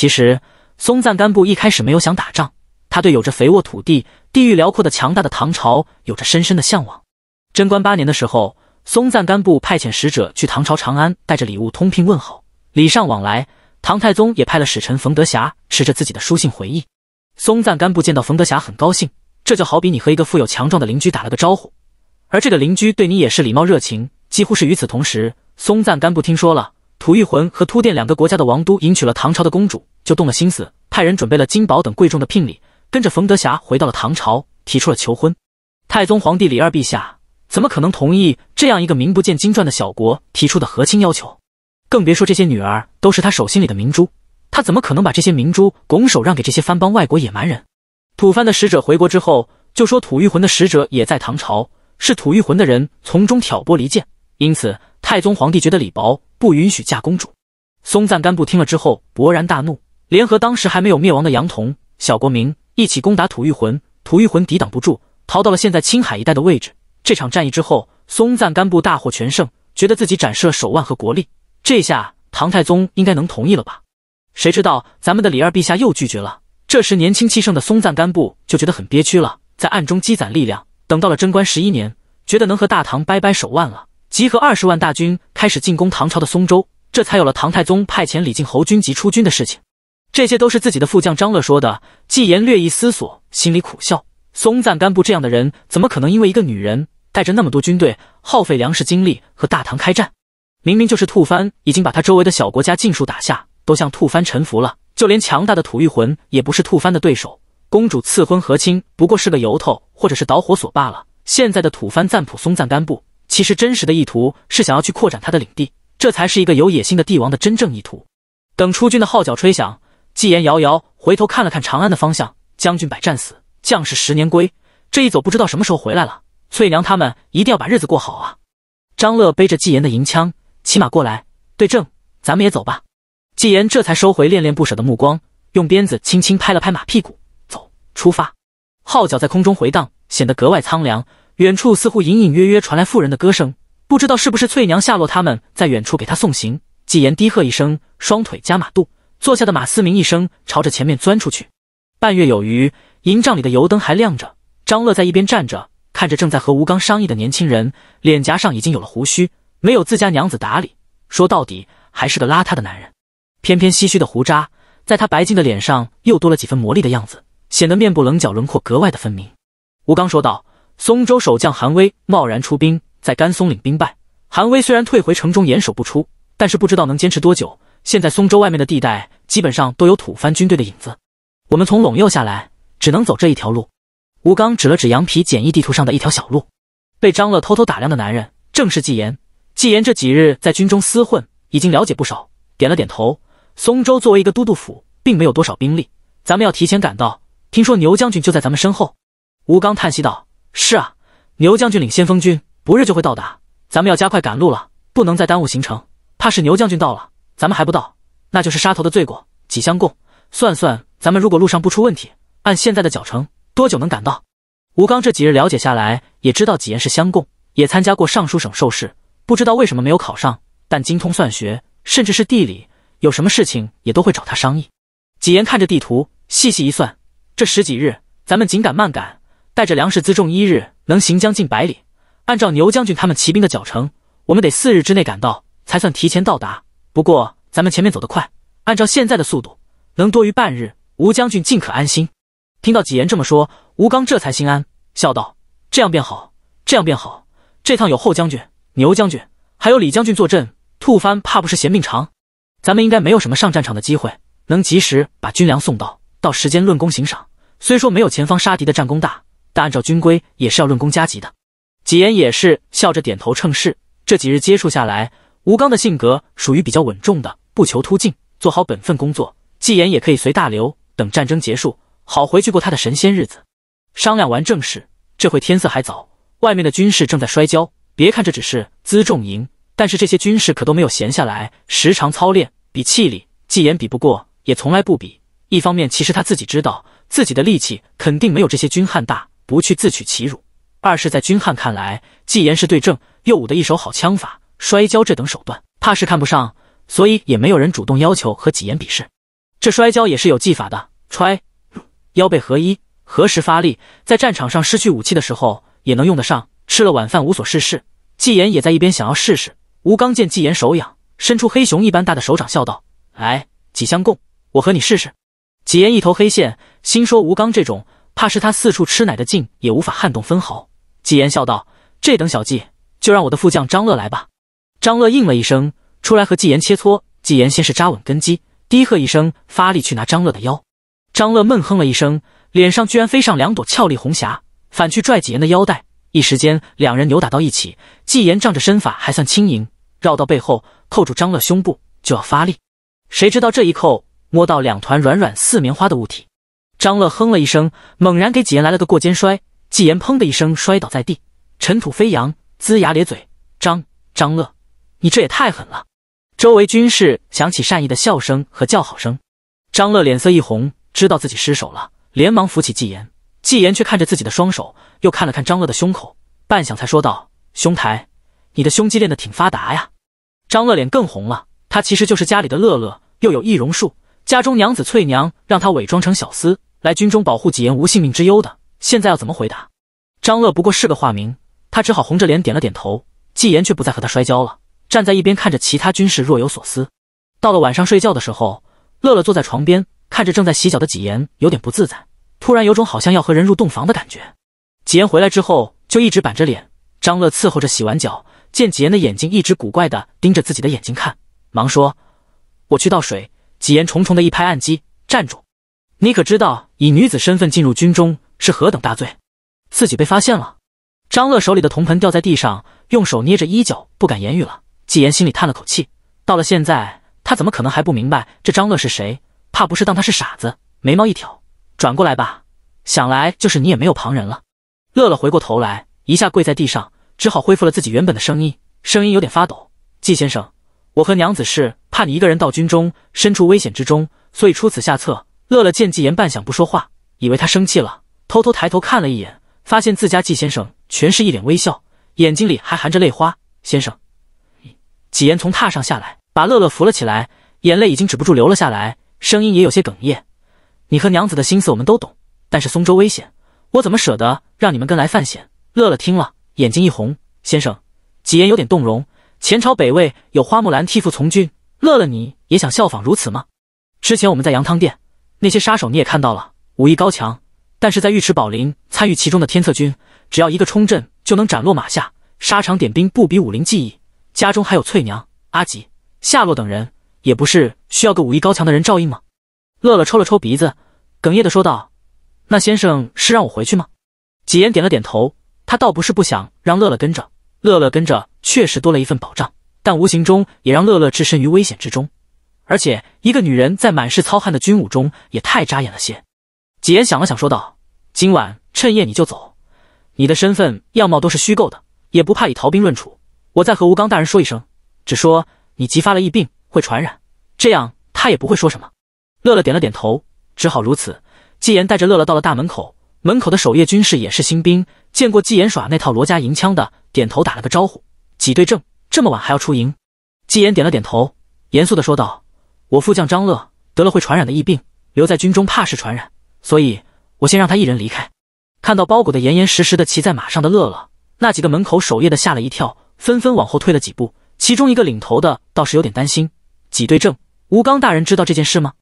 其实，松赞干布一开始没有想打仗，他对有着肥沃土地、地域辽阔的强大的唐朝有着深深的向往。贞观八年的时候，松赞干布派遣使者去唐朝长安，带着礼物通聘问候，礼尚往来。唐太宗也派了使臣冯德霞，持着自己的书信回忆。松赞干布见到冯德霞很高兴，这就好比你和一个富有强壮的邻居打了个招呼，而这个邻居对你也是礼貌热情。几乎是与此同时，松赞干布听说了吐谷浑和突厥两个国家的王都迎娶了唐朝的公主。就动了心思，派人准备了金宝等贵重的聘礼，跟着冯德霞回到了唐朝，提出了求婚。太宗皇帝李二陛下怎么可能同意这样一个名不见经传的小国提出的和亲要求？更别说这些女儿都是他手心里的明珠，他怎么可能把这些明珠拱手让给这些藩邦外国野蛮人？吐蕃的使者回国之后就说，吐域魂的使者也在唐朝，是吐域魂的人从中挑拨离间，因此太宗皇帝觉得李薄不允许嫁公主。松赞干布听了之后勃然大怒。联合当时还没有灭亡的杨童、小国民一起攻打吐玉魂，吐玉魂抵挡不住，逃到了现在青海一带的位置。这场战役之后，松赞干布大获全胜，觉得自己展示了手腕和国力，这下唐太宗应该能同意了吧？谁知道咱们的李二陛下又拒绝了。这时年轻气盛的松赞干布就觉得很憋屈了，在暗中积攒力量。等到了贞观十一年，觉得能和大唐掰掰手腕了，集合二十万大军开始进攻唐朝的松州，这才有了唐太宗派遣李靖侯军及出军的事情。这些都是自己的副将张乐说的。纪言略一思索，心里苦笑：松赞干布这样的人，怎么可能因为一个女人，带着那么多军队，耗费粮食、精力和大唐开战？明明就是吐蕃已经把他周围的小国家尽数打下，都向吐蕃臣服了，就连强大的吐谷魂也不是吐蕃的对手。公主赐婚和亲，不过是个由头或者是导火索罢了。现在的吐蕃赞普松赞干布，其实真实的意图是想要去扩展他的领地，这才是一个有野心的帝王的真正意图。等出军的号角吹响。纪言遥遥回头看了看长安的方向，将军百战死，将士十年归。这一走，不知道什么时候回来了。翠娘他们一定要把日子过好啊！张乐背着纪言的银枪，骑马过来，对正，咱们也走吧。纪言这才收回恋恋不舍的目光，用鞭子轻轻拍了拍马屁股，走，出发。号角在空中回荡，显得格外苍凉。远处似乎隐隐约约传来妇人的歌声，不知道是不是翠娘下落，他们在远处给他送行。纪言低喝一声，双腿加马肚。坐下的马思明一声朝着前面钻出去，半月有余，营帐里的油灯还亮着。张乐在一边站着，看着正在和吴刚商议的年轻人，脸颊上已经有了胡须，没有自家娘子打理，说到底还是个邋遢的男人。偏偏唏嘘的胡渣在他白净的脸上又多了几分魔力的样子，显得面部棱角轮廓格外的分明。吴刚说道：“松州守将韩威贸然出兵，在甘松岭兵败。韩威虽然退回城中严守不出，但是不知道能坚持多久。”现在松州外面的地带基本上都有吐蕃军队的影子，我们从陇右下来只能走这一条路。吴刚指了指羊皮简易地图上的一条小路。被张乐偷偷打量的男人正是纪言。纪言这几日在军中厮混，已经了解不少，点了点头。松州作为一个都督府，并没有多少兵力，咱们要提前赶到。听说牛将军就在咱们身后。吴刚叹息道：“是啊，牛将军领先锋军，不日就会到达，咱们要加快赶路了，不能再耽误行程，怕是牛将军到了。”咱们还不到，那就是杀头的罪过。几相供，算算咱们如果路上不出问题，按现在的脚程，多久能赶到？吴刚这几日了解下来，也知道几言是相共，也参加过尚书省受试，不知道为什么没有考上，但精通算学，甚至是地理，有什么事情也都会找他商议。几言看着地图，细细一算，这十几日咱们紧赶慢赶，带着粮食辎重，一日能行将近百里。按照牛将军他们骑兵的脚程，我们得四日之内赶到，才算提前到达。不过，咱们前面走得快，按照现在的速度，能多于半日，吴将军尽可安心。听到纪言这么说，吴刚这才心安，笑道：“这样便好，这样便好。这趟有后将军、牛将军，还有李将军坐镇，吐蕃怕不是嫌命长。咱们应该没有什么上战场的机会，能及时把军粮送到。到时间论功行赏，虽说没有前方杀敌的战功大，但按照军规也是要论功加级的。”纪言也是笑着点头称是。这几日接触下来。吴刚的性格属于比较稳重的，不求突进，做好本分工作。纪言也可以随大流，等战争结束，好回去过他的神仙日子。商量完正事，这会天色还早，外面的军事正在摔跤。别看这只是辎重营，但是这些军士可都没有闲下来，时常操练，比气力。纪言比不过，也从来不比。一方面，其实他自己知道自己的力气肯定没有这些军汉大，不去自取其辱；二是在军汉看来，纪言是对症又舞的一手好枪法。摔跤这等手段，怕是看不上，所以也没有人主动要求和纪言比试。这摔跤也是有技法的，揣腰背合一，何时发力，在战场上失去武器的时候也能用得上。吃了晚饭无所事事，纪言也在一边想要试试。吴刚见纪言手痒，伸出黑熊一般大的手掌，笑道：“来，几相共，我和你试试。”纪言一头黑线，心说吴刚这种，怕是他四处吃奶的劲也无法撼动分毫。纪言笑道：“这等小计，就让我的副将张乐来吧。”张乐应了一声，出来和纪言切磋。纪言先是扎稳根基，低喝一声，发力去拿张乐的腰。张乐闷哼了一声，脸上居然飞上两朵俏丽红霞，反去拽纪言的腰带。一时间，两人扭打到一起。纪言仗着身法还算轻盈，绕到背后扣住张乐胸部，就要发力。谁知道这一扣，摸到两团软软似棉花的物体。张乐哼了一声，猛然给纪言来了个过肩摔。纪言砰的一声摔倒在地，尘土飞扬，龇牙咧嘴。张张乐。你这也太狠了！周围军士响起善意的笑声和叫好声，张乐脸色一红，知道自己失手了，连忙扶起纪言。纪言却看着自己的双手，又看了看张乐的胸口，半晌才说道：“兄台，你的胸肌练得挺发达呀。”张乐脸更红了，他其实就是家里的乐乐，又有易容术，家中娘子翠娘让他伪装成小厮来军中保护纪言无性命之忧的。现在要怎么回答？张乐不过是个化名，他只好红着脸点了点头。纪言却不再和他摔跤了。站在一边看着其他军士若有所思。到了晚上睡觉的时候，乐乐坐在床边，看着正在洗脚的几言，有点不自在，突然有种好像要和人入洞房的感觉。几言回来之后就一直板着脸。张乐伺候着洗完脚，见几言的眼睛一直古怪的盯着自己的眼睛看，忙说：“我去倒水。”几言重重的一拍案几：“站住！你可知道以女子身份进入军中是何等大罪？自己被发现了。”张乐手里的铜盆掉在地上，用手捏着衣角，不敢言语了。纪言心里叹了口气，到了现在，他怎么可能还不明白这张乐是谁？怕不是当他是傻子？眉毛一挑，转过来吧，想来就是你也没有旁人了。乐乐回过头来，一下跪在地上，只好恢复了自己原本的声音，声音有点发抖：“纪先生，我和娘子是怕你一个人到军中，身处危险之中，所以出此下策。”乐乐见纪言半晌不说话，以为他生气了，偷偷抬头看了一眼，发现自家纪先生全是一脸微笑，眼睛里还含着泪花。先生。几言从榻上下来，把乐乐扶了起来，眼泪已经止不住流了下来，声音也有些哽咽。你和娘子的心思我们都懂，但是松州危险，我怎么舍得让你们跟来犯险？乐乐听了，眼睛一红。先生，几言有点动容。前朝北魏有花木兰替父从军，乐乐你也想效仿如此吗？之前我们在羊汤店，那些杀手你也看到了，武艺高强，但是在尉迟宝林参与其中的天策军，只要一个冲阵就能斩落马下，沙场点兵不比武林技艺。家中还有翠娘、阿吉、夏洛等人，也不是需要个武艺高强的人照应吗？乐乐抽了抽鼻子，哽咽的说道：“那先生是让我回去吗？”几言点了点头。他倒不是不想让乐乐跟着，乐乐跟着确实多了一份保障，但无形中也让乐乐置身于危险之中。而且，一个女人在满是糙汉的军武中也太扎眼了些。几言想了想，说道：“今晚趁夜你就走，你的身份、样貌都是虚构的，也不怕以逃兵论处。”我再和吴刚大人说一声，只说你急发了疫病，会传染，这样他也不会说什么。乐乐点了点头，只好如此。纪言带着乐乐到了大门口，门口的守夜军士也是新兵，见过纪言耍那套罗家银枪的，点头打了个招呼。几对正这么晚还要出营，纪言点了点头，严肃的说道：“我副将张乐得了会传染的疫病，留在军中怕是传染，所以我先让他一人离开。”看到包裹的严严实实的骑在马上的乐乐，那几个门口守夜的吓了一跳。纷纷往后退了几步，其中一个领头的倒是有点担心。几对证，吴刚大人知道这件事吗？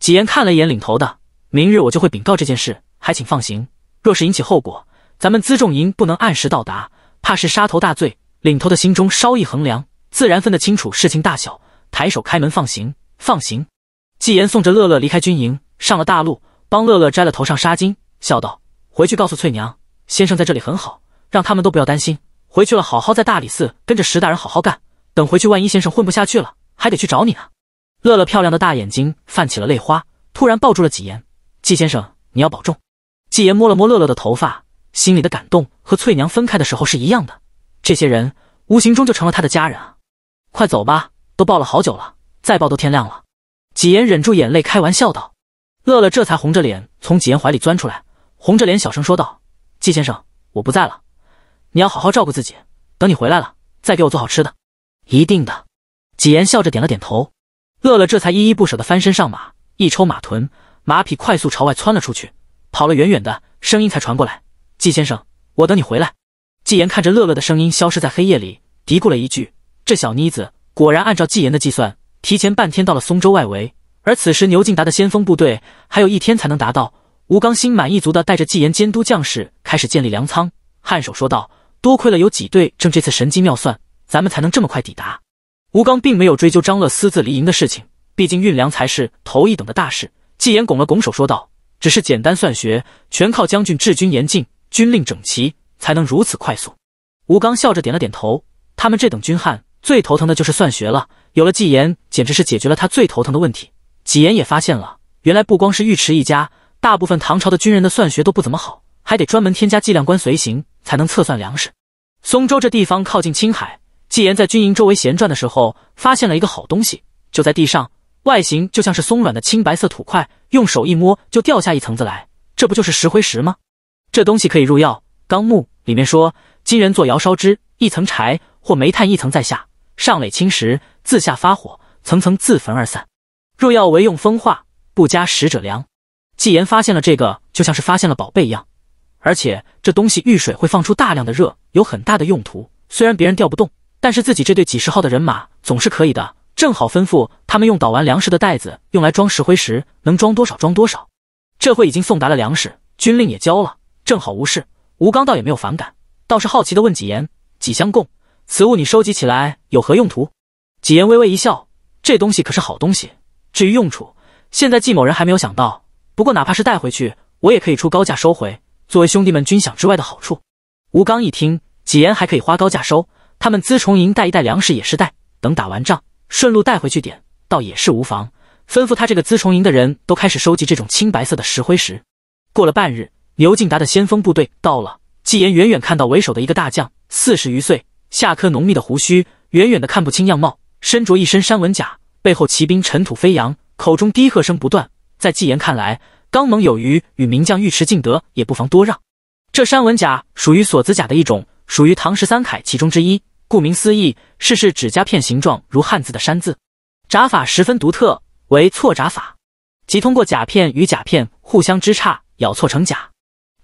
纪言看了一眼领头的，明日我就会禀告这件事，还请放行。若是引起后果，咱们辎重营不能按时到达，怕是杀头大罪。领头的心中稍一衡量，自然分得清楚事情大小，抬手开门放行，放行。纪言送着乐乐离开军营，上了大路，帮乐乐摘了头上纱巾，笑道：“回去告诉翠娘，先生在这里很好，让他们都不要担心。”回去了，好好在大理寺跟着石大人好好干。等回去，万一先生混不下去了，还得去找你呢。乐乐漂亮的大眼睛泛起了泪花，突然抱住了纪言。纪先生，你要保重。纪言摸了摸乐乐的头发，心里的感动和翠娘分开的时候是一样的。这些人无形中就成了他的家人啊！快走吧，都抱了好久了，再抱都天亮了。纪言忍住眼泪开玩笑道。乐乐这才红着脸从纪言怀里钻出来，红着脸小声说道：“纪先生，我不在了。”你要好好照顾自己，等你回来了再给我做好吃的。一定的。纪言笑着点了点头。乐乐这才依依不舍的翻身上马，一抽马臀，马匹快速朝外窜了出去，跑了远远的声音才传过来。纪先生，我等你回来。纪言看着乐乐的声音消失在黑夜里，嘀咕了一句：“这小妮子果然按照纪言的计算，提前半天到了松州外围。”而此时牛敬达的先锋部队还有一天才能达到。吴刚心满意足的带着纪言监督将士开始建立粮仓，颔首说道。多亏了有几队正这次神机妙算，咱们才能这么快抵达。吴刚并没有追究张乐私自离营的事情，毕竟运粮才是头一等的大事。纪言拱了拱手说道：“只是简单算学，全靠将军治军严禁，军令整齐，才能如此快速。”吴刚笑着点了点头。他们这等军汉最头疼的就是算学了，有了纪言，简直是解决了他最头疼的问题。纪言也发现了，原来不光是尉迟一家，大部分唐朝的军人的算学都不怎么好，还得专门添加计量官随行。才能测算粮食。松州这地方靠近青海，纪言在军营周围闲转的时候，发现了一个好东西，就在地上，外形就像是松软的青白色土块，用手一摸就掉下一层子来。这不就是石灰石吗？这东西可以入药，《纲目》里面说，金人做窑烧之，一层柴或煤炭，一层在下，上垒青石，自下发火，层层自焚而散。若要为用，风化不加食者凉。纪言发现了这个，就像是发现了宝贝一样。而且这东西遇水会放出大量的热，有很大的用途。虽然别人调不动，但是自己这队几十号的人马总是可以的。正好吩咐他们用倒完粮食的袋子用来装石灰石，能装多少装多少。这会已经送达了粮食，军令也交了，正好无事。吴刚倒也没有反感，倒是好奇的问几言：“几相供，此物你收集起来有何用途？”几言微微一笑：“这东西可是好东西。至于用处，现在纪某人还没有想到。不过哪怕是带回去，我也可以出高价收回。”作为兄弟们军饷之外的好处，吴刚一听，纪言还可以花高价收他们资重营带一袋粮食也是带，等打完仗顺路带回去点，倒也是无妨。吩咐他这个资重营的人都开始收集这种青白色的石灰石。过了半日，牛敬达的先锋部队到了，纪言远远看到为首的一个大将，四十余岁，下颌浓密的胡须，远远的看不清样貌，身着一身山纹甲，背后骑兵尘土飞扬，口中低喝声不断。在纪言看来。刚猛有余，与名将尉迟敬德也不妨多让。这山文甲属于锁子甲的一种，属于唐十三铠其中之一。顾名思义，是是指甲片形状如汉字的“山”字。扎法十分独特，为错扎法，即通过甲片与甲片互相支叉，咬错成甲。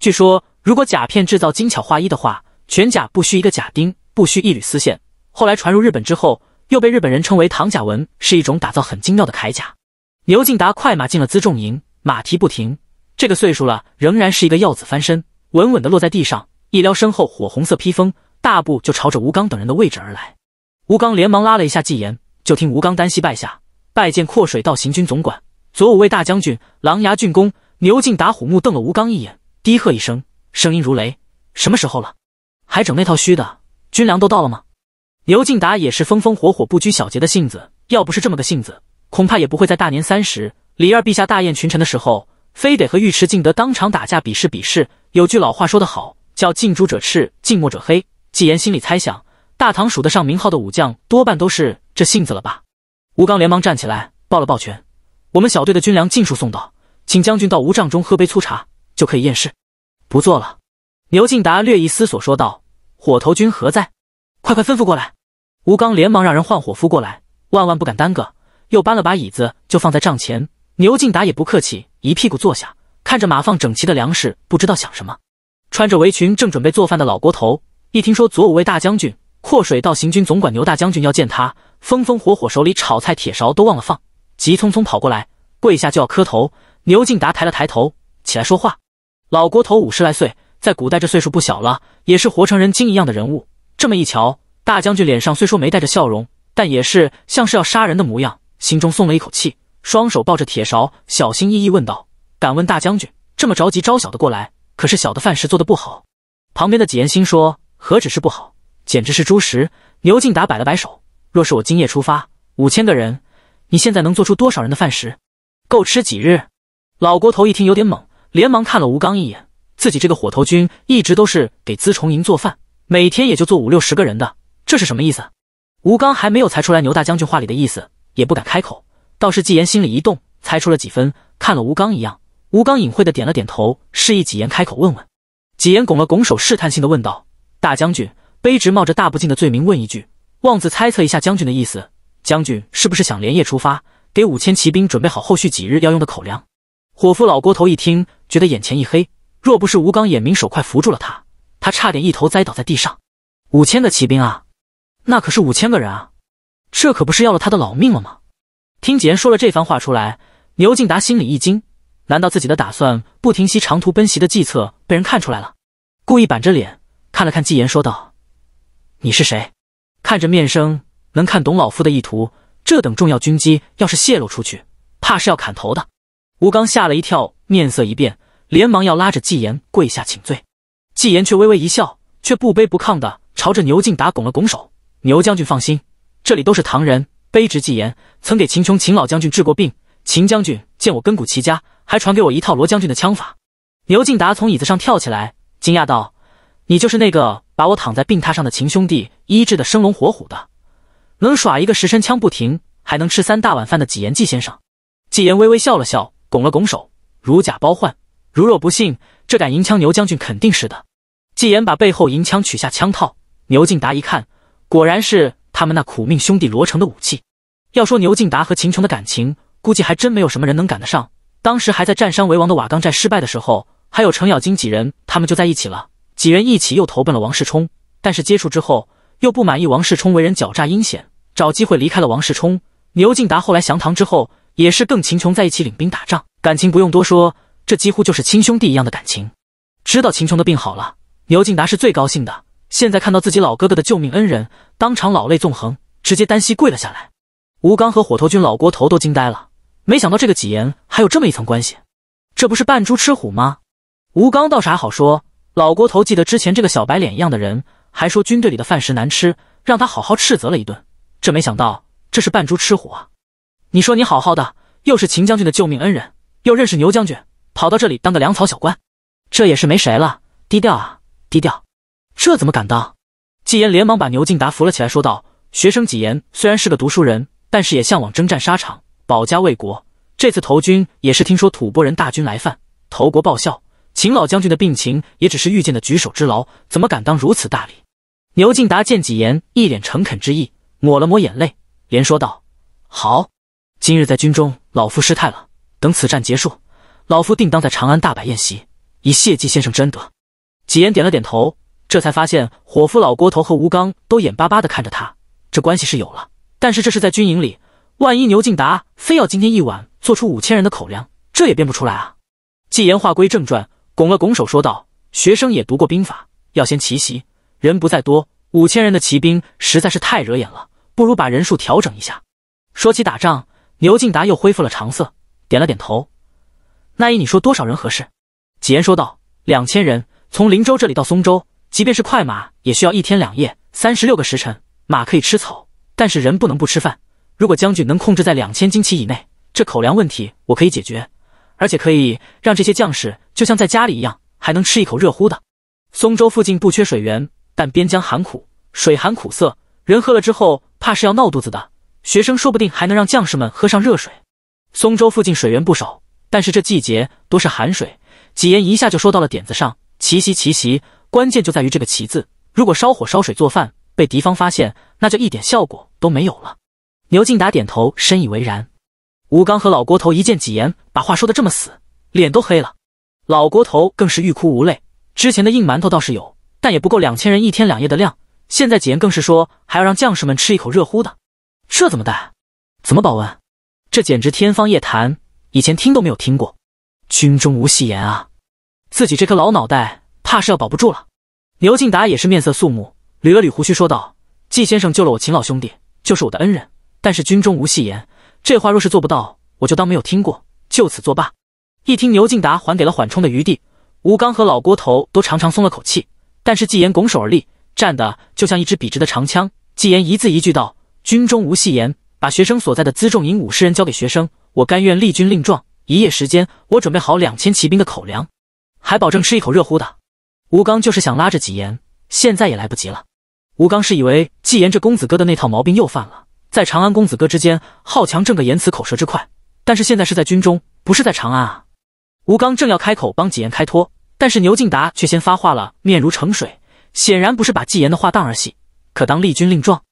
据说，如果甲片制造精巧化一的话，全甲不需一个甲钉，不需一缕丝线。后来传入日本之后，又被日本人称为唐甲纹，是一种打造很精妙的铠甲。牛敬达快马进了辎重营。马蹄不停，这个岁数了，仍然是一个鹞子翻身，稳稳的落在地上，一撩身后火红色披风，大步就朝着吴刚等人的位置而来。吴刚连忙拉了一下纪言，就听吴刚单膝拜下，拜见阔水道行军总管、左武卫大将军、狼牙郡公牛进达。虎目瞪了吴刚一眼，低喝一声，声音如雷：“什么时候了，还整那套虚的？军粮都到了吗？”牛进达也是风风火火、不拘小节的性子，要不是这么个性子，恐怕也不会在大年三十。李二陛下大宴群臣的时候，非得和尉迟敬德当场打架比试比试。有句老话说得好，叫“近朱者赤，近墨者黑”。纪言心里猜想，大唐数得上名号的武将，多半都是这性子了吧？吴刚连忙站起来，抱了抱拳：“我们小队的军粮尽数送到，请将军到吾帐中喝杯粗茶，就可以验试。”“不做了。”牛敬达略一思索，说道：“火头军何在？快快吩咐过来。”吴刚连忙让人唤伙夫过来，万万不敢耽搁，又搬了把椅子就放在帐前。牛敬达也不客气，一屁股坐下，看着码放整齐的粮食，不知道想什么。穿着围裙正准备做饭的老郭头，一听说左武卫大将军、阔水道行军总管牛大将军要见他，风风火火，手里炒菜铁勺都忘了放，急匆匆跑过来，跪下就要磕头。牛敬达抬了抬头，起来说话。老郭头五十来岁，在古代这岁数不小了，也是活成人精一样的人物。这么一瞧，大将军脸上虽说没带着笑容，但也是像是要杀人的模样，心中松了一口气。双手抱着铁勺，小心翼翼问道：“敢问大将军，这么着急招小的过来，可是小的饭食做的不好？”旁边的纪言心说：“何止是不好，简直是猪食！”牛敬达摆了摆手：“若是我今夜出发，五千个人，你现在能做出多少人的饭食？够吃几日？”老郭头一听有点懵，连忙看了吴刚一眼。自己这个火头军一直都是给资重营做饭，每天也就做五六十个人的，这是什么意思？吴刚还没有猜出来牛大将军话里的意思，也不敢开口。倒是纪言心里一动，猜出了几分，看了吴刚一样。吴刚隐晦的点了点头，示意纪言开口问问。纪言拱了拱手，试探性的问道：“大将军，卑职冒着大不敬的罪名问一句，妄自猜测一下将军的意思，将军是不是想连夜出发，给五千骑兵准备好后续几日要用的口粮？”伙夫老郭头一听，觉得眼前一黑，若不是吴刚眼明手快扶住了他，他差点一头栽倒在地上。五千的骑兵啊，那可是五千个人啊，这可不是要了他的老命了吗？听纪言说了这番话出来，牛敬达心里一惊，难道自己的打算不停息长途奔袭的计策被人看出来了？故意板着脸看了看纪言，说道：“你是谁？看着面生，能看懂老夫的意图。这等重要军机，要是泄露出去，怕是要砍头的。”吴刚吓了一跳，面色一变，连忙要拉着纪言跪下请罪。纪言却微微一笑，却不卑不亢的朝着牛敬达拱了拱手：“牛将军放心，这里都是唐人。”卑职纪言曾给秦琼、秦老将军治过病。秦将军见我根骨齐佳，还传给我一套罗将军的枪法。牛敬达从椅子上跳起来，惊讶道：“你就是那个把我躺在病榻上的秦兄弟医治的生龙活虎的，能耍一个时辰枪不停，还能吃三大碗饭的纪言纪先生。”纪言微微笑了笑，拱了拱手：“如假包换。如若不信，这杆银枪，牛将军肯定是的。”纪言把背后银枪取下枪套，牛敬达一看，果然是。他们那苦命兄弟罗成的武器。要说牛敬达和秦琼的感情，估计还真没有什么人能赶得上。当时还在占山为王的瓦岗寨失败的时候，还有程咬金几人，他们就在一起了。几人一起又投奔了王世充，但是接触之后又不满意王世充为人狡诈阴险，找机会离开了王世充。牛敬达后来降唐之后，也是更秦琼在一起领兵打仗，感情不用多说，这几乎就是亲兄弟一样的感情。知道秦琼的病好了，牛敬达是最高兴的。现在看到自己老哥哥的救命恩人。当场老泪纵横，直接单膝跪了下来。吴刚和火头军老郭头都惊呆了，没想到这个纪言还有这么一层关系，这不是扮猪吃虎吗？吴刚倒是还好说，老郭头记得之前这个小白脸一样的人还说军队里的饭食难吃，让他好好斥责了一顿，这没想到这是扮猪吃虎啊！你说你好好的，又是秦将军的救命恩人，又认识牛将军，跑到这里当个粮草小官，这也是没谁了，低调啊，低调，这怎么敢当？纪言连忙把牛敬达扶了起来，说道：“学生纪言虽然是个读书人，但是也向往征战沙场，保家卫国。这次投军也是听说吐蕃人大军来犯，投国报效。秦老将军的病情也只是遇见的举手之劳，怎么敢当如此大礼？”牛敬达见纪言一脸诚恳之意，抹了抹眼泪，连说道：“好，今日在军中老夫失态了。等此战结束，老夫定当在长安大摆宴席，以谢纪先生之恩德。”纪言点了点头。这才发现，伙夫老郭头和吴刚都眼巴巴地看着他。这关系是有了，但是这是在军营里，万一牛敬达非要今天一晚做出五千人的口粮，这也编不出来啊！纪言话归正传，拱了拱手说道：“学生也读过兵法，要先奇袭，人不在多，五千人的骑兵实在是太惹眼了，不如把人数调整一下。”说起打仗，牛敬达又恢复了常色，点了点头：“那依你说，多少人合适？”纪言说道：“两千人，从林州这里到松州。”即便是快马，也需要一天两夜，三十六个时辰。马可以吃草，但是人不能不吃饭。如果将军能控制在两千斤起以内，这口粮问题我可以解决，而且可以让这些将士就像在家里一样，还能吃一口热乎的。松州附近不缺水源，但边疆寒苦，水寒苦涩，人喝了之后怕是要闹肚子的。学生说不定还能让将士们喝上热水。松州附近水源不少，但是这季节多是寒水。几言一下就说到了点子上，奇袭，奇袭。关键就在于这个“奇”字，如果烧火、烧水、做饭被敌方发现，那就一点效果都没有了。牛劲达点头，深以为然。吴刚和老郭头一见几言把话说的这么死，脸都黑了。老郭头更是欲哭无泪。之前的硬馒头倒是有，但也不够两千人一天两夜的量。现在几言更是说还要让将士们吃一口热乎的，这怎么带？怎么保温？这简直天方夜谭，以前听都没有听过。军中无戏言啊，自己这颗老脑袋。怕是要保不住了。牛敬达也是面色肃穆，捋了捋胡须，说道：“季先生救了我秦老兄弟，就是我的恩人。但是军中无戏言，这话若是做不到，我就当没有听过，就此作罢。”一听牛敬达还给了缓冲的余地，吴刚和老郭头都长长松了口气。但是纪言拱手而立，站的就像一支笔直的长枪。纪言一字一句道：“军中无戏言，把学生所在的辎重营五十人交给学生，我甘愿立军令状。一夜时间，我准备好两千骑兵的口粮，还保证吃一口热乎的。”吴刚就是想拉着纪言，现在也来不及了。吴刚是以为纪言这公子哥的那套毛病又犯了，在长安公子哥之间，好强挣个言辞口舌之快。但是现在是在军中，不是在长安啊！吴刚正要开口帮纪言开脱，但是牛敬达却先发话了，面如澄水，显然不是把纪言的话当儿戏。可当立军令状，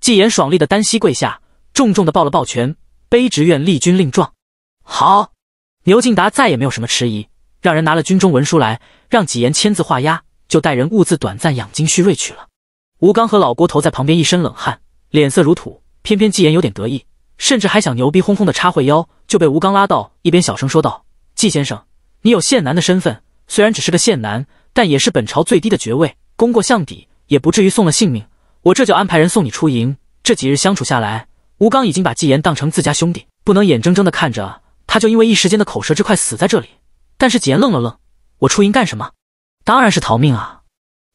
纪言爽利的单膝跪下，重重的抱了抱拳，卑职愿立军令状。好，牛敬达再也没有什么迟疑。让人拿了军中文书来，让纪言签字画押，就带人兀自短暂养精蓄锐去了。吴刚和老郭头在旁边一身冷汗，脸色如土。偏偏纪言有点得意，甚至还想牛逼哄哄的插会腰，就被吴刚拉到一边小声说道：“纪先生，你有县男的身份，虽然只是个县男，但也是本朝最低的爵位，功过相抵，也不至于送了性命。我这就安排人送你出营。这几日相处下来，吴刚已经把纪言当成自家兄弟，不能眼睁睁的看着他就因为一时间的口舌之快死在这里。”但是纪言愣了愣，我出营干什么？当然是逃命啊！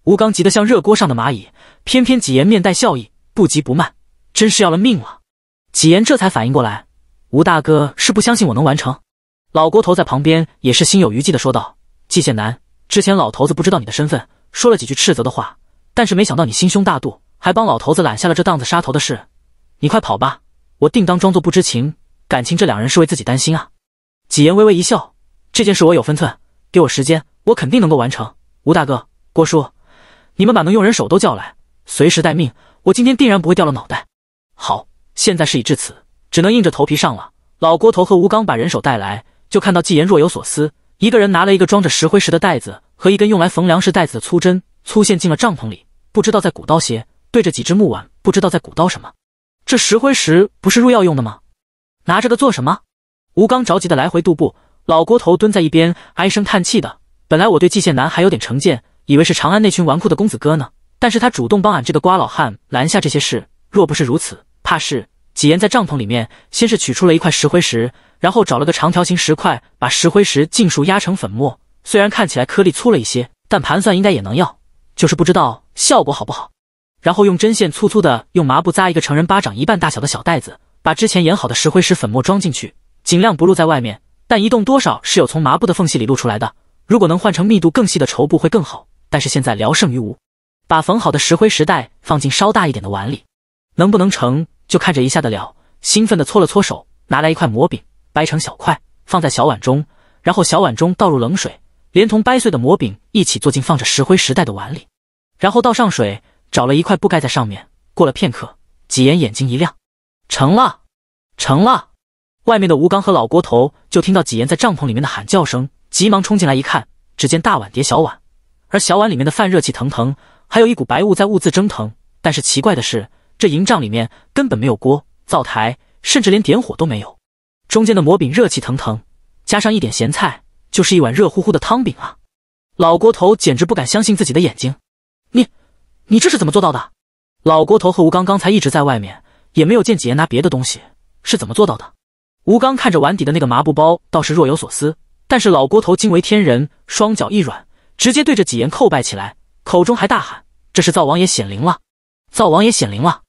吴刚急得像热锅上的蚂蚁，偏偏几言面带笑意，不急不慢，真是要了命了。几言这才反应过来，吴大哥是不相信我能完成。老郭头在旁边也是心有余悸的说道：“季羡南，之前老头子不知道你的身份，说了几句斥责的话，但是没想到你心胸大度，还帮老头子揽下了这档子杀头的事。你快跑吧，我定当装作不知情。感情这两人是为自己担心啊。”几言微微一笑。这件事我有分寸，给我时间，我肯定能够完成。吴大哥、郭叔，你们把能用人手都叫来，随时待命。我今天定然不会掉了脑袋。好，现在事已至此，只能硬着头皮上了。老郭头和吴刚把人手带来，就看到纪言若有所思，一个人拿了一个装着石灰石的袋子和一根用来缝粮食袋子的粗针、粗线进了帐篷里，不知道在鼓捣些，对着几只木碗，不知道在鼓捣什么。这石灰石不是入药用的吗？拿这个做什么？吴刚着急的来回踱步。老郭头蹲在一边唉声叹气的。本来我对季羡男还有点成见，以为是长安那群纨绔的公子哥呢。但是他主动帮俺这个瓜老汉拦下这些事，若不是如此，怕是。几言在帐篷里面，先是取出了一块石灰石，然后找了个长条形石块，把石灰石尽数压成粉末。虽然看起来颗粒粗了一些，但盘算应该也能要，就是不知道效果好不好。然后用针线粗粗的，用麻布扎一个成人巴掌一半大小的小袋子，把之前研好的石灰石粉末装进去，尽量不露在外面。但移动多少是有从麻布的缝隙里露出来的。如果能换成密度更细的绸布会更好，但是现在聊胜于无。把缝好的石灰石袋放进稍大一点的碗里，能不能成就看着一下得了。兴奋地搓了搓手，拿来一块馍饼，掰成小块放在小碗中，然后小碗中倒入冷水，连同掰碎的馍饼一起坐进放着石灰石袋的碗里，然后倒上水，找了一块布盖在上面。过了片刻，几眼眼睛一亮，成了，成了。外面的吴刚和老郭头就听到几言在帐篷里面的喊叫声，急忙冲进来一看，只见大碗叠小碗，而小碗里面的饭热气腾腾，还有一股白雾在兀自蒸腾。但是奇怪的是，这营帐里面根本没有锅、灶台，甚至连点火都没有。中间的馍饼热气腾腾，加上一点咸菜，就是一碗热乎乎的汤饼啊！老郭头简直不敢相信自己的眼睛，你，你这是怎么做到的？老郭头和吴刚刚才一直在外面，也没有见几言拿别的东西，是怎么做到的？吴刚看着碗底的那个麻布包，倒是若有所思。但是老郭头惊为天人，双脚一软，直接对着纪言叩拜起来，口中还大喊：“这是灶王爷显灵了！灶王爷显灵了！”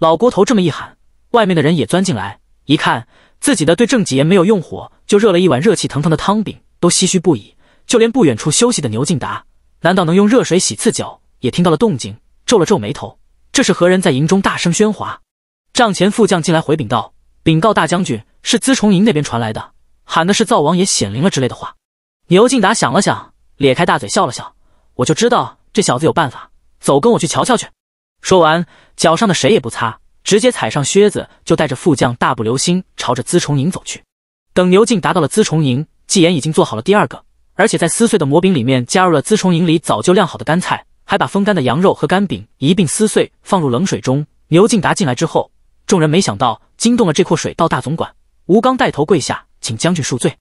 老郭头这么一喊，外面的人也钻进来，一看自己的对郑纪言没有用火，就热了一碗热气腾腾的汤饼，都唏嘘不已。就连不远处休息的牛进达，难道能用热水洗次脚？也听到了动静，皱了皱眉头：“这是何人在营中大声喧哗？”帐前副将进来回禀道。禀告大将军，是资崇营那边传来的，喊的是灶王爷显灵了之类的话。牛敬达想了想，咧开大嘴笑了笑，我就知道这小子有办法，走，跟我去瞧瞧去。说完，脚上的谁也不擦，直接踩上靴子，就带着副将大步流星朝着资崇营走去。等牛敬达到了资崇营，纪言已经做好了第二个，而且在撕碎的馍饼里面加入了资崇营里早就晾好的干菜，还把风干的羊肉和干饼一并撕碎放入冷水中。牛敬达进来之后。众人没想到惊动了这阔水道大总管吴刚，带头跪下，请将军恕罪。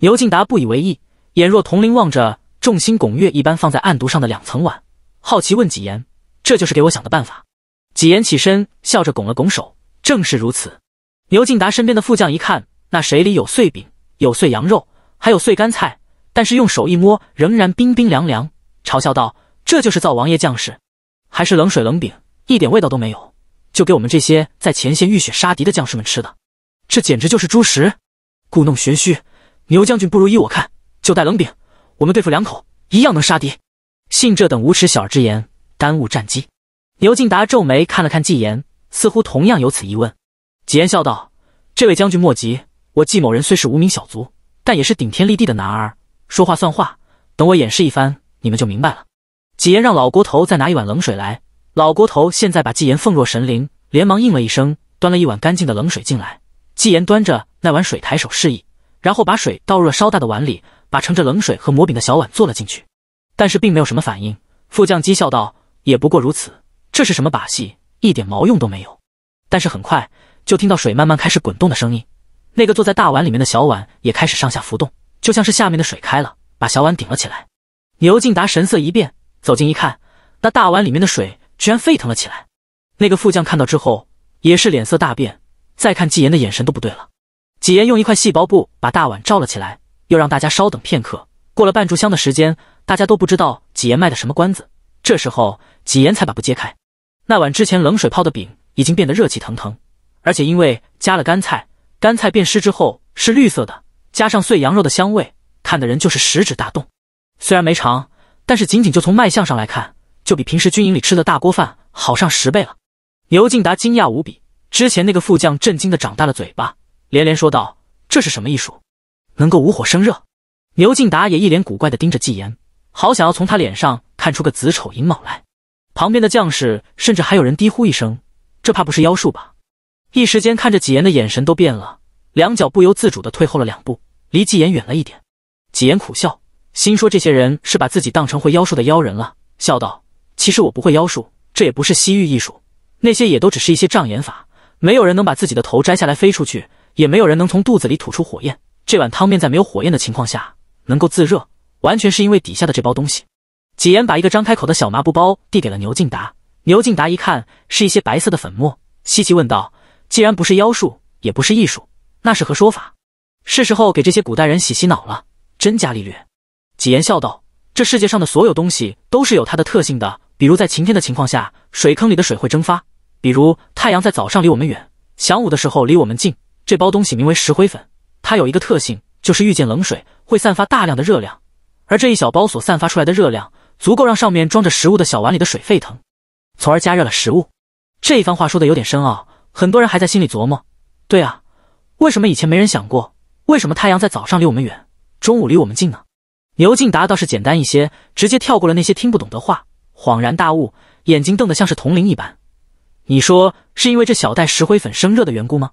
牛敬达不以为意，眼若铜铃，望着众星拱月一般放在案牍上的两层碗，好奇问纪言：“这就是给我想的办法？”纪言起身笑着拱了拱手：“正是如此。”牛敬达身边的副将一看，那水里有碎饼，有碎羊肉，还有碎干菜，但是用手一摸，仍然冰冰凉凉，嘲笑道：“这就是灶王爷将士，还是冷水冷饼，一点味道都没有。”就给我们这些在前线浴血杀敌的将士们吃的，这简直就是猪食，故弄玄虚。牛将军不如依我看，就带冷饼，我们对付两口，一样能杀敌。信这等无耻小儿之言，耽误战机。牛敬达皱眉看了看纪言，似乎同样有此疑问。纪言笑道：“这位将军莫急，我纪某人虽是无名小卒，但也是顶天立地的男儿，说话算话。等我演示一番，你们就明白了。”纪言让老郭头再拿一碗冷水来。老郭头现在把纪言奉若神灵，连忙应了一声，端了一碗干净的冷水进来。纪言端着那碗水，抬手示意，然后把水倒入了稍大的碗里，把盛着冷水和馍饼的小碗坐了进去。但是并没有什么反应。副将讥笑道：“也不过如此，这是什么把戏？一点毛用都没有。”但是很快就听到水慢慢开始滚动的声音，那个坐在大碗里面的小碗也开始上下浮动，就像是下面的水开了，把小碗顶了起来。牛敬达神色一变，走近一看，那大碗里面的水。居然沸腾了起来。那个副将看到之后，也是脸色大变，再看纪言的眼神都不对了。纪言用一块细薄布把大碗罩了起来，又让大家稍等片刻。过了半炷香的时间，大家都不知道纪言卖的什么关子。这时候，纪言才把布揭开，那碗之前冷水泡的饼已经变得热气腾腾，而且因为加了干菜，干菜变湿之后是绿色的，加上碎羊肉的香味，看的人就是食指大动。虽然没尝，但是仅仅就从卖相上来看。就比平时军营里吃的大锅饭好上十倍了。牛敬达惊讶无比，之前那个副将震惊的长大了嘴巴，连连说道：“这是什么艺术？能够无火生热？”牛敬达也一脸古怪的盯着纪言，好想要从他脸上看出个子丑寅卯来。旁边的将士甚至还有人低呼一声：“这怕不是妖术吧？”一时间，看着纪言的眼神都变了，两脚不由自主的退后了两步，离纪言远了一点。纪言苦笑，心说这些人是把自己当成会妖术的妖人了，笑道。其实我不会妖术，这也不是西域艺术，那些也都只是一些障眼法。没有人能把自己的头摘下来飞出去，也没有人能从肚子里吐出火焰。这碗汤面在没有火焰的情况下能够自热，完全是因为底下的这包东西。几言把一个张开口的小麻布包递给了牛敬达，牛敬达一看是一些白色的粉末，稀奇问道：“既然不是妖术，也不是艺术，那是何说法？”是时候给这些古代人洗洗脑了。真伽利略，几言笑道：“这世界上的所有东西都是有它的特性的。”比如在晴天的情况下，水坑里的水会蒸发。比如太阳在早上离我们远，晌午的时候离我们近。这包东西名为石灰粉，它有一个特性，就是遇见冷水会散发大量的热量。而这一小包所散发出来的热量，足够让上面装着食物的小碗里的水沸腾，从而加热了食物。这一番话说的有点深奥，很多人还在心里琢磨：对啊，为什么以前没人想过？为什么太阳在早上离我们远，中午离我们近呢？牛劲达倒是简单一些，直接跳过了那些听不懂的话。恍然大悟，眼睛瞪得像是铜铃一般。你说是因为这小袋石灰粉生热的缘故吗？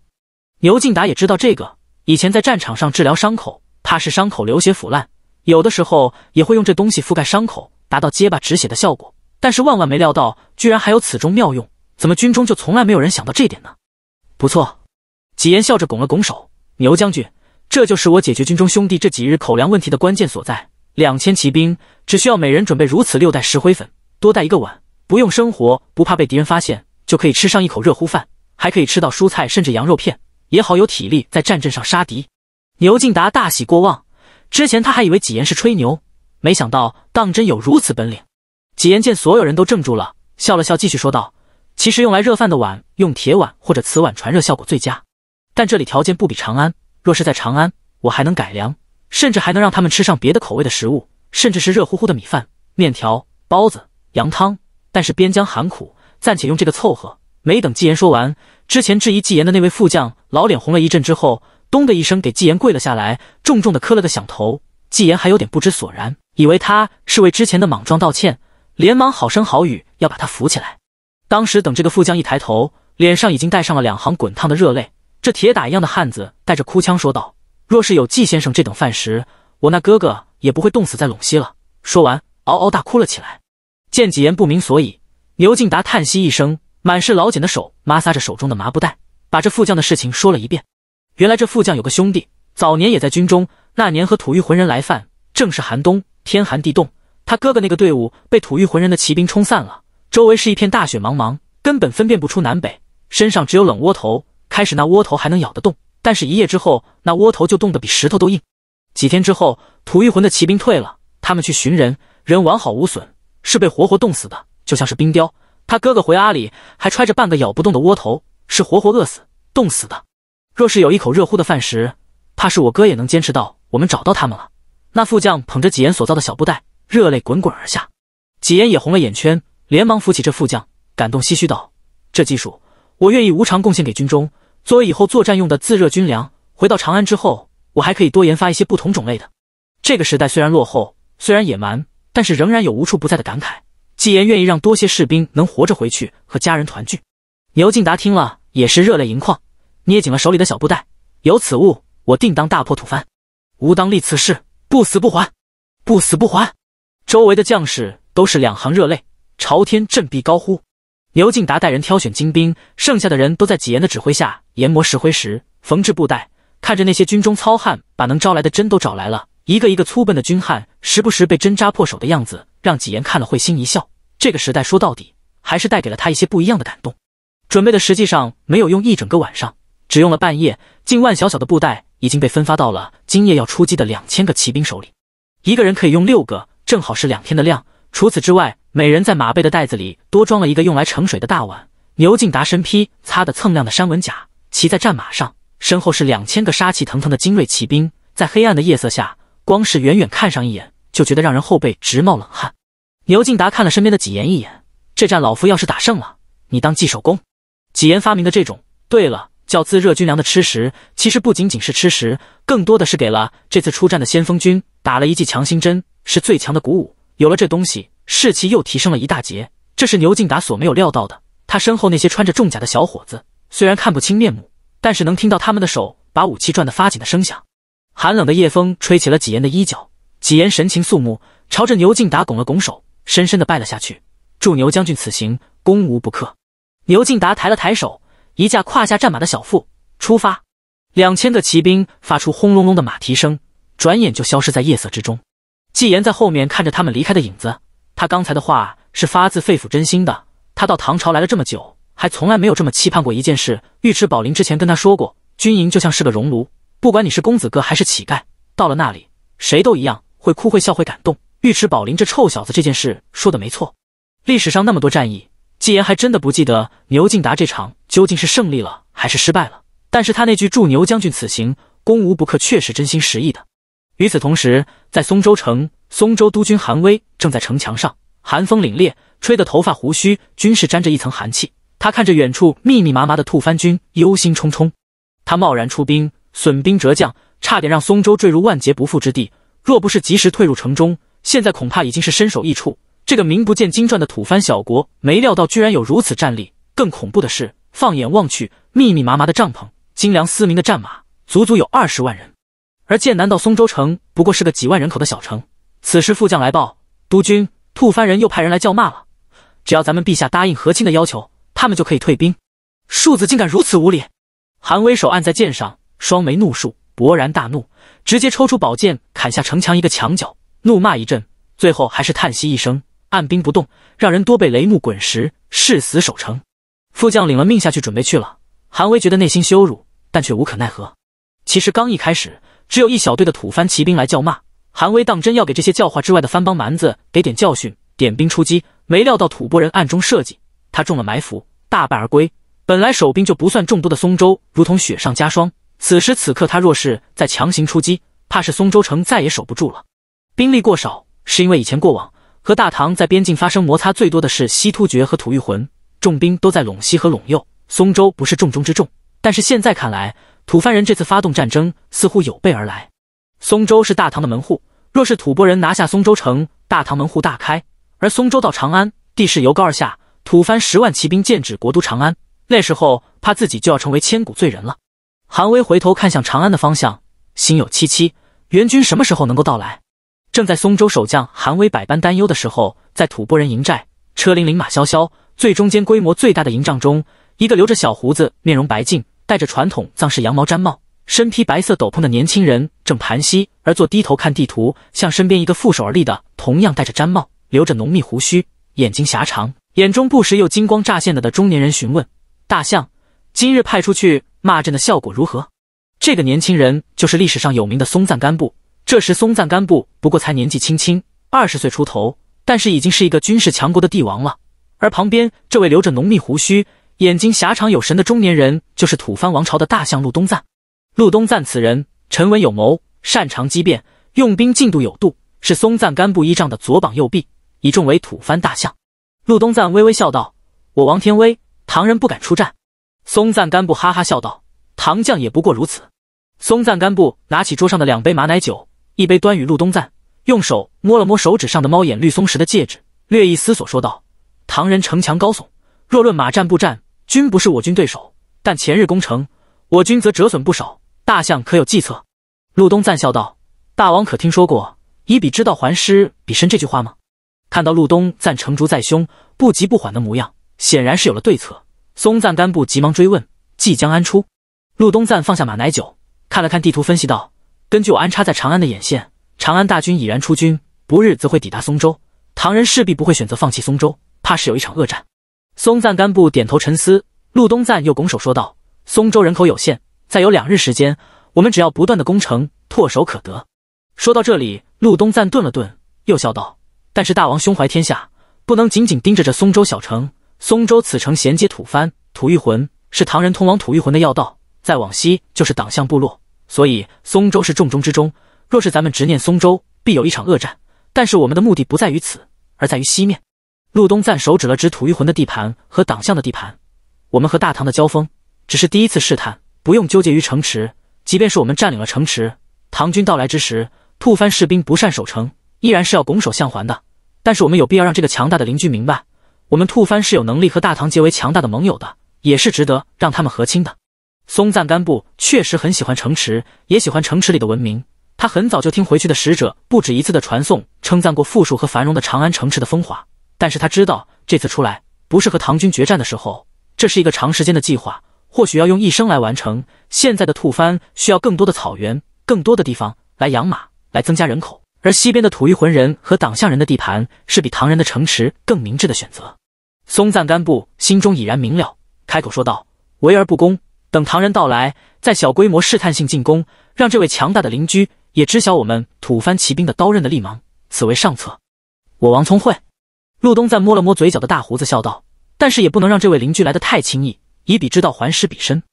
牛敬达也知道这个，以前在战场上治疗伤口，怕是伤口流血腐烂，有的时候也会用这东西覆盖伤口，达到结巴止血的效果。但是万万没料到，居然还有此中妙用。怎么军中就从来没有人想到这点呢？不错，几言笑着拱了拱手，牛将军，这就是我解决军中兄弟这几日口粮问题的关键所在。两千骑兵只需要每人准备如此六袋石灰粉。多带一个碗，不用生活，不怕被敌人发现，就可以吃上一口热乎饭，还可以吃到蔬菜，甚至羊肉片，也好有体力在战阵上杀敌。牛敬达大喜过望，之前他还以为纪言是吹牛，没想到当真有如此本领。纪言见所有人都怔住了，笑了笑，继续说道：“其实用来热饭的碗，用铁碗或者瓷碗传热效果最佳。但这里条件不比长安，若是在长安，我还能改良，甚至还能让他们吃上别的口味的食物，甚至是热乎乎的米饭、面条、包子。”羊汤，但是边疆寒苦，暂且用这个凑合。没等纪言说完，之前质疑纪言的那位副将老脸红了一阵之后，咚的一声给纪言跪了下来，重重的磕了个响头。纪言还有点不知所然，以为他是为之前的莽撞道歉，连忙好声好语要把他扶起来。当时等这个副将一抬头，脸上已经带上了两行滚烫的热泪。这铁打一样的汉子带着哭腔说道：“若是有纪先生这等饭食，我那哥哥也不会冻死在陇西了。”说完，嗷嗷大哭了起来。见几言不明所以，牛敬达叹息一声，满是老茧的手摩挲着手中的麻布袋，把这副将的事情说了一遍。原来这副将有个兄弟，早年也在军中。那年和吐域魂人来犯，正是寒冬，天寒地冻。他哥哥那个队伍被吐域魂人的骑兵冲散了，周围是一片大雪茫茫，根本分辨不出南北。身上只有冷窝头，开始那窝头还能咬得动，但是一夜之后，那窝头就冻得比石头都硬。几天之后，吐域魂的骑兵退了，他们去寻人，人完好无损。是被活活冻死的，就像是冰雕。他哥哥回阿里还揣着半个咬不动的窝头，是活活饿死、冻死的。若是有一口热乎的饭食，怕是我哥也能坚持到我们找到他们了。那副将捧着几言所造的小布袋，热泪滚滚而下。几言也红了眼圈，连忙扶起这副将，感动唏嘘道：“这技术，我愿意无偿贡献给军中，作为以后作战用的自热军粮。回到长安之后，我还可以多研发一些不同种类的。这个时代虽然落后，虽然野蛮。”但是仍然有无处不在的感慨。纪言愿意让多些士兵能活着回去和家人团聚。牛敬达听了也是热泪盈眶，捏紧了手里的小布袋。有此物，我定当大破吐蕃，吾当立此誓，不死不还，不死不还。周围的将士都是两行热泪，朝天振臂高呼。牛敬达带人挑选精兵，剩下的人都在纪言的指挥下研磨石灰石、缝制布袋。看着那些军中糙汉把能招来的针都找来了。一个一个粗笨的军汉，时不时被针扎破手的样子，让纪言看了会心一笑。这个时代说到底，还是带给了他一些不一样的感动。准备的实际上没有用一整个晚上，只用了半夜。近万小小的布袋已经被分发到了今夜要出击的两千个骑兵手里，一个人可以用六个，正好是两天的量。除此之外，每人在马背的袋子里多装了一个用来盛水的大碗。牛敬达身披擦得锃亮的山纹甲，骑在战马上，身后是两千个杀气腾腾的精锐骑兵，在黑暗的夜色下。光是远远看上一眼，就觉得让人后背直冒冷汗。牛敬达看了身边的纪言一眼，这战老夫要是打胜了，你当记首功。纪言发明的这种，对了，叫自热军粮的吃食，其实不仅仅是吃食，更多的是给了这次出战的先锋军打了一剂强心针，是最强的鼓舞。有了这东西，士气又提升了一大截。这是牛敬达所没有料到的。他身后那些穿着重甲的小伙子，虽然看不清面目，但是能听到他们的手把武器转得发紧的声响。寒冷的夜风，吹起了纪言的衣角。纪言神情肃穆，朝着牛敬达拱了拱手，深深的拜了下去，祝牛将军此行攻无不克。牛敬达抬了抬手，一架胯下战马的小腹，出发。两千个骑兵发出轰隆隆的马蹄声，转眼就消失在夜色之中。纪言在后面看着他们离开的影子，他刚才的话是发自肺腑真心的。他到唐朝来了这么久，还从来没有这么期盼过一件事。尉迟宝林之前跟他说过，军营就像是个熔炉。不管你是公子哥还是乞丐，到了那里谁都一样，会哭会笑会感动。尉迟宝林这臭小子，这件事说的没错。历史上那么多战役，纪言还真的不记得牛敬达这场究竟是胜利了还是失败了。但是他那句祝牛将军此行攻无不克，确实真心实意的。与此同时，在松州城，松州督军韩威正在城墙上，寒风凛冽，吹得头发胡须均是沾着一层寒气。他看着远处密密麻麻的吐蕃军，忧心忡忡。他贸然出兵。损兵折将，差点让松州坠入万劫不复之地。若不是及时退入城中，现在恐怕已经是身首异处。这个名不见经传的吐蕃小国，没料到居然有如此战力。更恐怖的是，放眼望去，密密麻麻的帐篷，精良嘶鸣的战马，足足有二十万人。而剑南到松州城，不过是个几万人口的小城。此时副将来报，督军吐蕃人又派人来叫骂了。只要咱们陛下答应和亲的要求，他们就可以退兵。庶子竟敢如此无礼！韩威手按在剑上。双眉怒竖，勃然大怒，直接抽出宝剑砍下城墙一个墙角，怒骂一阵，最后还是叹息一声，按兵不动，让人多被雷木滚石，誓死守城。副将领了命下去准备去了。韩威觉得内心羞辱，但却无可奈何。其实刚一开始，只有一小队的吐蕃骑兵来叫骂，韩威当真要给这些教化之外的番邦蛮子给点教训，点兵出击。没料到吐蕃人暗中设计，他中了埋伏，大败而归。本来守兵就不算众多的松州，如同雪上加霜。此时此刻，他若是再强行出击，怕是松州城再也守不住了。兵力过少，是因为以前过往和大唐在边境发生摩擦最多的是西突厥和吐谷浑，重兵都在陇西和陇右，松州不是重中之重。但是现在看来，吐蕃人这次发动战争似乎有备而来。松州是大唐的门户，若是吐蕃人拿下松州城，大唐门户大开。而松州到长安地势由高而下，吐蕃十万骑兵剑指国都长安，那时候怕自己就要成为千古罪人了。韩威回头看向长安的方向，心有戚戚。援军什么时候能够到来？正在松州守将韩威百般担忧的时候，在吐蕃人营寨，车辚辚，马萧萧，最中间规模最大的营帐中，一个留着小胡子、面容白净、戴着传统藏式羊毛毡帽、身披白色斗篷的年轻人正盘膝而坐，低头看地图，向身边一个负手而立的、同样戴着毡帽、留着浓密胡须、眼睛狭长、眼中不时又金光乍现的的中年人询问：“大象。”今日派出去骂朕的效果如何？这个年轻人就是历史上有名的松赞干布。这时松赞干布不过才年纪轻轻，二十岁出头，但是已经是一个军事强国的帝王了。而旁边这位留着浓密胡须、眼睛狭长有神的中年人，就是吐蕃王朝的大相陆东赞。陆东赞此人沉稳有谋，擅长机变，用兵进度有度，是松赞干布依仗的左膀右臂，以重为吐蕃大相。陆东赞微微笑道：“我王天威，唐人不敢出战。”松赞干布哈哈笑道：“唐将也不过如此。”松赞干布拿起桌上的两杯马奶酒，一杯端与陆东赞，用手摸了摸手指上的猫眼绿松石的戒指，略一思索，说道：“唐人城墙高耸，若论马战步战，均不是我军对手。但前日攻城，我军则折损不少。大相可有计策？”陆东赞笑道：“大王可听说过‘以彼之道还施彼身’这句话吗？”看到陆东赞成竹在胸、不急不缓的模样，显然是有了对策。松赞干布急忙追问：“即将安出？”陆东赞放下马奶酒，看了看地图，分析道：“根据我安插在长安的眼线，长安大军已然出军，不日则会抵达松州。唐人势必不会选择放弃松州，怕是有一场恶战。”松赞干布点头沉思，陆东赞又拱手说道：“松州人口有限，再有两日时间，我们只要不断的攻城，唾手可得。”说到这里，陆东赞顿了顿，又笑道：“但是大王胸怀天下，不能紧紧盯着这松州小城。”松州此城衔接吐蕃、吐玉浑，是唐人通往吐玉浑的要道。再往西就是党项部落，所以松州是重中之重。若是咱们执念松州，必有一场恶战。但是我们的目的不在于此，而在于西面。陆东赞手指了指吐玉浑的地盘和党项的地盘，我们和大唐的交锋只是第一次试探，不用纠结于城池。即便是我们占领了城池，唐军到来之时，吐蕃士兵不善守城，依然是要拱手相还的。但是我们有必要让这个强大的邻居明白。我们吐蕃是有能力和大唐结为强大的盟友的，也是值得让他们和亲的。松赞干布确实很喜欢城池，也喜欢城池里的文明。他很早就听回去的使者不止一次的传颂，称赞过富庶和繁荣的长安城池的风华。但是他知道这次出来不是和唐军决战的时候，这是一个长时间的计划，或许要用一生来完成。现在的吐蕃需要更多的草原，更多的地方来养马，来增加人口。而西边的吐谷浑人和党项人的地盘是比唐人的城池更明智的选择。松赞干布心中已然明了，开口说道：“围而不攻，等唐人到来，再小规模试探性进攻，让这位强大的邻居也知晓我们吐蕃骑兵的刀刃的利芒，此为上策。”我王聪慧，陆东赞摸了摸嘴角的大胡子，笑道：“但是也不能让这位邻居来得太轻易，以彼之道还施彼身。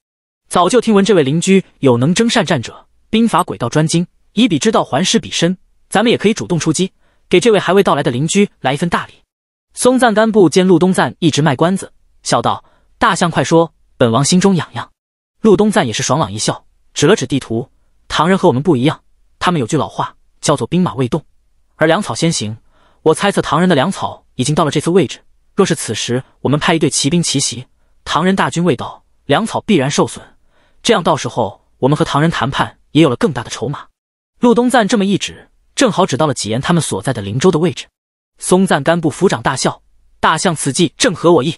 早就听闻这位邻居有能征善战者，兵法诡道专精，以彼之道还施彼身，咱们也可以主动出击，给这位还未到来的邻居来一份大礼。”松赞干布见陆东赞一直卖关子，笑道：“大象快说，本王心中痒痒。”陆东赞也是爽朗一笑，指了指地图：“唐人和我们不一样，他们有句老话叫做‘兵马未动，而粮草先行’。我猜测唐人的粮草已经到了这次位置。若是此时我们派一队骑兵奇袭，唐人大军未到，粮草必然受损。这样到时候我们和唐人谈判也有了更大的筹码。”陆东赞这么一指，正好指到了纪言他们所在的灵州的位置。松赞干布抚掌大笑：“大象此计正合我意，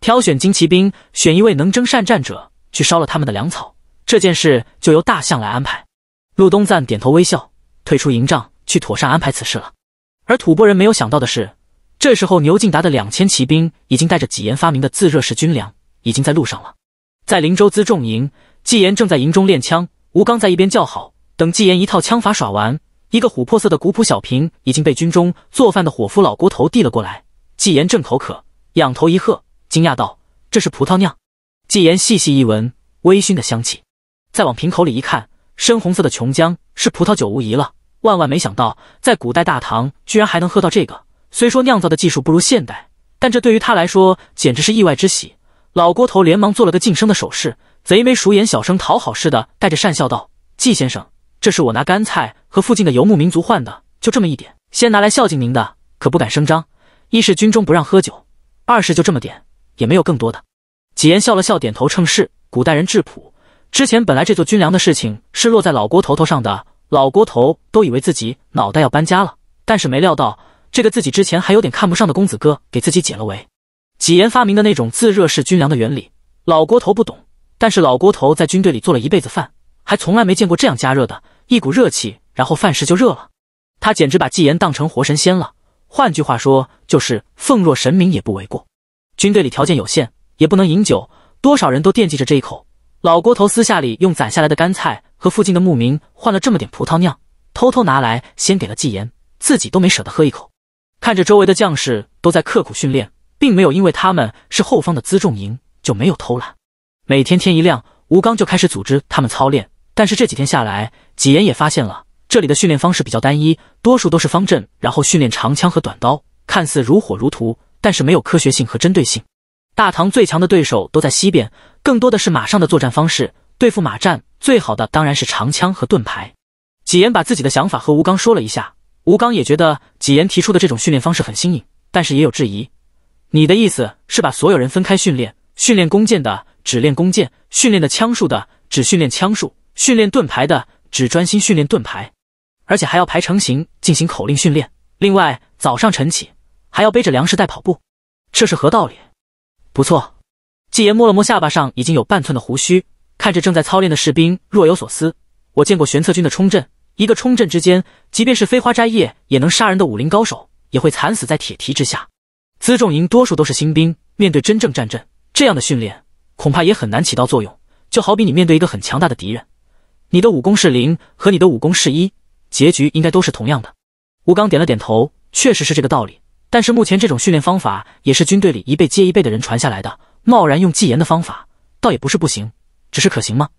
挑选精骑兵，选一位能征善战者去烧了他们的粮草。这件事就由大象来安排。”陆东赞点头微笑，退出营帐去妥善安排此事了。而吐蕃人没有想到的是，这时候牛敬达的两千骑兵已经带着纪言发明的自热式军粮，已经在路上了。在灵州辎重营，纪言正在营中练枪，吴刚在一边叫好。等纪言一套枪法耍完。一个琥珀色的古朴小瓶已经被军中做饭的伙夫老郭头递了过来。纪言正口渴，仰头一喝，惊讶道：“这是葡萄酿。”纪言细细一闻，微醺的香气，再往瓶口里一看，深红色的琼浆是葡萄酒无疑了。万万没想到，在古代大唐居然还能喝到这个。虽说酿造的技术不如现代，但这对于他来说简直是意外之喜。老郭头连忙做了个晋升的手势，贼眉鼠眼、小声讨好似的，带着讪笑道：“纪先生。”这是我拿干菜和附近的游牧民族换的，就这么一点，先拿来孝敬您的，可不敢声张。一是军中不让喝酒，二是就这么点，也没有更多的。纪言笑了笑，点头称是。古代人质朴，之前本来这座军粮的事情是落在老郭头头上的，老郭头都以为自己脑袋要搬家了，但是没料到这个自己之前还有点看不上的公子哥给自己解了围。纪言发明的那种自热式军粮的原理，老郭头不懂，但是老郭头在军队里做了一辈子饭。还从来没见过这样加热的，一股热气，然后饭食就热了。他简直把纪言当成活神仙了，换句话说，就是奉若神明也不为过。军队里条件有限，也不能饮酒，多少人都惦记着这一口老郭头。私下里用攒下来的干菜和附近的牧民换了这么点葡萄酿，偷偷拿来先给了纪言，自己都没舍得喝一口。看着周围的将士都在刻苦训练，并没有因为他们是后方的辎重营就没有偷懒。每天天一亮，吴刚就开始组织他们操练。但是这几天下来，纪言也发现了这里的训练方式比较单一，多数都是方阵，然后训练长枪和短刀，看似如火如荼，但是没有科学性和针对性。大唐最强的对手都在西边，更多的是马上的作战方式，对付马战最好的当然是长枪和盾牌。纪言把自己的想法和吴刚说了一下，吴刚也觉得纪言提出的这种训练方式很新颖，但是也有质疑。你的意思是把所有人分开训练，训练弓箭的只练弓箭，训练的枪术的只训练枪术。训练盾牌的只专心训练盾牌，而且还要排成型进行口令训练。另外，早上晨起还要背着粮食带跑步，这是何道理？不错，纪言摸了摸下巴上已经有半寸的胡须，看着正在操练的士兵若有所思。我见过玄策军的冲阵，一个冲阵之间，即便是飞花摘叶也能杀人的武林高手，也会惨死在铁蹄之下。辎重营多数都是新兵，面对真正战阵，这样的训练恐怕也很难起到作用。就好比你面对一个很强大的敌人。你的武功是零，和你的武功是一，结局应该都是同样的。吴刚点了点头，确实是这个道理。但是目前这种训练方法也是军队里一辈接一辈的人传下来的，贸然用纪言的方法，倒也不是不行，只是可行吗？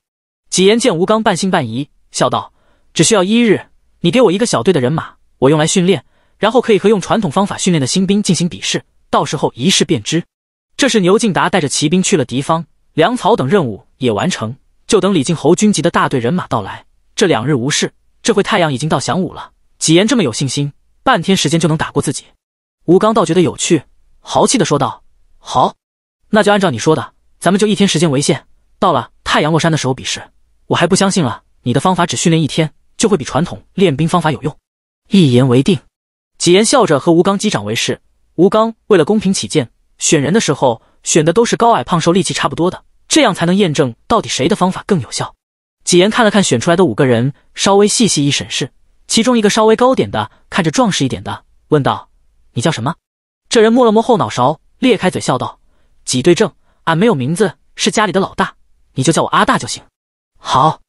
纪言见吴刚半信半疑，笑道：“只需要一日，你给我一个小队的人马，我用来训练，然后可以和用传统方法训练的新兵进行比试，到时候一试便知。”这时，牛敬达带着骑兵去了敌方，粮草等任务也完成。就等李靖侯军级的大队人马到来。这两日无事，这会太阳已经到晌午了。纪言这么有信心，半天时间就能打过自己？吴刚倒觉得有趣，豪气的说道：“好，那就按照你说的，咱们就一天时间为限，到了太阳落山的时候比试。我还不相信了，你的方法只训练一天就会比传统练兵方法有用。”一言为定。纪言笑着和吴刚击掌为誓。吴刚为了公平起见，选人的时候选的都是高矮胖瘦力气差不多的。这样才能验证到底谁的方法更有效。几言看了看选出来的五个人，稍微细细一审视，其中一个稍微高点的、看着壮实一点的，问道：“你叫什么？”这人摸了摸后脑勺，裂开嘴笑道：“几对正，俺没有名字，是家里的老大，你就叫我阿大就行。”好，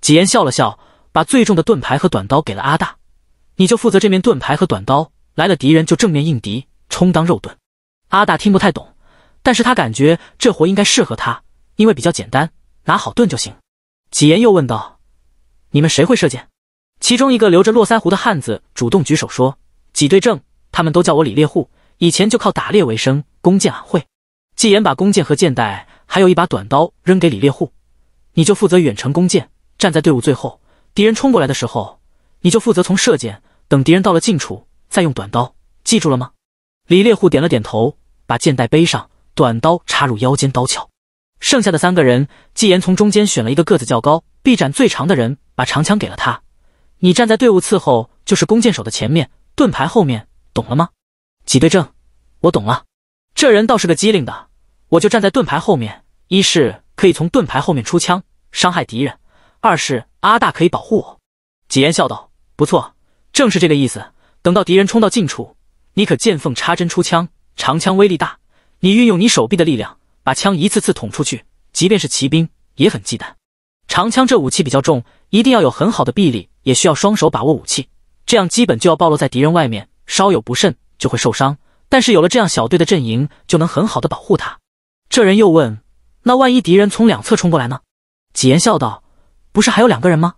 几言笑了笑，把最重的盾牌和短刀给了阿大：“你就负责这面盾牌和短刀，来了敌人就正面应敌，充当肉盾。”阿大听不太懂，但是他感觉这活应该适合他。因为比较简单，拿好盾就行。纪言又问道：“你们谁会射箭？”其中一个留着络腮胡的汉子主动举手说：“几对正，他们都叫我李猎户，以前就靠打猎为生，弓箭俺会。”纪言把弓箭和箭袋，还有一把短刀扔给李猎户：“你就负责远程弓箭，站在队伍最后。敌人冲过来的时候，你就负责从射箭，等敌人到了近处，再用短刀。记住了吗？”李猎户点了点头，把箭袋背上，短刀插入腰间刀鞘。剩下的三个人，纪言从中间选了一个个子较高、臂展最长的人，把长枪给了他。你站在队伍伺候，就是弓箭手的前面，盾牌后面，懂了吗？几对正，我懂了。这人倒是个机灵的，我就站在盾牌后面，一是可以从盾牌后面出枪伤害敌人，二是阿大可以保护我。纪言笑道：“不错，正是这个意思。等到敌人冲到近处，你可见缝插针出枪，长枪威力大，你运用你手臂的力量。”把枪一次次捅出去，即便是骑兵也很忌惮长枪这武器比较重，一定要有很好的臂力，也需要双手把握武器，这样基本就要暴露在敌人外面，稍有不慎就会受伤。但是有了这样小队的阵营，就能很好的保护他。这人又问：“那万一敌人从两侧冲过来呢？”纪言笑道：“不是还有两个人吗？”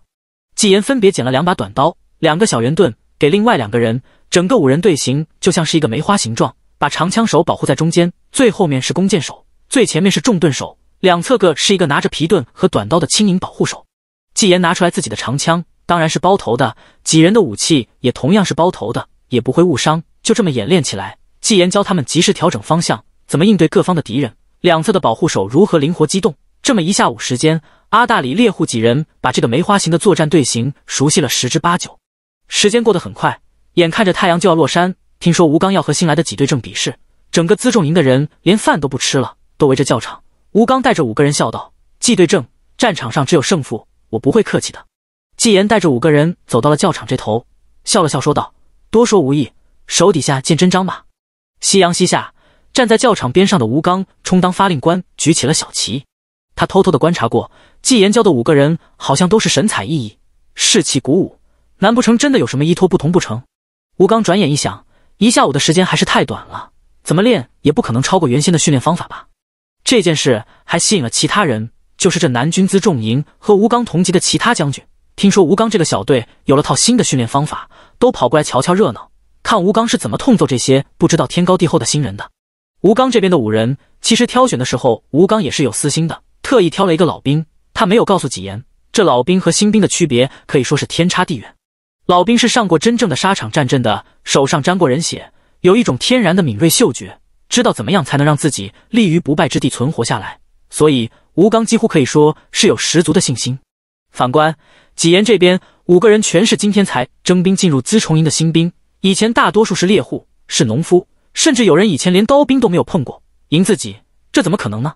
纪言分别捡了两把短刀，两个小圆盾给另外两个人，整个五人队形就像是一个梅花形状，把长枪手保护在中间，最后面是弓箭手。最前面是重盾手，两侧各是一个拿着皮盾和短刀的轻盈保护手。纪言拿出来自己的长枪，当然是包头的。几人的武器也同样是包头的，也不会误伤。就这么演练起来，纪言教他们及时调整方向，怎么应对各方的敌人，两侧的保护手如何灵活机动。这么一下午时间，阿大、里猎户几人把这个梅花形的作战队形熟悉了十之八九。时间过得很快，眼看着太阳就要落山，听说吴刚要和新来的几队正比试，整个辎重营的人连饭都不吃了。都围着教场，吴刚带着五个人笑道：“季队正，战场上只有胜负，我不会客气的。”季言带着五个人走到了教场这头，笑了笑说道：“多说无益，手底下见真章吧。”夕阳西下，站在教场边上的吴刚充当发令官，举起了小旗。他偷偷的观察过，季言教的五个人好像都是神采奕奕，士气鼓舞。难不成真的有什么依托不同不成？吴刚转眼一想，一下午的时间还是太短了，怎么练也不可能超过原先的训练方法吧。这件事还吸引了其他人，就是这南军辎重营和吴刚同级的其他将军，听说吴刚这个小队有了套新的训练方法，都跑过来瞧瞧热闹，看吴刚是怎么痛揍这些不知道天高地厚的新人的。吴刚这边的五人，其实挑选的时候，吴刚也是有私心的，特意挑了一个老兵，他没有告诉几言，这老兵和新兵的区别可以说是天差地远，老兵是上过真正的沙场战阵的，手上沾过人血，有一种天然的敏锐嗅觉。知道怎么样才能让自己立于不败之地，存活下来，所以吴刚几乎可以说是有十足的信心。反观纪言这边，五个人全是今天才征兵进入资重营的新兵，以前大多数是猎户，是农夫，甚至有人以前连刀兵都没有碰过。赢自己，这怎么可能呢？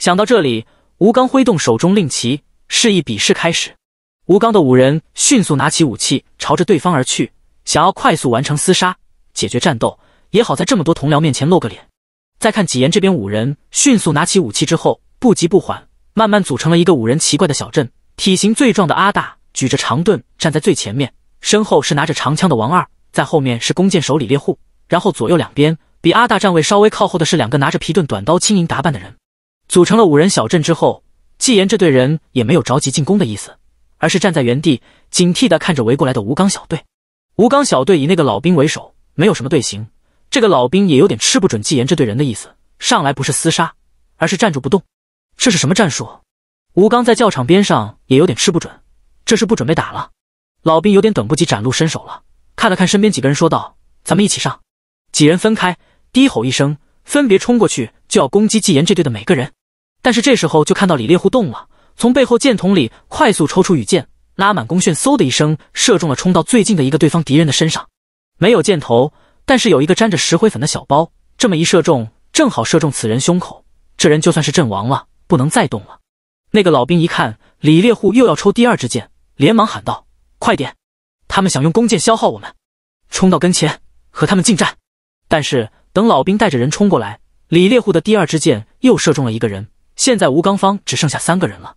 想到这里，吴刚挥动手中令旗，示意比试开始。吴刚的五人迅速拿起武器，朝着对方而去，想要快速完成厮杀，解决战斗，也好在这么多同僚面前露个脸。再看纪言这边，五人迅速拿起武器之后，不急不缓，慢慢组成了一个五人奇怪的小镇。体型最壮的阿大举着长盾站在最前面，身后是拿着长枪的王二，在后面是弓箭手李猎户，然后左右两边比阿大站位稍微靠后的是两个拿着皮盾短刀、轻盈打扮的人，组成了五人小镇之后，纪言这队人也没有着急进攻的意思，而是站在原地，警惕地看着围过来的吴刚小队。吴刚小队以那个老兵为首，没有什么队形。这个老兵也有点吃不准纪言这队人的意思，上来不是厮杀，而是站住不动，这是什么战术？吴刚在教场边上也有点吃不准，这是不准备打了。老兵有点等不及展露身手了，看了看身边几个人，说道：“咱们一起上！”几人分开，低吼一声，分别冲过去，就要攻击纪言这队的每个人。但是这时候就看到李猎户动了，从背后箭筒里快速抽出羽箭，拉满弓弦，嗖的一声射中了冲到最近的一个对方敌人的身上，没有箭头。但是有一个沾着石灰粉的小包，这么一射中，正好射中此人胸口，这人就算是阵亡了，不能再动了。那个老兵一看李猎户又要抽第二支箭，连忙喊道：“快点！他们想用弓箭消耗我们，冲到跟前和他们近战。”但是等老兵带着人冲过来，李猎户的第二支箭又射中了一个人。现在吴刚方只剩下三个人了，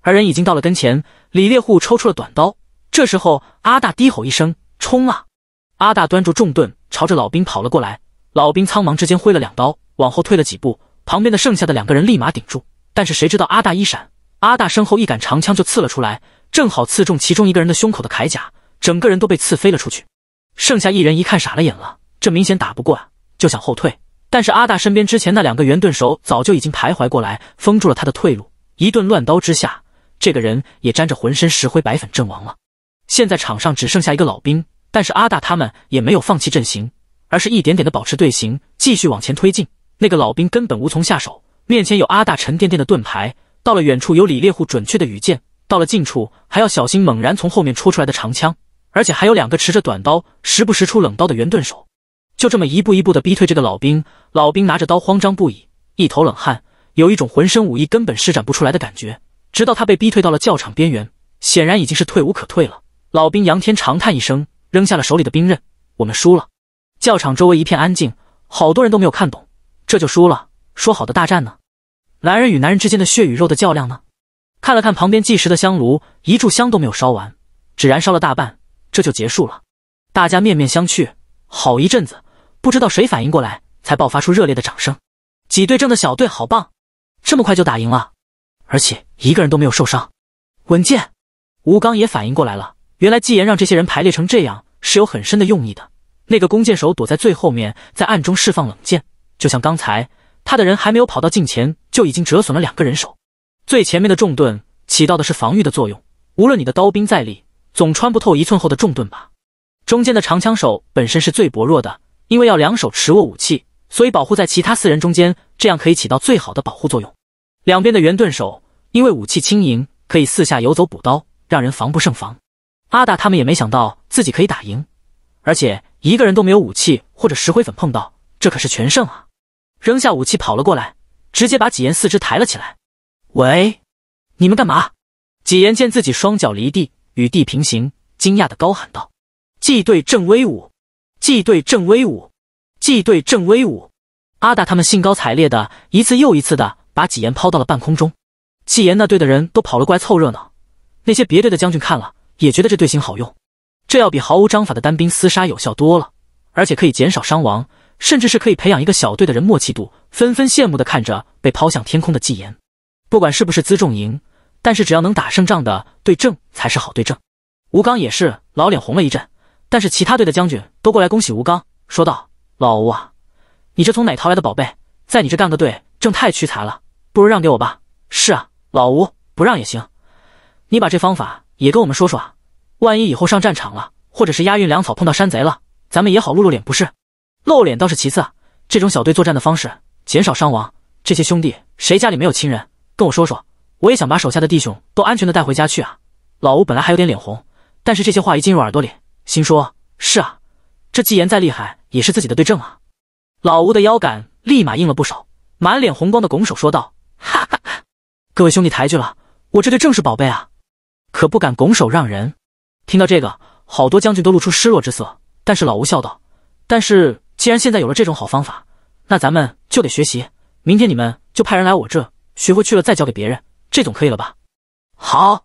而人已经到了跟前，李猎户抽出了短刀。这时候阿大低吼一声：“冲啊！”阿大端住重盾，朝着老兵跑了过来。老兵仓忙之间挥了两刀，往后退了几步。旁边的剩下的两个人立马顶住，但是谁知道阿大一闪，阿大身后一杆长枪就刺了出来，正好刺中其中一个人的胸口的铠甲，整个人都被刺飞了出去。剩下一人一看傻了眼了，这明显打不过，啊，就想后退，但是阿大身边之前那两个圆盾手早就已经徘徊过来，封住了他的退路，一顿乱刀之下，这个人也沾着浑身石灰白粉阵亡了。现在场上只剩下一个老兵。但是阿大他们也没有放弃阵型，而是一点点的保持队形，继续往前推进。那个老兵根本无从下手，面前有阿大沉甸甸的盾牌，到了远处有李猎户准确的羽箭，到了近处还要小心猛然从后面戳出来的长枪，而且还有两个持着短刀、时不时出冷刀的圆盾手，就这么一步一步的逼退这个老兵。老兵拿着刀慌张不已，一头冷汗，有一种浑身武艺根本施展不出来的感觉。直到他被逼退到了教场边缘，显然已经是退无可退了。老兵仰天长叹一声。扔下了手里的兵刃，我们输了。教场周围一片安静，好多人都没有看懂，这就输了？说好的大战呢？男人与男人之间的血与肉的较量呢？看了看旁边计时的香炉，一炷香都没有烧完，只燃烧了大半，这就结束了？大家面面相觑，好一阵子，不知道谁反应过来，才爆发出热烈的掌声。几队正的小队好棒，这么快就打赢了，而且一个人都没有受伤。稳健，吴刚也反应过来了。原来纪言让这些人排列成这样是有很深的用意的。那个弓箭手躲在最后面，在暗中释放冷箭，就像刚才他的人还没有跑到近前，就已经折损了两个人手。最前面的重盾起到的是防御的作用，无论你的刀兵再利，总穿不透一寸厚的重盾吧？中间的长枪手本身是最薄弱的，因为要两手持握武器，所以保护在其他四人中间，这样可以起到最好的保护作用。两边的圆盾手因为武器轻盈，可以四下游走补刀，让人防不胜防。阿大他们也没想到自己可以打赢，而且一个人都没有武器或者石灰粉碰到，这可是全胜啊！扔下武器跑了过来，直接把纪言四肢抬了起来。喂，你们干嘛？纪言见自己双脚离地，与地平行，惊讶的高喊道：“既队正威武！既队正威武！既队正威武！”阿大他们兴高采烈的一次又一次的把纪言抛到了半空中。纪言那队的人都跑了过来凑热闹，那些别队的将军看了。也觉得这队形好用，这要比毫无章法的单兵厮杀有效多了，而且可以减少伤亡，甚至是可以培养一个小队的人默契度。纷纷羡慕地看着被抛向天空的纪言，不管是不是辎重营，但是只要能打胜仗的对正才是好对正。吴刚也是老脸红了一阵，但是其他队的将军都过来恭喜吴刚，说道：“老吴啊，你这从哪淘来的宝贝，在你这干个队正太屈才了，不如让给我吧。”“是啊，老吴不让也行，你把这方法。”也跟我们说说啊，万一以后上战场了，或者是押运粮草碰到山贼了，咱们也好露露脸不是？露脸倒是其次啊，这种小队作战的方式减少伤亡，这些兄弟谁家里没有亲人？跟我说说，我也想把手下的弟兄都安全的带回家去啊。老吴本来还有点脸红，但是这些话一进入耳朵里，心说是啊，这纪言再厉害也是自己的对证啊。老吴的腰杆立马硬了不少，满脸红光的拱手说道：“哈哈哈，各位兄弟抬举了，我这对正是宝贝啊。”可不敢拱手让人。听到这个，好多将军都露出失落之色。但是老吴笑道：“但是既然现在有了这种好方法，那咱们就得学习。明天你们就派人来我这学会去了，再交给别人，这总可以了吧？”好，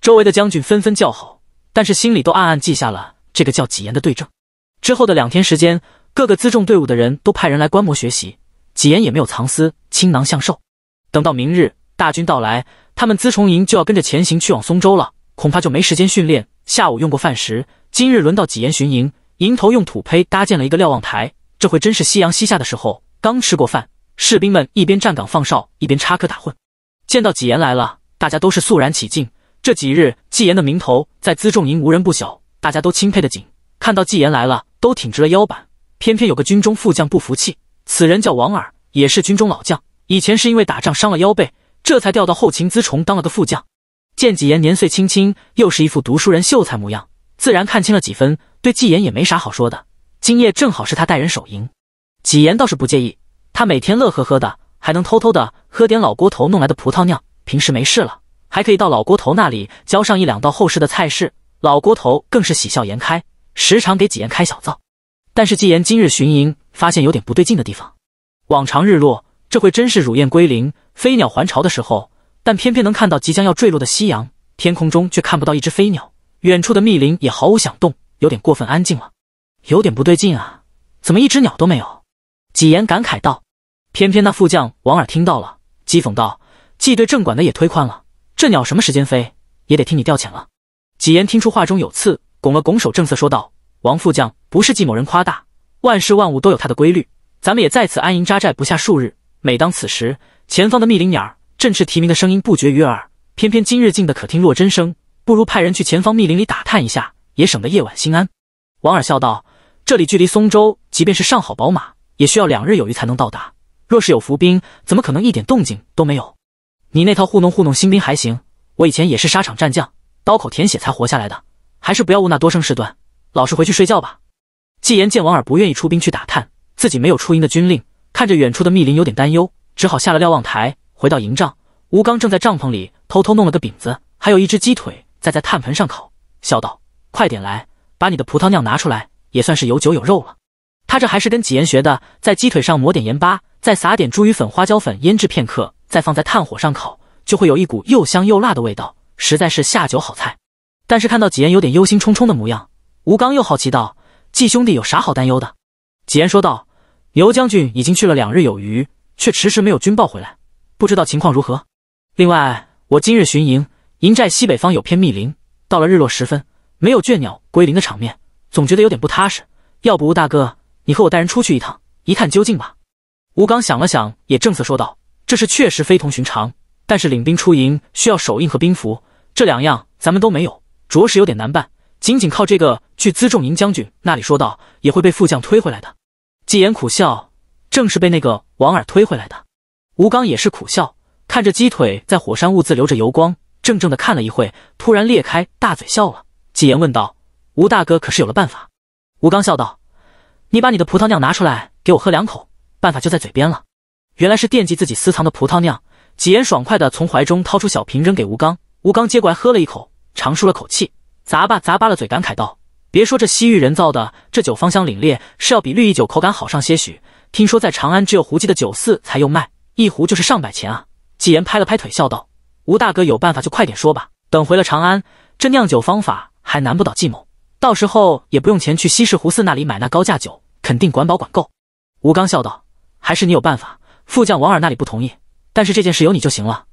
周围的将军纷纷叫好，但是心里都暗暗记下了这个叫几言的对症。之后的两天时间，各个辎重队伍的人都派人来观摩学习，几言也没有藏私，倾囊相授。等到明日大军到来。他们辎重营就要跟着前行去往松州了，恐怕就没时间训练。下午用过饭时，今日轮到纪言巡营，营头用土坯搭建了一个瞭望台。这回真是夕阳西下的时候，刚吃过饭，士兵们一边站岗放哨，一边插科打诨。见到纪言来了，大家都是肃然起敬。这几日纪言的名头在辎重营无人不晓，大家都钦佩的紧。看到纪言来了，都挺直了腰板。偏偏有个军中副将不服气，此人叫王尔，也是军中老将，以前是因为打仗伤了腰背。这才调到后勤资重当了个副将，见纪言年岁轻轻，又是一副读书人秀才模样，自然看清了几分，对纪言也没啥好说的。今夜正好是他带人守营，纪言倒是不介意，他每天乐呵呵的，还能偷偷的喝点老郭头弄来的葡萄酿。平时没事了，还可以到老郭头那里浇上一两道后世的菜式，老郭头更是喜笑颜开，时常给纪言开小灶。但是纪言今日巡营，发现有点不对劲的地方，往常日落。这会真是乳燕归林、飞鸟还巢的时候，但偏偏能看到即将要坠落的夕阳，天空中却看不到一只飞鸟，远处的密林也毫无响动，有点过分安静了，有点不对劲啊！怎么一只鸟都没有？纪言感慨道。偏偏那副将王尔听到了，讥讽道：“既对正管的也忒宽了，这鸟什么时间飞，也得听你调遣了。”纪言听出话中有刺，拱了拱手，正色说道：“王副将，不是纪某人夸大，万事万物都有它的规律，咱们也在此安营扎寨不下数日。”每当此时，前方的密林儿振翅啼鸣的声音不绝于耳。偏偏今日静得可听落针声，不如派人去前方密林里打探一下，也省得夜晚心安。王尔笑道：“这里距离松州，即便是上好宝马，也需要两日有余才能到达。若是有伏兵，怎么可能一点动静都没有？你那套糊弄糊弄新兵还行，我以前也是沙场战将，刀口舔血才活下来的，还是不要误那多生事端。老实回去睡觉吧。”纪言见王尔不愿意出兵去打探，自己没有出营的军令。看着远处的密林，有点担忧，只好下了瞭望台，回到营帐。吴刚正在帐篷里偷偷弄了个饼子，还有一只鸡腿，再在炭盆上烤，笑道：“快点来，把你的葡萄酿拿出来，也算是有酒有肉了。”他这还是跟几言学的，在鸡腿上抹点盐巴，再撒点茱萸粉、花椒粉，腌制片刻，再放在炭火上烤，就会有一股又香又辣的味道，实在是下酒好菜。但是看到几言有点忧心忡忡的模样，吴刚又好奇道：“纪兄弟有啥好担忧的？”几言说道。尤将军已经去了两日有余，却迟迟没有军报回来，不知道情况如何。另外，我今日巡营，营寨西北方有片密林，到了日落时分，没有倦鸟归林的场面，总觉得有点不踏实。要不吴大哥，你和我带人出去一趟，一探究竟吧。吴刚想了想，也正色说道：“这事确实非同寻常，但是领兵出营需要手印和兵符，这两样咱们都没有，着实有点难办。仅仅靠这个去辎重营将军那里说道，也会被副将推回来的。”纪言苦笑，正是被那个王耳推回来的。吴刚也是苦笑，看着鸡腿在火山兀自流着油光，怔怔的看了一会，突然裂开大嘴笑了。纪言问道：“吴大哥可是有了办法？”吴刚笑道：“你把你的葡萄酿拿出来给我喝两口，办法就在嘴边了。”原来是惦记自己私藏的葡萄酿。纪言爽快的从怀中掏出小瓶扔给吴刚，吴刚接过来喝了一口，长舒了口气，砸吧砸吧了嘴，感慨道。别说这西域人造的这酒芳香凛冽，是要比绿意酒口感好上些许。听说在长安只有胡姬的酒肆才有卖，一壶就是上百钱啊！纪言拍了拍腿，笑道：“吴大哥有办法就快点说吧，等回了长安，这酿酒方法还难不倒纪某，到时候也不用钱去西市胡寺那里买那高价酒，肯定管饱管够。”吴刚笑道：“还是你有办法，副将王尔那里不同意，但是这件事有你就行了，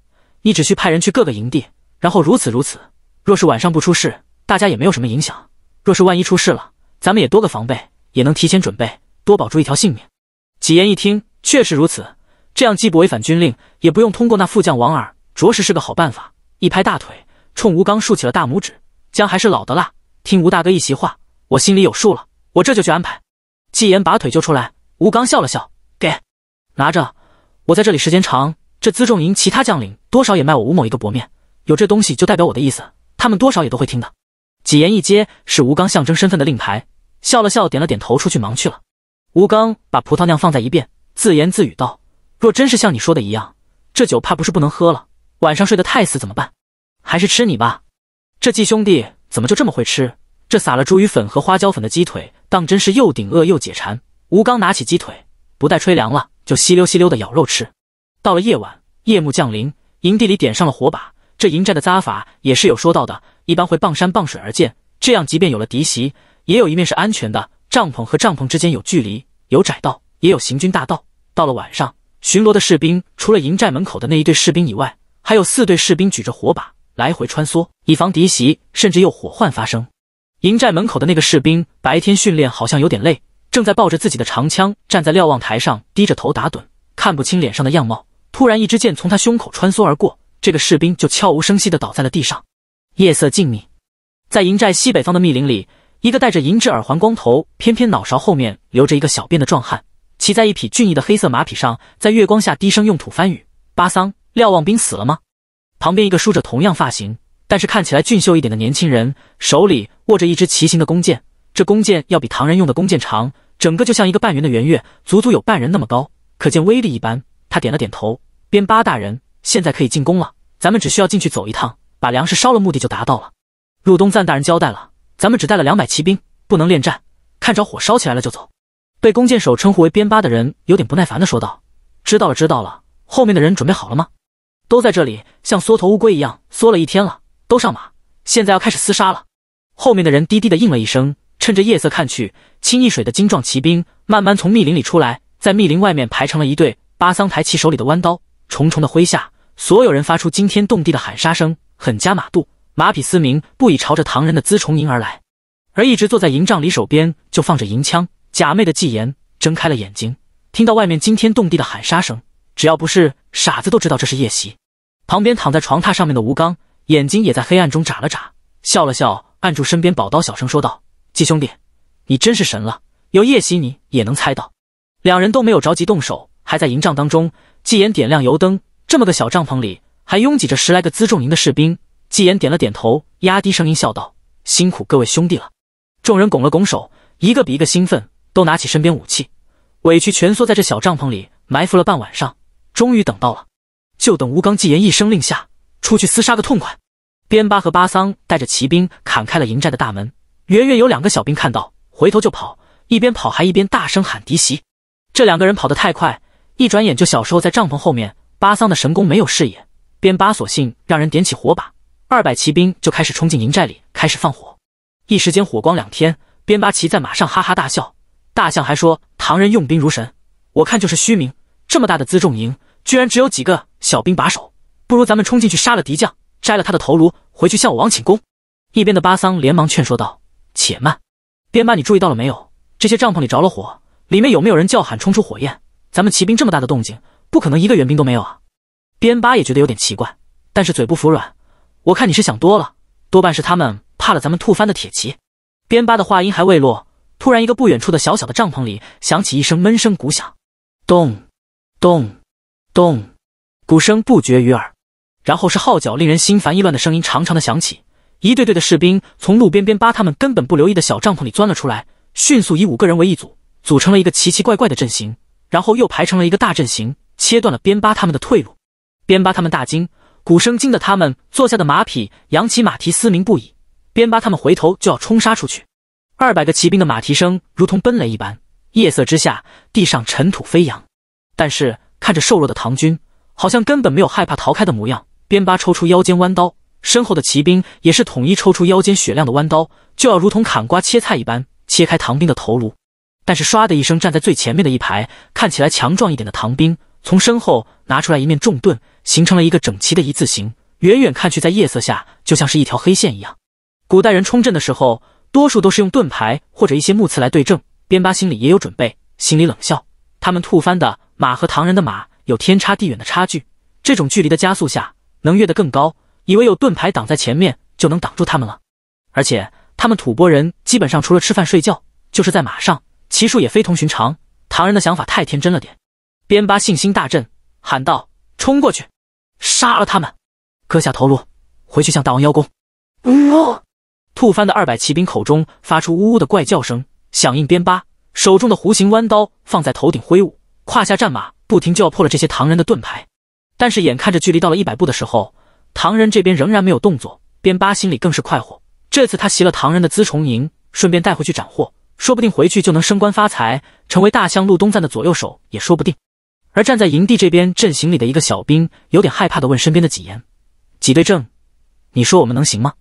你只需派人去各个营地，然后如此如此。若是晚上不出事，大家也没有什么影响。”若是万一出事了，咱们也多个防备，也能提前准备，多保住一条性命。纪言一听，确实如此，这样既不违反军令，也不用通过那副将王耳，着实是个好办法。一拍大腿，冲吴刚竖起了大拇指。姜还是老的辣，听吴大哥一席话，我心里有数了，我这就去安排。纪言拔腿就出来，吴刚笑了笑，给，拿着。我在这里时间长，这辎重营其他将领多少也卖我吴某一个薄面，有这东西就代表我的意思，他们多少也都会听的。几言一接是吴刚象征身份的令牌，笑了笑，点了点头，出去忙去了。吴刚把葡萄酿放在一边，自言自语道：“若真是像你说的一样，这酒怕不是不能喝了。晚上睡得太死怎么办？还是吃你吧。这季兄弟怎么就这么会吃？这撒了茱萸粉和花椒粉的鸡腿，当真是又顶饿又解馋。”吴刚拿起鸡腿，不待吹凉了，就吸溜吸溜的咬肉吃。到了夜晚，夜幕降临，营地里点上了火把。这营寨的扎法也是有说到的。一般会傍山傍水而建，这样即便有了敌袭，也有一面是安全的。帐篷和帐篷之间有距离，有窄道，也有行军大道。到了晚上，巡逻的士兵除了营寨门口的那一队士兵以外，还有四队士兵举着火把来回穿梭，以防敌袭，甚至有火患发生。营寨门口的那个士兵白天训练好像有点累，正在抱着自己的长枪站在瞭望台上，低着头打盹，看不清脸上的样貌。突然，一支箭从他胸口穿梭而过，这个士兵就悄无声息地倒在了地上。夜色静谧，在营寨西北方的密林里，一个戴着银质耳环、光头、偏偏脑勺后面留着一个小辫的壮汉，骑在一匹俊逸的黑色马匹上，在月光下低声用土翻语：“巴桑，廖望兵死了吗？”旁边一个梳着同样发型，但是看起来俊秀一点的年轻人，手里握着一支骑行的弓箭，这弓箭要比唐人用的弓箭长，整个就像一个半圆的圆月，足足有半人那么高，可见威力一般。他点了点头，边八大人现在可以进宫了，咱们只需要进去走一趟。把粮食烧了，目的就达到了。陆东赞大人交代了，咱们只带了两百骑兵，不能恋战，看着火烧起来了就走。被弓箭手称呼为边巴的人有点不耐烦的说道：“知道了，知道了。后面的人准备好了吗？都在这里，像缩头乌龟一样缩了一天了，都上马，现在要开始厮杀了。”后面的人低低的应了一声。趁着夜色看去，清一水的精壮骑兵慢慢从密林里出来，在密林外面排成了一队。巴桑抬起手里的弯刀，重重的挥下，所有人发出惊天动地的喊杀声。狠加马肚，马匹嘶鸣不已，朝着唐人的辎重营而来。而一直坐在营帐里手边就放着银枪假寐的纪言，睁开了眼睛，听到外面惊天动地的喊杀声，只要不是傻子都知道这是夜袭。旁边躺在床榻上面的吴刚，眼睛也在黑暗中眨了眨，笑了笑，按住身边宝刀，小声说道：“纪兄弟，你真是神了，有夜袭你也能猜到。”两人都没有着急动手，还在营帐当中。纪言点亮油灯，这么个小帐篷里。还拥挤着十来个辎重营的士兵。纪言点了点头，压低声音笑道：“辛苦各位兄弟了。”众人拱了拱手，一个比一个兴奋，都拿起身边武器。委屈蜷缩在这小帐篷里埋伏了半晚上，终于等到了，就等吴刚纪言一声令下，出去厮杀个痛快。边巴和巴桑带着骑兵砍开了营寨的大门，远远有两个小兵看到，回头就跑，一边跑还一边大声喊敌袭。这两个人跑得太快，一转眼就小时候在帐篷后面。巴桑的神功没有视野。边巴索性让人点起火把，二百骑兵就开始冲进营寨里，开始放火。一时间火光两天。边巴骑在马上哈哈大笑，大象还说唐人用兵如神，我看就是虚名。这么大的辎重营，居然只有几个小兵把守，不如咱们冲进去杀了敌将，摘了他的头颅，回去向我王请功。一边的巴桑连忙劝说道：“且慢，边巴，你注意到了没有？这些帐篷里着了火，里面有没有人叫喊冲出火焰？咱们骑兵这么大的动静，不可能一个援兵都没有啊！”边巴也觉得有点奇怪，但是嘴不服软。我看你是想多了，多半是他们怕了咱们吐蕃的铁骑。边巴的话音还未落，突然一个不远处的小小的帐篷里响起一声闷声鼓响，咚，咚，咚，鼓声不绝于耳，然后是号角令人心烦意乱的声音长长的响起。一队队的士兵从路边边巴他们根本不留意的小帐篷里钻了出来，迅速以五个人为一组，组成了一个奇奇怪怪的阵型，然后又排成了一个大阵型，切断了边巴他们的退路。边巴他们大惊，鼓声惊得他们坐下的马匹扬起马蹄嘶鸣不已。边巴他们回头就要冲杀出去，二百个骑兵的马蹄声如同奔雷一般。夜色之下，地上尘土飞扬。但是看着瘦弱的唐军，好像根本没有害怕逃开的模样。边巴抽出腰间弯刀，身后的骑兵也是统一抽出腰间雪亮的弯刀，就要如同砍瓜切菜一般切开唐兵的头颅。但是唰的一声，站在最前面的一排看起来强壮一点的唐兵。从身后拿出来一面重盾，形成了一个整齐的一字形，远远看去，在夜色下就像是一条黑线一样。古代人冲阵的时候，多数都是用盾牌或者一些木刺来对正。边巴心里也有准备，心里冷笑：他们吐蕃的马和唐人的马有天差地远的差距，这种距离的加速下能越得更高。以为有盾牌挡在前面就能挡住他们了，而且他们吐蕃人基本上除了吃饭睡觉就是在马上，骑术也非同寻常。唐人的想法太天真了点。边巴信心大振，喊道：“冲过去，杀了他们，割下头颅，回去向大王邀功。”呜！吐蕃的二百骑兵口中发出呜呜的怪叫声，响应边巴手中的弧形弯刀放在头顶挥舞，胯下战马不停就要破了这些唐人的盾牌。但是眼看着距离到了一百步的时候，唐人这边仍然没有动作，边巴心里更是快活。这次他袭了唐人的辎重营，顺便带回去斩获，说不定回去就能升官发财，成为大相路东赞的左右手也说不定。而站在营地这边阵型里的一个小兵有点害怕的问身边的几言：“几队正，你说我们能行吗？”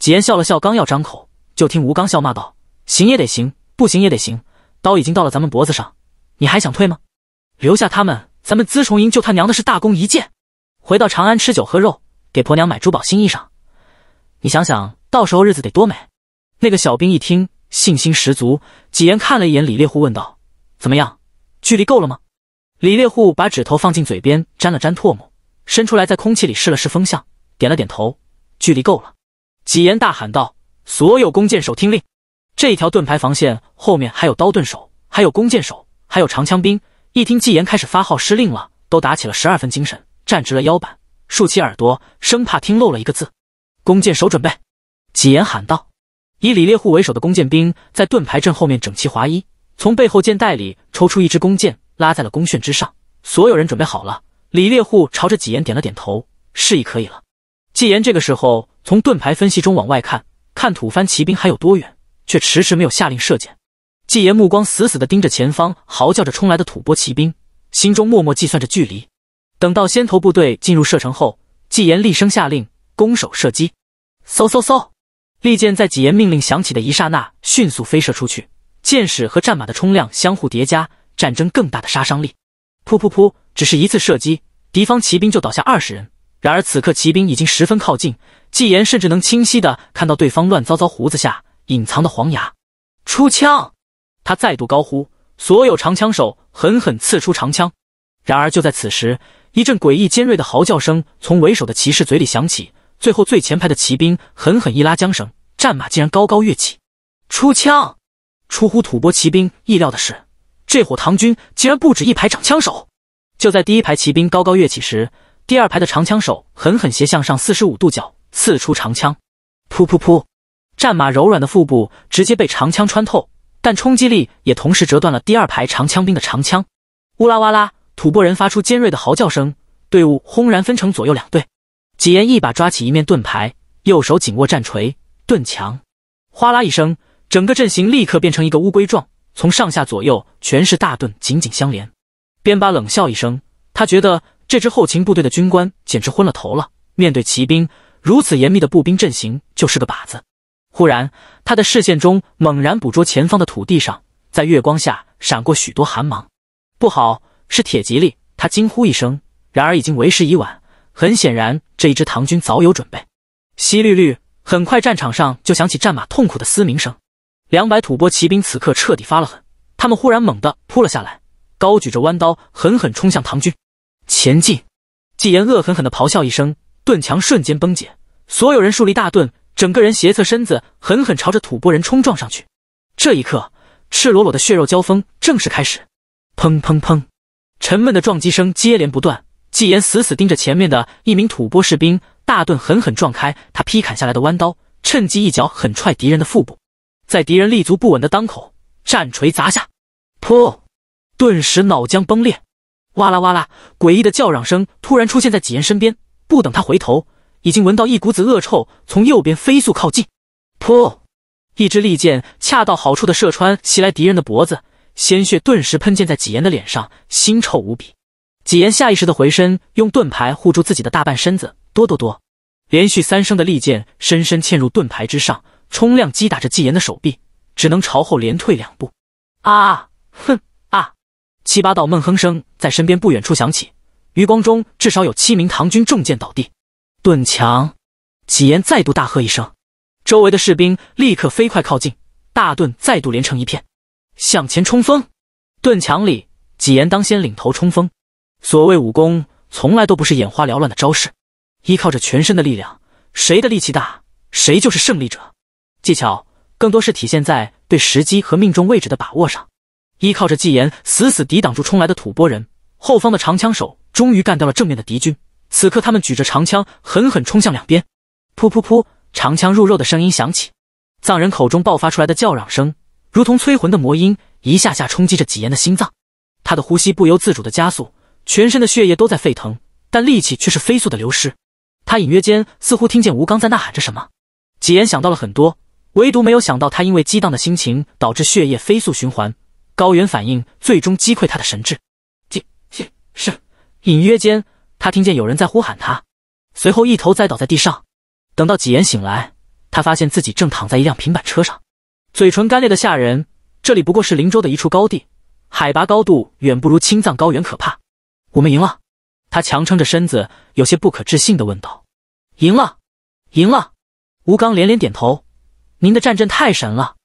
几言笑了笑，刚要张口，就听吴刚笑骂道：“行也得行，不行也得行。刀已经到了咱们脖子上，你还想退吗？留下他们，咱们资重营就他娘的是大功一件。回到长安吃酒喝肉，给婆娘买珠宝新衣裳，你想想，到时候日子得多美！”那个小兵一听，信心十足。几言看了一眼李猎户，问道：“怎么样，距离够了吗？”李猎户把指头放进嘴边沾了沾唾沫，伸出来在空气里试了试风向，点了点头，距离够了。纪言大喊道：“所有弓箭手听令！”这一条盾牌防线后面还有刀盾手，还有弓箭手，还有长枪兵。一听纪言开始发号施令了，都打起了十二分精神，站直了腰板，竖起耳朵，生怕听漏了一个字。弓箭手准备！纪言喊道。以李猎户为首的弓箭兵在盾牌阵后面整齐划一，从背后箭袋里抽出一支弓箭。拉在了弓弦之上，所有人准备好了。李猎户朝着纪言点了点头，示意可以了。纪言这个时候从盾牌分析中往外看，看吐蕃骑兵还有多远，却迟迟没有下令射箭。纪言目光死死地盯着前方嚎叫着冲来的吐蕃骑兵，心中默默计算着距离。等到先头部队进入射程后，纪言厉声下令：“攻守射击！”嗖嗖嗖，利箭在纪言命令响起的一刹那迅速飞射出去，箭矢和战马的冲量相互叠加。战争更大的杀伤力，噗噗噗！只是一次射击，敌方骑兵就倒下二十人。然而此刻骑兵已经十分靠近，纪言甚至能清晰的看到对方乱糟糟胡子下隐藏的黄牙。出枪！他再度高呼，所有长枪手狠狠刺出长枪。然而就在此时，一阵诡异尖锐的嚎叫声从为首的骑士嘴里响起，最后最前排的骑兵狠狠一拉缰绳，战马竟然高高跃起。出枪！出乎吐蕃骑兵意料的是。这伙唐军竟然不止一排长枪手！就在第一排骑兵高高跃起时，第二排的长枪手狠狠斜向上四十五度角刺出长枪，噗噗噗！战马柔软的腹部直接被长枪穿透，但冲击力也同时折断了第二排长枪兵的长枪。呜啦哇啦，吐蕃人发出尖锐的嚎叫声，队伍轰然分成左右两队。几言一把抓起一面盾牌，右手紧握战锤，盾墙哗啦一声，整个阵型立刻变成一个乌龟状。从上下左右全是大盾紧紧相连，边巴冷笑一声，他觉得这支后勤部队的军官简直昏了头了。面对骑兵如此严密的步兵阵型，就是个靶子。忽然，他的视线中猛然捕捉前方的土地上，在月光下闪过许多寒芒。不好，是铁吉利！他惊呼一声，然而已经为时已晚。很显然，这一支唐军早有准备。淅沥沥，很快战场上就响起战马痛苦的嘶鸣声。两百吐蕃骑兵此刻彻底发了狠，他们忽然猛地扑了下来，高举着弯刀，狠狠冲向唐军。前进！纪言恶狠狠地咆哮一声，盾墙瞬间崩解，所有人竖立大盾，整个人斜侧身子，狠狠朝着吐蕃人冲撞上去。这一刻，赤裸裸的血肉交锋正式开始。砰砰砰！沉闷的撞击声接连不断。纪言死死盯着前面的一名吐蕃士兵，大盾狠狠撞开他劈砍下来的弯刀，趁机一脚狠踹敌人的腹部。在敌人立足不稳的当口，战锤砸下，噗！顿时脑浆崩裂，哇啦哇啦！诡异的叫嚷声突然出现在几言身边，不等他回头，已经闻到一股子恶臭从右边飞速靠近，噗！一支利箭恰到好处的射穿袭来敌人的脖子，鲜血顿时喷溅在几言的脸上，腥臭无比。几言下意识的回身，用盾牌护住自己的大半身子，哆哆哆。连续三声的利剑深深嵌入盾牌之上。冲量击打着纪言的手臂，只能朝后连退两步。啊，哼！啊，七八道闷哼声在身边不远处响起。余光中至少有七名唐军中箭倒地。盾墙，纪言再度大喝一声，周围的士兵立刻飞快靠近，大盾再度连成一片，向前冲锋。盾墙里，纪言当先领头冲锋。所谓武功，从来都不是眼花缭乱的招式，依靠着全身的力量，谁的力气大，谁就是胜利者。技巧更多是体现在对时机和命中位置的把握上。依靠着纪言死死抵挡住冲来的吐蕃人，后方的长枪手终于干掉了正面的敌军。此刻，他们举着长枪狠狠冲向两边，噗噗噗，长枪入肉的声音响起，藏人口中爆发出来的叫嚷声如同催魂的魔音，一下下冲击着纪言的心脏。他的呼吸不由自主的加速，全身的血液都在沸腾，但力气却是飞速的流失。他隐约间似乎听见吴刚在呐喊着什么，纪言想到了很多。唯独没有想到，他因为激荡的心情导致血液飞速循环，高原反应最终击溃他的神智。这这是隐约间，他听见有人在呼喊他，随后一头栽倒在地上。等到几言醒来，他发现自己正躺在一辆平板车上，嘴唇干裂的吓人。这里不过是林州的一处高地，海拔高度远不如青藏高原可怕。我们赢了！他强撑着身子，有些不可置信地问道：“赢了，赢了！”吴刚连连点头。您的战阵太神了，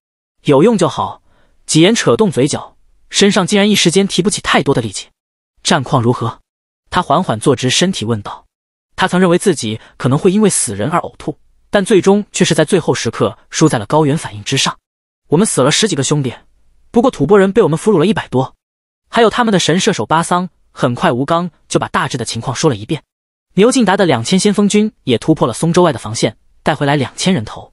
有用就好。几言扯动嘴角，身上竟然一时间提不起太多的力气。战况如何？他缓缓坐直身体问道。他曾认为自己可能会因为死人而呕吐，但最终却是在最后时刻输在了高原反应之上。我们死了十几个兄弟，不过吐蕃人被我们俘虏了一百多，还有他们的神射手巴桑。很快，吴刚就把大致的情况说了一遍。牛劲达的两千先锋军也突破了松州外的防线，带回来两千人头。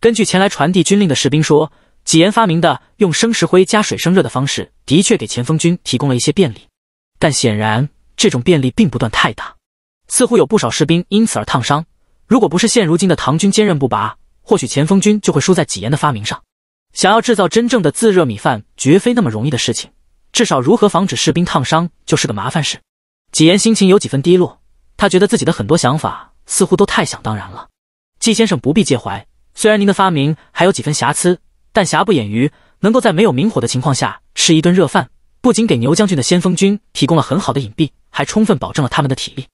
根据前来传递军令的士兵说，纪言发明的用生石灰加水生热的方式，的确给前锋军提供了一些便利。但显然，这种便利并不断太大，似乎有不少士兵因此而烫伤。如果不是现如今的唐军坚韧不拔，或许前锋军就会输在纪言的发明上。想要制造真正的自热米饭，绝非那么容易的事情。至少，如何防止士兵烫伤就是个麻烦事。纪言心情有几分低落，他觉得自己的很多想法似乎都太想当然了。纪先生不必介怀。虽然您的发明还有几分瑕疵，但瑕不掩瑜，能够在没有明火的情况下吃一顿热饭，不仅给牛将军的先锋军提供了很好的隐蔽，还充分保证了他们的体力，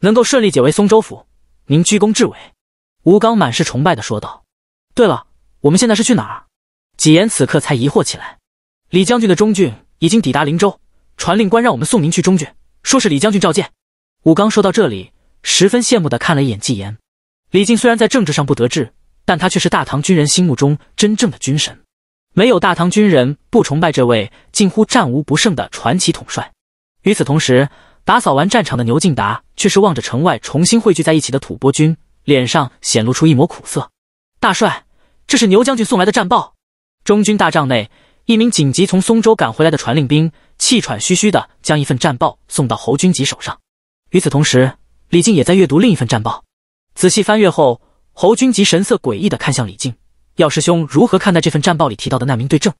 能够顺利解围松州府。您居功至伟。”吴刚满是崇拜的说道。“对了，我们现在是去哪儿？”纪言此刻才疑惑起来。李将军的中军已经抵达灵州，传令官让我们送您去中军，说是李将军召见。”吴刚说到这里，十分羡慕的看了一眼纪言。李靖虽然在政治上不得志。但他却是大唐军人心目中真正的军神，没有大唐军人不崇拜这位近乎战无不胜的传奇统帅。与此同时，打扫完战场的牛敬达却是望着城外重新汇聚在一起的吐蕃军，脸上显露出一抹苦涩。大帅，这是牛将军送来的战报。中军大帐内，一名紧急从松州赶回来的传令兵气喘吁吁地将一份战报送到侯君集手上。与此同时，李靖也在阅读另一份战报，仔细翻阅后。侯君集神色诡异的看向李靖，药师兄如何看待这份战报里提到的那名对证？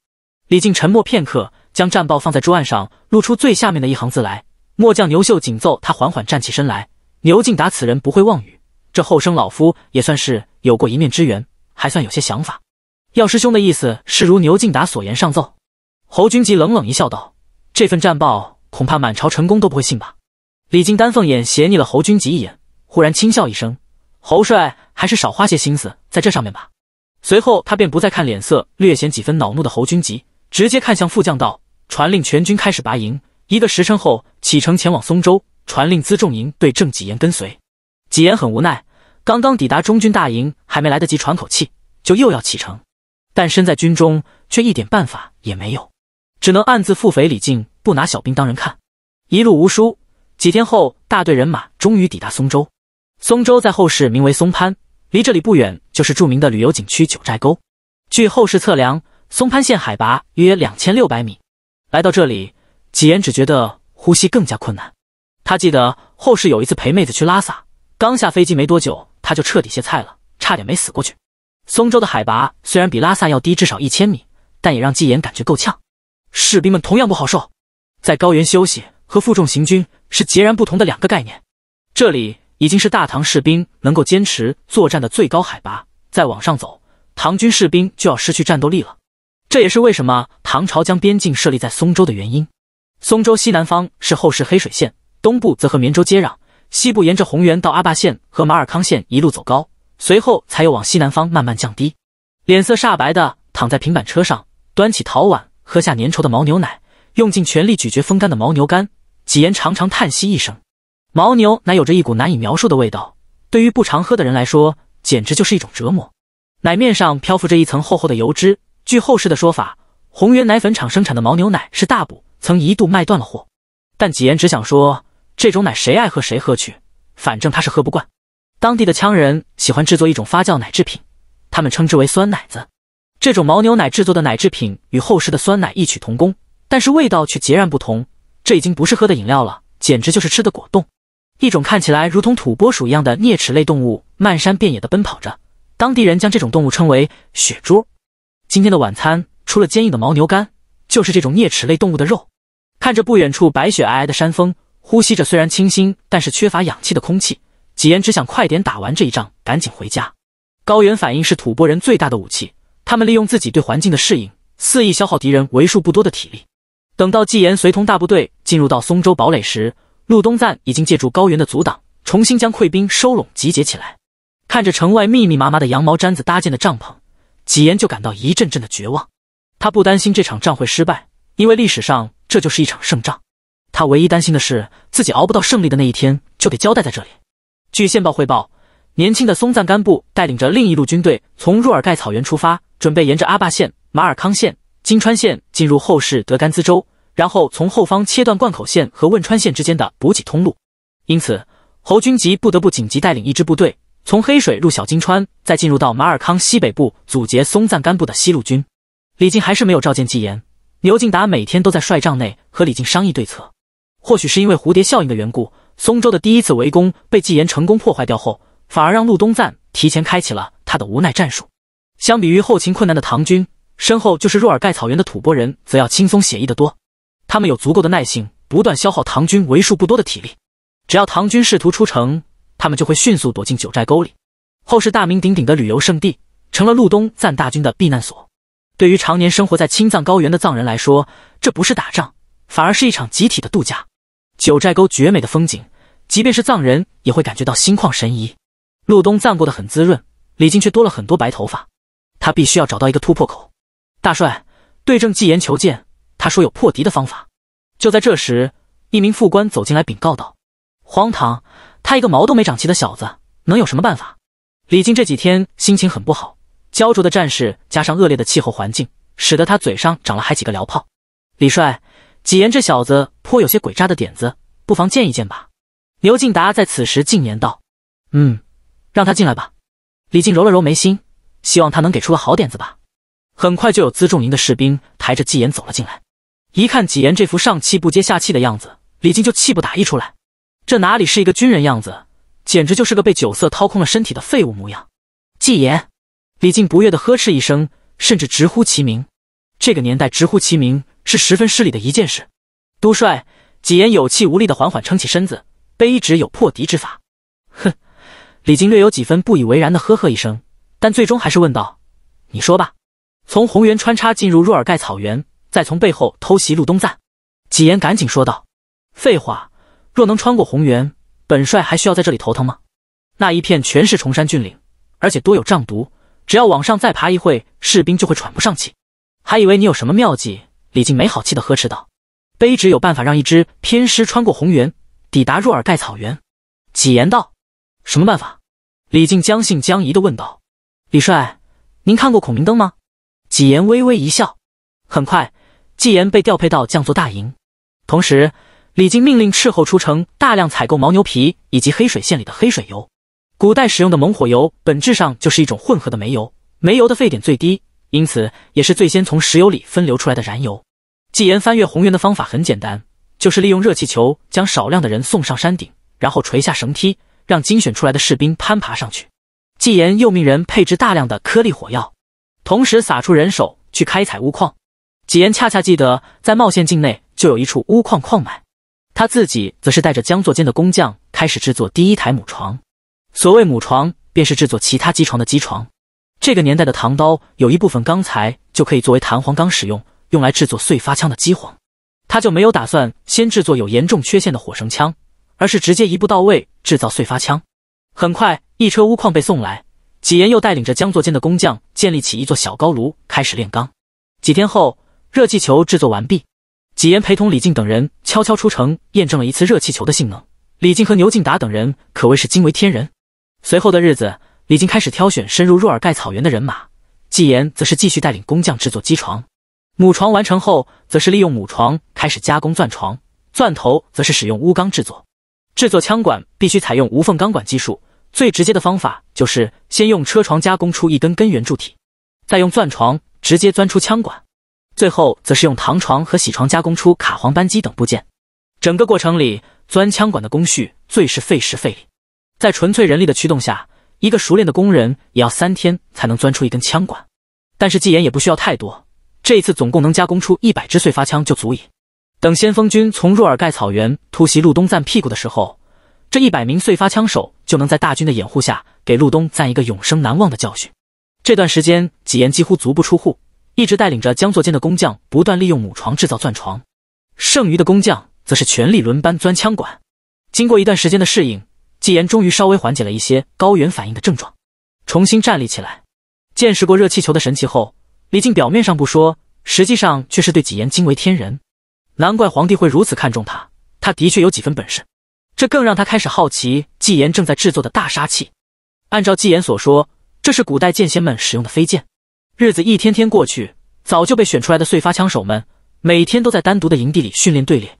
李靖沉默片刻，将战报放在桌案上，露出最下面的一行字来。末将牛秀紧奏，他缓缓站起身来。牛敬达此人不会妄语，这后生老夫也算是有过一面之缘，还算有些想法。药师兄的意思是，如牛敬达所言上奏？侯君集冷冷一笑，道：“这份战报恐怕满朝成功都不会信吧？”李靖丹凤眼斜睨了侯君集一眼，忽然轻笑一声：“侯帅。”还是少花些心思在这上面吧。随后，他便不再看脸色，略显几分恼怒的侯军集，直接看向副将道：“传令全军开始拔营，一个时辰后启程前往松州。传令辎重营对郑几言跟随。”几言很无奈，刚刚抵达中军大营，还没来得及喘口气，就又要启程。但身在军中，却一点办法也没有，只能暗自腹诽李靖不拿小兵当人看。一路无书，几天后，大队人马终于抵达松州。松州在后世名为松潘。离这里不远就是著名的旅游景区九寨沟。据后世测量，松潘县海拔约两千六百米。来到这里，纪言只觉得呼吸更加困难。他记得后世有一次陪妹子去拉萨，刚下飞机没多久，他就彻底歇菜了，差点没死过去。松州的海拔虽然比拉萨要低至少一千米，但也让纪言感觉够呛。士兵们同样不好受，在高原休息和负重行军是截然不同的两个概念。这里。已经是大唐士兵能够坚持作战的最高海拔，再往上走，唐军士兵就要失去战斗力了。这也是为什么唐朝将边境设立在松州的原因。松州西南方是后世黑水县，东部则和绵州接壤，西部沿着红原到阿坝县和马尔康县一路走高，随后才又往西南方慢慢降低。脸色煞白的躺在平板车上，端起陶碗喝下粘稠的牦牛奶，用尽全力咀嚼风干的牦牛干，几言长长叹息一声。牦牛奶有着一股难以描述的味道，对于不常喝的人来说，简直就是一种折磨。奶面上漂浮着一层厚厚的油脂。据后世的说法，宏源奶粉厂生产的牦牛奶是大补，曾一度卖断了货。但几言只想说，这种奶谁爱喝谁喝去，反正他是喝不惯。当地的羌人喜欢制作一种发酵奶制品，他们称之为酸奶子。这种牦牛奶制作的奶制品与后世的酸奶异曲同工，但是味道却截然不同。这已经不是喝的饮料了，简直就是吃的果冻。一种看起来如同土拨鼠一样的啮齿类动物漫山遍野地奔跑着，当地人将这种动物称为雪猪。今天的晚餐除了坚硬的牦牛肝，就是这种啮齿类动物的肉。看着不远处白雪皑皑的山峰，呼吸着虽然清新但是缺乏氧气的空气，纪言只想快点打完这一仗，赶紧回家。高原反应是土拨人最大的武器，他们利用自己对环境的适应，肆意消耗敌人为数不多的体力。等到纪言随同大部队进入到松州堡垒时，陆东赞已经借助高原的阻挡，重新将溃兵收拢、集结起来。看着城外密密麻麻的羊毛毡子搭建的帐篷，吉言就感到一阵阵的绝望。他不担心这场仗会失败，因为历史上这就是一场胜仗。他唯一担心的是自己熬不到胜利的那一天，就得交代在这里。据线报汇报，年轻的松赞干布带领着另一路军队从若尔盖草原出发，准备沿着阿坝县、马尔康县、金川县进入后世德干兹州。然后从后方切断灌口线和汶川县之间的补给通路，因此侯君集不得不紧急带领一支部队从黑水入小金川，再进入到马尔康西北部阻截松赞干布的西路军。李靖还是没有召见纪延，牛敬达每天都在帅帐内和李靖商议对策。或许是因为蝴蝶效应的缘故，松州的第一次围攻被纪延成功破坏掉后，反而让陆东赞提前开启了他的无奈战术。相比于后勤困难的唐军，身后就是若尔盖草原的吐蕃人则要轻松写意的多。他们有足够的耐性，不断消耗唐军为数不多的体力。只要唐军试图出城，他们就会迅速躲进九寨沟里。后世大名鼎鼎的旅游胜地，成了陆东赞大军的避难所。对于常年生活在青藏高原的藏人来说，这不是打仗，反而是一场集体的度假。九寨沟绝美的风景，即便是藏人也会感觉到心旷神怡。陆东赞过得很滋润，李靖却多了很多白头发。他必须要找到一个突破口。大帅，对症纪言求见。他说有破敌的方法。就在这时，一名副官走进来禀告道：“荒唐！他一个毛都没长齐的小子，能有什么办法？”李靖这几天心情很不好，焦灼的战事加上恶劣的气候环境，使得他嘴上长了还几个燎泡。李帅，纪言这小子颇有些鬼诈的点子，不妨见一见吧。牛敬达在此时进言道：“嗯，让他进来吧。”李靖揉了揉眉心，希望他能给出个好点子吧。很快就有辎重营的士兵抬着纪言走了进来。一看纪言这副上气不接下气的样子，李靖就气不打一出来。这哪里是一个军人样子，简直就是个被酒色掏空了身体的废物模样。纪言，李靖不悦的呵斥一声，甚至直呼其名。这个年代直呼其名是十分失礼的一件事。都帅，纪言有气无力的缓缓撑起身子，卑职有破敌之法。哼，李靖略有几分不以为然的呵呵一声，但最终还是问道：“你说吧，从红原穿插进入若尔盖草原。”再从背后偷袭陆东赞，纪言赶紧说道：“废话，若能穿过红原，本帅还需要在这里头疼吗？那一片全是崇山峻岭，而且多有瘴毒，只要往上再爬一会，士兵就会喘不上气。还以为你有什么妙计。”李靖没好气的呵斥道：“卑职有办法让一只偏师穿过红原，抵达若尔盖草原。”纪言道：“什么办法？”李靖将信将疑的问道：“李帅，您看过孔明灯吗？”纪言微微一笑，很快。纪言被调配到降座大营，同时李靖命令斥候出城，大量采购牦牛皮以及黑水县里的黑水油。古代使用的猛火油本质上就是一种混合的煤油，煤油的沸点最低，因此也是最先从石油里分流出来的燃油。纪言翻越红原的方法很简单，就是利用热气球将少量的人送上山顶，然后垂下绳梯，让精选出来的士兵攀爬上去。纪言又命人配置大量的颗粒火药，同时撒出人手去开采钨矿。纪言恰恰记得，在茂县境内就有一处钨矿矿脉，他自己则是带着江作间的工匠开始制作第一台母床。所谓母床，便是制作其他机床的机床。这个年代的唐刀有一部分钢材就可以作为弹簧钢使用，用来制作碎发枪的机簧。他就没有打算先制作有严重缺陷的火绳枪，而是直接一步到位制造碎发枪。很快，一车钨矿被送来，纪言又带领着江作间的工匠建立起一座小高炉，开始炼钢。几天后。热气球制作完毕，纪言陪同李靖等人悄悄出城，验证了一次热气球的性能。李靖和牛敬达等人可谓是惊为天人。随后的日子，李靖开始挑选深入若尔盖草原的人马，纪言则是继续带领工匠制作机床。母床完成后，则是利用母床开始加工钻床，钻头则是使用钨钢制作。制作枪管必须采用无缝钢管技术，最直接的方法就是先用车床加工出一根根圆柱体，再用钻床直接钻出枪管。最后，则是用糖床和铣床加工出卡簧、扳机等部件。整个过程里，钻枪管的工序最是费时费力，在纯粹人力的驱动下，一个熟练的工人也要三天才能钻出一根枪管。但是纪言也不需要太多，这一次总共能加工出一百支碎发枪就足以。等先锋军从若尔盖草原突袭路东赞屁股的时候，这一百名碎发枪手就能在大军的掩护下，给路东赞一个永生难忘的教训。这段时间，纪言几乎足不出户。一直带领着江作间的工匠不断利用母床制造钻床，剩余的工匠则是全力轮班钻枪管。经过一段时间的适应，纪言终于稍微缓解了一些高原反应的症状，重新站立起来。见识过热气球的神奇后，李靖表面上不说，实际上却是对纪言惊为天人。难怪皇帝会如此看重他，他的确有几分本事。这更让他开始好奇纪言正在制作的大杀器。按照纪言所说，这是古代剑仙们使用的飞剑。日子一天天过去，早就被选出来的碎发枪手们每天都在单独的营地里训练队列。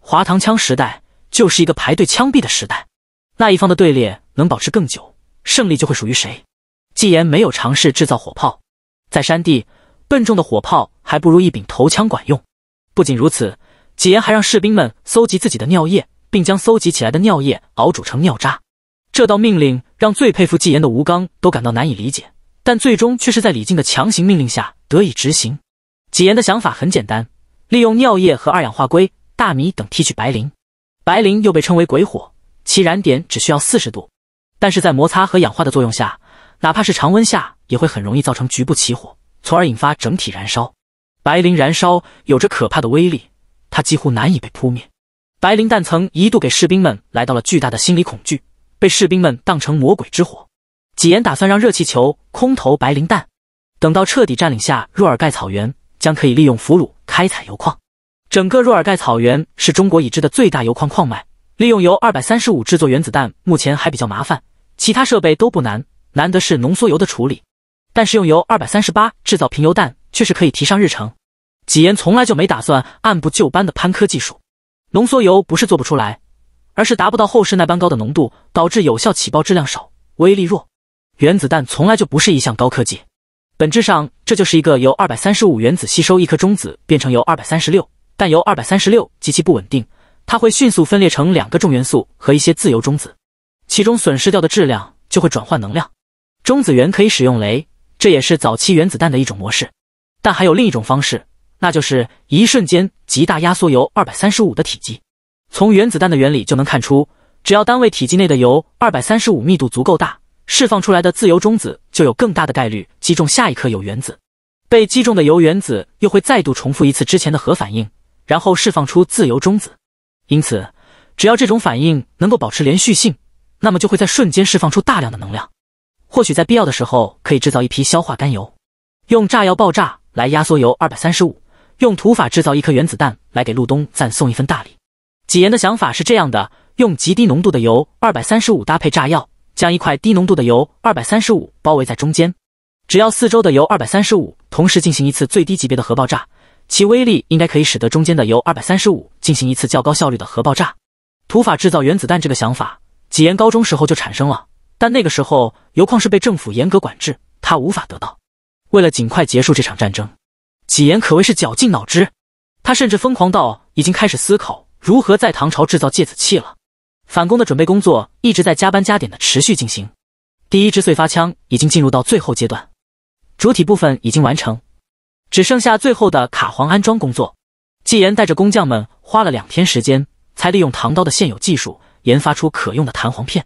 滑膛枪时代就是一个排队枪毙的时代，那一方的队列能保持更久，胜利就会属于谁。纪言没有尝试制造火炮，在山地，笨重的火炮还不如一柄头枪管用。不仅如此，纪言还让士兵们搜集自己的尿液，并将搜集起来的尿液熬煮成尿渣。这道命令让最佩服纪言的吴刚都感到难以理解。但最终却是在李靖的强行命令下得以执行。纪言的想法很简单，利用尿液和二氧化硅、大米等提取白磷。白磷又被称为鬼火，其燃点只需要四十度，但是在摩擦和氧化的作用下，哪怕是常温下也会很容易造成局部起火，从而引发整体燃烧。白磷燃烧有着可怕的威力，它几乎难以被扑灭。白磷弹曾一度给士兵们来到了巨大的心理恐惧，被士兵们当成魔鬼之火。纪言打算让热气球空投白磷弹，等到彻底占领下若尔盖草原，将可以利用俘虏开采油矿。整个若尔盖草原是中国已知的最大油矿矿脉。利用铀二百三十五制作原子弹，目前还比较麻烦，其他设备都不难，难得是浓缩铀的处理。但是用铀二百三十八制造贫铀弹却是可以提上日程。纪言从来就没打算按部就班的攀科技术，浓缩铀不是做不出来，而是达不到后世那般高的浓度，导致有效起爆质量少，威力弱。原子弹从来就不是一项高科技，本质上这就是一个由二百三十五原子吸收一颗中子变成由二百三十六，但由二百三十六极其不稳定，它会迅速分裂成两个重元素和一些自由中子，其中损失掉的质量就会转换能量。中子源可以使用镭，这也是早期原子弹的一种模式，但还有另一种方式，那就是一瞬间极大压缩铀二百三十五的体积。从原子弹的原理就能看出，只要单位体积内的铀二百三十五密度足够大。释放出来的自由中子就有更大的概率击中下一颗铀原子，被击中的铀原子又会再度重复一次之前的核反应，然后释放出自由中子。因此，只要这种反应能够保持连续性，那么就会在瞬间释放出大量的能量。或许在必要的时候，可以制造一批硝化甘油，用炸药爆炸来压缩铀二百三十五，用土法制造一颗原子弹来给陆东赞送一份大礼。纪言的想法是这样的：用极低浓度的铀二百三十五搭配炸药。将一块低浓度的铀二百三十五包围在中间，只要四周的铀二百三十五同时进行一次最低级别的核爆炸，其威力应该可以使得中间的铀二百三十五进行一次较高效率的核爆炸。土法制造原子弹这个想法，纪言高中时候就产生了，但那个时候铀矿是被政府严格管制，他无法得到。为了尽快结束这场战争，纪言可谓是绞尽脑汁，他甚至疯狂到已经开始思考如何在唐朝制造芥子气了。反攻的准备工作一直在加班加点的持续进行，第一支燧发枪已经进入到最后阶段，主体部分已经完成，只剩下最后的卡簧安装工作。纪言带着工匠们花了两天时间，才利用唐刀的现有技术研发出可用的弹簧片。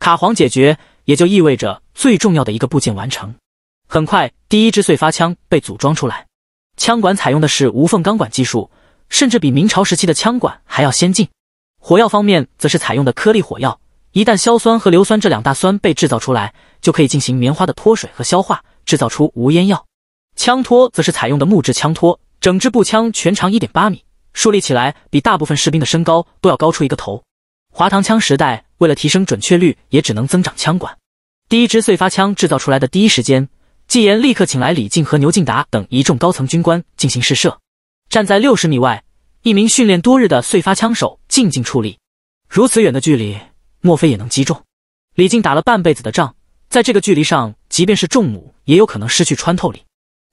卡簧解决，也就意味着最重要的一个部件完成。很快，第一支燧发枪被组装出来，枪管采用的是无缝钢管技术，甚至比明朝时期的枪管还要先进。火药方面则是采用的颗粒火药，一旦硝酸和硫酸这两大酸被制造出来，就可以进行棉花的脱水和消化，制造出无烟药。枪托则是采用的木质枪托，整支步枪全长一点八米，竖立起来比大部分士兵的身高都要高出一个头。滑膛枪时代为了提升准确率，也只能增长枪管。第一支碎发枪制造出来的第一时间，纪言立刻请来李靖和牛敬达等一众高层军官进行试射。站在六十米外，一名训练多日的碎发枪手。静静矗立，如此远的距离，莫非也能击中？李靖打了半辈子的仗，在这个距离上，即便是重弩，也有可能失去穿透力。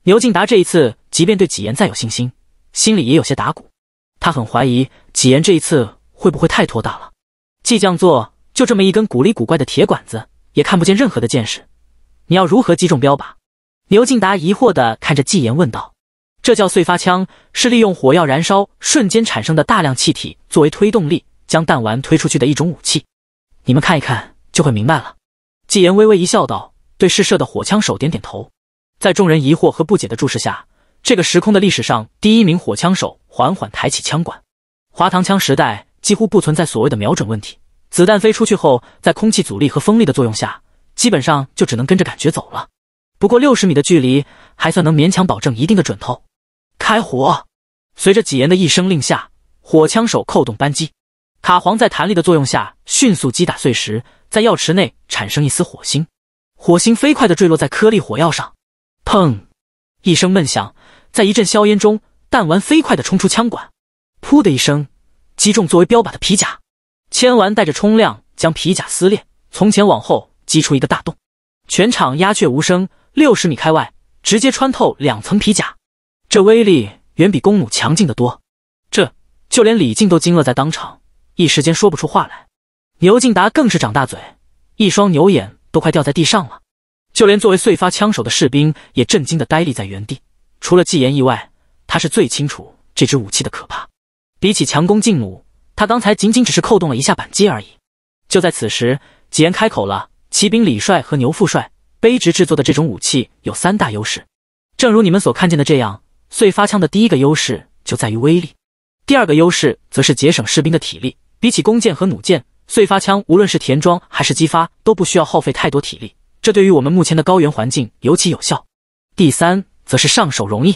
牛敬达这一次，即便对纪言再有信心，心里也有些打鼓。他很怀疑纪言这一次会不会太拖大了。纪将座就这么一根古里古怪的铁管子，也看不见任何的见矢，你要如何击中标靶？牛敬达疑惑地看着纪言问道。这叫燧发枪，是利用火药燃烧瞬间产生的大量气体作为推动力，将弹丸推出去的一种武器。你们看一看就会明白了。”纪言微微一笑，道：“对试射的火枪手点点头。”在众人疑惑和不解的注视下，这个时空的历史上第一名火枪手缓缓抬起枪管。滑膛枪时代几乎不存在所谓的瞄准问题，子弹飞出去后，在空气阻力和风力的作用下，基本上就只能跟着感觉走了。不过六十米的距离还算能勉强保证一定的准头。开火！随着纪言的一声令下，火枪手扣动扳机，卡簧在弹力的作用下迅速击打碎石，在药池内产生一丝火星。火星飞快地坠落在颗粒火药上，砰！一声闷响，在一阵硝烟中，弹丸飞快地冲出枪管，噗的一声击中作为标靶的皮甲。铅丸带着冲量将皮甲撕裂，从前往后击出一个大洞。全场鸦雀无声，六十米开外直接穿透两层皮甲。这威力远比弓弩强劲的多，这就连李靖都惊愕在当场，一时间说不出话来。牛敬达更是长大嘴，一双牛眼都快掉在地上了。就连作为碎发枪手的士兵也震惊的呆立在原地。除了纪言意外，他是最清楚这支武器的可怕。比起强弓劲弩，他刚才仅仅只是扣动了一下扳机而已。就在此时，纪言开口了：“骑兵李帅和牛副帅，卑职制作的这种武器有三大优势，正如你们所看见的这样。”碎发枪的第一个优势就在于威力，第二个优势则是节省士兵的体力。比起弓箭和弩箭，碎发枪无论是填装还是激发都不需要耗费太多体力，这对于我们目前的高原环境尤其有效。第三，则是上手容易。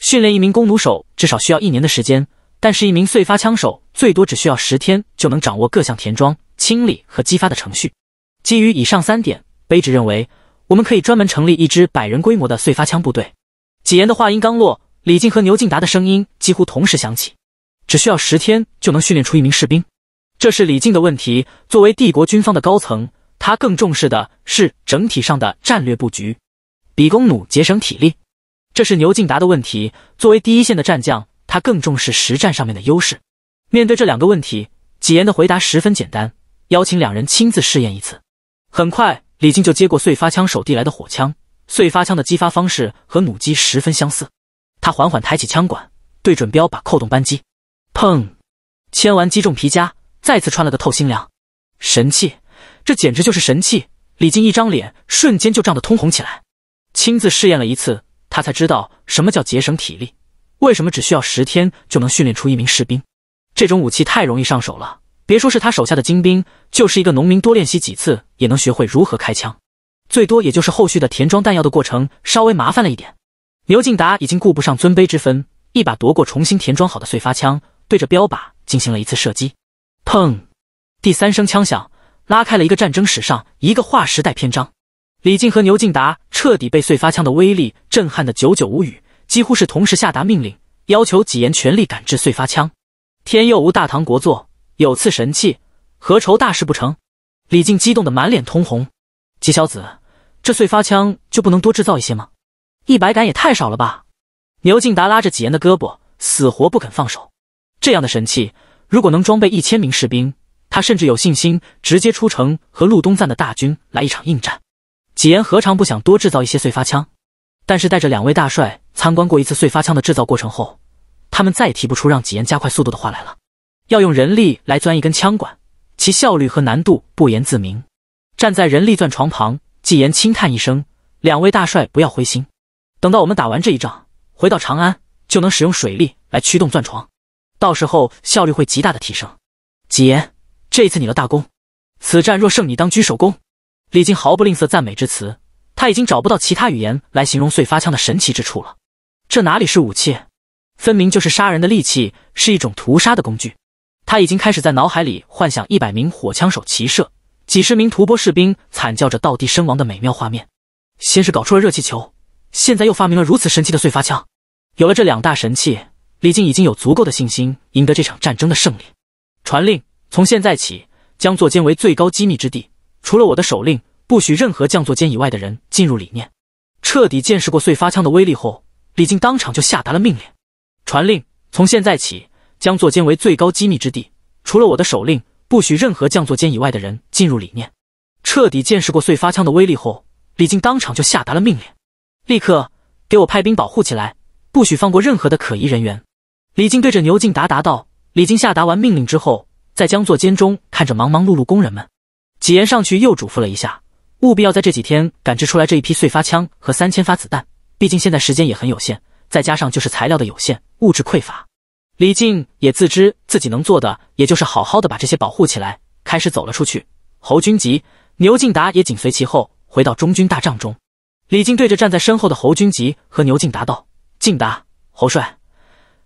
训练一名弓弩手至少需要一年的时间，但是一名碎发枪手最多只需要十天就能掌握各项填装、清理和激发的程序。基于以上三点，卑职认为我们可以专门成立一支百人规模的碎发枪部队。纪言的话音刚落。李靖和牛敬达的声音几乎同时响起。只需要十天就能训练出一名士兵，这是李靖的问题。作为帝国军方的高层，他更重视的是整体上的战略布局。比弓弩节省体力，这是牛敬达的问题。作为第一线的战将，他更重视实战上面的优势。面对这两个问题，纪言的回答十分简单：邀请两人亲自试验一次。很快，李靖就接过燧发枪手递来的火枪。燧发枪的激发方式和弩机十分相似。他缓缓抬起枪管，对准标靶，扣动扳机，砰！千丸击中皮夹，再次穿了个透心凉。神器，这简直就是神器！李靖一张脸瞬间就涨得通红起来。亲自试验了一次，他才知道什么叫节省体力。为什么只需要十天就能训练出一名士兵？这种武器太容易上手了，别说是他手下的精兵，就是一个农民多练习几次也能学会如何开枪，最多也就是后续的填装弹药的过程稍微麻烦了一点。牛敬达已经顾不上尊卑之分，一把夺过重新填装好的碎发枪，对着标靶进行了一次射击。砰！第三声枪响，拉开了一个战争史上一个划时代篇章。李靖和牛敬达彻底被碎发枪的威力震撼的久久无语，几乎是同时下达命令，要求几言全力赶制碎发枪。天佑吾大唐国祚，有此神器，何愁大事不成？李靖激动的满脸通红。几小子，这碎发枪就不能多制造一些吗？一百杆也太少了吧！牛敬达拉着纪言的胳膊，死活不肯放手。这样的神器，如果能装备一千名士兵，他甚至有信心直接出城和陆东赞的大军来一场硬战。纪言何尝不想多制造一些碎发枪？但是带着两位大帅参观过一次碎发枪的制造过程后，他们再也提不出让纪言加快速度的话来了。要用人力来钻一根枪管，其效率和难度不言自明。站在人力钻床旁，纪言轻叹一声：“两位大帅，不要灰心。”等到我们打完这一仗，回到长安，就能使用水力来驱动钻床，到时候效率会极大的提升。纪言，这一次你了大功，此战若胜，你当居首功。李靖毫不吝啬赞美之词，他已经找不到其他语言来形容碎发枪的神奇之处了。这哪里是武器，分明就是杀人的利器，是一种屠杀的工具。他已经开始在脑海里幻想一百名火枪手齐射，几十名吐蕃士兵惨叫着倒地身亡的美妙画面。先是搞出了热气球。现在又发明了如此神奇的碎发枪，有了这两大神器，李靖已经有足够的信心赢得这场战争的胜利。传令，从现在起，将座间为最高机密之地，除了我的手令，不许任何将座间以外的人进入里面。彻底见识过碎发枪的威力后，李靖当场就下达了命令。传令，从现在起，将座间为最高机密之地，除了我的手令，不许任何将座间以外的人进入里面。彻底见识过碎发枪的威力后，李靖当场就下达了命令。立刻给我派兵保护起来，不许放过任何的可疑人员。李靖对着牛敬达答道。李靖下达完命令之后，在江作间中看着忙忙碌碌工人们，几言上去又嘱咐了一下，务必要在这几天赶制出来这一批碎发枪和三千发子弹。毕竟现在时间也很有限，再加上就是材料的有限，物质匮乏。李靖也自知自己能做的，也就是好好的把这些保护起来。开始走了出去，侯君集、牛敬达也紧随其后，回到中军大帐中。李靖对着站在身后的侯君集和牛敬达道：“敬达，侯帅，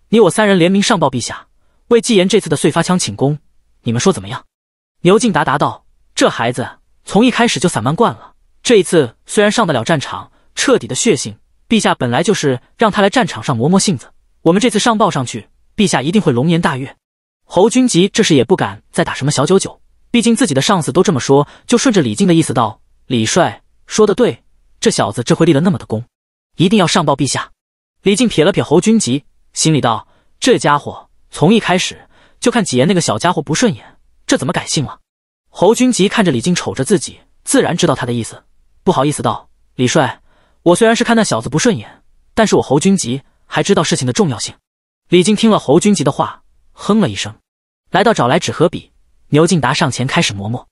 你我三人联名上报陛下，为纪言这次的碎发枪请功，你们说怎么样？”牛敬达答道：“这孩子从一开始就散漫惯了，这一次虽然上得了战场，彻底的血性。陛下本来就是让他来战场上磨磨性子。我们这次上报上去，陛下一定会龙颜大悦。”侯君集这时也不敢再打什么小九九，毕竟自己的上司都这么说，就顺着李靖的意思道：“李帅说的对。”这小子这回立了那么的功，一定要上报陛下。李靖撇了撇侯君集，心里道：这家伙从一开始就看几爷那个小家伙不顺眼，这怎么改性了？侯君集看着李靖瞅着自己，自然知道他的意思，不好意思道：李帅，我虽然是看那小子不顺眼，但是我侯君集还知道事情的重要性。李靖听了侯君集的话，哼了一声，来到找来纸和笔，牛敬达上前开始磨墨。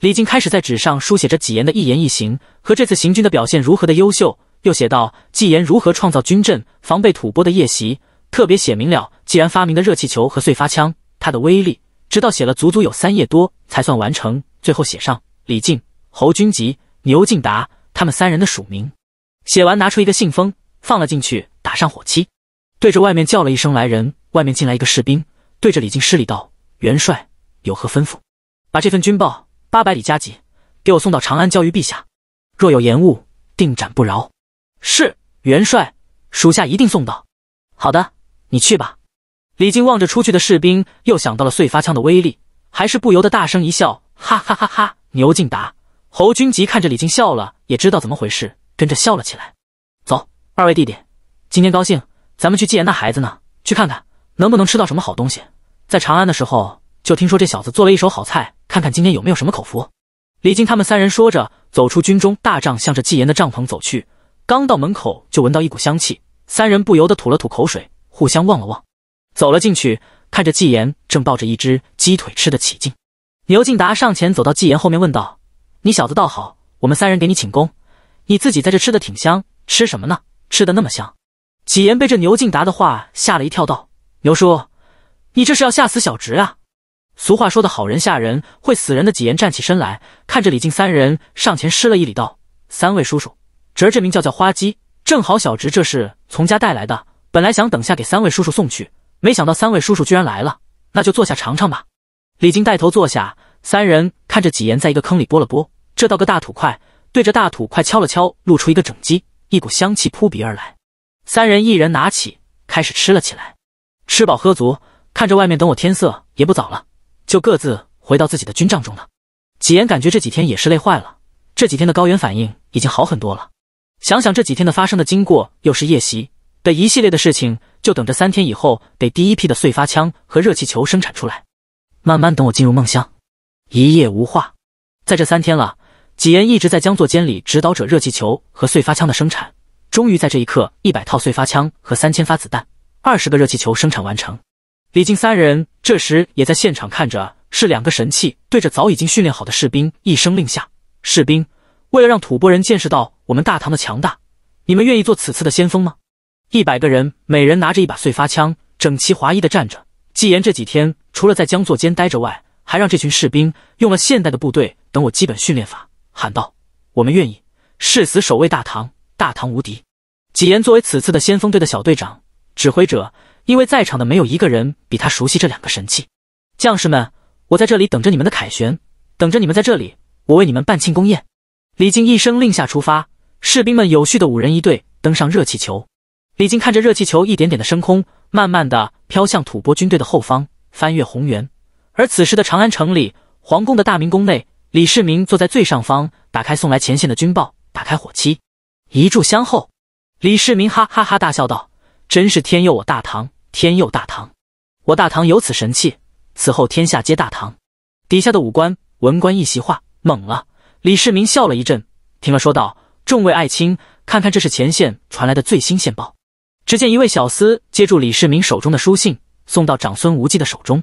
李靖开始在纸上书写着纪言的一言一行和这次行军的表现如何的优秀，又写到纪言如何创造军阵防备吐蕃的夜袭，特别写明了纪言发明的热气球和碎发枪，它的威力。直到写了足足有三页多才算完成。最后写上李靖、侯君集、牛敬达他们三人的署名。写完，拿出一个信封放了进去，打上火漆，对着外面叫了一声：“来人！”外面进来一个士兵，对着李靖施礼道：“元帅有何吩咐？”把这份军报。八百里加急，给我送到长安，交于陛下。若有延误，定斩不饶。是元帅，属下一定送到。好的，你去吧。李靖望着出去的士兵，又想到了碎发枪的威力，还是不由得大声一笑，哈哈哈哈！牛劲达、侯君集看着李靖笑了，也知道怎么回事，跟着笑了起来。走，二位弟弟，今天高兴，咱们去祭言那孩子呢，去看看能不能吃到什么好东西。在长安的时候，就听说这小子做了一手好菜。看看今天有没有什么口福。李靖他们三人说着，走出军中大帐，向着纪言的帐篷走去。刚到门口，就闻到一股香气，三人不由得吐了吐口水，互相望了望，走了进去。看着纪言正抱着一只鸡腿吃的起劲，牛敬达上前走到纪言后面，问道：“你小子倒好，我们三人给你请功，你自己在这吃的挺香，吃什么呢？吃的那么香？”纪言被这牛敬达的话吓了一跳，道：“牛叔，你这是要吓死小侄啊！”俗话说的好，人吓人会死人的。几言站起身来，看着李靖三人，上前施了一礼，道：“三位叔叔，侄儿这名叫叫花鸡，正好小侄这是从家带来的。本来想等下给三位叔叔送去，没想到三位叔叔居然来了，那就坐下尝尝吧。”李靖带头坐下，三人看着几言在一个坑里拨了拨，这道个大土块，对着大土块敲了敲，露出一个整鸡，一股香气扑鼻而来。三人一人拿起，开始吃了起来。吃饱喝足，看着外面等我，天色也不早了。就各自回到自己的军帐中了。纪言感觉这几天也是累坏了，这几天的高原反应已经好很多了。想想这几天的发生的经过，又是夜袭的一系列的事情，就等着三天以后得第一批的碎发枪和热气球生产出来。慢慢等我进入梦乡。一夜无话，在这三天了，纪言一直在江作间里指导着热气球和碎发枪的生产。终于在这一刻，一百套碎发枪和三千发子弹，二十个热气球生产完成。李靖三人。这时，也在现场看着，是两个神器对着早已经训练好的士兵一声令下。士兵为了让吐蕃人见识到我们大唐的强大，你们愿意做此次的先锋吗？一百个人，每人拿着一把碎发枪，整齐划一的站着。纪言这几天除了在江座间待着外，还让这群士兵用了现代的部队等我基本训练法，喊道：“我们愿意，誓死守卫大唐，大唐无敌。”纪言作为此次的先锋队的小队长、指挥者。因为在场的没有一个人比他熟悉这两个神器。将士们，我在这里等着你们的凯旋，等着你们在这里，我为你们办庆功宴。李靖一声令下，出发。士兵们有序的五人一队登上热气球。李靖看着热气球一点点的升空，慢慢的飘向吐蕃军队的后方，翻越红原。而此时的长安城里，皇宫的大明宫内，李世民坐在最上方，打开送来前线的军报，打开火漆。一炷香后，李世民哈哈哈大笑道：“真是天佑我大唐！”天佑大唐！我大唐有此神器，此后天下皆大唐。底下的武官、文官一席话，懵了。李世民笑了一阵，停了，说道：“众位爱卿，看看这是前线传来的最新线报。”只见一位小厮接住李世民手中的书信，送到长孙无忌的手中。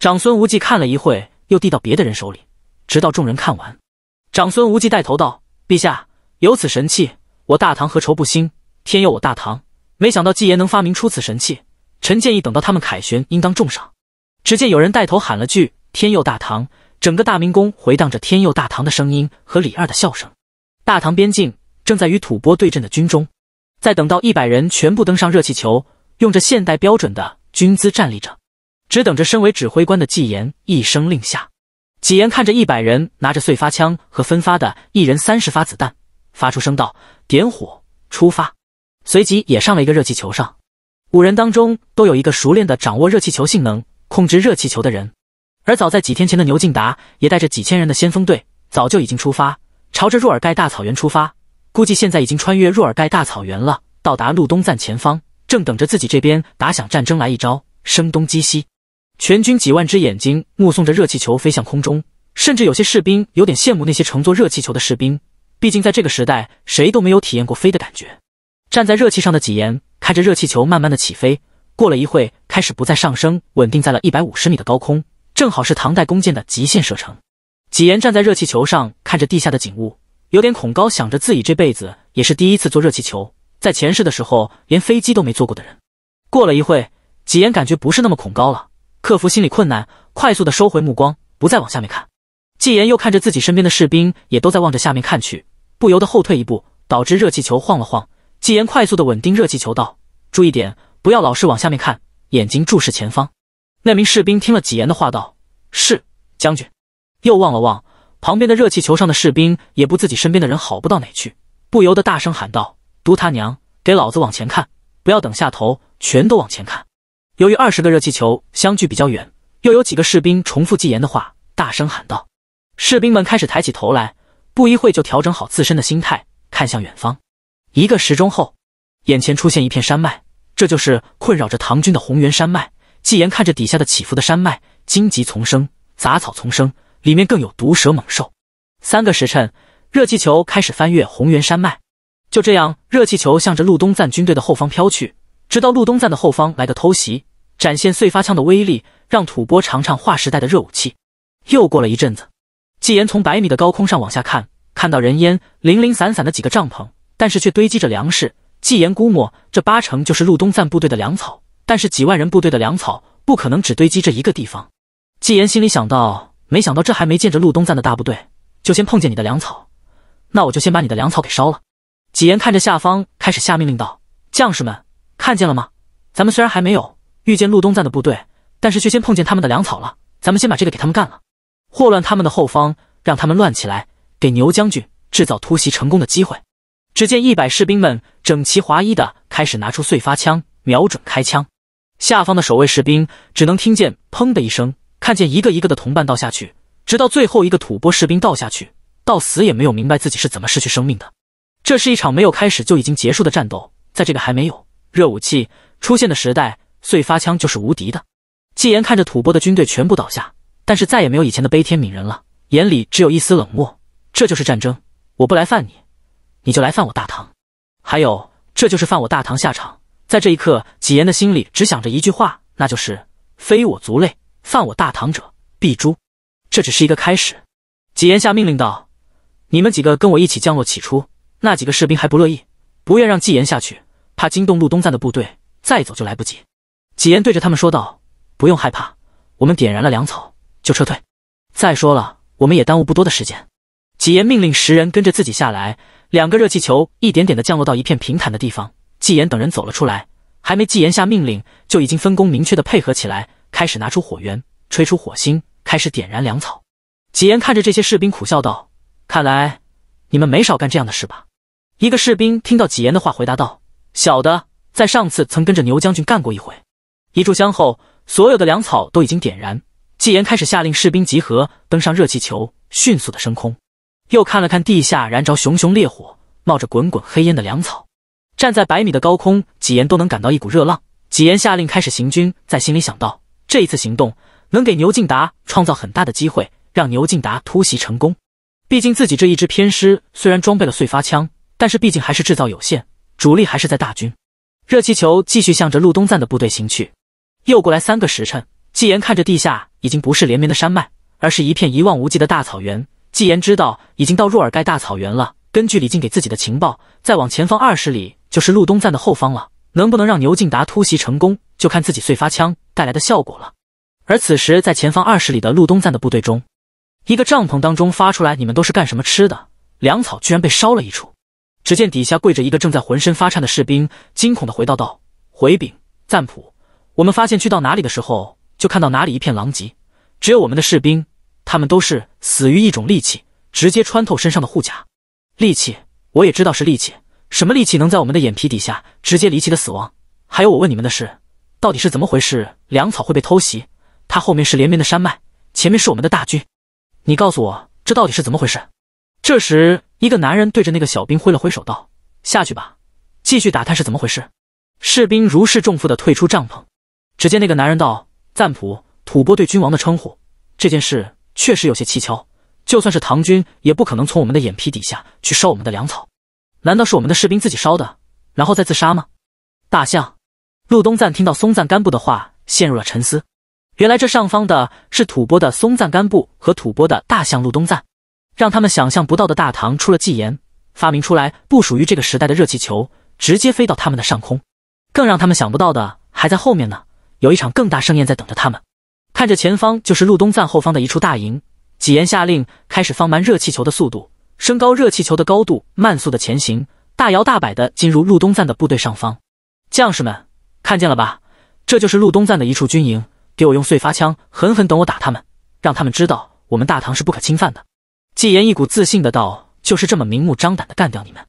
长孙无忌看了一会，又递到别的人手里，直到众人看完。长孙无忌带头道：“陛下有此神器，我大唐何愁不兴？天佑我大唐！没想到纪爷能发明出此神器。”臣建议等到他们凯旋，应当重赏。只见有人带头喊了句“天佑大唐”，整个大明宫回荡着“天佑大唐”的声音和李二的笑声。大唐边境正在与吐蕃对阵的军中，在等到一百人全部登上热气球，用着现代标准的军姿站立着，只等着身为指挥官的纪言一声令下。纪言看着一百人拿着碎发枪和分发的一人三十发子弹，发出声道：“点火，出发！”随即也上了一个热气球上。五人当中都有一个熟练的掌握热气球性能、控制热气球的人，而早在几天前的牛敬达也带着几千人的先锋队，早就已经出发，朝着若尔盖大草原出发，估计现在已经穿越若尔盖大草原了，到达路东站前方，正等着自己这边打响战争来一招声东击西。全军几万只眼睛目送着热气球飞向空中，甚至有些士兵有点羡慕那些乘坐热气球的士兵，毕竟在这个时代，谁都没有体验过飞的感觉。站在热气上的纪言看着热气球慢慢的起飞，过了一会开始不再上升，稳定在了一百五十米的高空，正好是唐代弓箭的极限射程。纪言站在热气球上看着地下的景物，有点恐高，想着自己这辈子也是第一次坐热气球，在前世的时候连飞机都没坐过的人。过了一会，纪言感觉不是那么恐高了，克服心理困难，快速的收回目光，不再往下面看。纪言又看着自己身边的士兵，也都在望着下面看去，不由得后退一步，导致热气球晃了晃。纪言快速的稳定热气球道：“注意点，不要老是往下面看，眼睛注视前方。”那名士兵听了纪言的话道：“是，将军。”又望了望旁边的热气球上的士兵，也不自己身边的人好不到哪去，不由得大声喊道：“都他娘给老子往前看，不要等下头，全都往前看！”由于二十个热气球相距比较远，又有几个士兵重复纪言的话，大声喊道：“士兵们开始抬起头来，不一会就调整好自身的心态，看向远方。”一个时钟后，眼前出现一片山脉，这就是困扰着唐军的红原山脉。纪言看着底下的起伏的山脉，荆棘丛生，杂草丛生，里面更有毒蛇猛兽。三个时辰，热气球开始翻越红原山脉。就这样，热气球向着陆东赞军队的后方飘去，直到陆东赞的后方来个偷袭，展现碎发枪的威力，让吐蕃尝尝划时代的热武器。又过了一阵子，纪言从百米的高空上往下看，看到人烟零零散散的几个帐篷。但是却堆积着粮食。纪言估摸，这八成就是路东赞部队的粮草。但是几万人部队的粮草，不可能只堆积这一个地方。纪言心里想到，没想到这还没见着路东赞的大部队，就先碰见你的粮草。那我就先把你的粮草给烧了。纪言看着下方，开始下命令道：“将士们，看见了吗？咱们虽然还没有遇见路东赞的部队，但是却先碰见他们的粮草了。咱们先把这个给他们干了，祸乱他们的后方，让他们乱起来，给牛将军制造突袭成功的机会。”只见一百士兵们整齐划一的开始拿出碎发枪，瞄准开枪。下方的守卫士兵只能听见“砰”的一声，看见一个一个的同伴倒下去，直到最后一个吐蕃士兵倒下去，到死也没有明白自己是怎么失去生命的。这是一场没有开始就已经结束的战斗。在这个还没有热武器出现的时代，碎发枪就是无敌的。纪言看着吐蕃的军队全部倒下，但是再也没有以前的悲天悯人了，眼里只有一丝冷漠。这就是战争，我不来犯你。你就来犯我大唐，还有这就是犯我大唐下场。在这一刻，纪言的心里只想着一句话，那就是非我族类，犯我大唐者必诛。这只是一个开始。纪言下命令道：“你们几个跟我一起降落。”起初，那几个士兵还不乐意，不愿让纪言下去，怕惊动陆东赞的部队，再走就来不及。纪言对着他们说道：“不用害怕，我们点燃了粮草就撤退。再说了，我们也耽误不多的时间。”纪言命令十人跟着自己下来。两个热气球一点点的降落到一片平坦的地方，纪言等人走了出来。还没纪言下命令，就已经分工明确的配合起来，开始拿出火源，吹出火星，开始点燃粮草。纪言看着这些士兵，苦笑道：“看来你们没少干这样的事吧？”一个士兵听到纪言的话，回答道：“小的在上次曾跟着牛将军干过一回。”一炷香后，所有的粮草都已经点燃，纪言开始下令士兵集合，登上热气球，迅速的升空。又看了看地下燃着熊熊烈火、冒着滚滚黑烟的粮草，站在百米的高空，纪言都能感到一股热浪。纪言下令开始行军，在心里想到：这一次行动能给牛敬达创造很大的机会，让牛敬达突袭成功。毕竟自己这一支偏师虽然装备了碎发枪，但是毕竟还是制造有限，主力还是在大军。热气球继续向着路东赞的部队行去。又过来三个时辰，纪言看着地下已经不是连绵的山脉，而是一片一望无际的大草原。纪言知道已经到若尔盖大草原了。根据李靖给自己的情报，再往前方二十里就是路东赞的后方了。能不能让牛敬达突袭成功，就看自己碎发枪带来的效果了。而此时，在前方二十里的路东赞的部队中，一个帐篷当中发出来：“你们都是干什么吃的？粮草居然被烧了一处。”只见底下跪着一个正在浑身发颤的士兵，惊恐的回道：“道回禀赞普，我们发现去到哪里的时候，就看到哪里一片狼藉，只有我们的士兵。”他们都是死于一种利器，直接穿透身上的护甲。利器，我也知道是利器，什么利器能在我们的眼皮底下直接离奇的死亡？还有，我问你们的是，到底是怎么回事？粮草会被偷袭？他后面是连绵的山脉，前面是我们的大军，你告诉我这到底是怎么回事？这时，一个男人对着那个小兵挥了挥手，道：“下去吧，继续打探是怎么回事。”士兵如释重负的退出帐篷。只见那个男人道：“赞普，吐蕃对君王的称呼。这件事。”确实有些蹊跷，就算是唐军也不可能从我们的眼皮底下去烧我们的粮草，难道是我们的士兵自己烧的，然后再自杀吗？大象，陆东赞听到松赞干布的话，陷入了沉思。原来这上方的是吐蕃的松赞干布和吐蕃的大象陆东赞，让他们想象不到的大唐出了纪言，发明出来不属于这个时代的热气球，直接飞到他们的上空。更让他们想不到的还在后面呢，有一场更大盛宴在等着他们。看着前方就是路东赞后方的一处大营，纪言下令开始放慢热气球的速度，升高热气球的高度，慢速的前行，大摇大摆的进入路东赞的部队上方。将士们看见了吧？这就是路东赞的一处军营，给我用碎发枪狠狠等我打他们，让他们知道我们大唐是不可侵犯的。纪言一股自信的道，就是这么明目张胆的干掉你们。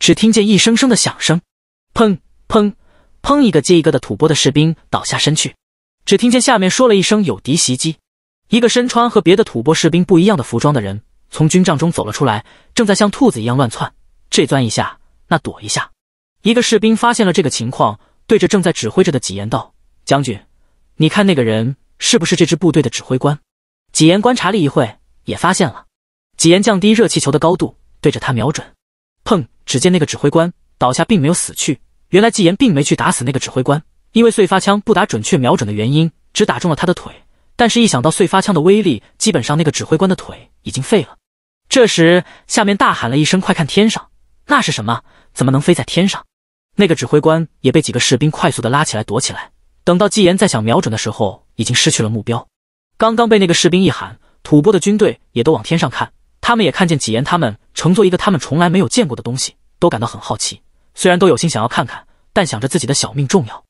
只听见一声声的响声，砰砰砰，一个接一个的吐蕃的士兵倒下身去。只听见下面说了一声“有敌袭击”，一个身穿和别的吐蕃士兵不一样的服装的人从军帐中走了出来，正在像兔子一样乱窜，这钻一下，那躲一下。一个士兵发现了这个情况，对着正在指挥着的纪言道：“将军，你看那个人是不是这支部队的指挥官？”纪言观察了一会，也发现了。纪言降低热气球的高度，对着他瞄准，砰！只见那个指挥官倒下，并没有死去。原来纪言并没去打死那个指挥官。因为碎发枪不打准确瞄准的原因，只打中了他的腿。但是，一想到碎发枪的威力，基本上那个指挥官的腿已经废了。这时，下面大喊了一声：“快看天上，那是什么？怎么能飞在天上？”那个指挥官也被几个士兵快速的拉起来躲起来。等到纪言再想瞄准的时候，已经失去了目标。刚刚被那个士兵一喊，吐蕃的军队也都往天上看。他们也看见纪言他们乘坐一个他们从来没有见过的东西，都感到很好奇。虽然都有心想要看看，但想着自己的小命重要。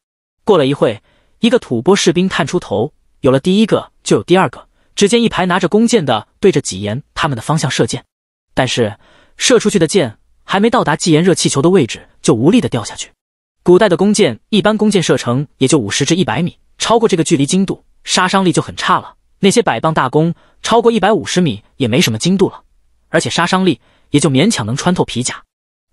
过了一会，一个吐蕃士兵探出头，有了第一个，就有第二个。只见一排拿着弓箭的，对着纪言他们的方向射箭，但是射出去的箭还没到达纪言热气球的位置，就无力的掉下去。古代的弓箭，一般弓箭射程也就五十至一百米，超过这个距离，精度、杀伤力就很差了。那些百磅大弓，超过一百五十米也没什么精度了，而且杀伤力也就勉强能穿透皮甲。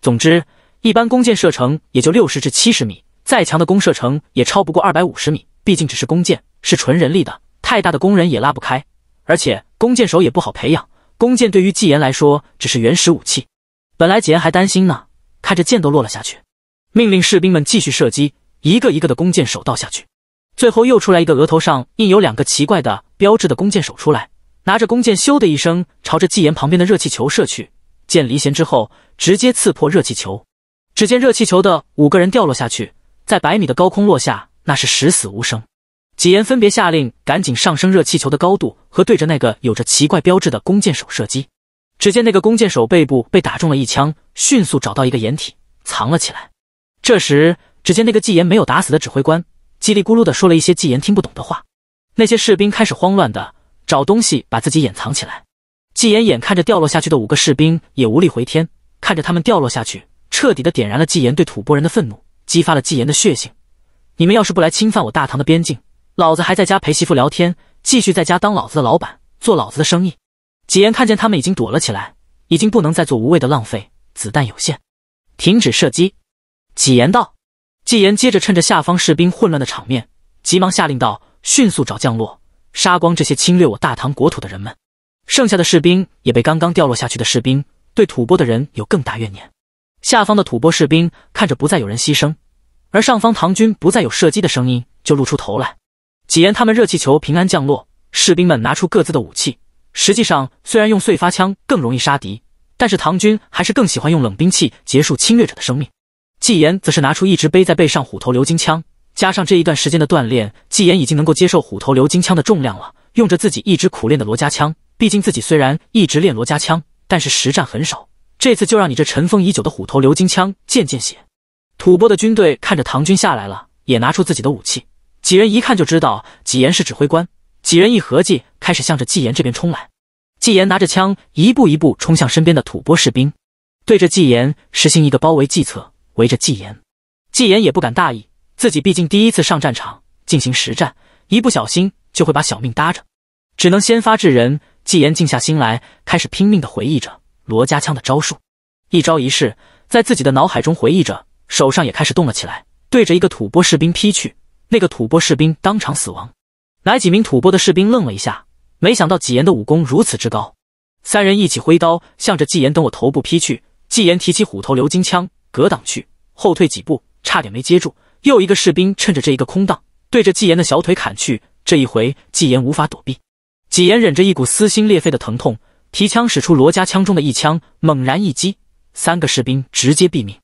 总之，一般弓箭射程也就六十至七十米。再强的弓射程也超不过二百五十米，毕竟只是弓箭，是纯人力的，太大的弓人也拉不开，而且弓箭手也不好培养。弓箭对于纪言来说只是原始武器。本来纪言还担心呢，看着箭都落了下去，命令士兵们继续射击，一个一个的弓箭手倒下去。最后又出来一个额头上印有两个奇怪的标志的弓箭手出来，拿着弓箭，咻的一声朝着纪言旁边的热气球射去，箭离弦之后直接刺破热气球，只见热气球的五个人掉落下去。在百米的高空落下，那是十死无生。纪言分别下令，赶紧上升热气球的高度和对着那个有着奇怪标志的弓箭手射击。只见那个弓箭手背部被打中了一枪，迅速找到一个掩体藏了起来。这时，只见那个纪言没有打死的指挥官叽里咕噜的说了一些纪言听不懂的话。那些士兵开始慌乱的找东西把自己掩藏起来。纪言眼看着掉落下去的五个士兵也无力回天，看着他们掉落下去，彻底的点燃了纪言对吐蕃人的愤怒。激发了纪言的血性。你们要是不来侵犯我大唐的边境，老子还在家陪媳妇聊天，继续在家当老子的老板，做老子的生意。纪言看见他们已经躲了起来，已经不能再做无谓的浪费，子弹有限，停止射击。纪言道。纪言接着趁着下方士兵混乱的场面，急忙下令道：“迅速找降落，杀光这些侵略我大唐国土的人们。”剩下的士兵也被刚刚掉落下去的士兵对吐蕃的人有更大怨念。下方的吐蕃士兵看着不再有人牺牲，而上方唐军不再有射击的声音，就露出头来。纪言他们热气球平安降落，士兵们拿出各自的武器。实际上，虽然用碎发枪更容易杀敌，但是唐军还是更喜欢用冷兵器结束侵略者的生命。纪言则是拿出一直背在背上虎头鎏金枪，加上这一段时间的锻炼，纪言已经能够接受虎头鎏金枪的重量了。用着自己一直苦练的罗家枪，毕竟自己虽然一直练罗家枪，但是实战很少。这次就让你这尘封已久的虎头鎏金枪见见血！吐蕃的军队看着唐军下来了，也拿出自己的武器。几人一看就知道纪言是指挥官，几人一合计，开始向着纪言这边冲来。纪言拿着枪，一步一步冲向身边的吐蕃士兵，对着纪言实行一个包围计策，围着纪言。纪言也不敢大意，自己毕竟第一次上战场进行实战，一不小心就会把小命搭着，只能先发制人。纪言静下心来，开始拼命的回忆着。罗家枪的招数，一招一式，在自己的脑海中回忆着，手上也开始动了起来，对着一个吐蕃士兵劈去，那个吐蕃士兵当场死亡。来几名吐蕃的士兵愣了一下，没想到纪言的武功如此之高，三人一起挥刀，向着纪言等我头部劈去。纪言提起虎头鎏金枪，格挡去，后退几步，差点没接住。又一个士兵趁着这一个空档，对着纪言的小腿砍去，这一回纪言无法躲避。纪言忍着一股撕心裂肺的疼痛。提枪使出罗家枪中的一枪，猛然一击，三个士兵直接毙命。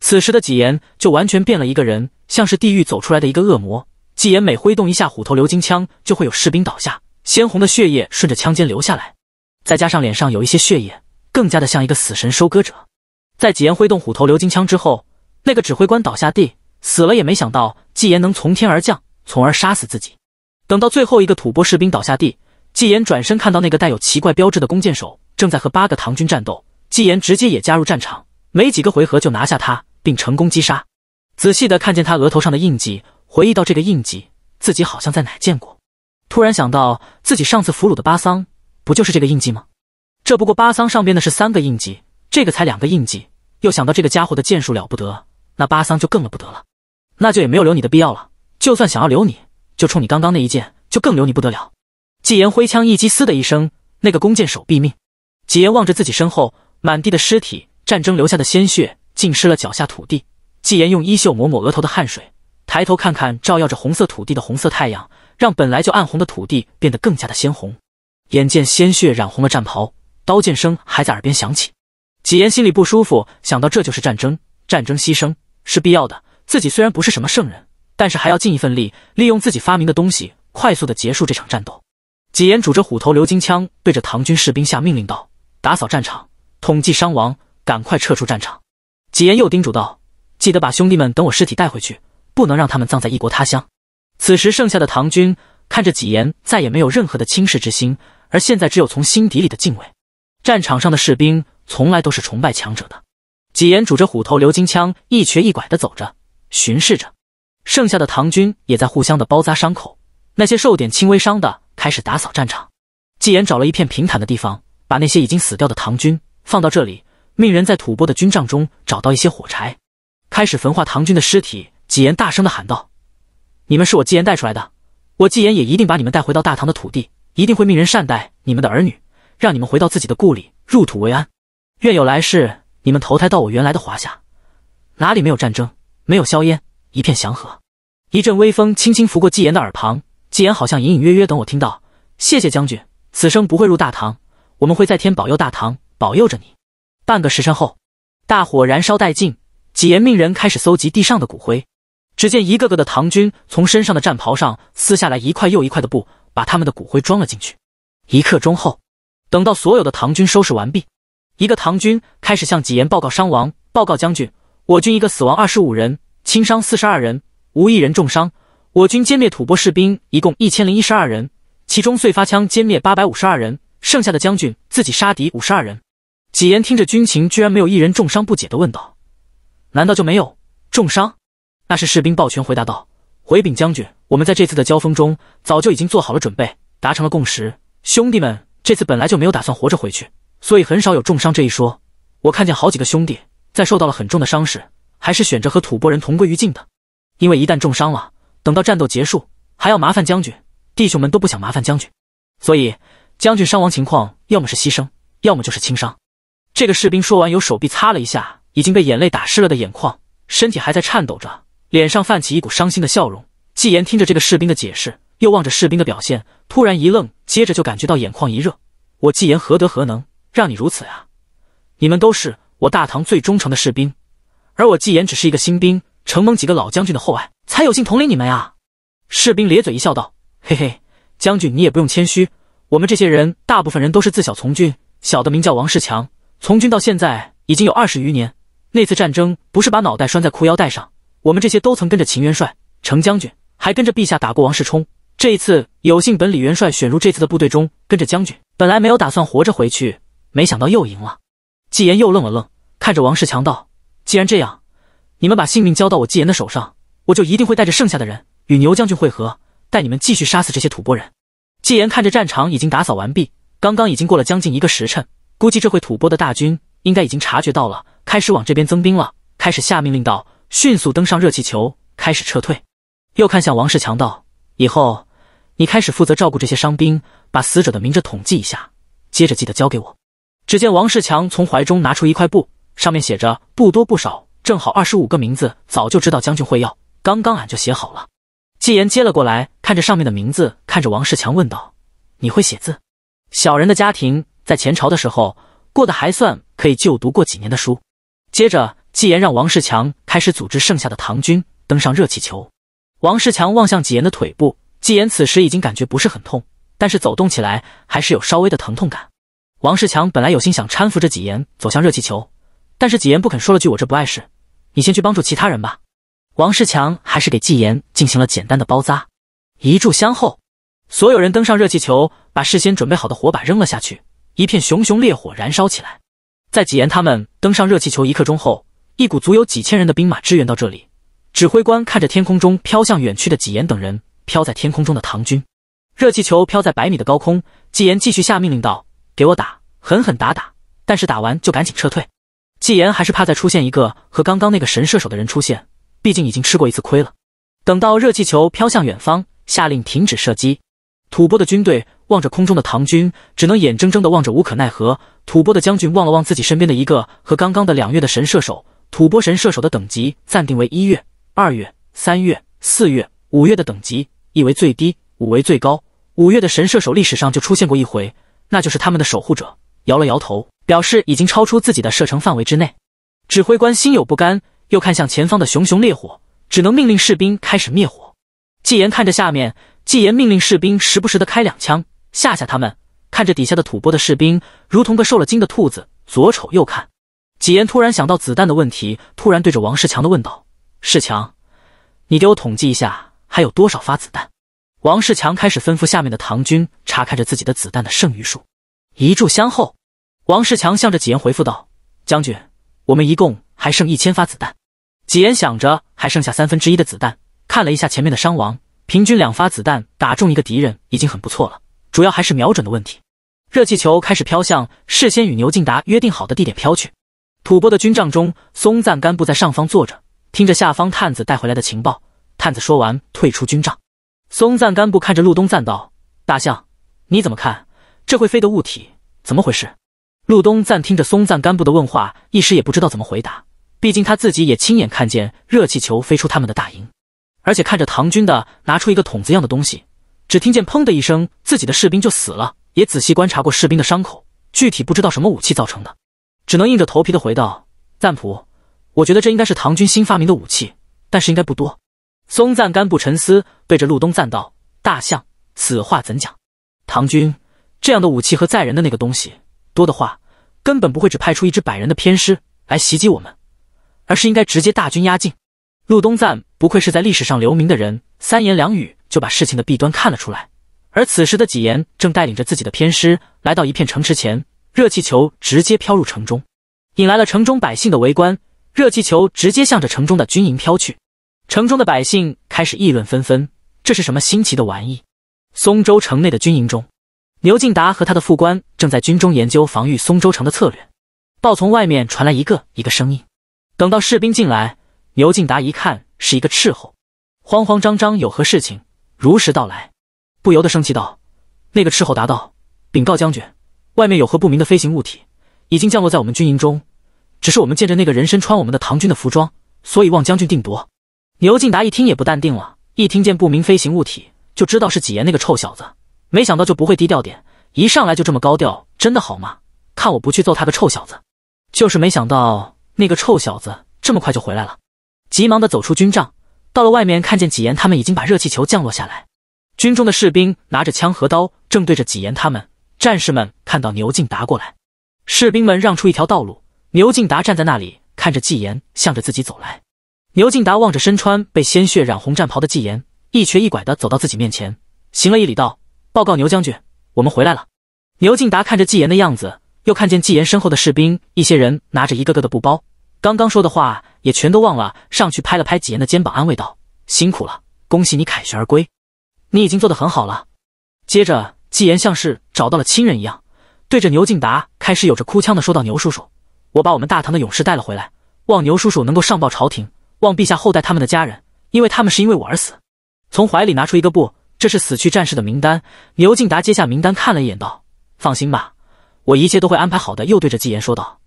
此时的纪言就完全变了一个人，像是地狱走出来的一个恶魔。纪言每挥动一下虎头鎏金枪，就会有士兵倒下，鲜红的血液顺着枪尖流下来，再加上脸上有一些血液，更加的像一个死神收割者。在纪言挥动虎头鎏金枪之后，那个指挥官倒下地，死了也没想到纪言能从天而降，从而杀死自己。等到最后一个吐蕃士兵倒下地。纪言转身看到那个带有奇怪标志的弓箭手正在和八个唐军战斗，纪言直接也加入战场，没几个回合就拿下他，并成功击杀。仔细的看见他额头上的印记，回忆到这个印记，自己好像在哪见过。突然想到自己上次俘虏的巴桑，不就是这个印记吗？这不过巴桑上边的是三个印记，这个才两个印记。又想到这个家伙的剑术了不得，那巴桑就更了不得了。那就也没有留你的必要了。就算想要留你，就冲你刚刚那一剑，就更留你不得了。纪言挥枪一击，嘶的一声，那个弓箭手毙命。纪言望着自己身后满地的尸体，战争留下的鲜血浸湿了脚下土地。纪言用衣袖抹抹额头的汗水，抬头看看照耀着红色土地的红色太阳，让本来就暗红的土地变得更加的鲜红。眼见鲜血染红了战袍，刀剑声还在耳边响起，纪言心里不舒服，想到这就是战争，战争牺牲是必要的。自己虽然不是什么圣人，但是还要尽一份力，利用自己发明的东西，快速的结束这场战斗。纪言拄着虎头鎏金枪，对着唐军士兵下命令道：“打扫战场，统计伤亡，赶快撤出战场。”纪言又叮嘱道：“记得把兄弟们等我尸体带回去，不能让他们葬在异国他乡。”此时剩下的唐军看着纪言，再也没有任何的轻视之心，而现在只有从心底里的敬畏。战场上的士兵从来都是崇拜强者的。纪言拄着虎头鎏金枪，一瘸一拐的走着，巡视着。剩下的唐军也在互相的包扎伤口，那些受点轻微伤的。开始打扫战场，纪言找了一片平坦的地方，把那些已经死掉的唐军放到这里，命人在吐蕃的军帐中找到一些火柴，开始焚化唐军的尸体。纪言大声的喊道：“你们是我纪言带出来的，我纪言也一定把你们带回到大唐的土地，一定会命人善待你们的儿女，让你们回到自己的故里，入土为安。愿有来世，你们投胎到我原来的华夏，哪里没有战争，没有硝烟，一片祥和。”一阵微风轻轻拂过纪言的耳旁。纪言好像隐隐约约等我听到，谢谢将军，此生不会入大唐，我们会在天保佑大唐，保佑着你。半个时辰后，大火燃烧殆尽，纪言命人开始搜集地上的骨灰。只见一个个的唐军从身上的战袍上撕下来一块又一块的布，把他们的骨灰装了进去。一刻钟后，等到所有的唐军收拾完毕，一个唐军开始向纪言报告伤亡：报告将军，我军一个死亡二十五人，轻伤四十二人，无一人重伤。我军歼灭吐蕃士兵一共一千零一十二人，其中碎发枪歼灭八百五十二人，剩下的将军自己杀敌五十二人。纪言听着军情，居然没有一人重伤，不解的问道：“难道就没有重伤？”那是士兵抱拳回答道：“回禀将军，我们在这次的交锋中，早就已经做好了准备，达成了共识。兄弟们这次本来就没有打算活着回去，所以很少有重伤这一说。我看见好几个兄弟在受到了很重的伤时，还是选择和吐蕃人同归于尽的，因为一旦重伤了。”等到战斗结束，还要麻烦将军。弟兄们都不想麻烦将军，所以将军伤亡情况要么是牺牲，要么就是轻伤。这个士兵说完，有手臂擦了一下已经被眼泪打湿了的眼眶，身体还在颤抖着，脸上泛起一股伤心的笑容。纪言听着这个士兵的解释，又望着士兵的表现，突然一愣，接着就感觉到眼眶一热。我纪言何德何能让你如此啊？你们都是我大唐最忠诚的士兵，而我纪言只是一个新兵，承蒙几个老将军的厚爱。才有幸统领你们呀！”士兵咧嘴一笑，道：“嘿嘿，将军你也不用谦虚，我们这些人大部分人都是自小从军。小的名叫王世强，从军到现在已经有二十余年。那次战争不是把脑袋拴在裤腰带上，我们这些都曾跟着秦元帅、程将军，还跟着陛下打过王世充。这一次有幸，本李元帅选入这次的部队中，跟着将军。本来没有打算活着回去，没想到又赢了。”纪言又愣了愣，看着王世强道：“既然这样，你们把性命交到我纪言的手上。”我就一定会带着剩下的人与牛将军会合，带你们继续杀死这些吐蕃人。纪言看着战场已经打扫完毕，刚刚已经过了将近一个时辰，估计这会吐蕃的大军应该已经察觉到了，开始往这边增兵了，开始下命令道：“迅速登上热气球，开始撤退。”又看向王世强道：“以后你开始负责照顾这些伤兵，把死者的名字统计一下，接着记得交给我。”只见王世强从怀中拿出一块布，上面写着“不多不少，正好二十五个名字”，早就知道将军会要。刚刚俺就写好了。纪言接了过来，看着上面的名字，看着王世强问道：“你会写字？”小人的家庭在前朝的时候过得还算可以，就读过几年的书。接着，纪言让王世强开始组织剩下的唐军登上热气球。王世强望向纪言的腿部，纪言此时已经感觉不是很痛，但是走动起来还是有稍微的疼痛感。王世强本来有心想搀扶着纪言走向热气球，但是纪言不肯，说了句：“我这不碍事，你先去帮助其他人吧。”王世强还是给纪言进行了简单的包扎。一炷香后，所有人登上热气球，把事先准备好的火把扔了下去，一片熊熊烈火燃烧起来。在纪言他们登上热气球一刻钟后，一股足有几千人的兵马支援到这里。指挥官看着天空中飘向远去的纪言等人，飘在天空中的唐军，热气球飘在百米的高空。纪言继续下命令道：“给我打，狠狠打打，但是打完就赶紧撤退。”纪言还是怕再出现一个和刚刚那个神射手的人出现。毕竟已经吃过一次亏了。等到热气球飘向远方，下令停止射击。吐蕃的军队望着空中的唐军，只能眼睁睁的望着，无可奈何。吐蕃的将军望了望自己身边的一个和刚刚的两月的神射手，吐蕃神射手的等级暂定为一月、二月、三月、四月、五月的等级，一为最低，五为最高。五月的神射手历史上就出现过一回，那就是他们的守护者。摇了摇头，表示已经超出自己的射程范围之内。指挥官心有不甘。又看向前方的熊熊烈火，只能命令士兵开始灭火。纪言看着下面，纪言命令士兵时不时的开两枪吓吓他们。看着底下的吐蕃的士兵，如同个受了惊的兔子，左瞅右看。纪言突然想到子弹的问题，突然对着王世强的问道：“世强，你给我统计一下还有多少发子弹？”王世强开始吩咐下面的唐军查看着自己的子弹的剩余数。一炷香后，王世强向着纪言回复道：“将军，我们一共……”还剩一千发子弹，几言想着还剩下三分之一的子弹，看了一下前面的伤亡，平均两发子弹打中一个敌人已经很不错了，主要还是瞄准的问题。热气球开始飘向事先与牛敬达约定好的地点飘去。吐蕃的军帐中，松赞干布在上方坐着，听着下方探子带回来的情报。探子说完退出军帐，松赞干布看着陆东赞道：“大象，你怎么看这会飞的物体？怎么回事？”路东赞听着松赞干布的问话，一时也不知道怎么回答。毕竟他自己也亲眼看见热气球飞出他们的大营，而且看着唐军的拿出一个筒子样的东西，只听见砰的一声，自己的士兵就死了。也仔细观察过士兵的伤口，具体不知道什么武器造成的，只能硬着头皮的回道：“赞普，我觉得这应该是唐军新发明的武器，但是应该不多。”松赞干布沉思，对着路东赞道：“大象，此话怎讲？唐军这样的武器和载人的那个东西？”多的话，根本不会只派出一支百人的偏师来袭击我们，而是应该直接大军压境。陆东赞不愧是在历史上留名的人，三言两语就把事情的弊端看了出来。而此时的几言正带领着自己的偏师来到一片城池前，热气球直接飘入城中，引来了城中百姓的围观。热气球直接向着城中的军营飘去，城中的百姓开始议论纷纷，这是什么新奇的玩意？松州城内的军营中。牛敬达和他的副官正在军中研究防御松州城的策略。报从外面传来一个一个声音。等到士兵进来，牛敬达一看是一个斥候，慌慌张张，有何事情？如实道来。不由得生气道：“那个斥候答道，禀告将军，外面有何不明的飞行物体，已经降落在我们军营中。只是我们见着那个人身穿我们的唐军的服装，所以望将军定夺。”牛敬达一听也不淡定了，一听见不明飞行物体，就知道是纪言那个臭小子。没想到就不会低调点，一上来就这么高调，真的好吗？看我不去揍他个臭小子！就是没想到那个臭小子这么快就回来了，急忙的走出军帐，到了外面，看见纪言他们已经把热气球降落下来，军中的士兵拿着枪和刀，正对着纪言他们。战士们看到牛敬达过来，士兵们让出一条道路。牛敬达站在那里，看着纪言向着自己走来。牛敬达望着身穿被鲜血染红战袍的纪言，一瘸一拐的走到自己面前，行了一礼道。报告牛将军，我们回来了。牛敬达看着纪言的样子，又看见纪言身后的士兵，一些人拿着一个个的布包，刚刚说的话也全都忘了。上去拍了拍纪言的肩膀，安慰道：“辛苦了，恭喜你凯旋而归，你已经做的很好了。”接着，纪言像是找到了亲人一样，对着牛敬达开始有着哭腔的说道：“牛叔叔，我把我们大唐的勇士带了回来，望牛叔叔能够上报朝廷，望陛下厚待他们的家人，因为他们是因为我而死。”从怀里拿出一个布。这是死去战士的名单。牛敬达接下名单，看了一眼，道：“放心吧，我一切都会安排好的。”又对着纪言说道：“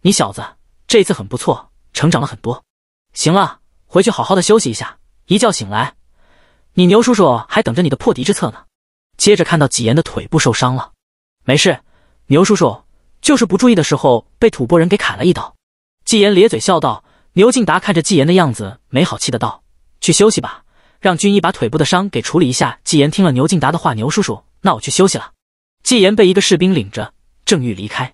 你小子这次很不错，成长了很多。行了，回去好好的休息一下，一觉醒来，你牛叔叔还等着你的破敌之策呢。”接着看到纪言的腿部受伤了，没事，牛叔叔，就是不注意的时候被吐蕃人给砍了一刀。纪言咧嘴笑道。牛敬达看着纪言的样子，没好气的道：“去休息吧。”让军医把腿部的伤给处理一下。纪言听了牛敬达的话，牛叔叔，那我去休息了。纪言被一个士兵领着，正欲离开，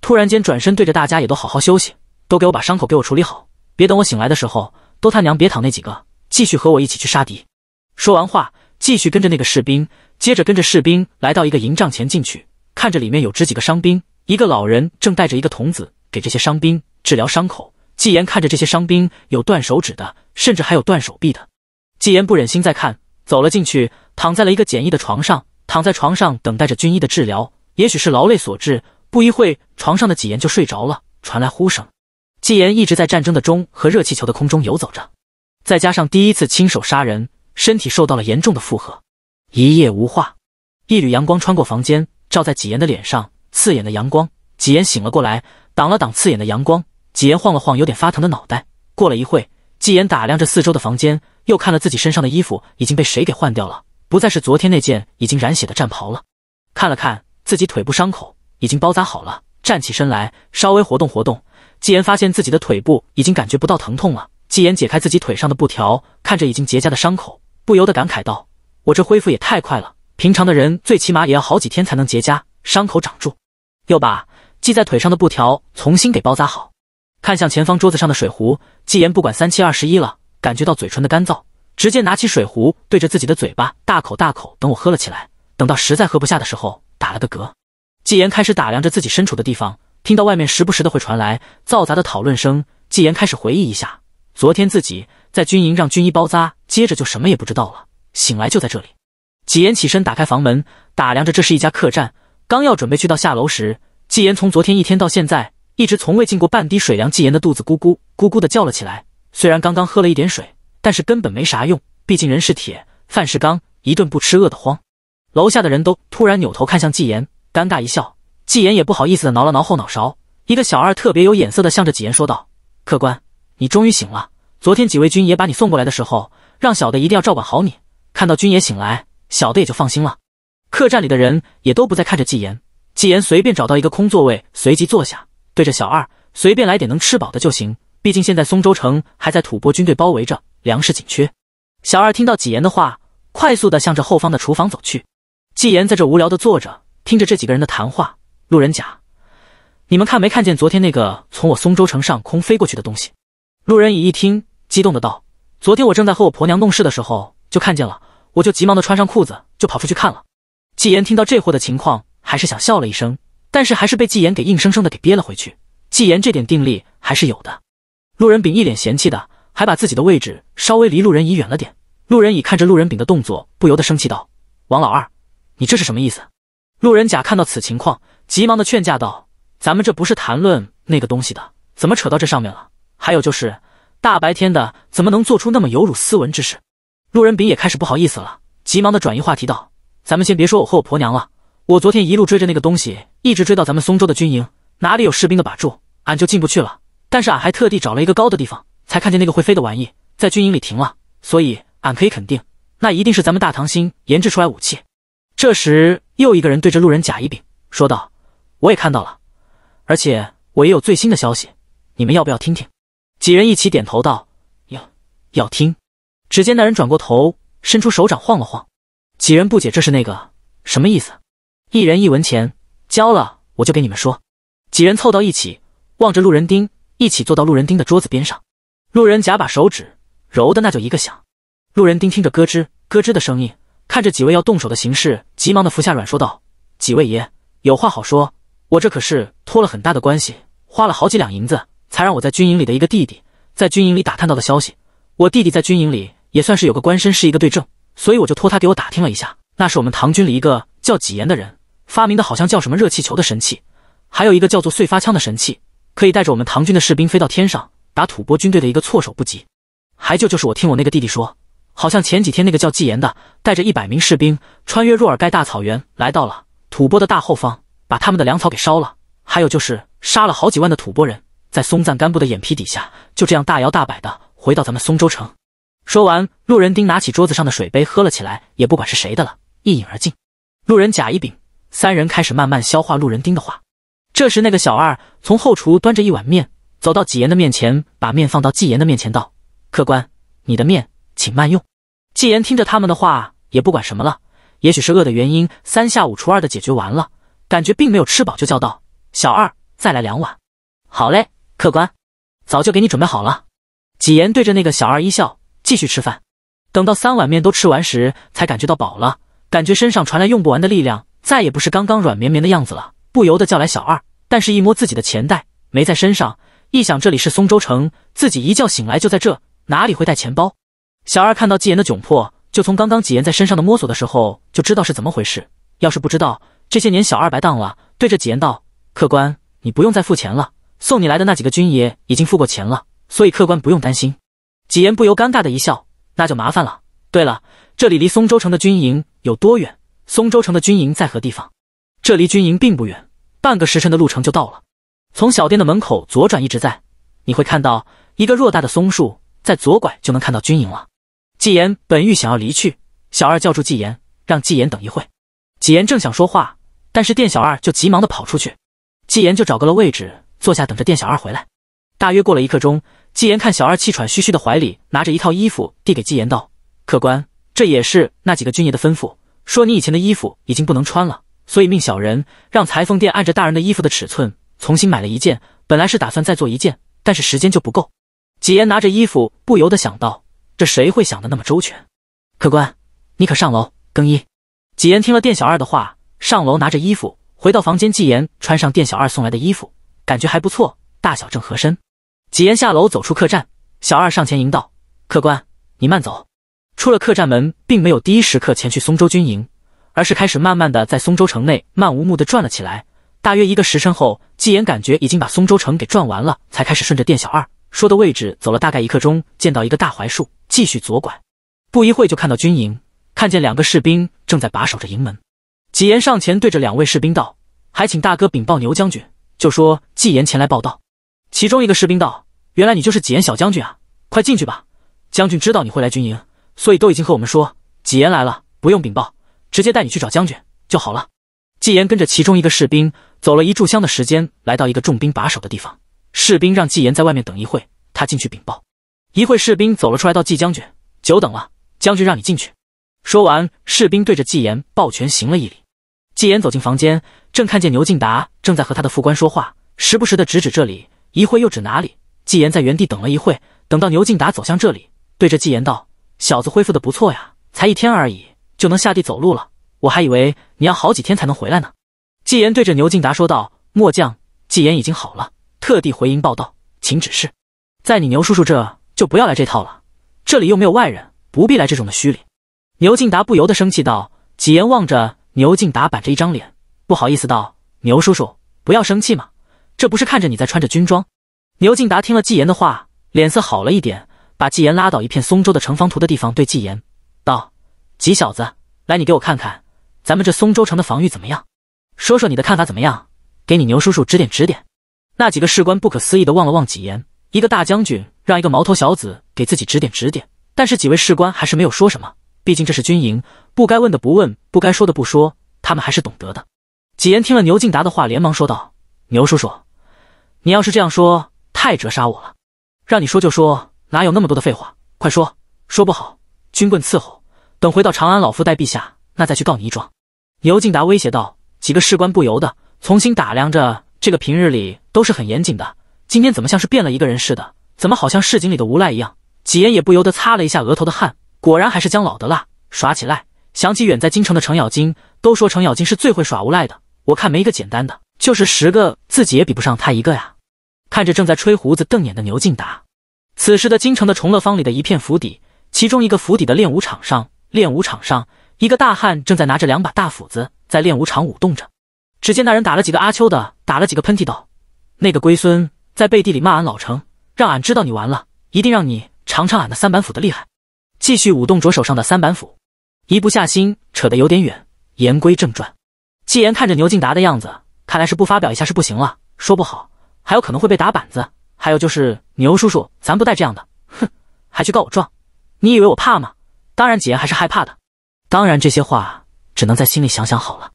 突然间转身对着大家，也都好好休息，都给我把伤口给我处理好，别等我醒来的时候都他娘别躺那几个，继续和我一起去杀敌。说完话，继续跟着那个士兵，接着跟着士兵来到一个营帐前，进去看着里面有十几个伤兵，一个老人正带着一个童子给这些伤兵治疗伤口。纪言看着这些伤兵，有断手指的，甚至还有断手臂的。纪言不忍心再看，走了进去，躺在了一个简易的床上，躺在床上等待着军医的治疗。也许是劳累所致，不一会，床上的纪言就睡着了，传来呼声。纪言一直在战争的钟和热气球的空中游走着，再加上第一次亲手杀人，身体受到了严重的负荷。一夜无话，一缕阳光穿过房间，照在纪言的脸上，刺眼的阳光。纪言醒了过来，挡了挡刺眼的阳光，纪言晃了晃有点发疼的脑袋。过了一会，纪言打量着四周的房间。又看了自己身上的衣服已经被谁给换掉了，不再是昨天那件已经染血的战袍了。看了看自己腿部伤口已经包扎好了，站起身来稍微活动活动，纪言发现自己的腿部已经感觉不到疼痛了。纪言解开自己腿上的布条，看着已经结痂的伤口，不由得感慨道：“我这恢复也太快了，平常的人最起码也要好几天才能结痂，伤口长住。”又把系在腿上的布条重新给包扎好，看向前方桌子上的水壶，纪言不管三七二十一了。感觉到嘴唇的干燥，直接拿起水壶对着自己的嘴巴大口大口等我喝了起来。等到实在喝不下的时候，打了个嗝。纪言开始打量着自己身处的地方，听到外面时不时的会传来嘈杂的讨论声。纪言开始回忆一下，昨天自己在军营让军医包扎，接着就什么也不知道了，醒来就在这里。纪言起身打开房门，打量着这是一家客栈。刚要准备去到下楼时，纪言从昨天一天到现在一直从未进过半滴水。凉，纪言的肚子咕咕咕咕的叫了起来。虽然刚刚喝了一点水，但是根本没啥用。毕竟人是铁，饭是钢，一顿不吃饿得慌。楼下的人都突然扭头看向纪言，尴尬一笑。纪言也不好意思的挠了挠后脑勺。一个小二特别有眼色的向着纪言说道：“客官，你终于醒了。昨天几位军爷把你送过来的时候，让小的一定要照管好你。看到军爷醒来，小的也就放心了。”客栈里的人也都不再看着纪言。纪言随便找到一个空座位，随即坐下，对着小二随便来点能吃饱的就行。毕竟现在松州城还在吐蕃军队包围着，粮食紧缺。小二听到纪言的话，快速的向着后方的厨房走去。纪言在这无聊的坐着，听着这几个人的谈话。路人甲，你们看没看见昨天那个从我松州城上空飞过去的东西？路人乙一听，激动的道：“昨天我正在和我婆娘弄事的时候，就看见了，我就急忙的穿上裤子就跑出去看了。”纪言听到这货的情况，还是想笑了一声，但是还是被纪言给硬生生的给憋了回去。纪言这点定力还是有的。路人丙一脸嫌弃的，还把自己的位置稍微离路人乙远了点。路人乙看着路人丙的动作，不由得生气道：“王老二，你这是什么意思？”路人甲看到此情况，急忙的劝架道：“咱们这不是谈论那个东西的，怎么扯到这上面了？还有就是大白天的，怎么能做出那么有辱斯文之事？”路人丙也开始不好意思了，急忙的转移话题道：“咱们先别说我和我婆娘了，我昨天一路追着那个东西，一直追到咱们松州的军营，哪里有士兵的把住，俺就进不去了。”但是俺还特地找了一个高的地方，才看见那个会飞的玩意在军营里停了，所以俺可以肯定，那一定是咱们大唐新研制出来武器。这时，又一个人对着路人甲乙丙说道：“我也看到了，而且我也有最新的消息，你们要不要听听？”几人一起点头道：“要，要听。”只见那人转过头，伸出手掌晃了晃，几人不解这是那个什么意思。一人一文钱交了，我就给你们说。几人凑到一起，望着路人丁。一起坐到路人丁的桌子边上，路人甲把手指揉的那就一个响，路人丁听着咯吱咯吱的声音，看着几位要动手的形势，急忙的服下软说道：“几位爷有话好说，我这可是托了很大的关系，花了好几两银子，才让我在军营里的一个弟弟在军营里打探到的消息。我弟弟在军营里也算是有个官身，是一个对证，所以我就托他给我打听了一下。那是我们唐军里一个叫纪言的人发明的，好像叫什么热气球的神器，还有一个叫做碎发枪的神器。”可以带着我们唐军的士兵飞到天上，打吐蕃军队的一个措手不及。还就就是我听我那个弟弟说，好像前几天那个叫纪言的，带着一百名士兵穿越若尔盖大草原，来到了吐蕃的大后方，把他们的粮草给烧了，还有就是杀了好几万的吐蕃人，在松赞干布的眼皮底下，就这样大摇大摆的回到咱们松州城。说完，路人丁拿起桌子上的水杯喝了起来，也不管是谁的了，一饮而尽。路人甲乙、丙三人开始慢慢消化路人丁的话。这时，那个小二从后厨端着一碗面走到纪言的面前，把面放到纪言的面前，道：“客官，你的面，请慢用。”纪言听着他们的话，也不管什么了，也许是饿的原因，三下五除二的解决完了，感觉并没有吃饱，就叫道：“小二，再来两碗。”“好嘞，客官，早就给你准备好了。”纪言对着那个小二一笑，继续吃饭。等到三碗面都吃完时，才感觉到饱了，感觉身上传来用不完的力量，再也不是刚刚软绵绵的样子了。不由得叫来小二，但是，一摸自己的钱袋，没在身上。一想，这里是松州城，自己一觉醒来就在这，哪里会带钱包？小二看到纪言的窘迫，就从刚刚纪言在身上的摸索的时候就知道是怎么回事。要是不知道，这些年小二白当了。对着纪言道：“客官，你不用再付钱了，送你来的那几个军爷已经付过钱了，所以客官不用担心。”纪言不由尴尬的一笑：“那就麻烦了。对了，这里离松州城的军营有多远？松州城的军营在何地方？”这离军营并不远，半个时辰的路程就到了。从小店的门口左转，一直在，你会看到一个偌大的松树，在左拐就能看到军营了。纪言本欲想要离去，小二叫住纪言，让纪言等一会。纪言正想说话，但是店小二就急忙的跑出去，纪言就找了位置坐下，等着店小二回来。大约过了一刻钟，纪言看小二气喘吁吁的，怀里拿着一套衣服递给纪言道：“客官，这也是那几个军爷的吩咐，说你以前的衣服已经不能穿了。”所以命小人让裁缝店按着大人的衣服的尺寸重新买了一件。本来是打算再做一件，但是时间就不够。纪言拿着衣服，不由得想到：这谁会想的那么周全？客官，你可上楼更衣。纪言听了店小二的话，上楼拿着衣服，回到房间。纪言穿上店小二送来的衣服，感觉还不错，大小正合身。纪言下楼走出客栈，小二上前迎道：“客官，你慢走。”出了客栈门，并没有第一时刻前去松州军营。而是开始慢慢的在松州城内漫无目的转了起来。大约一个时辰后，纪言感觉已经把松州城给转完了，才开始顺着店小二说的位置走了。大概一刻钟，见到一个大槐树，继续左拐，不一会就看到军营，看见两个士兵正在把守着营门。纪言上前对着两位士兵道：“还请大哥禀报牛将军，就说纪言前来报道。”其中一个士兵道：“原来你就是纪言小将军啊！快进去吧，将军知道你会来军营，所以都已经和我们说纪言来了，不用禀报。”直接带你去找将军就好了。纪言跟着其中一个士兵走了一炷香的时间，来到一个重兵把守的地方。士兵让纪言在外面等一会，他进去禀报。一会，士兵走了出来，到纪将军久等了，将军让你进去。说完，士兵对着纪言抱拳行了一礼。纪言走进房间，正看见牛敬达正在和他的副官说话，时不时的指指这里，一会又指哪里。纪言在原地等了一会，等到牛敬达走向这里，对着纪言道：“小子恢复的不错呀，才一天而已。”就能下地走路了，我还以为你要好几天才能回来呢。”纪言对着牛敬达说道。“末将纪言已经好了，特地回营报道，请指示。”在你牛叔叔这就不要来这套了，这里又没有外人，不必来这种的虚礼。”牛敬达不由得生气道。纪言望着牛敬达板着一张脸，不好意思道：“牛叔叔，不要生气嘛，这不是看着你在穿着军装。”牛敬达听了纪言的话，脸色好了一点，把纪言拉到一片松州的城防图的地方，对纪言道。几小子，来，你给我看看，咱们这松州城的防御怎么样？说说你的看法怎么样？给你牛叔叔指点指点。那几个士官不可思议的望了望几言，一个大将军让一个毛头小子给自己指点指点，但是几位士官还是没有说什么。毕竟这是军营，不该问的不问，不该说的不说，他们还是懂得的。几言听了牛敬达的话，连忙说道：“牛叔叔，你要是这样说，太折杀我了。让你说就说，哪有那么多的废话？快说，说不好，军棍伺候。”等回到长安，老夫带陛下，那再去告你一状。”牛敬达威胁道。几个士官不由得重新打量着这个平日里都是很严谨的，今天怎么像是变了一个人似的？怎么好像市井里的无赖一样？几爷也不由得擦了一下额头的汗。果然还是姜老的辣，耍起赖。想起远在京城的程咬金，都说程咬金是最会耍无赖的。我看没一个简单的，就是十个自己也比不上他一个呀。看着正在吹胡子瞪眼的牛敬达，此时的京城的崇乐坊里的一片府邸，其中一个府邸的练武场上。练武场上，一个大汉正在拿着两把大斧子在练武场舞动着。只见那人打了几个阿秋的，打了几个喷嚏，道：“那个龟孙在背地里骂俺老成，让俺知道你完了，一定让你尝尝俺的三板斧的厉害。”继续舞动着手上的三板斧，一不下心，扯得有点远。言归正传，纪言看着牛敬达的样子，看来是不发表一下是不行了。说不好还有可能会被打板子，还有就是牛叔叔，咱不带这样的。哼，还去告我状？你以为我怕吗？当然，纪言还是害怕的。当然，这些话只能在心里想想好了。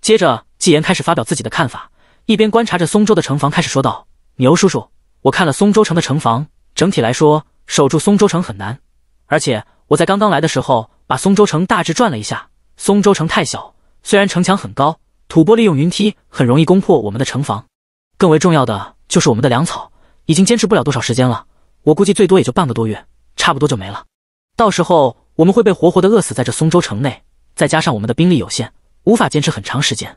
接着，纪言开始发表自己的看法，一边观察着松州的城防，开始说道：“牛叔叔，我看了松州城的城防，整体来说，守住松州城很难。而且我在刚刚来的时候，把松州城大致转了一下，松州城太小，虽然城墙很高，吐蕃利用云梯很容易攻破我们的城防。更为重要的就是我们的粮草已经坚持不了多少时间了，我估计最多也就半个多月，差不多就没了。到时候。”我们会被活活的饿死在这松州城内，再加上我们的兵力有限，无法坚持很长时间。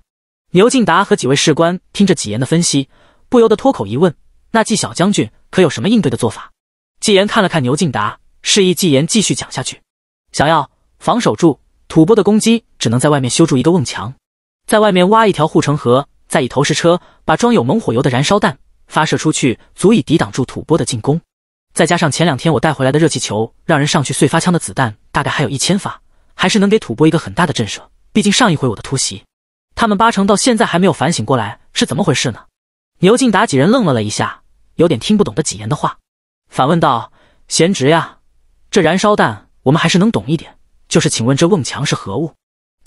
牛敬达和几位士官听着纪言的分析，不由得脱口一问：“那纪小将军可有什么应对的做法？”纪言看了看牛敬达，示意纪言继续讲下去。想要防守住吐蕃的攻击，只能在外面修筑一个瓮墙，在外面挖一条护城河，再以投石车把装有猛火油的燃烧弹发射出去，足以抵挡住吐蕃的进攻。再加上前两天我带回来的热气球，让人上去碎发枪的子弹大概还有一千发，还是能给吐蕃一个很大的震慑。毕竟上一回我的突袭，他们八成到现在还没有反省过来是怎么回事呢。牛敬达几人愣了了一下，有点听不懂的纪言的话，反问道：“贤侄呀，这燃烧弹我们还是能懂一点，就是请问这瓮墙是何物？”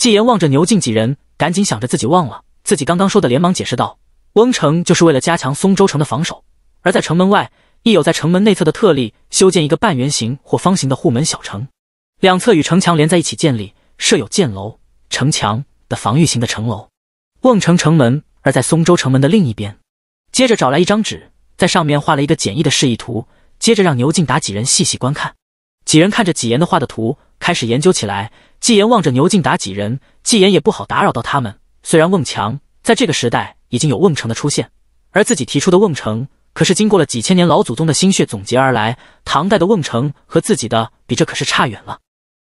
纪言望着牛敬几人，赶紧想着自己忘了自己刚刚说的，连忙解释道：“瓮城就是为了加强松州城的防守，而在城门外。”亦有在城门内侧的特例，修建一个半圆形或方形的护门小城，两侧与城墙连在一起，建立设有箭楼、城墙的防御型的城楼瓮城城门。而在松州城门的另一边，接着找来一张纸，在上面画了一个简易的示意图，接着让牛敬达几人细细观看。几人看着纪言的画的图，开始研究起来。纪言望着牛敬达几人，纪言也不好打扰到他们。虽然瓮城在这个时代已经有瓮城的出现，而自己提出的瓮城。可是经过了几千年老祖宗的心血总结而来，唐代的瓮城和自己的比这可是差远了。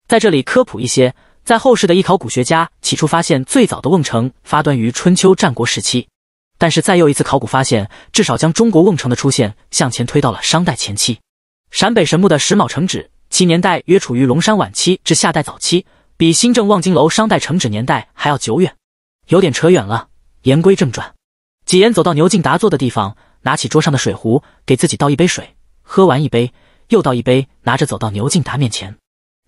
在这里科普一些，在后世的考古学家起初发现最早的瓮城发端于春秋战国时期，但是再又一次考古发现，至少将中国瓮城的出现向前推到了商代前期。陕北神木的石峁城址，其年代约处于龙山晚期至夏代早期，比新郑望京楼商代城址年代还要久远。有点扯远了，言归正传，几言走到牛晋达坐的地方。拿起桌上的水壶，给自己倒一杯水，喝完一杯，又倒一杯，拿着走到牛敬达面前。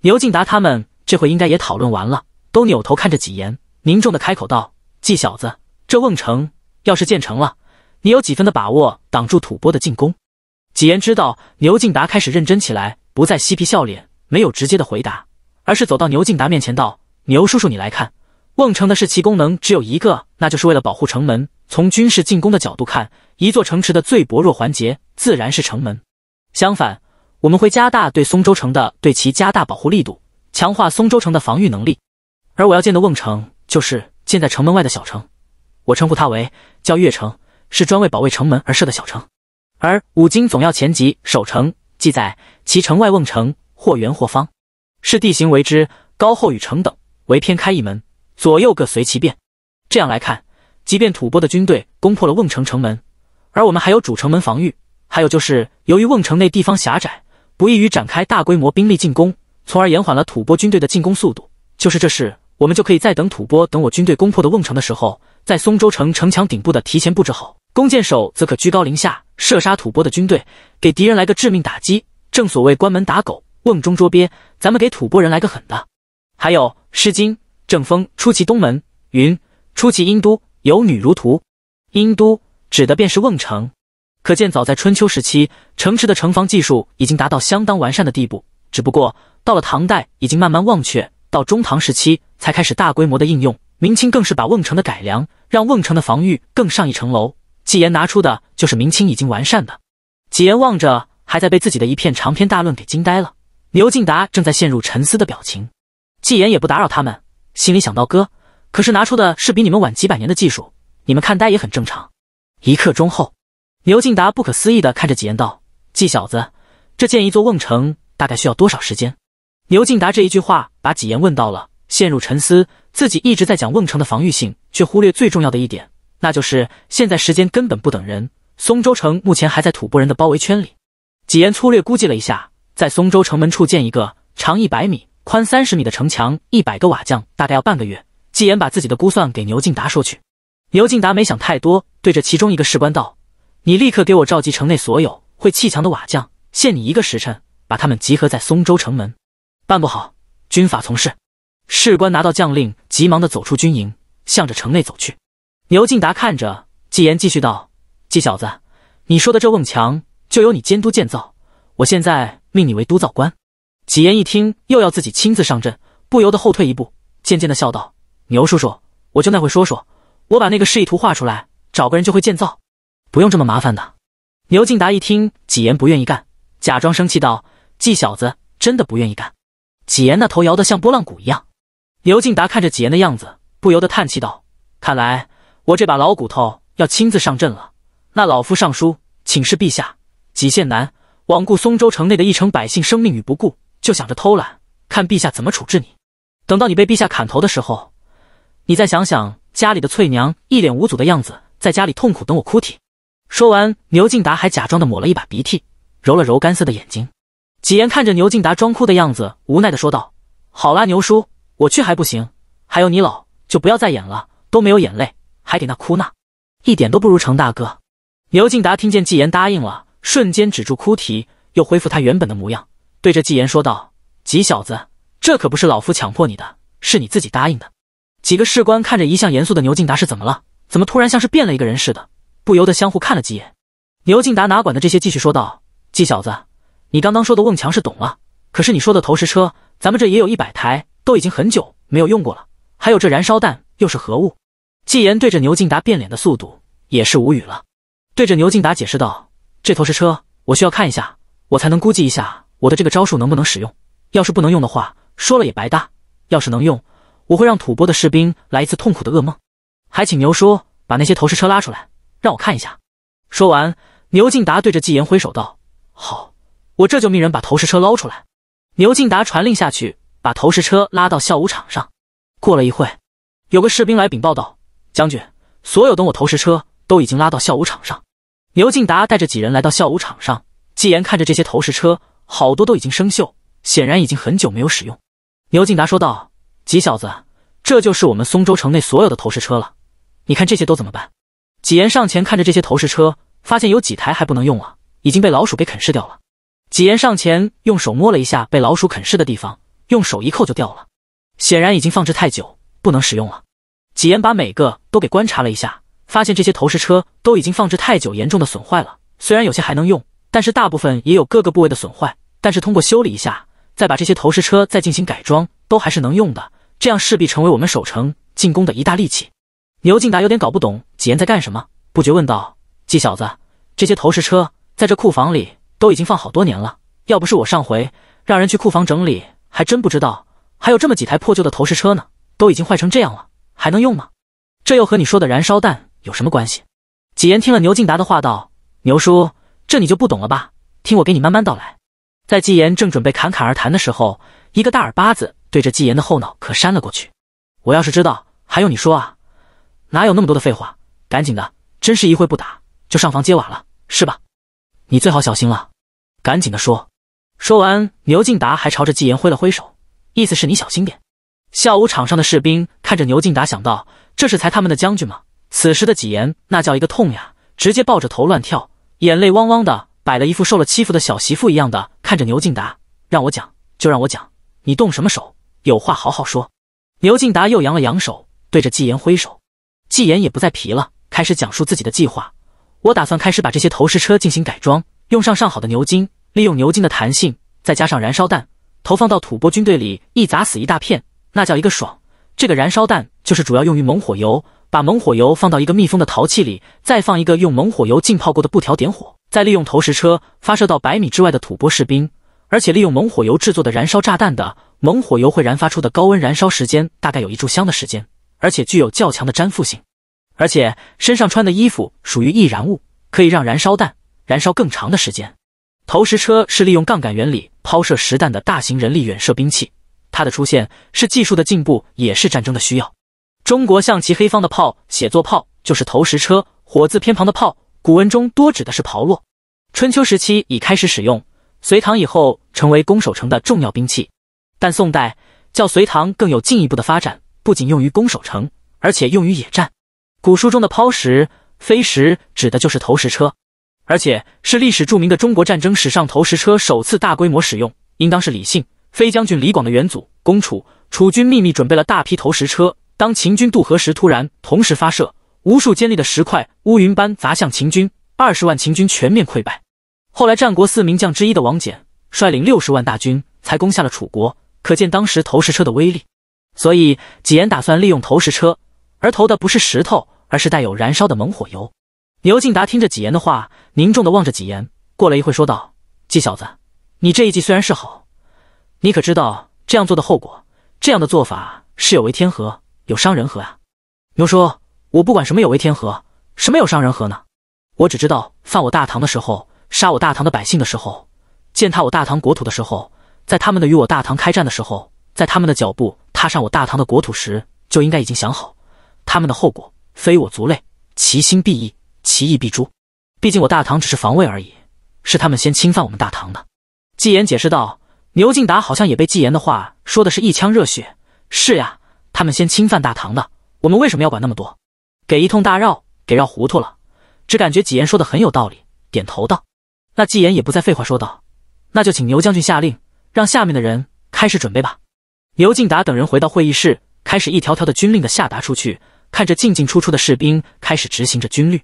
牛敬达他们这回应该也讨论完了，都扭头看着纪言，凝重的开口道：“纪小子，这瓮城要是建成了，你有几分的把握挡住吐蕃的进攻？”纪言知道牛敬达开始认真起来，不再嬉皮笑脸，没有直接的回答，而是走到牛敬达面前道：“牛叔叔，你来看。”瓮城的是其功能只有一个，那就是为了保护城门。从军事进攻的角度看，一座城池的最薄弱环节自然是城门。相反，我们会加大对松州城的对其加大保护力度，强化松州城的防御能力。而我要建的瓮城，就是建在城门外的小城，我称呼它为叫月城，是专为保卫城门而设的小城。而《五经总要前集守城》记载，其城外瓮城或圆或方，视地形为之，高厚与城等，为偏开一门。左右各随其便。这样来看，即便吐蕃的军队攻破了瓮城城门，而我们还有主城门防御，还有就是由于瓮城内地方狭窄，不易于展开大规模兵力进攻，从而延缓了吐蕃军队的进攻速度。就是这事，我们就可以再等吐蕃等我军队攻破的瓮城的时候，在松州城城墙顶部的提前布置好弓箭手，则可居高临下射杀吐蕃的军队，给敌人来个致命打击。正所谓关门打狗，瓮中捉鳖，咱们给吐蕃人来个狠的。还有《诗经》。正风出其东门，云出其阴都，有女如图。阴都指的便是瓮城，可见早在春秋时期，城池的城防技术已经达到相当完善的地步。只不过到了唐代，已经慢慢忘却，到中唐时期才开始大规模的应用。明清更是把瓮城的改良，让瓮城的防御更上一层楼。纪言拿出的就是明清已经完善的。纪言望着还在被自己的一片长篇大论给惊呆了，牛敬达正在陷入沉思的表情。纪言也不打扰他们。心里想到：“哥，可是拿出的是比你们晚几百年的技术，你们看呆也很正常。”一刻钟后，牛敬达不可思议地看着纪言道：“纪小子，这建一座瓮城大概需要多少时间？”牛敬达这一句话把纪言问到了，陷入沉思。自己一直在讲瓮城的防御性，却忽略最重要的一点，那就是现在时间根本不等人。松州城目前还在吐蕃人的包围圈里。纪言粗略估计了一下，在松州城门处建一个长一百米。宽三十米的城墙，一百个瓦匠大概要半个月。纪言把自己的估算给牛敬达说去。牛敬达没想太多，对着其中一个士官道：“你立刻给我召集城内所有会砌墙的瓦匠，限你一个时辰把他们集合在松州城门。”办不好，军法从事。士官拿到将令，急忙的走出军营，向着城内走去。牛敬达看着纪言，继续道：“纪小子，你说的这瓮墙就由你监督建造，我现在命你为督造官。”几言一听又要自己亲自上阵，不由得后退一步，渐渐的笑道：“牛叔叔，我就那会说说，我把那个示意图画出来，找个人就会建造，不用这么麻烦的。”牛敬达一听几言不愿意干，假装生气道：“纪小子真的不愿意干？”几言那头摇得像拨浪鼓一样。牛敬达看着几言的样子，不由得叹气道：“看来我这把老骨头要亲自上阵了。那老夫上书请示陛下，几县难罔顾松州城内的一城百姓生命与不顾。”就想着偷懒，看陛下怎么处置你。等到你被陛下砍头的时候，你再想想家里的翠娘一脸无阻的样子，在家里痛苦等我哭啼。说完，牛敬达还假装的抹了一把鼻涕，揉了揉干涩的眼睛。纪言看着牛敬达装哭的样子，无奈的说道：“好啦，牛叔，我去还不行？还有你老就不要再演了，都没有眼泪，还给那哭呢，一点都不如程大哥。”牛敬达听见纪言答应了，瞬间止住哭啼，又恢复他原本的模样。对着纪言说道：“纪小子，这可不是老夫强迫你的，是你自己答应的。”几个士官看着一向严肃的牛敬达是怎么了？怎么突然像是变了一个人似的？不由得相互看了几眼。牛敬达哪管的这些，继续说道：“纪小子，你刚刚说的瓮强是懂了，可是你说的投石车，咱们这也有一百台，都已经很久没有用过了。还有这燃烧弹又是何物？”纪言对着牛敬达变脸的速度也是无语了，对着牛敬达解释道：“这投石车我需要看一下，我才能估计一下。”我的这个招数能不能使用？要是不能用的话，说了也白搭；要是能用，我会让吐蕃的士兵来一次痛苦的噩梦。还请牛叔把那些投石车拉出来，让我看一下。说完，牛敬达对着纪言挥手道：“好，我这就命人把投石车捞出来。”牛敬达传令下去，把投石车拉到校武场上。过了一会，有个士兵来禀报道：“将军，所有等我投石车都已经拉到校武场上。”牛敬达带着几人来到校武场上，纪言看着这些投石车。好多都已经生锈，显然已经很久没有使用。牛劲达说道：“几小子，这就是我们松州城内所有的投石车了。你看这些都怎么办？”几言上前看着这些投石车，发现有几台还不能用了，已经被老鼠给啃噬掉了。几言上前用手摸了一下被老鼠啃噬的地方，用手一扣就掉了，显然已经放置太久，不能使用了。几言把每个都给观察了一下，发现这些投石车都已经放置太久，严重的损坏了。虽然有些还能用，但是大部分也有各个部位的损坏。但是通过修理一下，再把这些投石车再进行改装，都还是能用的。这样势必成为我们守城进攻的一大利器。牛敬达有点搞不懂纪言在干什么，不觉问道：“纪小子，这些投石车在这库房里都已经放好多年了，要不是我上回让人去库房整理，还真不知道还有这么几台破旧的投石车呢。都已经坏成这样了，还能用吗？这又和你说的燃烧弹有什么关系？”纪言听了牛敬达的话，道：“牛叔，这你就不懂了吧？听我给你慢慢道来。”在纪言正准备侃侃而谈的时候，一个大耳巴子对着纪言的后脑壳扇了过去。我要是知道，还用你说啊？哪有那么多的废话？赶紧的，真是一会不打就上房揭瓦了，是吧？你最好小心了。赶紧的说。说完，牛敬达还朝着纪言挥了挥手，意思是你小心点。校午场上的士兵看着牛敬达，想到这是才他们的将军吗？此时的纪言那叫一个痛呀，直接抱着头乱跳，眼泪汪汪的。摆了一副受了欺负的小媳妇一样的看着牛敬达，让我讲就让我讲，你动什么手？有话好好说。牛敬达又扬了扬手，对着纪言挥手。纪言也不再皮了，开始讲述自己的计划。我打算开始把这些投石车进行改装，用上上好的牛筋，利用牛筋的弹性，再加上燃烧弹，投放到吐蕃军队里，一砸死一大片，那叫一个爽。这个燃烧弹就是主要用于猛火油，把猛火油放到一个密封的陶器里，再放一个用猛火油浸泡过的布条点火。再利用投石车发射到百米之外的吐蕃士兵，而且利用猛火油制作的燃烧炸弹的猛火油会燃发出的高温燃烧时间大概有一炷香的时间，而且具有较强的粘附性。而且身上穿的衣服属于易燃物，可以让燃烧弹燃烧更长的时间。投石车是利用杠杆原理抛射实弹的大型人力远射兵器，它的出现是技术的进步，也是战争的需要。中国象棋黑方的炮写作“炮”，就是投石车“火”字偏旁的炮。古文中多指的是炮落，春秋时期已开始使用，隋唐以后成为攻守城的重要兵器。但宋代较隋唐更有进一步的发展，不仅用于攻守城，而且用于野战。古书中的抛石、飞石指的就是投石车，而且是历史著名的中国战争史上投石车首次大规模使用，应当是李信、飞将军李广的远祖。攻楚，楚军秘密准备了大批投石车，当秦军渡河时，突然同时发射。无数尖利的石块乌云般砸向秦军，二十万秦军全面溃败。后来，战国四名将之一的王翦率领六十万大军才攻下了楚国，可见当时投石车的威力。所以，纪言打算利用投石车，而投的不是石头，而是带有燃烧的猛火油。牛敬达听着纪言的话，凝重的望着纪言，过了一会说道：“纪小子，你这一计虽然是好，你可知道这样做的后果？这样的做法是有违天和，有伤人和啊。”牛叔。我不管什么有违天和，什么有伤人和呢？我只知道，犯我大唐的时候，杀我大唐的百姓的时候，践踏我大唐国土的时候，在他们的与我大唐开战的时候，在他们的脚步踏上我大唐的国土时，就应该已经想好他们的后果。非我族类，其心必异，其意必诛。毕竟我大唐只是防卫而已，是他们先侵犯我们大唐的。纪言解释道：“牛敬达好像也被纪言的话说的是一腔热血。是呀，他们先侵犯大唐的，我们为什么要管那么多？”给一通大绕，给绕糊涂了，只感觉纪言说的很有道理，点头道：“那纪言也不再废话，说道：那就请牛将军下令，让下面的人开始准备吧。”牛敬达等人回到会议室，开始一条条的军令的下达出去，看着进进出出的士兵开始执行着军律。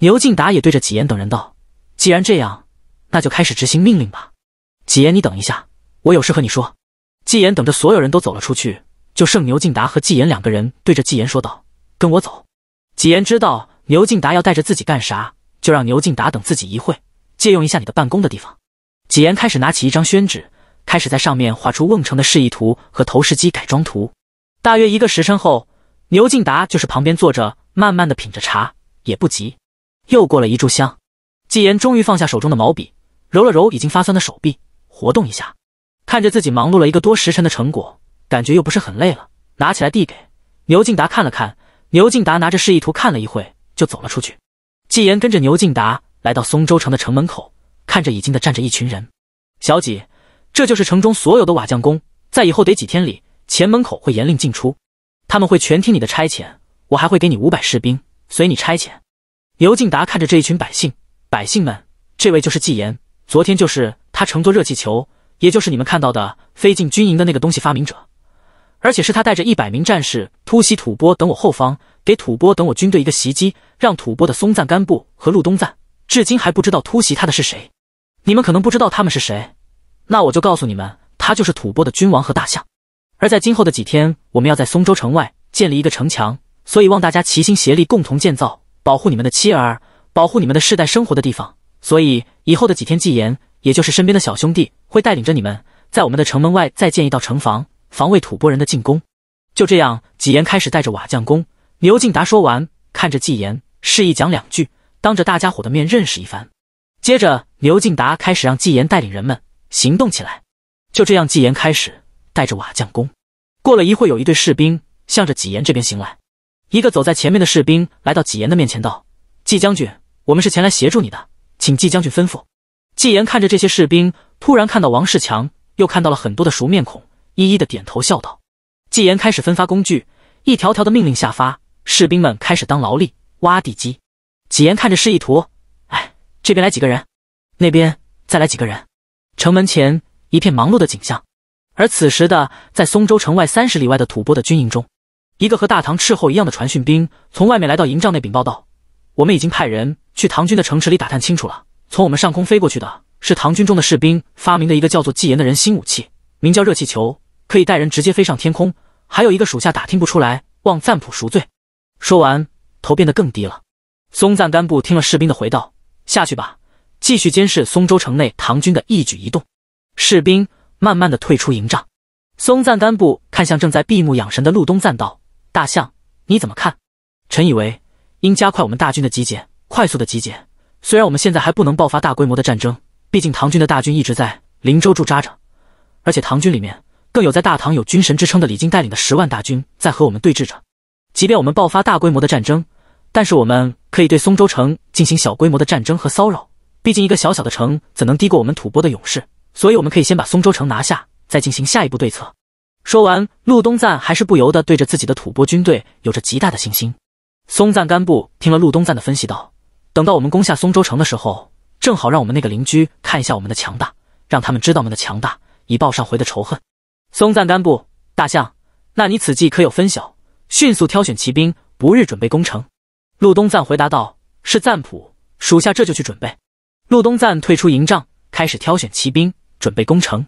牛敬达也对着纪言等人道：“既然这样，那就开始执行命令吧。”纪言，你等一下，我有事和你说。”纪言等着所有人都走了出去，就剩牛敬达和纪言两个人，对着纪言说道：“跟我走。”纪言知道牛敬达要带着自己干啥，就让牛敬达等自己一会，借用一下你的办公的地方。纪言开始拿起一张宣纸，开始在上面画出瓮城的示意图和投石机改装图。大约一个时辰后，牛敬达就是旁边坐着，慢慢的品着茶，也不急。又过了一炷香，纪言终于放下手中的毛笔，揉了揉已经发酸的手臂，活动一下。看着自己忙碌了一个多时辰的成果，感觉又不是很累了，拿起来递给牛敬达看了看。牛敬达拿着示意图看了一会，就走了出去。纪言跟着牛敬达来到松州城的城门口，看着已经的站着一群人。小姐，这就是城中所有的瓦匠工，在以后得几天里，前门口会严令进出，他们会全听你的差遣。我还会给你五百士兵，随你差遣。牛敬达看着这一群百姓，百姓们，这位就是纪言，昨天就是他乘坐热气球，也就是你们看到的飞进军营的那个东西发明者。而且是他带着一百名战士突袭吐蕃等我后方，给吐蕃等我军队一个袭击，让吐蕃的松赞干布和路东赞至今还不知道突袭他的是谁。你们可能不知道他们是谁，那我就告诉你们，他就是吐蕃的君王和大象。而在今后的几天，我们要在松州城外建立一个城墙，所以望大家齐心协力，共同建造，保护你们的妻儿，保护你们的世代生活的地方。所以以后的几天纪言，也就是身边的小兄弟，会带领着你们在我们的城门外再建一道城防。防卫吐蕃人的进攻，就这样，纪言开始带着瓦匠工。牛敬达说完，看着纪言，示意讲两句，当着大家伙的面认识一番。接着，牛敬达开始让纪言带领人们行动起来。就这样，纪言开始带着瓦匠工。过了一会，有一队士兵向着纪言这边行来。一个走在前面的士兵来到纪言的面前，道：“纪将军，我们是前来协助你的，请纪将军吩咐。”纪言看着这些士兵，突然看到王世强，又看到了很多的熟面孔。一一的点头笑道：“纪言开始分发工具，一条条的命令下发，士兵们开始当劳力挖地基。”纪言看着示意图，哎，这边来几个人，那边再来几个人。城门前一片忙碌的景象。而此时的在松州城外三十里外的吐蕃的军营中，一个和大唐斥候一样的传讯兵从外面来到营帐内禀报道：“我们已经派人去唐军的城池里打探清楚了，从我们上空飞过去的是唐军中的士兵发明的一个叫做纪言的人新武器，名叫热气球。”可以带人直接飞上天空，还有一个属下打听不出来，望赞普赎罪。说完，头变得更低了。松赞干布听了士兵的回道：“下去吧，继续监视松州城内唐军的一举一动。”士兵慢慢的退出营帐。松赞干布看向正在闭目养神的陆东赞道：“大象，你怎么看？”“臣以为，应加快我们大军的集结，快速的集结。虽然我们现在还不能爆发大规模的战争，毕竟唐军的大军一直在灵州驻扎着，而且唐军里面……”更有在大唐有军神之称的李靖带领的十万大军在和我们对峙着。即便我们爆发大规模的战争，但是我们可以对松州城进行小规模的战争和骚扰。毕竟一个小小的城怎能敌过我们吐蕃的勇士？所以我们可以先把松州城拿下，再进行下一步对策。说完，陆东赞还是不由得对着自己的吐蕃军队有着极大的信心。松赞干布听了陆东赞的分析道：“等到我们攻下松州城的时候，正好让我们那个邻居看一下我们的强大，让他们知道我们的强大，以报上回的仇恨。”松赞干布大象，那你此计可有分晓？迅速挑选骑兵，不日准备攻城。陆东赞回答道：“是赞普属下，这就去准备。”陆东赞退出营帐，开始挑选骑兵，准备攻城。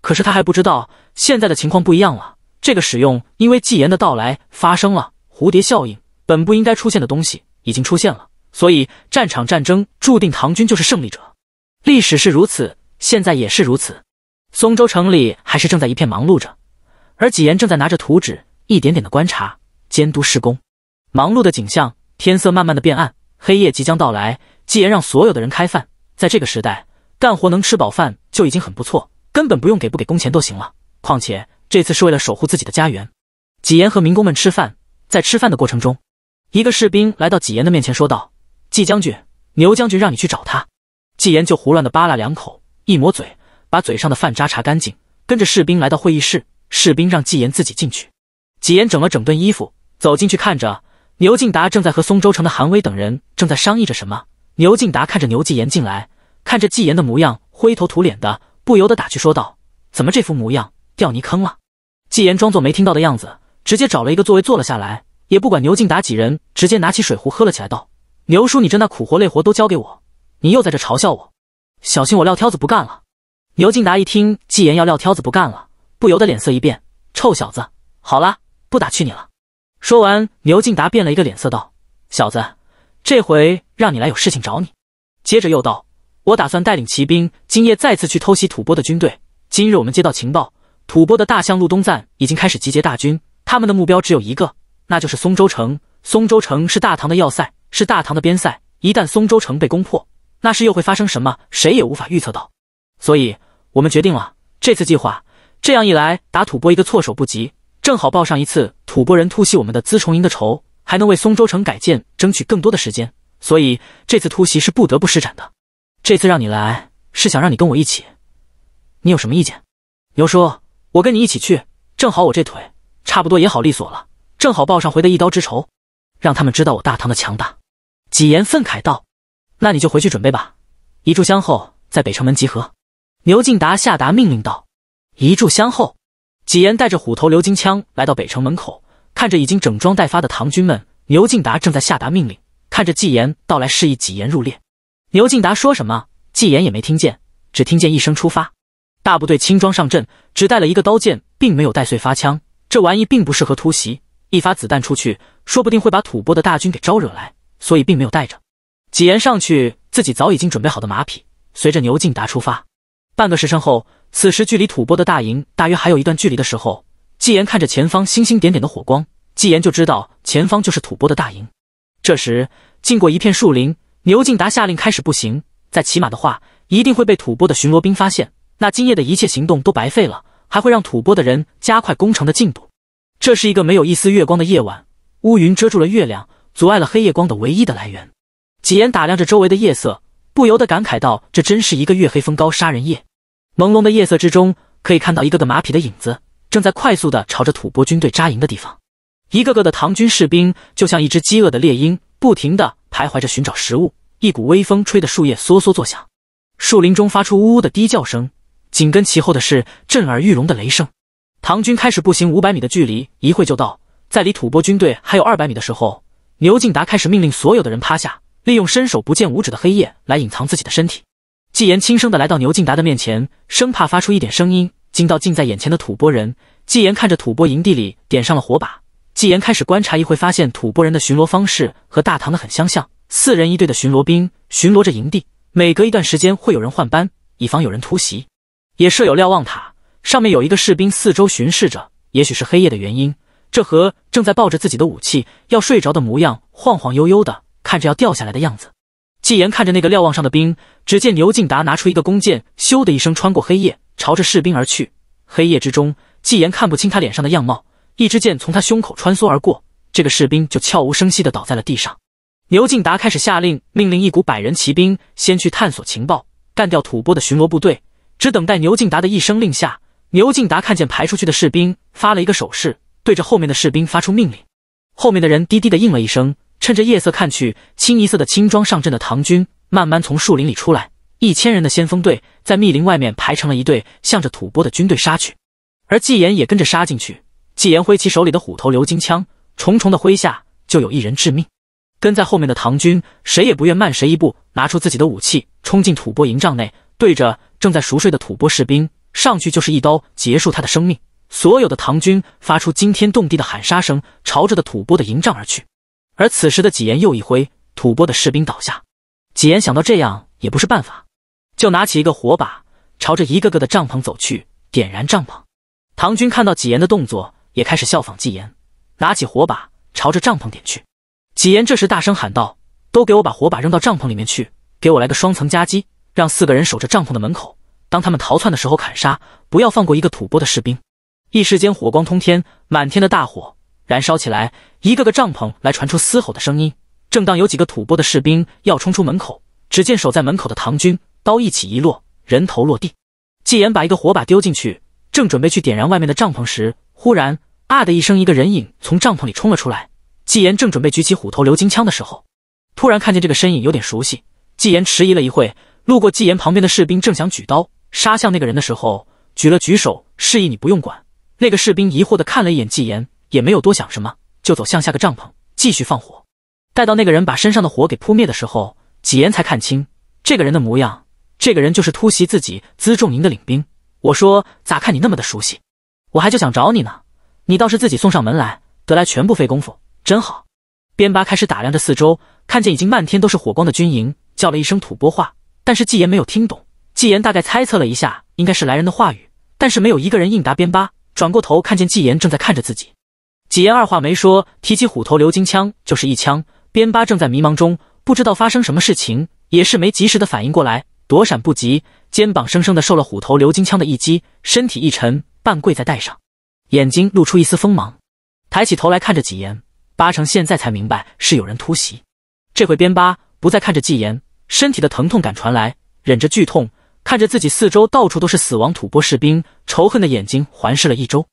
可是他还不知道，现在的情况不一样了。这个使用，因为纪言的到来发生了蝴蝶效应，本不应该出现的东西已经出现了，所以战场战争注定唐军就是胜利者。历史是如此，现在也是如此。松州城里还是正在一片忙碌着，而纪言正在拿着图纸，一点点的观察监督施工。忙碌的景象，天色慢慢的变暗，黑夜即将到来。纪言让所有的人开饭。在这个时代，干活能吃饱饭就已经很不错，根本不用给不给工钱都行了。况且这次是为了守护自己的家园。纪言和民工们吃饭，在吃饭的过程中，一个士兵来到纪言的面前说道：“纪将军，牛将军让你去找他。”纪言就胡乱的扒拉两口，一抹嘴。把嘴上的饭渣擦干净，跟着士兵来到会议室。士兵让纪言自己进去。纪言整了整顿衣服，走进去看着牛敬达正在和松州城的韩威等人正在商议着什么。牛敬达看着牛纪言进来，看着纪言的模样灰头土脸的，不由得打趣说道：“怎么这副模样，掉泥坑了？”纪言装作没听到的样子，直接找了一个座位坐了下来，也不管牛敬达几人，直接拿起水壶喝了起来，道：“牛叔，你这那苦活累活都交给我，你又在这嘲笑我，小心我撂挑子不干了。”牛敬达一听纪言要撂挑子不干了，不由得脸色一变：“臭小子，好啦，不打趣你了。”说完，牛敬达变了一个脸色，道：“小子，这回让你来有事情找你。”接着又道：“我打算带领骑兵今夜再次去偷袭吐蕃的军队。今日我们接到情报，吐蕃的大象路东赞已经开始集结大军，他们的目标只有一个，那就是松州城。松州城是大唐的要塞，是大唐的边塞。一旦松州城被攻破，那是又会发生什么，谁也无法预测到。”所以，我们决定了这次计划。这样一来，打吐蕃一个措手不及，正好报上一次吐蕃人突袭我们的辎重营的仇，还能为松州城改建争取更多的时间。所以，这次突袭是不得不施展的。这次让你来，是想让你跟我一起。你有什么意见？牛叔，我跟你一起去，正好我这腿差不多也好利索了，正好报上回的一刀之仇，让他们知道我大唐的强大。几言愤慨道：“那你就回去准备吧，一炷香后在北城门集合。”牛敬达下达命令道：“一炷香后，纪言带着虎头鎏金枪来到北城门口，看着已经整装待发的唐军们。牛敬达正在下达命令，看着纪言到来，示意纪言入列。牛敬达说什么，纪言也没听见，只听见一声出发。大部队轻装上阵，只带了一个刀剑，并没有带碎发枪。这玩意并不适合突袭，一发子弹出去，说不定会把吐蕃的大军给招惹来，所以并没有带着。纪言上去自己早已经准备好的马匹，随着牛敬达出发。”半个时辰后，此时距离吐蕃的大营大约还有一段距离的时候，纪言看着前方星星点点的火光，纪言就知道前方就是吐蕃的大营。这时，经过一片树林，牛敬达下令开始步行。再骑马的话，一定会被吐蕃的巡逻兵发现，那今夜的一切行动都白费了，还会让吐蕃的人加快攻城的进度。这是一个没有一丝月光的夜晚，乌云遮住了月亮，阻碍了黑夜光的唯一的来源。纪言打量着周围的夜色。不由得感慨道：“这真是一个月黑风高杀人夜。”朦胧的夜色之中，可以看到一个个马匹的影子，正在快速的朝着吐蕃军队扎营的地方。一个个的唐军士兵就像一只饥饿的猎鹰，不停的徘徊着寻找食物。一股微风吹得树叶嗖嗖作响，树林中发出呜呜的低叫声。紧跟其后的是震耳欲聋的雷声。唐军开始步行五百米的距离，一会就到。在离吐蕃军队还有二百米的时候，牛敬达开始命令所有的人趴下。利用伸手不见五指的黑夜来隐藏自己的身体。纪言轻声的来到牛敬达的面前，生怕发出一点声音惊到近在眼前的吐蕃人。纪言看着吐蕃营地里点上了火把，纪言开始观察一会，发现吐蕃人的巡逻方式和大唐的很相像，四人一队的巡逻兵巡逻着营地，每隔一段时间会有人换班，以防有人突袭，也设有瞭望塔，上面有一个士兵四周巡视着。也许是黑夜的原因，这和正在抱着自己的武器要睡着的模样晃晃悠悠的。看着要掉下来的样子，纪言看着那个瞭望上的兵，只见牛敬达拿出一个弓箭，咻的一声穿过黑夜，朝着士兵而去。黑夜之中，纪言看不清他脸上的样貌，一支箭从他胸口穿梭而过，这个士兵就悄无声息的倒在了地上。牛敬达开始下令，命令一股百人骑兵先去探索情报，干掉吐蕃的巡逻部队，只等待牛敬达的一声令下。牛敬达看见排出去的士兵，发了一个手势，对着后面的士兵发出命令，后面的人低低的应了一声。趁着夜色看去，清一色的轻装上阵的唐军慢慢从树林里出来，一千人的先锋队在密林外面排成了一队，向着吐蕃的军队杀去。而纪言也跟着杀进去。纪言挥起手里的虎头鎏金枪，重重的挥下，就有一人致命。跟在后面的唐军谁也不愿慢谁一步，拿出自己的武器冲进吐蕃营帐内，对着正在熟睡的吐蕃士兵上去就是一刀，结束他的生命。所有的唐军发出惊天动地的喊杀声，朝着的吐蕃的营帐而去。而此时的纪言又一挥，吐蕃的士兵倒下。纪言想到这样也不是办法，就拿起一个火把，朝着一个个的帐篷走去，点燃帐篷。唐军看到纪言的动作，也开始效仿纪言，拿起火把朝着帐篷点去。纪言这时大声喊道：“都给我把火把扔到帐篷里面去，给我来个双层夹击，让四个人守着帐篷的门口，当他们逃窜的时候砍杀，不要放过一个吐蕃的士兵。”一时间火光通天，满天的大火。燃烧起来，一个个帐篷来传出嘶吼的声音。正当有几个吐蕃的士兵要冲出门口，只见守在门口的唐军刀一起一落，人头落地。纪言把一个火把丢进去，正准备去点燃外面的帐篷时，忽然啊的一声，一个人影从帐篷里冲了出来。纪言正准备举起虎头鎏金枪的时候，突然看见这个身影有点熟悉。纪言迟疑了一会，路过纪言旁边的士兵正想举刀杀向那个人的时候，举了举手示意你不用管。那个士兵疑惑地看了一眼纪言。也没有多想什么，就走向下个帐篷，继续放火。待到那个人把身上的火给扑灭的时候，纪言才看清这个人的模样。这个人就是突袭自己辎重营的领兵。我说咋看你那么的熟悉？我还就想找你呢，你倒是自己送上门来，得来全不费工夫，真好。边巴开始打量着四周，看见已经漫天都是火光的军营，叫了一声吐蕃话，但是纪言没有听懂。纪言大概猜测了一下，应该是来人的话语，但是没有一个人应答。边巴转过头，看见纪言正在看着自己。纪言二话没说，提起虎头鎏金枪就是一枪。边巴正在迷茫中，不知道发生什么事情，也是没及时的反应过来，躲闪不及，肩膀生生的受了虎头鎏金枪的一击，身体一沉，半跪在带上，眼睛露出一丝锋芒，抬起头来看着纪言。八成现在才明白是有人突袭。这回边巴不再看着纪言，身体的疼痛感传来，忍着剧痛，看着自己四周到处都是死亡吐蕃士兵，仇恨的眼睛环视了一周。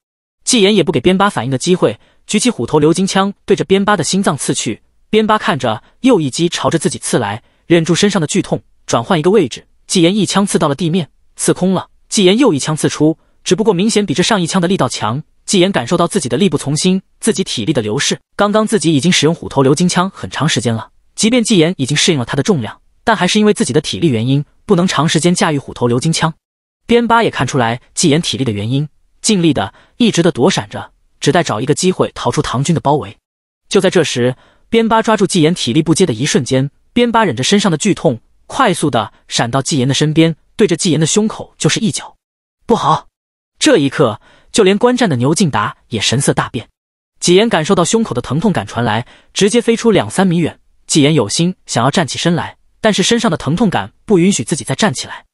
纪言也不给边巴反应的机会，举起虎头鎏金枪对着边巴的心脏刺去。边巴看着又一击朝着自己刺来，忍住身上的剧痛，转换一个位置。纪言一枪刺到了地面，刺空了。纪言又一枪刺出，只不过明显比这上一枪的力道强。纪言感受到自己的力不从心，自己体力的流逝。刚刚自己已经使用虎头鎏金枪很长时间了，即便纪言已经适应了他的重量，但还是因为自己的体力原因，不能长时间驾驭虎头鎏金枪。边巴也看出来纪言体力的原因。尽力的，一直的躲闪着，只待找一个机会逃出唐军的包围。就在这时，边巴抓住纪言体力不接的一瞬间，边巴忍着身上的剧痛，快速的闪到纪言的身边，对着纪言的胸口就是一脚。不好！这一刻，就连观战的牛敬达也神色大变。纪言感受到胸口的疼痛感传来，直接飞出两三米远。纪言有心想要站起身来，但是身上的疼痛感不允许自己再站起来。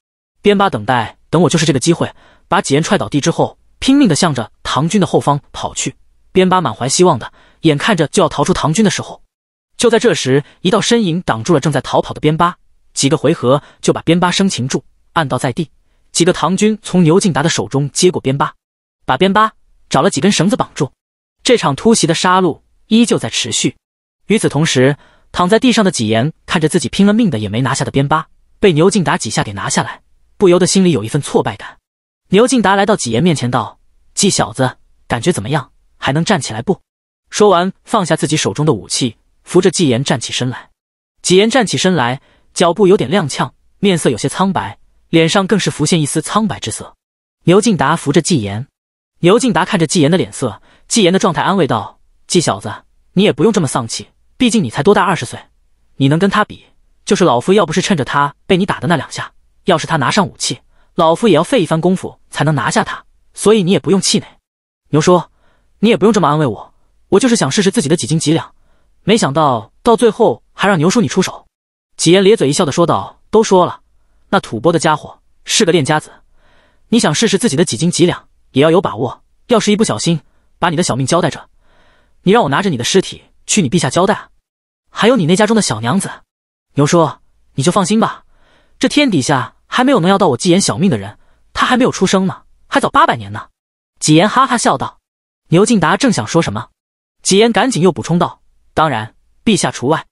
边巴等待，等我就是这个机会，把纪言踹倒地之后。拼命地向着唐军的后方跑去，边巴满怀希望的眼看着就要逃出唐军的时候，就在这时，一道身影挡住了正在逃跑的边巴，几个回合就把边巴生擒住，按倒在地。几个唐军从牛敬达的手中接过边巴，把边巴找了几根绳子绑住。这场突袭的杀戮依旧在持续。与此同时，躺在地上的几言看着自己拼了命的也没拿下的边巴，被牛敬达几下给拿下来，不由得心里有一份挫败感。牛敬达来到几言面前道。纪小子，感觉怎么样？还能站起来不？说完，放下自己手中的武器，扶着纪言站起身来。纪言站起身来，脚步有点踉跄，面色有些苍白，脸上更是浮现一丝苍白之色。牛敬达扶着纪言，牛敬达看着纪言的脸色，纪言的状态，安慰道：“纪小子，你也不用这么丧气。毕竟你才多大，二十岁，你能跟他比，就是老夫要不是趁着他被你打的那两下，要是他拿上武器，老夫也要费一番功夫才能拿下他。”所以你也不用气馁，牛叔，你也不用这么安慰我。我就是想试试自己的几斤几两，没想到到最后还让牛叔你出手。几言咧嘴一笑的说道：“都说了，那吐蕃的家伙是个练家子，你想试试自己的几斤几两，也要有把握。要是一不小心把你的小命交代着，你让我拿着你的尸体去你陛下交代啊？还有你那家中的小娘子，牛叔，你就放心吧，这天底下还没有能要到我纪言小命的人，她还没有出生呢。”还早八百年呢，纪言哈哈笑道。牛敬达正想说什么，纪言赶紧又补充道：“当然，陛下除外。”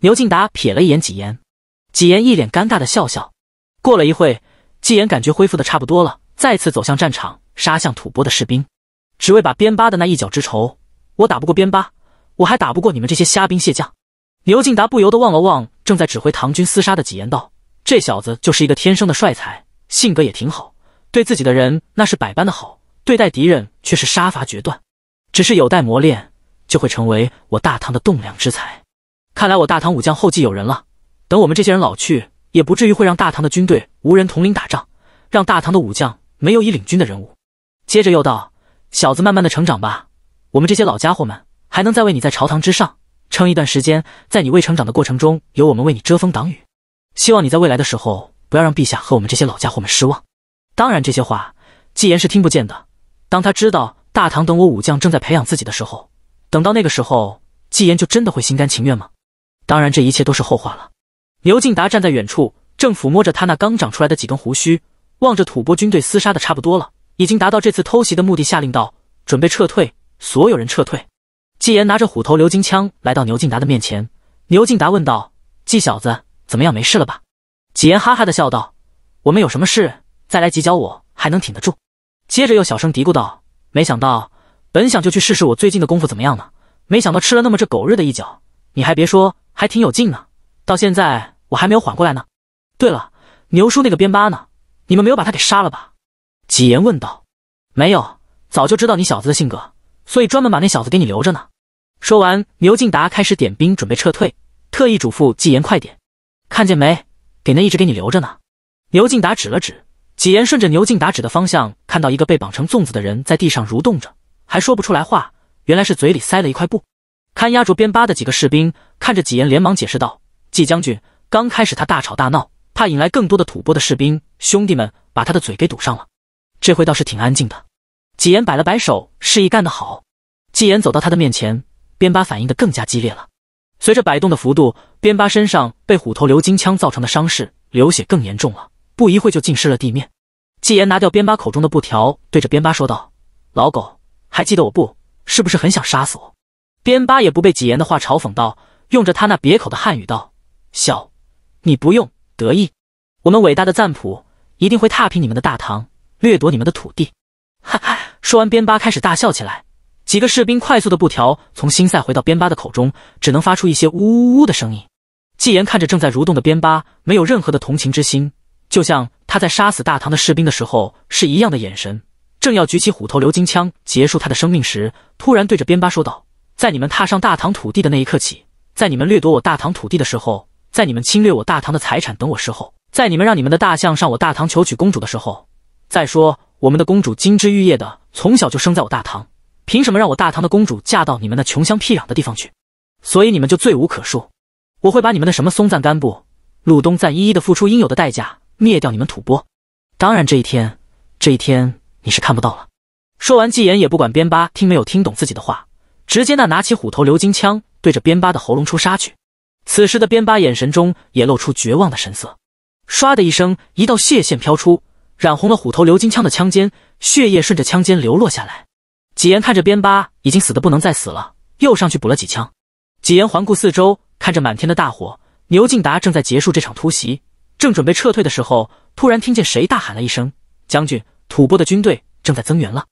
牛敬达瞥了一眼纪言，纪言一脸尴尬的笑笑。过了一会，纪言感觉恢复的差不多了，再次走向战场，杀向吐蕃的士兵，只为把边巴的那一脚之仇。我打不过边巴，我还打不过你们这些虾兵蟹将。牛敬达不由得望了望正在指挥唐军厮杀的纪言，道：“这小子就是一个天生的帅才，性格也挺好。”对自己的人那是百般的好，对待敌人却是杀伐决断。只是有待磨练，就会成为我大唐的栋梁之才。看来我大唐武将后继有人了。等我们这些人老去，也不至于会让大唐的军队无人统领打仗，让大唐的武将没有以领军的人物。接着又道：“小子，慢慢的成长吧。我们这些老家伙们还能再为你在朝堂之上撑一段时间，在你未成长的过程中，有我们为你遮风挡雨。希望你在未来的时候，不要让陛下和我们这些老家伙们失望。”当然，这些话纪言是听不见的。当他知道大唐等我武将正在培养自己的时候，等到那个时候，纪言就真的会心甘情愿吗？当然，这一切都是后话了。牛敬达站在远处，正抚摸着他那刚长出来的几根胡须，望着吐蕃军队厮杀的差不多了，已经达到这次偷袭的目的，下令道：“准备撤退，所有人撤退。”纪言拿着虎头鎏金枪来到牛敬达的面前，牛敬达问道：“纪小子，怎么样？没事了吧？”纪言哈哈的笑道：“我们有什么事？”再来几脚，我还能挺得住。接着又小声嘀咕道：“没想到，本想就去试试我最近的功夫怎么样呢，没想到吃了那么这狗日的一脚。你还别说，还挺有劲呢。到现在我还没有缓过来呢。对了，牛叔那个边巴呢？你们没有把他给杀了吧？”纪言问道。“没有，早就知道你小子的性格，所以专门把那小子给你留着呢。”说完，牛敬达开始点兵准备撤退，特意嘱咐纪言快点。看见没？给那一直给你留着呢。牛敬达指了指。纪言顺着牛敬达指的方向，看到一个被绑成粽子的人在地上蠕动着，还说不出来话。原来是嘴里塞了一块布。看压住边巴的几个士兵看着纪言，连忙解释道：“纪将军，刚开始他大吵大闹，怕引来更多的吐蕃的士兵。兄弟们把他的嘴给堵上了，这回倒是挺安静的。”纪言摆了摆手，示意干得好。纪言走到他的面前，边巴反应的更加激烈了。随着摆动的幅度，边巴身上被虎头鎏金枪造成的伤势流血更严重了。不一会就浸湿了地面。纪言拿掉边巴口中的布条，对着边巴说道：“老狗，还记得我不？是不是很想杀死我？”边巴也不被纪言的话嘲讽道，用着他那别口的汉语道：“小，你不用得意，我们伟大的赞普一定会踏平你们的大唐，掠夺你们的土地。”哈哈！说完，边巴开始大笑起来。几个士兵快速的布条从心塞回到边巴的口中，只能发出一些呜呜呜的声音。纪言看着正在蠕动的边巴，没有任何的同情之心。就像他在杀死大唐的士兵的时候是一样的眼神，正要举起虎头鎏金枪结束他的生命时，突然对着边巴说道：“在你们踏上大唐土地的那一刻起，在你们掠夺我大唐土地的时候，在你们侵略我大唐的财产等我时候，在你们让你们的大象上我大唐求娶公主的时候，再说我们的公主金枝玉叶的，从小就生在我大唐，凭什么让我大唐的公主嫁到你们那穷乡僻壤的地方去？所以你们就罪无可恕，我会把你们的什么松赞干布、鲁东赞一一的付出应有的代价。”灭掉你们吐蕃，当然这一天，这一天你是看不到了。说完，纪言也不管边巴听没有听懂自己的话，直接那拿起虎头鎏金枪，对着边巴的喉咙出杀去。此时的边巴眼神中也露出绝望的神色。唰的一声，一道血线飘出，染红了虎头鎏金枪的枪尖，血液顺着枪尖流落下来。纪言看着边巴已经死的不能再死了，又上去补了几枪。纪言环顾四周，看着满天的大火，牛敬达正在结束这场突袭。正准备撤退的时候，突然听见谁大喊了一声：“将军，吐蕃的军队正在增援了。”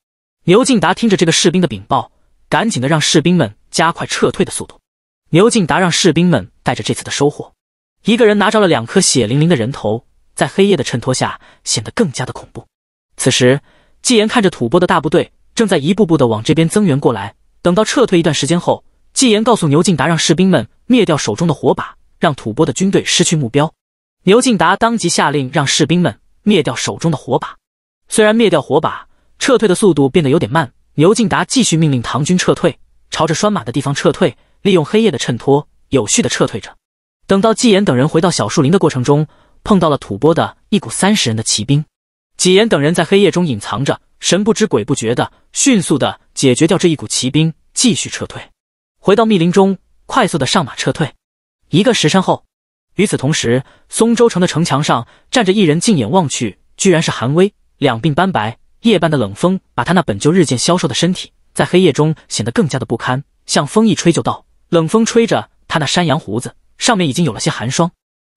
牛敬达听着这个士兵的禀报，赶紧的让士兵们加快撤退的速度。牛敬达让士兵们带着这次的收获，一个人拿着了两颗血淋淋的人头，在黑夜的衬托下显得更加的恐怖。此时，纪言看着吐蕃的大部队正在一步步的往这边增援过来，等到撤退一段时间后，纪言告诉牛敬达，让士兵们灭掉手中的火把，让吐蕃的军队失去目标。牛敬达当即下令，让士兵们灭掉手中的火把。虽然灭掉火把，撤退的速度变得有点慢。牛敬达继续命令唐军撤退，朝着拴马的地方撤退，利用黑夜的衬托，有序的撤退着。等到纪言等人回到小树林的过程中，碰到了吐蕃的一股三十人的骑兵。纪言等人在黑夜中隐藏着，神不知鬼不觉的，迅速的解决掉这一股骑兵，继续撤退，回到密林中，快速的上马撤退。一个时辰后。与此同时，松州城的城墙上站着一人，近眼望去，居然是韩威。两鬓斑白，夜半的冷风把他那本就日渐消瘦的身体，在黑夜中显得更加的不堪。像风一吹就倒，冷风吹着他那山羊胡子，上面已经有了些寒霜。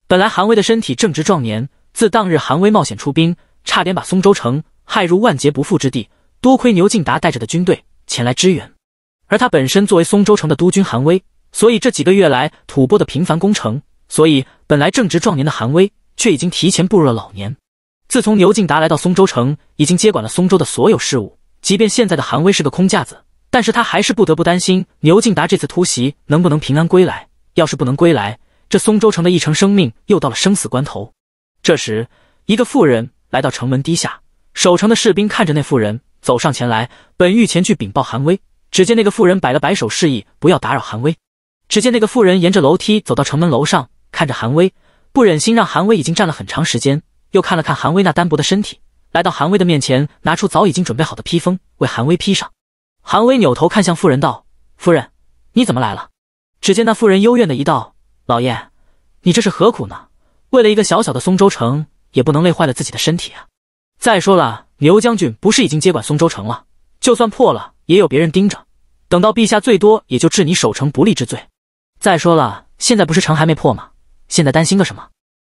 本来韩威的身体正值壮年，自当日韩威冒险出兵，差点把松州城害入万劫不复之地，多亏牛敬达带着的军队前来支援。而他本身作为松州城的督军韩威，所以这几个月来，吐蕃的频繁攻城。所以，本来正值壮年的韩威，却已经提前步入了老年。自从牛敬达来到松州城，已经接管了松州的所有事务。即便现在的韩威是个空架子，但是他还是不得不担心牛敬达这次突袭能不能平安归来。要是不能归来，这松州城的一城生命又到了生死关头。这时，一个妇人来到城门低下，守城的士兵看着那妇人走上前来，本欲前去禀报韩威，只见那个妇人摆了摆手，示意不要打扰韩威。只见那个妇人沿着楼梯走到城门楼上。看着韩威，不忍心让韩威已经站了很长时间，又看了看韩威那单薄的身体，来到韩威的面前，拿出早已经准备好的披风，为韩威披上。韩威扭头看向妇人，道：“夫人，你怎么来了？”只见那妇人幽怨的一道：“老爷，你这是何苦呢？为了一个小小的松州城，也不能累坏了自己的身体啊！再说了，牛将军不是已经接管松州城了？就算破了，也有别人盯着。等到陛下，最多也就治你守城不力之罪。再说了，现在不是城还没破吗？”现在担心个什么？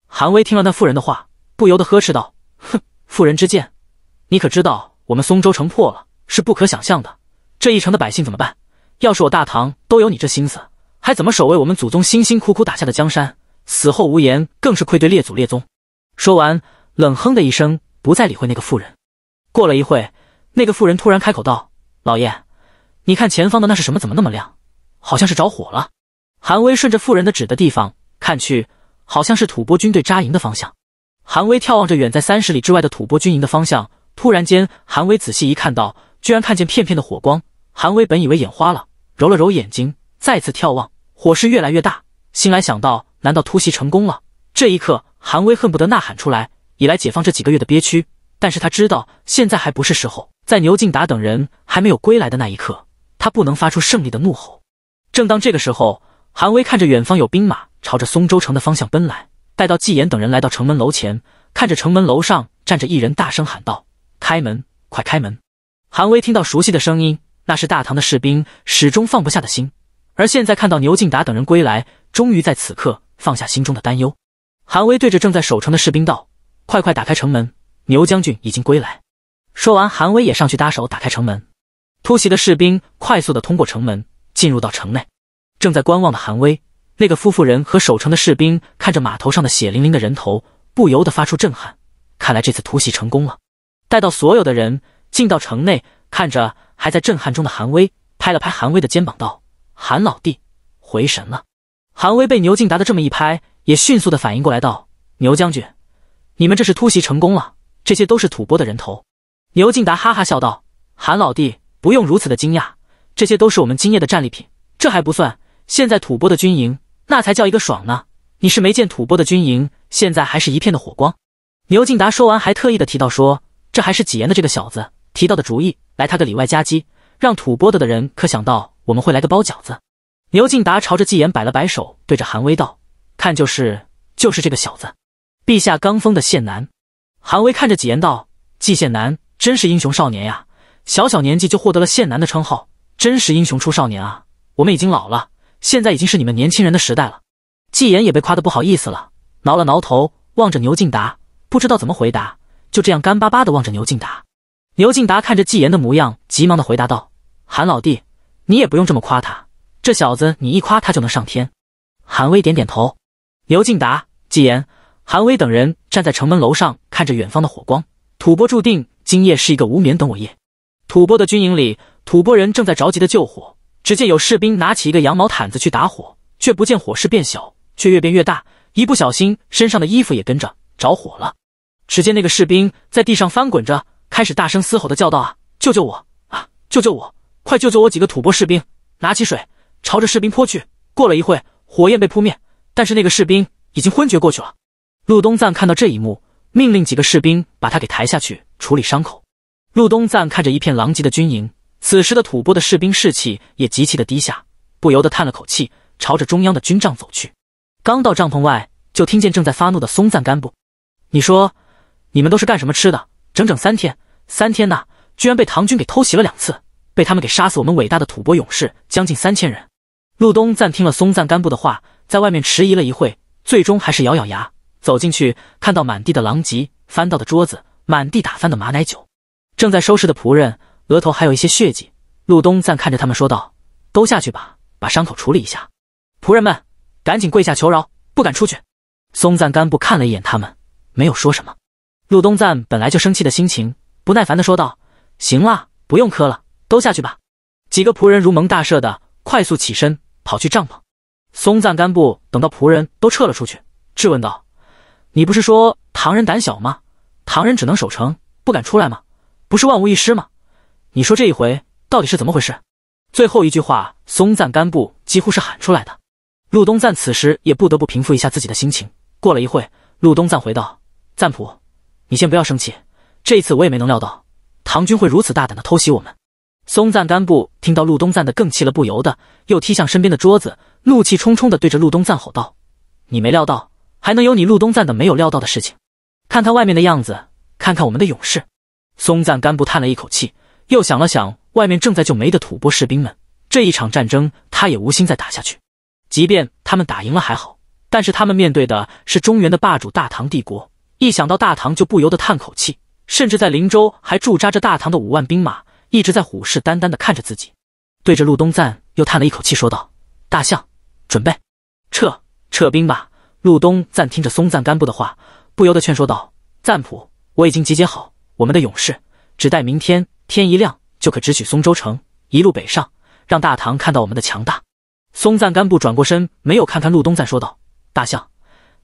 韩威听了那妇人的话，不由得呵斥道：“哼，妇人之见！你可知道我们松州城破了是不可想象的，这一城的百姓怎么办？要是我大唐都有你这心思，还怎么守卫我们祖宗辛辛苦苦打下的江山？死后无言，更是愧对列祖列宗。”说完，冷哼的一声，不再理会那个妇人。过了一会，那个妇人突然开口道：“老爷，你看前方的那是什么？怎么那么亮？好像是着火了。”韩威顺着妇人的指的地方。看去，好像是吐蕃军队扎营的方向。韩威眺望着远在三十里之外的吐蕃军营的方向，突然间，韩威仔细一看到，居然看见片片的火光。韩威本以为眼花了，揉了揉眼睛，再次眺望，火势越来越大。心来想到，难道突袭成功了？这一刻，韩威恨不得呐喊出来，以来解放这几个月的憋屈。但是他知道，现在还不是时候，在牛敬达等人还没有归来的那一刻，他不能发出胜利的怒吼。正当这个时候。韩威看着远方有兵马朝着松州城的方向奔来，待到纪言等人来到城门楼前，看着城门楼上站着一人大声喊道：“开门，快开门！”韩威听到熟悉的声音，那是大唐的士兵始终放不下的心，而现在看到牛敬达等人归来，终于在此刻放下心中的担忧。韩威对着正在守城的士兵道：“快快打开城门，牛将军已经归来。”说完，韩威也上去搭手打开城门，突袭的士兵快速的通过城门进入到城内。正在观望的韩威，那个夫妇人和守城的士兵看着码头上的血淋淋的人头，不由得发出震撼。看来这次突袭成功了。待到所有的人进到城内，看着还在震撼中的韩威，拍了拍韩威的肩膀，道：“韩老弟，回神了。”韩威被牛敬达的这么一拍，也迅速的反应过来，道：“牛将军，你们这是突袭成功了？这些都是吐蕃的人头。”牛敬达哈哈笑道：“韩老弟，不用如此的惊讶，这些都是我们今夜的战利品。这还不算。”现在吐蕃的军营那才叫一个爽呢！你是没见吐蕃的军营，现在还是一片的火光。牛敬达说完，还特意的提到说，这还是纪言的这个小子提到的主意，来他的里外夹击，让吐蕃的的人可想到我们会来个包饺子。牛敬达朝着纪言摆了摆手，对着韩威道：“看，就是就是这个小子，陛下刚封的县南。”韩威看着纪言道：“纪县南真是英雄少年呀，小小年纪就获得了县南的称号，真是英雄出少年啊！我们已经老了。”现在已经是你们年轻人的时代了，纪言也被夸得不好意思了，挠了挠头，望着牛敬达，不知道怎么回答，就这样干巴巴的望着牛敬达。牛敬达看着纪言的模样，急忙的回答道：“韩老弟，你也不用这么夸他，这小子你一夸他就能上天。”韩威点点头。牛敬达、纪言、韩威等人站在城门楼上，看着远方的火光。吐蕃注定今夜是一个无眠等我夜。吐蕃的军营里，吐蕃人正在着急的救火。只见有士兵拿起一个羊毛毯子去打火，却不见火势变小，却越变越大。一不小心，身上的衣服也跟着着火了。只见那个士兵在地上翻滚着，开始大声嘶吼的叫道：“啊，救救我！啊，救救我！快救救我！”几个吐蕃士兵拿起水，朝着士兵泼去。过了一会，火焰被扑灭，但是那个士兵已经昏厥过去了。陆东赞看到这一幕，命令几个士兵把他给抬下去处理伤口。陆东赞看着一片狼藉的军营。此时的吐蕃的士兵士气也极其的低下，不由得叹了口气，朝着中央的军帐走去。刚到帐篷外，就听见正在发怒的松赞干布：“你说，你们都是干什么吃的？整整三天，三天呐，居然被唐军给偷袭了两次，被他们给杀死我们伟大的吐蕃勇士将近三千人！”陆东赞听了松赞干布的话，在外面迟疑了一会，最终还是咬咬牙走进去，看到满地的狼藉，翻到的桌子，满地打翻的马奶酒，正在收拾的仆人。额头还有一些血迹，陆东赞看着他们说道：“都下去吧，把伤口处理一下。”仆人们赶紧跪下求饶，不敢出去。松赞干布看了一眼他们，没有说什么。陆东赞本来就生气的心情，不耐烦的说道：“行了，不用磕了，都下去吧。”几个仆人如蒙大赦的快速起身，跑去帐篷。松赞干布等到仆人都撤了出去，质问道：“你不是说唐人胆小吗？唐人只能守城，不敢出来吗？不是万无一失吗？”你说这一回到底是怎么回事？最后一句话，松赞干布几乎是喊出来的。陆东赞此时也不得不平复一下自己的心情。过了一会，陆东赞回道：“赞普，你先不要生气，这一次我也没能料到唐军会如此大胆的偷袭我们。”松赞干布听到陆东赞的更气了，不由得又踢向身边的桌子，怒气冲冲的对着陆东赞吼道：“你没料到，还能有你陆东赞的没有料到的事情？看看外面的样子，看看我们的勇士。”松赞干布叹了一口气。又想了想，外面正在救没的吐蕃士兵们，这一场战争他也无心再打下去。即便他们打赢了还好，但是他们面对的是中原的霸主大唐帝国。一想到大唐，就不由得叹口气。甚至在林州还驻扎着大唐的五万兵马，一直在虎视眈眈地看着自己。对着陆东赞又叹了一口气，说道：“大象，准备撤撤兵吧。”陆东赞听着松赞干布的话，不由得劝说道：“赞普，我已经集结好我们的勇士，只待明天。”天一亮就可直取松州城，一路北上，让大唐看到我们的强大。松赞干布转过身，没有看看陆东赞，说道：“大象，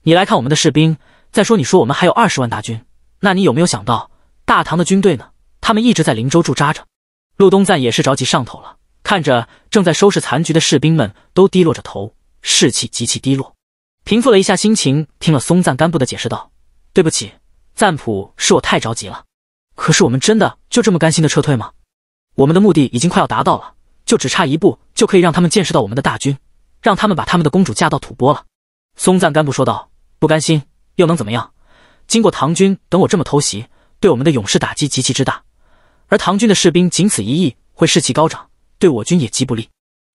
你来看我们的士兵。再说，你说我们还有二十万大军，那你有没有想到大唐的军队呢？他们一直在灵州驻扎着。”陆东赞也是着急上头了，看着正在收拾残局的士兵们都低落着头，士气极其低落。平复了一下心情，听了松赞干布的解释道：“对不起，赞普，是我太着急了。”可是我们真的就这么甘心的撤退吗？我们的目的已经快要达到了，就只差一步就可以让他们见识到我们的大军，让他们把他们的公主嫁到吐蕃了。松赞干布说道：“不甘心又能怎么样？经过唐军等我这么偷袭，对我们的勇士打击极其之大，而唐军的士兵仅此一役会士气高涨，对我军也极不利。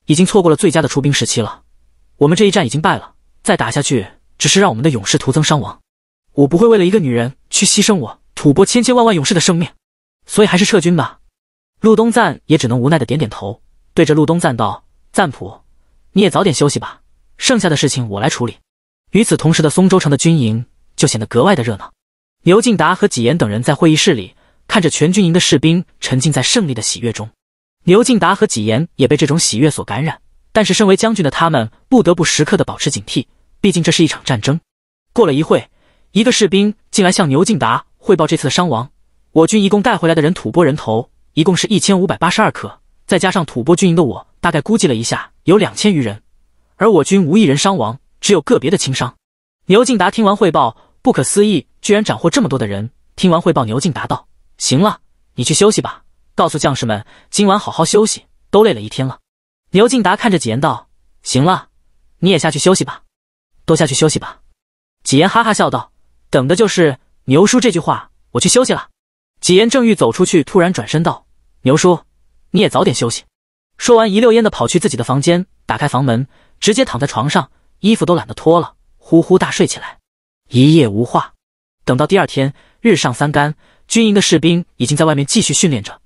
已经错过了最佳的出兵时期了，我们这一战已经败了，再打下去只是让我们的勇士徒增伤亡。我不会为了一个女人去牺牲我。”吐蕃千千万万勇士的生命，所以还是撤军吧。陆东赞也只能无奈的点点头，对着陆东赞道：“赞普，你也早点休息吧，剩下的事情我来处理。”与此同时的松州城的军营就显得格外的热闹。牛敬达和纪言等人在会议室里看着全军营的士兵沉浸在胜利的喜悦中，牛敬达和纪言也被这种喜悦所感染。但是身为将军的他们不得不时刻的保持警惕，毕竟这是一场战争。过了一会，一个士兵进来向牛敬达。汇报这次的伤亡，我军一共带回来的人、吐蕃人头一共是一千五百八十二颗，再加上吐蕃军营的，我大概估计了一下，有两千余人，而我军无一人伤亡，只有个别的轻伤。牛敬达听完汇报，不可思议，居然斩获这么多的人。听完汇报，牛敬达道：“行了，你去休息吧，告诉将士们，今晚好好休息，都累了一天了。”牛敬达看着几言道：“行了，你也下去休息吧，都下去休息吧。”几言哈哈笑道：“等的就是。”牛叔这句话，我去休息了。纪言正欲走出去，突然转身道：“牛叔，你也早点休息。”说完，一溜烟的跑去自己的房间，打开房门，直接躺在床上，衣服都懒得脱了，呼呼大睡起来。一夜无话。等到第二天日上三竿，军营的士兵已经在外面继续训练着，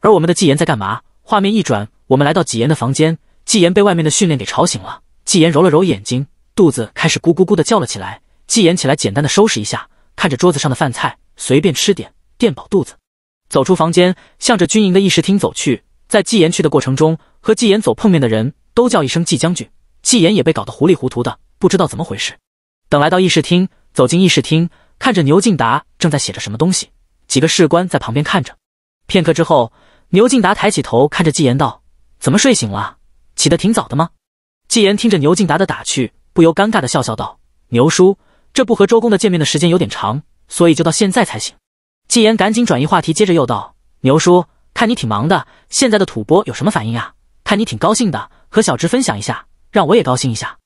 而我们的纪言在干嘛？画面一转，我们来到纪言的房间，纪言被外面的训练给吵醒了。纪言揉了揉眼睛，肚子开始咕咕咕的叫了起来。纪言起来，简单的收拾一下。看着桌子上的饭菜，随便吃点，垫饱肚子。走出房间，向着军营的议事厅走去。在纪言去的过程中，和纪言走碰面的人都叫一声纪将军。纪言也被搞得糊里糊涂的，不知道怎么回事。等来到议事厅，走进议事厅，看着牛敬达正在写着什么东西，几个士官在旁边看着。片刻之后，牛敬达抬起头看着纪言道：“怎么睡醒了？起得挺早的吗？”纪言听着牛敬达的打趣，不由尴尬的笑笑道：“牛叔。”这不和周公的见面的时间有点长，所以就到现在才醒。纪言赶紧转移话题，接着又道：“牛叔，看你挺忙的，现在的吐蕃有什么反应啊？看你挺高兴的，和小侄分享一下，让我也高兴一下。”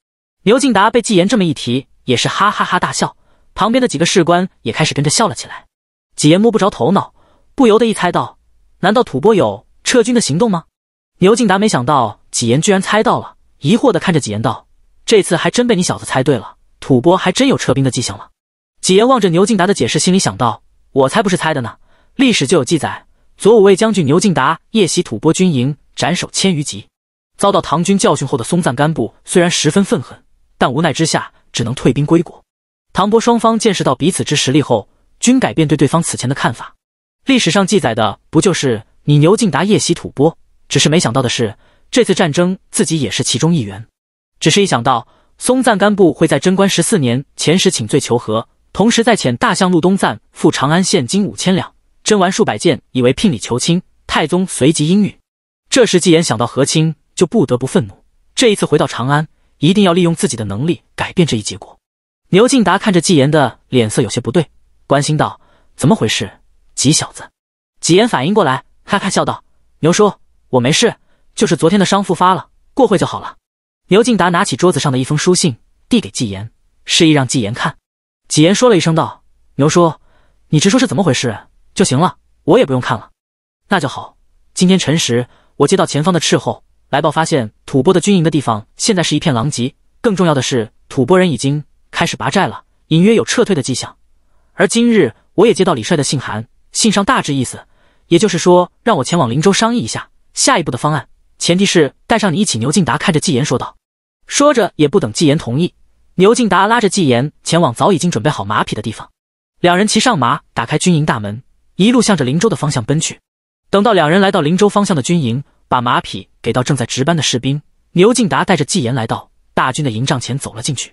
牛敬达被纪言这么一提，也是哈哈哈大笑，旁边的几个士官也开始跟着笑了起来。纪言摸不着头脑，不由得一猜到，难道吐蕃有撤军的行动吗？牛敬达没想到纪言居然猜到了，疑惑的看着纪言道：“这次还真被你小子猜对了。”吐蕃还真有撤兵的迹象了。几爷望着牛敬达的解释，心里想到：我才不是猜的呢，历史就有记载。左武卫将军牛敬达夜袭吐蕃军营，斩首千余级，遭到唐军教训后的松赞干布虽然十分愤恨，但无奈之下只能退兵归国。唐波双方见识到彼此之实力后，均改变对对方此前的看法。历史上记载的不就是你牛敬达夜袭吐蕃？只是没想到的是，这次战争自己也是其中一员。只是一想到。松赞干布会在贞观十四年前使请罪求和，同时再遣大相路东赞赴长安献金五千两、征完数百件，以为聘礼求亲。太宗随即应允。这时纪言想到和亲，就不得不愤怒。这一次回到长安，一定要利用自己的能力改变这一结果。牛敬达看着纪言的脸色有些不对，关心道：“怎么回事，纪小子？”纪言反应过来，哈哈笑道：“牛叔，我没事，就是昨天的伤复发了，过会就好了。”牛敬达拿起桌子上的一封书信，递给纪言，示意让纪言看。纪言说了一声：“道牛叔，你直说是怎么回事就行了，我也不用看了。”那就好。今天辰时，我接到前方的斥候来报，发现吐蕃的军营的地方现在是一片狼藉。更重要的是，吐蕃人已经开始拔寨了，隐约有撤退的迹象。而今日我也接到李帅的信函，信上大致意思，也就是说让我前往灵州商议一下下一步的方案，前提是带上你一起。牛敬达看着纪言说道。说着，也不等纪言同意，牛敬达拉着纪言前往早已经准备好马匹的地方。两人骑上马，打开军营大门，一路向着林州的方向奔去。等到两人来到林州方向的军营，把马匹给到正在值班的士兵。牛敬达带着纪言来到大军的营帐前，走了进去。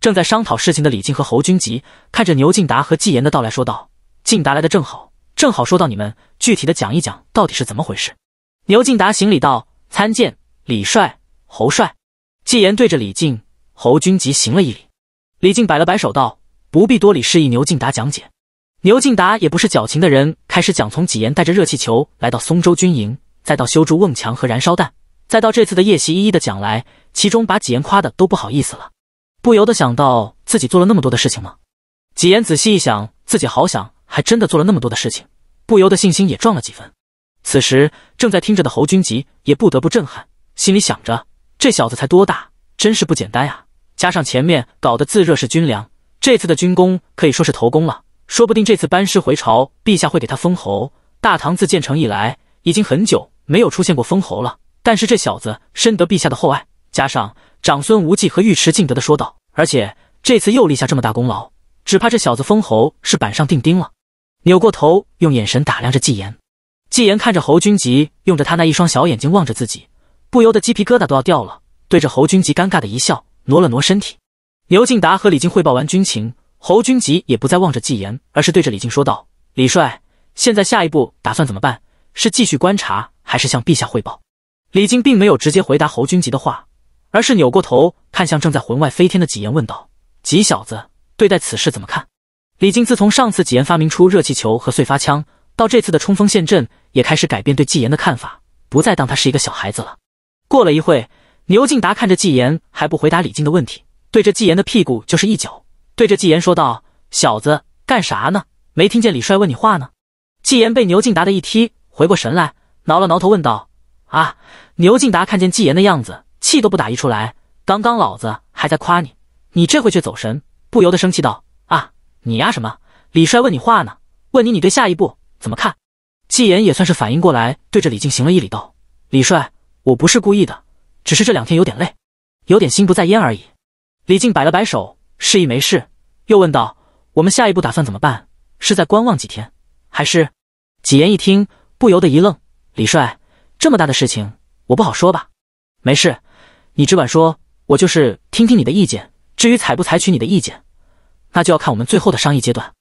正在商讨事情的李靖和侯君集看着牛敬达和纪言的到来，说道：“敬达来的正好，正好说到你们，具体的讲一讲到底是怎么回事。”牛敬达行礼道：“参见李帅、侯帅。”纪言对着李靖、侯君集行了一礼，李靖摆了摆手道：“不必多礼。”示意牛敬达讲解。牛敬达也不是矫情的人，开始讲从纪言带着热气球来到松州军营，再到修筑瓮墙和燃烧弹，再到这次的夜袭，一一的讲来。其中把纪言夸的都不好意思了，不由得想到自己做了那么多的事情吗？纪言仔细一想，自己好想还真的做了那么多的事情，不由得信心也壮了几分。此时正在听着的侯君集也不得不震撼，心里想着。这小子才多大，真是不简单啊！加上前面搞的自热式军粮，这次的军功可以说是头功了。说不定这次班师回朝，陛下会给他封侯。大唐自建成以来，已经很久没有出现过封侯了。但是这小子深得陛下的厚爱，加上长孙无忌和尉迟敬德的说道，而且这次又立下这么大功劳，只怕这小子封侯是板上钉钉了。扭过头，用眼神打量着纪言。纪言看着侯君集，用着他那一双小眼睛望着自己。不由得鸡皮疙瘩都要掉了，对着侯军集尴尬的一笑，挪了挪身体。牛敬达和李靖汇报完军情，侯军集也不再望着纪言，而是对着李靖说道：“李帅，现在下一步打算怎么办？是继续观察，还是向陛下汇报？”李靖并没有直接回答侯军集的话，而是扭过头看向正在魂外飞天的纪言，问道：“纪小子，对待此事怎么看？”李靖自从上次纪言发明出热气球和碎发枪，到这次的冲锋陷阵，也开始改变对纪言的看法，不再当他是一个小孩子了。过了一会，牛敬达看着纪言还不回答李靖的问题，对着纪言的屁股就是一脚，对着纪言说道：“小子，干啥呢？没听见李帅问你话呢？”纪言被牛敬达的一踢，回过神来，挠了挠头，问道：“啊！”牛敬达看见纪言的样子，气都不打一处来。刚刚老子还在夸你，你这回却走神，不由得生气道：“啊，你呀什么？李帅问你话呢，问你你对下一步怎么看？”纪言也算是反应过来，对着李靖行了一礼，道：“李帅。”我不是故意的，只是这两天有点累，有点心不在焉而已。李靖摆了摆手，示意没事，又问道：“我们下一步打算怎么办？是在观望几天，还是？”纪言一听，不由得一愣：“李帅，这么大的事情，我不好说吧？”“没事，你只管说，我就是听听你的意见。至于采不采取你的意见，那就要看我们最后的商议阶段。”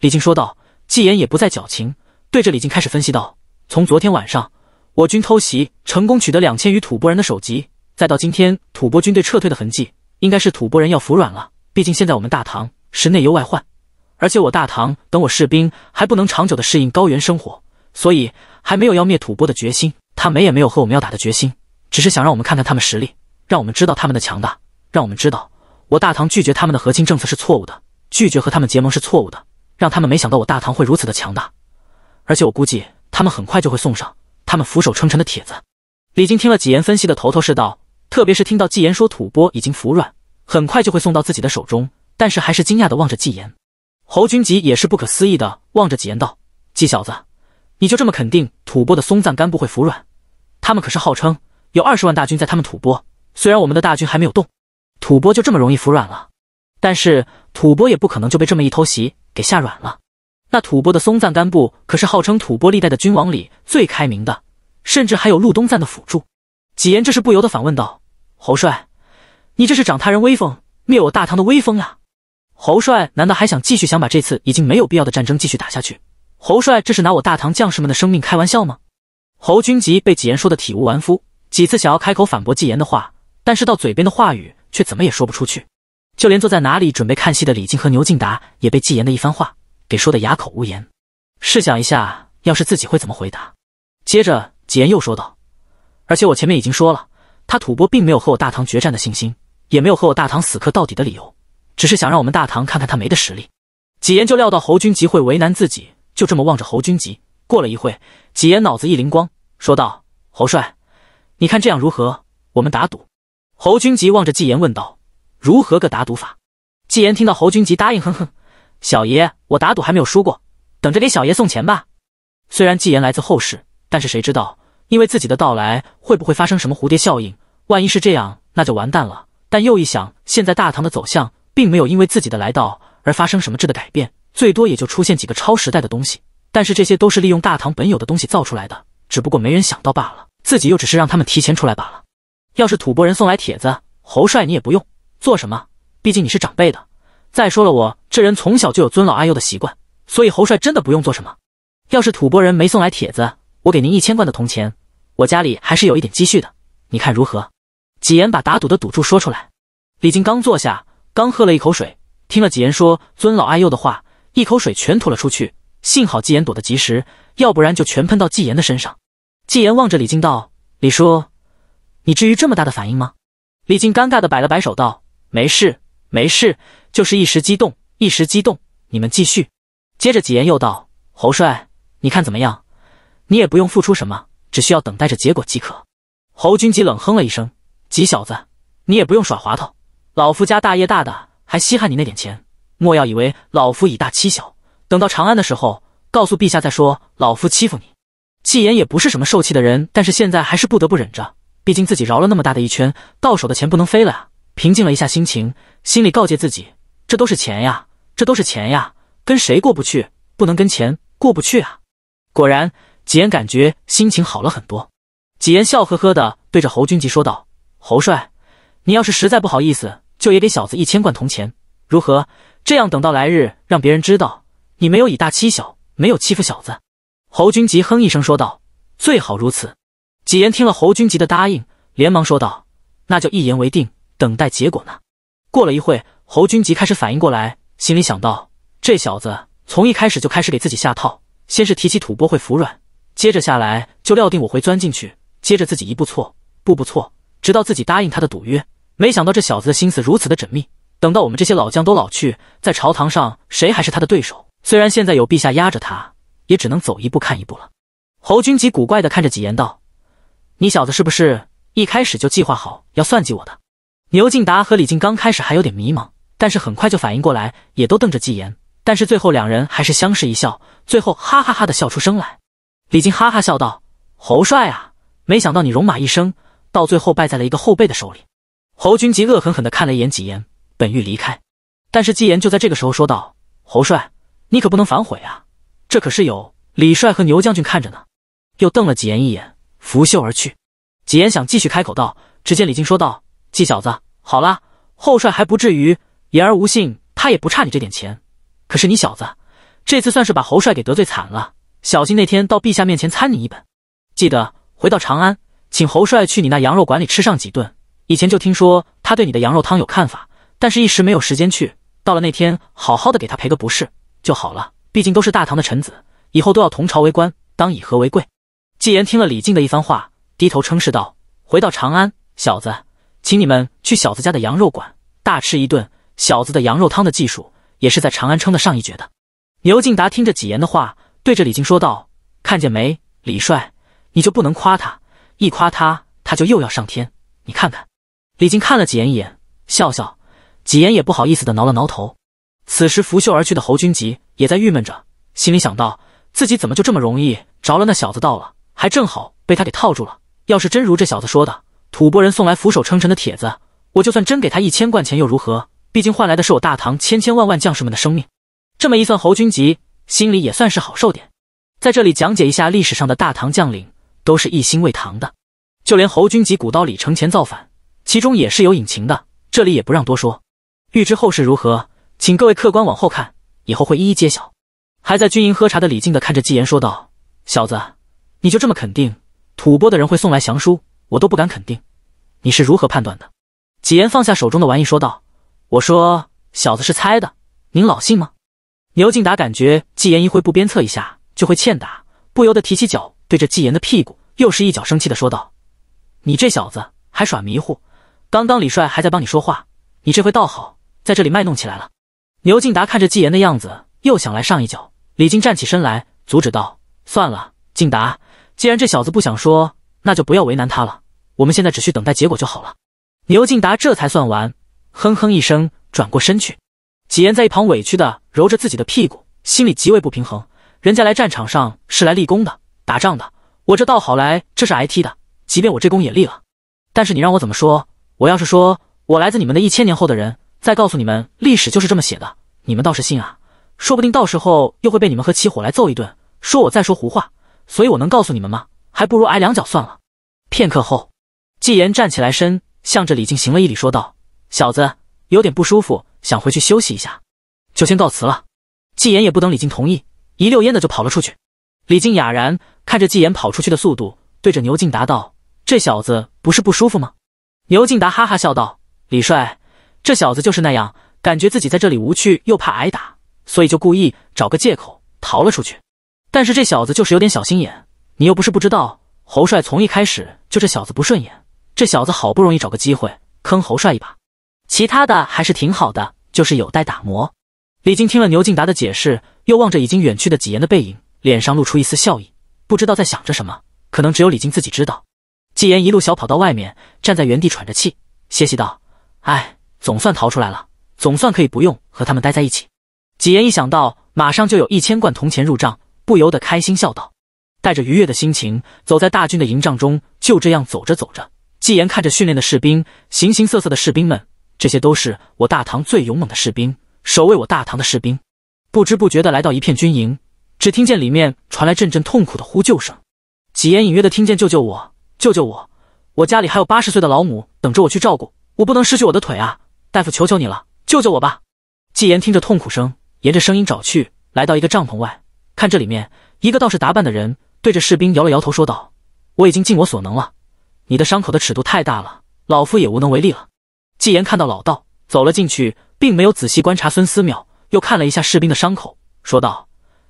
李靖说道。纪言也不再矫情，对着李靖开始分析道：“从昨天晚上……”我军偷袭成功，取得两千余吐蕃人的首级。再到今天，吐蕃军队撤退的痕迹，应该是吐蕃人要服软了。毕竟现在我们大唐是内忧外患，而且我大唐等我士兵还不能长久的适应高原生活，所以还没有要灭吐蕃的决心。他们也没有和我们要打的决心，只是想让我们看看他们实力，让我们知道他们的强大，让我们知道我大唐拒绝他们的和亲政策是错误的，拒绝和他们结盟是错误的，让他们没想到我大唐会如此的强大。而且我估计他们很快就会送上。他们俯首称臣的帖子。李靖听了纪言分析的头头是道，特别是听到纪言说吐蕃已经服软，很快就会送到自己的手中，但是还是惊讶的望着纪言。侯君集也是不可思议的望着纪言道：“纪小子，你就这么肯定吐蕃的松赞干布会服软？他们可是号称有二十万大军在他们吐蕃，虽然我们的大军还没有动，吐蕃就这么容易服软了？但是吐蕃也不可能就被这么一偷袭给吓软了。”那吐蕃的松赞干布可是号称吐蕃历代的君王里最开明的，甚至还有禄东赞的辅助。纪言这时不由得反问道：“侯帅，你这是长他人威风，灭我大唐的威风呀！”侯帅难道还想继续想把这次已经没有必要的战争继续打下去？侯帅这是拿我大唐将士们的生命开玩笑吗？侯君集被纪言说的体无完肤，几次想要开口反驳纪言的话，但是到嘴边的话语却怎么也说不出去。就连坐在哪里准备看戏的李靖和牛敬达也被纪言的一番话。给说的哑口无言。试想一下，要是自己会怎么回答？接着纪言又说道：“而且我前面已经说了，他吐蕃并没有和我大唐决战的信心，也没有和我大唐死磕到底的理由，只是想让我们大唐看看他没的实力。”纪言就料到侯君集会为难自己，就这么望着侯君集。过了一会，纪言脑子一灵光，说道：“侯帅，你看这样如何？我们打赌。”侯君集望着纪言问道：“如何个打赌法？”纪言听到侯君集答应，哼哼。小爷，我打赌还没有输过，等着给小爷送钱吧。虽然纪言来自后世，但是谁知道因为自己的到来会不会发生什么蝴蝶效应？万一是这样，那就完蛋了。但又一想，现在大唐的走向并没有因为自己的来到而发生什么质的改变，最多也就出现几个超时代的东西。但是这些都是利用大唐本有的东西造出来的，只不过没人想到罢了。自己又只是让他们提前出来罢了。要是吐蕃人送来帖子，侯帅你也不用做什么，毕竟你是长辈的。再说了，我这人从小就有尊老爱幼的习惯，所以侯帅真的不用做什么。要是吐蕃人没送来帖子，我给您一千贯的铜钱，我家里还是有一点积蓄的，你看如何？纪言把打赌的赌注说出来。李靖刚坐下，刚喝了一口水，听了几言说尊老爱幼的话，一口水全吐了出去。幸好纪言躲得及时，要不然就全喷到纪言的身上。纪言望着李靖道：“李叔，你至于这么大的反应吗？”李靖尴尬的摆了摆手道：“没事，没事。”就是一时激动，一时激动。你们继续。接着，纪言又道：“侯帅，你看怎么样？你也不用付出什么，只需要等待着结果即可。”侯君集冷哼了一声：“纪小子，你也不用耍滑头。老夫家大业大的，还稀罕你那点钱？莫要以为老夫以大欺小。等到长安的时候，告诉陛下再说。老夫欺负你。”纪言也不是什么受气的人，但是现在还是不得不忍着，毕竟自己饶了那么大的一圈，到手的钱不能飞了啊！平静了一下心情，心里告诫自己。这都是钱呀，这都是钱呀，跟谁过不去，不能跟钱过不去啊！果然，几言感觉心情好了很多。纪言笑呵呵的对着侯军吉说道：“侯帅，你要是实在不好意思，就也给小子一千贯铜钱，如何？这样等到来日，让别人知道你没有以大欺小，没有欺负小子。”侯军吉哼一声说道：“最好如此。”几言听了侯军吉的答应，连忙说道：“那就一言为定，等待结果呢。”过了一会。侯君集开始反应过来，心里想到：这小子从一开始就开始给自己下套，先是提起吐蕃会服软，接着下来就料定我会钻进去，接着自己一步错，步步错，直到自己答应他的赌约。没想到这小子的心思如此的缜密。等到我们这些老将都老去，在朝堂上谁还是他的对手？虽然现在有陛下压着他，也只能走一步看一步了。侯君集古怪的看着几言道：“你小子是不是一开始就计划好要算计我的？”牛敬达和李靖刚开始还有点迷茫。但是很快就反应过来，也都瞪着纪言。但是最后两人还是相视一笑，最后哈哈哈的笑出声来。李靖哈哈笑道：“侯帅啊，没想到你戎马一生，到最后败在了一个后辈的手里。”侯君集恶狠狠地看了一眼纪言，本欲离开，但是纪言就在这个时候说道：“侯帅，你可不能反悔啊！这可是有李帅和牛将军看着呢。”又瞪了纪言一眼，拂袖而去。纪言想继续开口道，只见李靖说道：“纪小子，好啦，后帅还不至于。”言而无信，他也不差你这点钱。可是你小子，这次算是把侯帅给得罪惨了，小心那天到陛下面前参你一本。记得回到长安，请侯帅去你那羊肉馆里吃上几顿。以前就听说他对你的羊肉汤有看法，但是一时没有时间去。到了那天，好好的给他赔个不是就好了。毕竟都是大唐的臣子，以后都要同朝为官，当以和为贵。纪言听了李靖的一番话，低头称是道：“回到长安，小子，请你们去小子家的羊肉馆大吃一顿。”小子的羊肉汤的技术也是在长安称得上一绝的。牛敬达听着几言的话，对着李靖说道：“看见没，李帅，你就不能夸他？一夸他，他就又要上天。你看看。”李靖看了几言一眼，笑笑。几言也不好意思的挠了挠头。此时拂袖而去的侯君集也在郁闷着，心里想到自己怎么就这么容易着了那小子道了，还正好被他给套住了。要是真如这小子说的，吐蕃人送来俯首称臣的帖子，我就算真给他一千贯钱又如何？毕竟换来的是我大唐千千万万将士们的生命，这么一算，侯君集心里也算是好受点。在这里讲解一下历史上的大唐将领，都是一心为唐的，就连侯君集、古刀、李承乾造反，其中也是有隐情的，这里也不让多说。欲知后事如何，请各位客官往后看，以后会一一揭晓。还在军营喝茶的李靖的看着纪言说道：“小子，你就这么肯定吐蕃的人会送来降书？我都不敢肯定，你是如何判断的？”纪言放下手中的玩意说道。我说：“小子是猜的，您老信吗？”牛劲达感觉纪言一会不鞭策一下就会欠打，不由得提起脚对着纪言的屁股又是一脚，生气的说道：“你这小子还耍迷糊，刚刚李帅还在帮你说话，你这回倒好，在这里卖弄起来了。”牛劲达看着纪言的样子，又想来上一脚。李靖站起身来阻止道：“算了，敬达，既然这小子不想说，那就不要为难他了。我们现在只需等待结果就好了。”牛劲达这才算完。哼哼一声，转过身去。纪言在一旁委屈的揉着自己的屁股，心里极为不平衡。人家来战场上是来立功的，打仗的，我这倒好来，这是挨踢的。即便我这功也立了，但是你让我怎么说？我要是说我来自你们的一千年后的人，再告诉你们历史就是这么写的，你们倒是信啊？说不定到时候又会被你们和起火来揍一顿，说我再说胡话。所以我能告诉你们吗？还不如挨两脚算了。片刻后，纪言站起来身，向着李靖行了一礼，说道。小子有点不舒服，想回去休息一下，就先告辞了。纪言也不等李靖同意，一溜烟的就跑了出去。李靖哑然看着纪言跑出去的速度，对着牛静达道：“这小子不是不舒服吗？”牛静达哈哈笑道：“李帅，这小子就是那样，感觉自己在这里无趣，又怕挨打，所以就故意找个借口逃了出去。但是这小子就是有点小心眼，你又不是不知道，侯帅从一开始就这小子不顺眼，这小子好不容易找个机会坑侯帅一把。”其他的还是挺好的，就是有待打磨。李靖听了牛敬达的解释，又望着已经远去的纪言的背影，脸上露出一丝笑意，不知道在想着什么。可能只有李靖自己知道。纪言一路小跑到外面，站在原地喘着气，歇息道：“哎，总算逃出来了，总算可以不用和他们待在一起。”纪言一想到马上就有一千贯铜钱入账，不由得开心笑道。带着愉悦的心情，走在大军的营帐中，就这样走着走着，纪言看着训练的士兵，形形色色的士兵们。这些都是我大唐最勇猛的士兵，守卫我大唐的士兵，不知不觉的来到一片军营，只听见里面传来阵阵痛苦的呼救声。纪言隐约的听见：“救救我，救救我！我家里还有八十岁的老母等着我去照顾，我不能失去我的腿啊！大夫，求求你了，救救我吧！”纪言听着痛苦声，沿着声音找去，来到一个帐篷外，看这里面一个道士打扮的人，对着士兵摇了摇头，说道：“我已经尽我所能了，你的伤口的尺度太大了，老夫也无能为力了。”纪言看到老道走了进去，并没有仔细观察孙思邈，又看了一下士兵的伤口，说道：“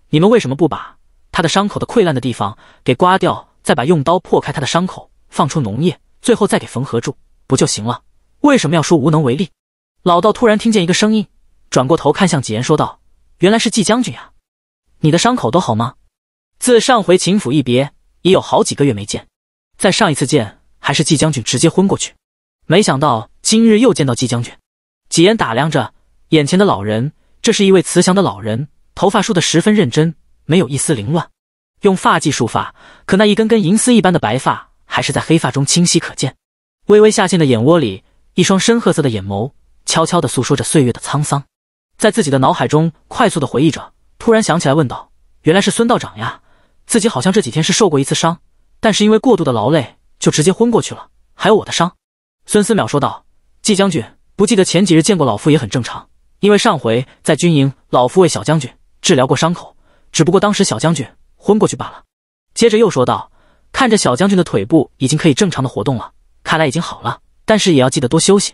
你们为什么不把他的伤口的溃烂的地方给刮掉，再把用刀破开他的伤口，放出脓液，最后再给缝合住，不就行了？为什么要说无能为力？”老道突然听见一个声音，转过头看向纪言，说道：“原来是纪将军啊，你的伤口都好吗？自上回秦府一别，已有好几个月没见，在上一次见还是纪将军直接昏过去。”没想到今日又见到季将军，几言打量着眼前的老人，这是一位慈祥的老人，头发梳得十分认真，没有一丝凌乱，用发髻束发，可那一根根银丝一般的白发还是在黑发中清晰可见。微微下陷的眼窝里，一双深褐色的眼眸悄悄地诉说着岁月的沧桑。在自己的脑海中快速地回忆着，突然想起来问道：“原来是孙道长呀！自己好像这几天是受过一次伤，但是因为过度的劳累，就直接昏过去了。还有我的伤。”孙思邈说道：“季将军不记得前几日见过老夫也很正常，因为上回在军营，老夫为小将军治疗过伤口，只不过当时小将军昏过去罢了。”接着又说道：“看着小将军的腿部已经可以正常的活动了，看来已经好了，但是也要记得多休息。”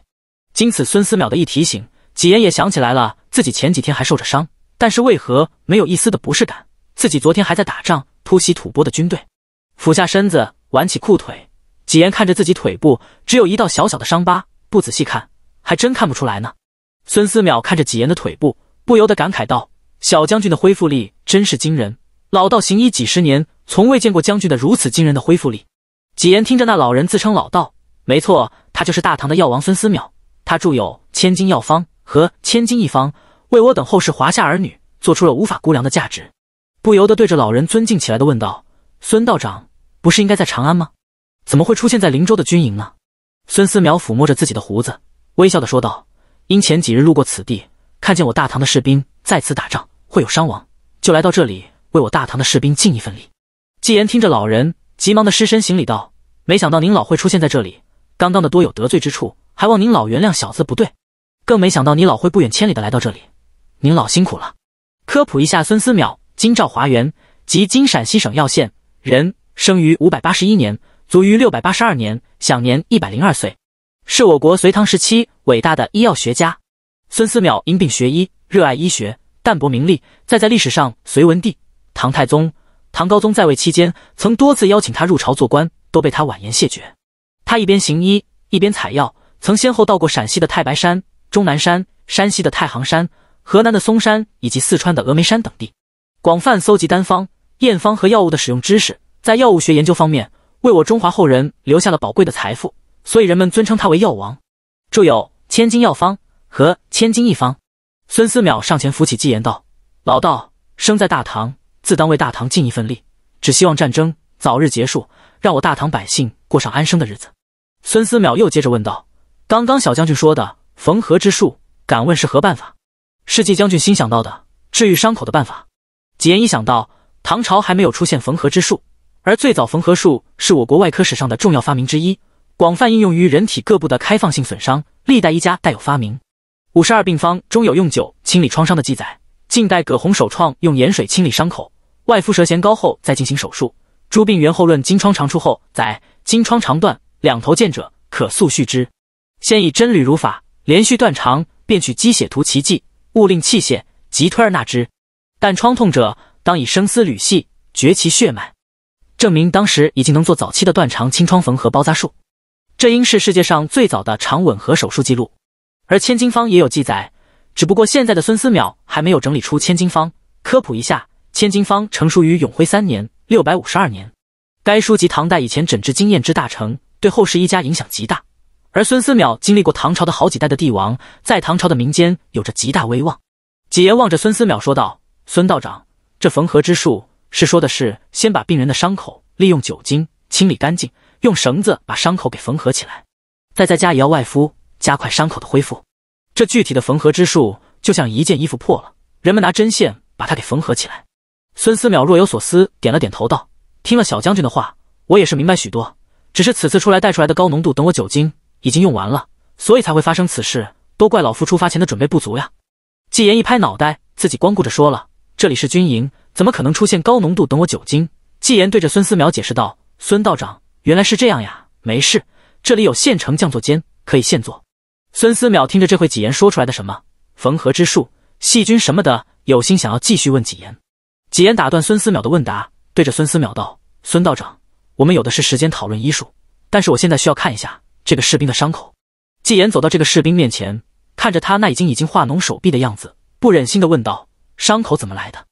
经此孙思邈的一提醒，纪言也想起来了，自己前几天还受着伤，但是为何没有一丝的不适感？自己昨天还在打仗，突袭吐蕃的军队，俯下身子挽起裤腿。纪言看着自己腿部，只有一道小小的伤疤，不仔细看还真看不出来呢。孙思邈看着纪言的腿部，不由得感慨道：“小将军的恢复力真是惊人，老道行医几十年，从未见过将军的如此惊人的恢复力。”纪言听着那老人自称老道，没错，他就是大唐的药王孙思邈。他著有《千金药方》和《千金一方》，为我等后世华夏儿女做出了无法估量的价值。不由得对着老人尊敬起来的问道：“孙道长，不是应该在长安吗？”怎么会出现在林州的军营呢？孙思邈抚摸着自己的胡子，微笑的说道：“因前几日路过此地，看见我大唐的士兵在此打仗，会有伤亡，就来到这里为我大唐的士兵尽一份力。”纪言听着老人，急忙的失身行礼道：“没想到您老会出现在这里，刚刚的多有得罪之处，还望您老原谅小子不对。更没想到你老会不远千里的来到这里，您老辛苦了。”科普一下：孙思邈，京兆华园，即今陕西省耀县）人，生于五百八十一年。卒于六百八十二年，享年一百零二岁，是我国隋唐时期伟大的医药学家孙思邈。因病学医，热爱医学，淡泊名利。在在历史上，隋文帝、唐太宗、唐高宗在位期间，曾多次邀请他入朝做官，都被他婉言谢绝。他一边行医，一边采药，曾先后到过陕西的太白山、终南山，山西的太行山、河南的嵩山以及四川的峨眉山等地，广泛搜集单方、验方和药物的使用知识。在药物学研究方面，为我中华后人留下了宝贵的财富，所以人们尊称他为药王，著有《千金药方》和《千金一方》。孙思邈上前扶起纪言道：“老道生在大唐，自当为大唐尽一份力，只希望战争早日结束，让我大唐百姓过上安生的日子。”孙思邈又接着问道：“刚刚小将军说的缝合之术，敢问是何办法？”是纪将军心想到的治愈伤口的办法。纪言一想到唐朝还没有出现缝合之术。而最早缝合术是我国外科史上的重要发明之一，广泛应用于人体各部的开放性损伤。历代医家带有发明，《五十二病方》中有用酒清理创伤的记载。近代葛洪首创用盐水清理伤口，外敷蛇涎膏后再进行手术。《诸病源后论·金疮长出后，载：“金疮肠断，两头见者，可速续之。先以针缕如法，连续断肠，便取积血涂其迹，勿令气械，即推而纳之。但疮痛者，当以生丝缕系，绝其血脉。”证明当时已经能做早期的断肠清创缝合包扎术，这应是世界上最早的肠吻合手术记录。而《千金方》也有记载，只不过现在的孙思邈还没有整理出《千金方》。科普一下，《千金方》成书于永徽三年（六百五十二年），该书籍唐代以前诊治经验之大成，对后世医家影响极大。而孙思邈经历过唐朝的好几代的帝王，在唐朝的民间有着极大威望。几爷望着孙思邈说道：“孙道长，这缝合之术。”是说的是，先把病人的伤口利用酒精清理干净，用绳子把伤口给缝合起来，再在家也要外敷，加快伤口的恢复。这具体的缝合之术，就像一件衣服破了，人们拿针线把它给缝合起来。孙思邈若有所思，点了点头道：“听了小将军的话，我也是明白许多。只是此次出来带出来的高浓度等我酒精已经用完了，所以才会发生此事。都怪老夫出发前的准备不足呀！”纪言一拍脑袋，自己光顾着说了，这里是军营。怎么可能出现高浓度等我酒精？纪言对着孙思邈解释道：“孙道长，原来是这样呀，没事，这里有现成降座间，可以现做。”孙思邈听着这会纪言说出来的什么缝合之术、细菌什么的，有心想要继续问纪言，纪言打断孙思邈的问答，对着孙思邈道：“孙道长，我们有的是时间讨论医术，但是我现在需要看一下这个士兵的伤口。”纪言走到这个士兵面前，看着他那已经已经化脓手臂的样子，不忍心的问道：“伤口怎么来的？”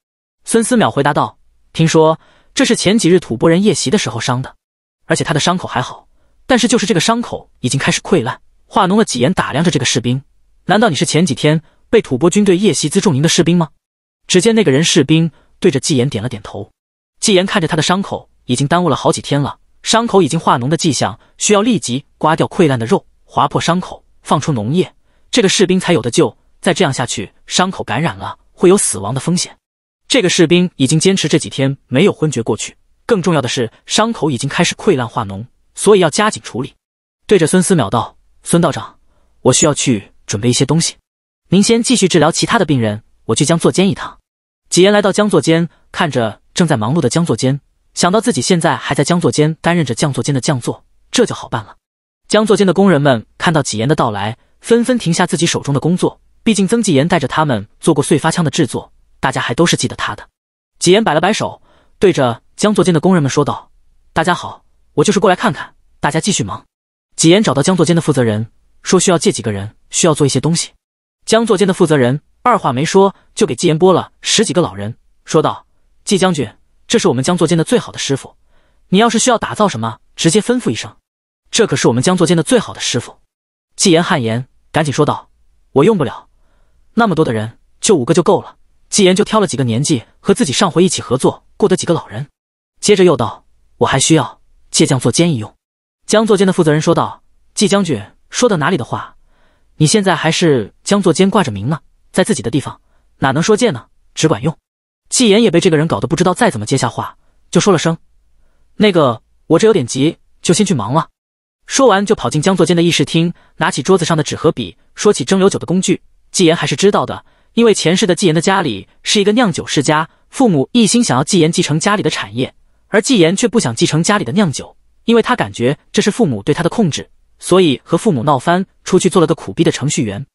孙思邈回答道：“听说这是前几日吐蕃人夜袭的时候伤的，而且他的伤口还好，但是就是这个伤口已经开始溃烂化脓了。”几言打量着这个士兵：“难道你是前几天被吐蕃军队夜袭辎重营的士兵吗？”只见那个人士兵对着纪言点了点头。纪言看着他的伤口，已经耽误了好几天了，伤口已经化脓的迹象，需要立即刮掉溃烂的肉，划破伤口，放出脓液，这个士兵才有的救。再这样下去，伤口感染了会有死亡的风险。这个士兵已经坚持这几天没有昏厥过去，更重要的是伤口已经开始溃烂化脓，所以要加紧处理。对着孙思邈道：“孙道长，我需要去准备一些东西，您先继续治疗其他的病人，我去江座间一趟。”几言来到江座间，看着正在忙碌的江座间，想到自己现在还在江座间担任着江座间的将座，这就好办了。江座间的工人们看到几言的到来，纷纷停下自己手中的工作，毕竟曾纪言带着他们做过碎发枪的制作。大家还都是记得他的。纪言摆了摆手，对着江作间的工人们说道：“大家好，我就是过来看看，大家继续忙。”纪言找到江作间的负责人，说：“需要借几个人，需要做一些东西。”江作间的负责人二话没说，就给纪言拨了十几个老人，说道：“纪将军，这是我们江作间的最好的师傅，你要是需要打造什么，直接吩咐一声，这可是我们江作间的最好的师傅。”纪言汗颜，赶紧说道：“我用不了那么多的人，就五个就够了。”纪言就挑了几个年纪和自己上回一起合作过的几个老人，接着又道：“我还需要借将作监一用。”江作监的负责人说道：“纪将军说的哪里的话？你现在还是江作监挂着名呢，在自己的地方哪能说借呢？只管用。”纪言也被这个人搞得不知道再怎么接下话，就说了声：“那个，我这有点急，就先去忙了。”说完就跑进江作监的议事厅，拿起桌子上的纸和笔，说起蒸馏酒的工具，纪言还是知道的。因为前世的纪言的家里是一个酿酒世家，父母一心想要纪言继承家里的产业，而纪言却不想继承家里的酿酒，因为他感觉这是父母对他的控制，所以和父母闹翻，出去做了个苦逼的程序员。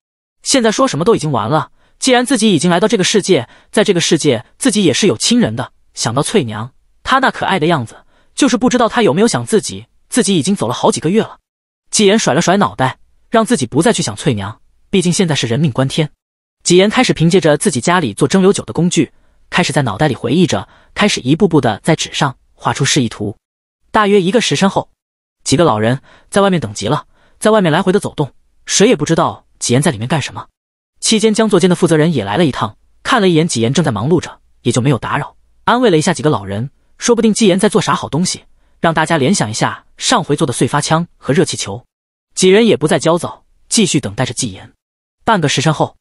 现在说什么都已经完了，既然自己已经来到这个世界，在这个世界自己也是有亲人的。想到翠娘，她那可爱的样子，就是不知道她有没有想自己。自己已经走了好几个月了，纪言甩了甩脑袋，让自己不再去想翠娘，毕竟现在是人命关天。纪言开始凭借着自己家里做蒸馏酒的工具，开始在脑袋里回忆着，开始一步步的在纸上画出示意图。大约一个时辰后，几个老人在外面等急了，在外面来回的走动，谁也不知道纪言在里面干什么。期间，江作间的负责人也来了一趟，看了一眼纪言正在忙碌着，也就没有打扰，安慰了一下几个老人，说不定纪言在做啥好东西，让大家联想一下上回做的碎发枪和热气球。几人也不再焦躁，继续等待着纪言。半个时辰后。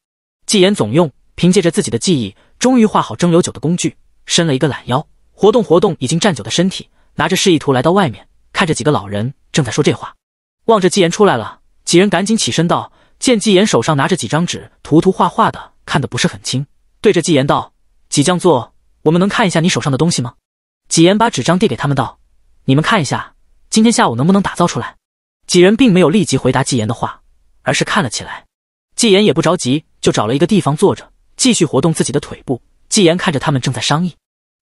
纪言总用凭借着自己的记忆，终于画好蒸馏酒的工具，伸了一个懒腰，活动活动已经站久的身体，拿着示意图来到外面，看着几个老人正在说这话，望着纪言出来了，几人赶紧起身道：“见纪言手上拿着几张纸，涂涂画画的，看得不是很清。”对着纪言道：“几将做，我们能看一下你手上的东西吗？”纪言把纸张递给他们道：“你们看一下，今天下午能不能打造出来？”几人并没有立即回答纪言的话，而是看了起来。纪言也不着急。就找了一个地方坐着，继续活动自己的腿部。纪言看着他们正在商议，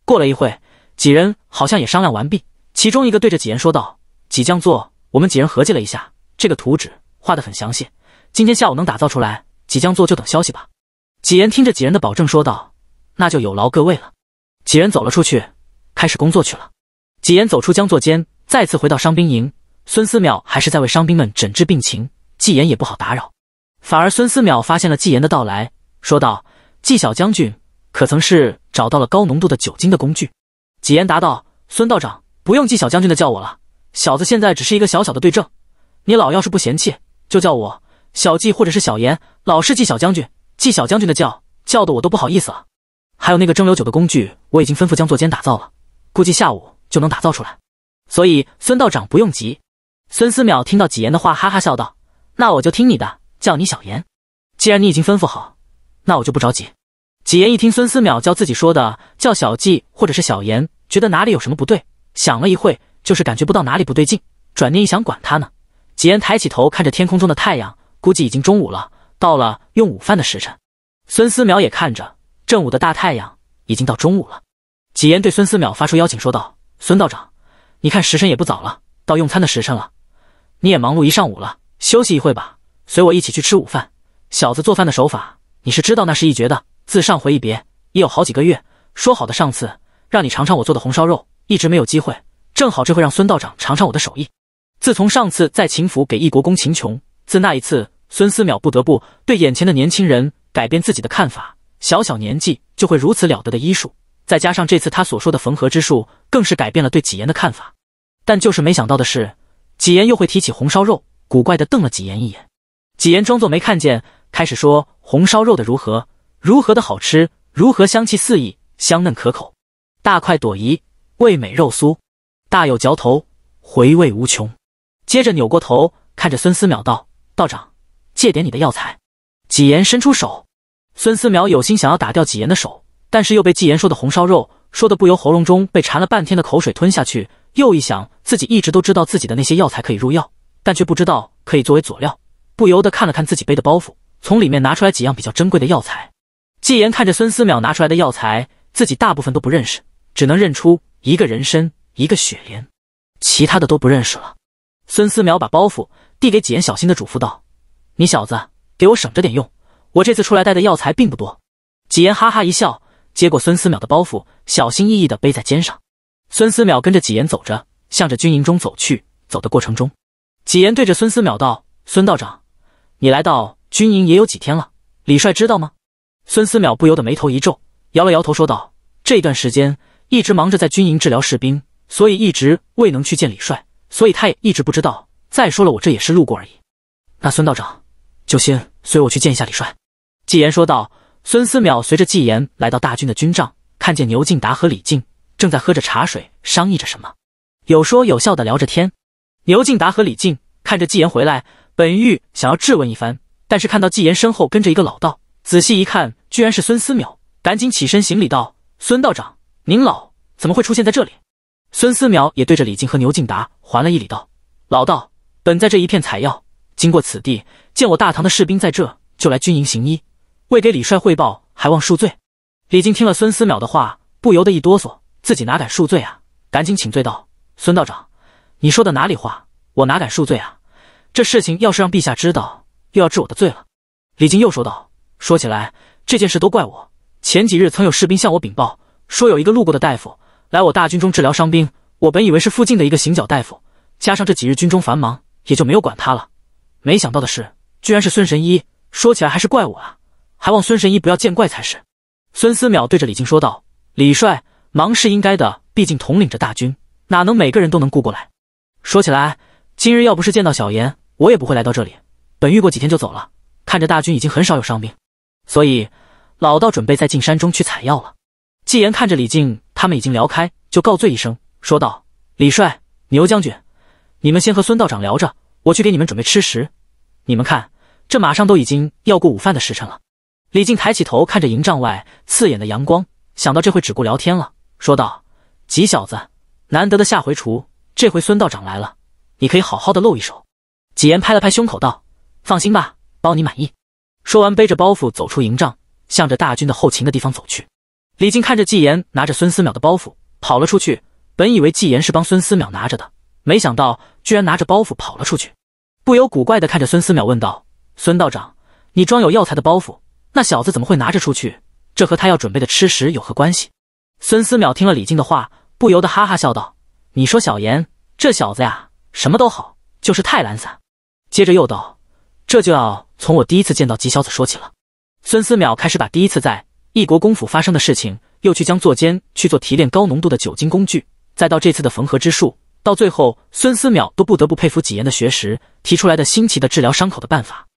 过了一会，几人好像也商量完毕。其中一个对着纪言说道：“几江座，我们几人合计了一下，这个图纸画得很详细，今天下午能打造出来。几将座就等消息吧。”纪言听着几人的保证说道：“那就有劳各位了。”几人走了出去，开始工作去了。纪言走出将座间，再次回到伤兵营。孙思邈还是在为伤兵们诊治病情，纪言也不好打扰。反而孙思邈发现了纪言的到来，说道：“纪小将军，可曾是找到了高浓度的酒精的工具？”纪言答道：“孙道长，不用纪小将军的叫我了，小子现在只是一个小小的对症。你老要是不嫌弃，就叫我小纪或者是小言，老是纪小将军、纪小将军的叫叫的我都不好意思了。还有那个蒸馏酒的工具，我已经吩咐江作监打造了，估计下午就能打造出来，所以孙道长不用急。”孙思邈听到纪言的话，哈哈笑道：“那我就听你的。”叫你小言，既然你已经吩咐好，那我就不着急。几言一听孙思邈叫自己说的叫小纪或者是小言，觉得哪里有什么不对，想了一会，就是感觉不到哪里不对劲。转念一想，管他呢。几言抬起头看着天空中的太阳，估计已经中午了，到了用午饭的时辰。孙思邈也看着正午的大太阳，已经到中午了。几言对孙思邈发出邀请，说道：“孙道长，你看时辰也不早了，到用餐的时辰了，你也忙碌一上午了，休息一会吧。”随我一起去吃午饭。小子做饭的手法你是知道，那是一绝的。自上回一别，也有好几个月。说好的上次让你尝尝我做的红烧肉，一直没有机会。正好这会让孙道长尝尝我的手艺。自从上次在秦府给一国公秦琼，自那一次，孙思邈不得不对眼前的年轻人改变自己的看法。小小年纪就会如此了得的医术，再加上这次他所说的缝合之术，更是改变了对纪言的看法。但就是没想到的是，纪言又会提起红烧肉，古怪的瞪了纪言一眼。纪言装作没看见，开始说红烧肉的如何如何的好吃，如何香气四溢，香嫩可口，大快朵颐，味美肉酥，大有嚼头，回味无穷。接着扭过头看着孙思邈道：“道长，借点你的药材。”纪言伸出手，孙思邈有心想要打掉纪言的手，但是又被纪言说的红烧肉说的不由喉咙中被馋了半天的口水吞下去。又一想，自己一直都知道自己的那些药材可以入药，但却不知道可以作为佐料。不由得看了看自己背的包袱，从里面拿出来几样比较珍贵的药材。纪言看着孙思邈拿出来的药材，自己大部分都不认识，只能认出一个人参、一个雪莲，其他的都不认识了。孙思邈把包袱递给纪言，小心的嘱咐道：“你小子给我省着点用，我这次出来带的药材并不多。”纪言哈哈一笑，接过孙思邈的包袱，小心翼翼的背在肩上。孙思邈跟着纪言走着，向着军营中走去。走的过程中，纪言对着孙思邈道：“孙道长。”你来到军营也有几天了，李帅知道吗？孙思邈不由得眉头一皱，摇了摇头说道：“这段时间一直忙着在军营治疗士兵，所以一直未能去见李帅，所以他也一直不知道。再说了，我这也是路过而已。”那孙道长就先随我去见一下李帅。”纪言说道。孙思邈随着纪言来到大军的军帐，看见牛敬达和李靖正在喝着茶水，商议着什么，有说有笑的聊着天。牛敬达和李靖看着纪言回来。本欲想要质问一番，但是看到纪言身后跟着一个老道，仔细一看，居然是孙思邈，赶紧起身行礼道：“孙道长，您老怎么会出现在这里？”孙思邈也对着李靖和牛敬达还了一礼道：“老道本在这一片采药，经过此地，见我大唐的士兵在这，就来军营行医，未给李帅汇报，还望恕罪。”李靖听了孙思邈的话，不由得一哆嗦，自己哪敢恕罪啊？赶紧请罪道：“孙道长，你说的哪里话？我哪敢恕罪啊？”这事情要是让陛下知道，又要治我的罪了。李靖又说道：“说起来，这件事都怪我。前几日曾有士兵向我禀报，说有一个路过的大夫来我大军中治疗伤兵。我本以为是附近的一个行脚大夫，加上这几日军中繁忙，也就没有管他了。没想到的是，居然是孙神医。说起来还是怪我啊！还望孙神医不要见怪才是。”孙思邈对着李靖说道：“李帅忙是应该的，毕竟统领着大军，哪能每个人都能顾过来？说起来，今日要不是见到小严，我也不会来到这里，本欲过几天就走了。看着大军已经很少有伤病，所以老道准备再进山中去采药了。纪言看着李靖他们已经聊开，就告罪一声，说道：“李帅、牛将军，你们先和孙道长聊着，我去给你们准备吃食。你们看，这马上都已经要过午饭的时辰了。”李靖抬起头看着营帐外刺眼的阳光，想到这会只顾聊天了，说道：“吉小子，难得的下回厨，这回孙道长来了，你可以好好的露一手。”纪言拍了拍胸口道：“放心吧，包你满意。”说完，背着包袱走出营帐，向着大军的后勤的地方走去。李靖看着纪言拿着孙思邈的包袱跑了出去，本以为纪言是帮孙思邈拿着的，没想到居然拿着包袱跑了出去，不由古怪的看着孙思邈问道：“孙道长，你装有药材的包袱，那小子怎么会拿着出去？这和他要准备的吃食有何关系？”孙思邈听了李靖的话，不由得哈哈笑道：“你说小言这小子呀，什么都好，就是太懒散。”接着又道：“这就要从我第一次见到吉小子说起了。”孙思邈开始把第一次在异国公府发生的事情，又去将做监去做提炼高浓度的酒精工具，再到这次的缝合之术，到最后孙思邈都不得不佩服纪言的学识，提出来的新奇的治疗伤口的办法。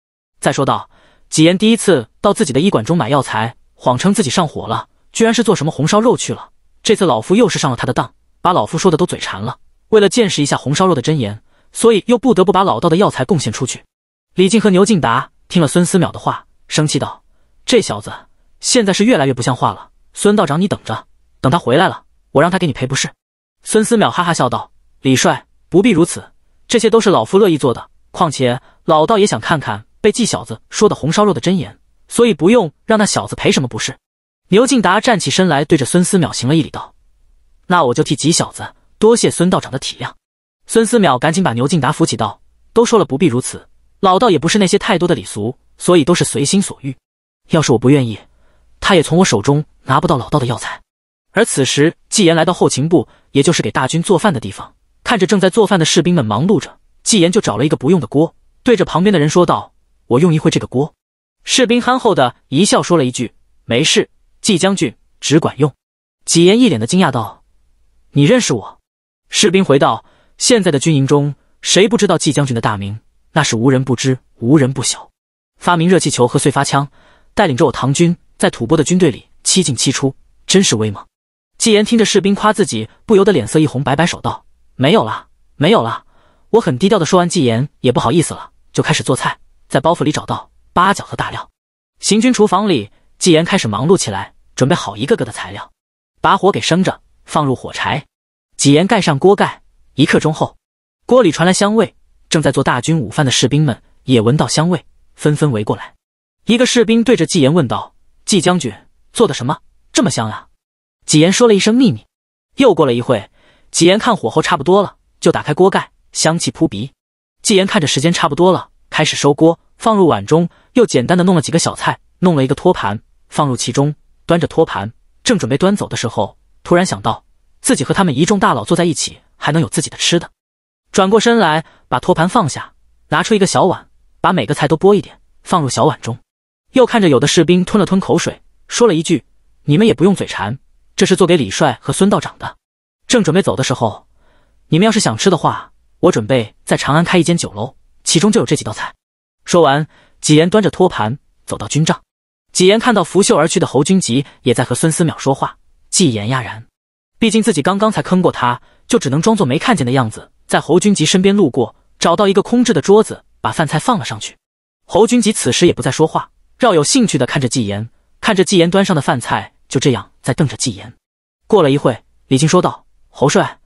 再说到纪言第一次到自己的医馆中买药材，谎称自己上火了，居然是做什么红烧肉去了。这次老夫又是上了他的当，把老夫说的都嘴馋了。为了见识一下红烧肉的真言。所以又不得不把老道的药材贡献出去。李靖和牛敬达听了孙思邈的话，生气道：“这小子现在是越来越不像话了。”孙道长，你等着，等他回来了，我让他给你赔不是。”孙思邈哈哈笑道：“李帅不必如此，这些都是老夫乐意做的。况且老道也想看看被纪小子说的红烧肉的真言，所以不用让那小子赔什么不是。”牛敬达站起身来，对着孙思邈行了一礼，道：“那我就替几小子多谢孙道长的体谅。”孙思邈赶紧把牛敬达扶起，道：“都说了不必如此，老道也不是那些太多的礼俗，所以都是随心所欲。要是我不愿意，他也从我手中拿不到老道的药材。”而此时，纪言来到后勤部，也就是给大军做饭的地方，看着正在做饭的士兵们忙碌着，纪言就找了一个不用的锅，对着旁边的人说道：“我用一会这个锅。”士兵憨厚的一笑，说了一句：“没事，纪将军只管用。”纪言一脸的惊讶道：“你认识我？”士兵回道。现在的军营中，谁不知道季将军的大名？那是无人不知，无人不晓。发明热气球和碎发枪，带领着我唐军在吐蕃的军队里七进七出，真是威猛。纪言听着士兵夸自己，不由得脸色一红，摆摆手道：“没有了，没有了。”我很低调的说完，纪言也不好意思了，就开始做菜。在包袱里找到八角和大料，行军厨房里，纪言开始忙碌起来，准备好一个个的材料，把火给生着，放入火柴，纪言盖上锅盖。一刻钟后，锅里传来香味，正在做大军午饭的士兵们也闻到香味，纷纷围过来。一个士兵对着纪言问道：“纪将军做的什么这么香啊？”纪言说了一声秘密。又过了一会，纪言看火候差不多了，就打开锅盖，香气扑鼻。纪言看着时间差不多了，开始收锅，放入碗中，又简单的弄了几个小菜，弄了一个托盘，放入其中，端着托盘正准备端走的时候，突然想到自己和他们一众大佬坐在一起。还能有自己的吃的。转过身来，把托盘放下，拿出一个小碗，把每个菜都剥一点放入小碗中。又看着有的士兵吞了吞口水，说了一句：“你们也不用嘴馋，这是做给李帅和孙道长的。”正准备走的时候，你们要是想吃的话，我准备在长安开一间酒楼，其中就有这几道菜。说完，纪言端着托盘走到军帐。纪言看到拂袖而去的侯君集也在和孙思邈说话，纪言讶然，毕竟自己刚刚才坑过他。就只能装作没看见的样子，在侯军吉身边路过，找到一个空置的桌子，把饭菜放了上去。侯军吉此时也不再说话，饶有兴趣的看着纪言，看着纪言端上的饭菜，就这样在瞪着纪言。过了一会，李靖说道：“侯帅，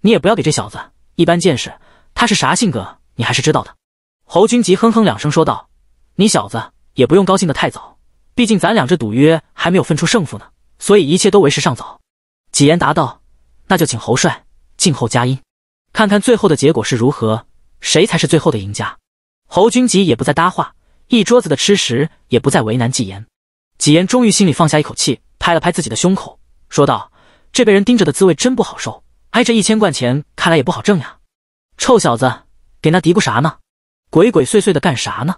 你也不要给这小子一般见识，他是啥性格，你还是知道的。”侯军吉哼哼两声说道：“你小子也不用高兴的太早，毕竟咱俩这赌约还没有分出胜负呢，所以一切都为时尚早。”纪言答道：“那就请侯帅。”静候佳音，看看最后的结果是如何，谁才是最后的赢家？侯君集也不再搭话，一桌子的吃食也不再为难纪言。纪言终于心里放下一口气，拍了拍自己的胸口，说道：“这被人盯着的滋味真不好受，挨着一千贯钱，看来也不好挣呀。”臭小子，给那嘀咕啥呢？鬼鬼祟祟的干啥呢？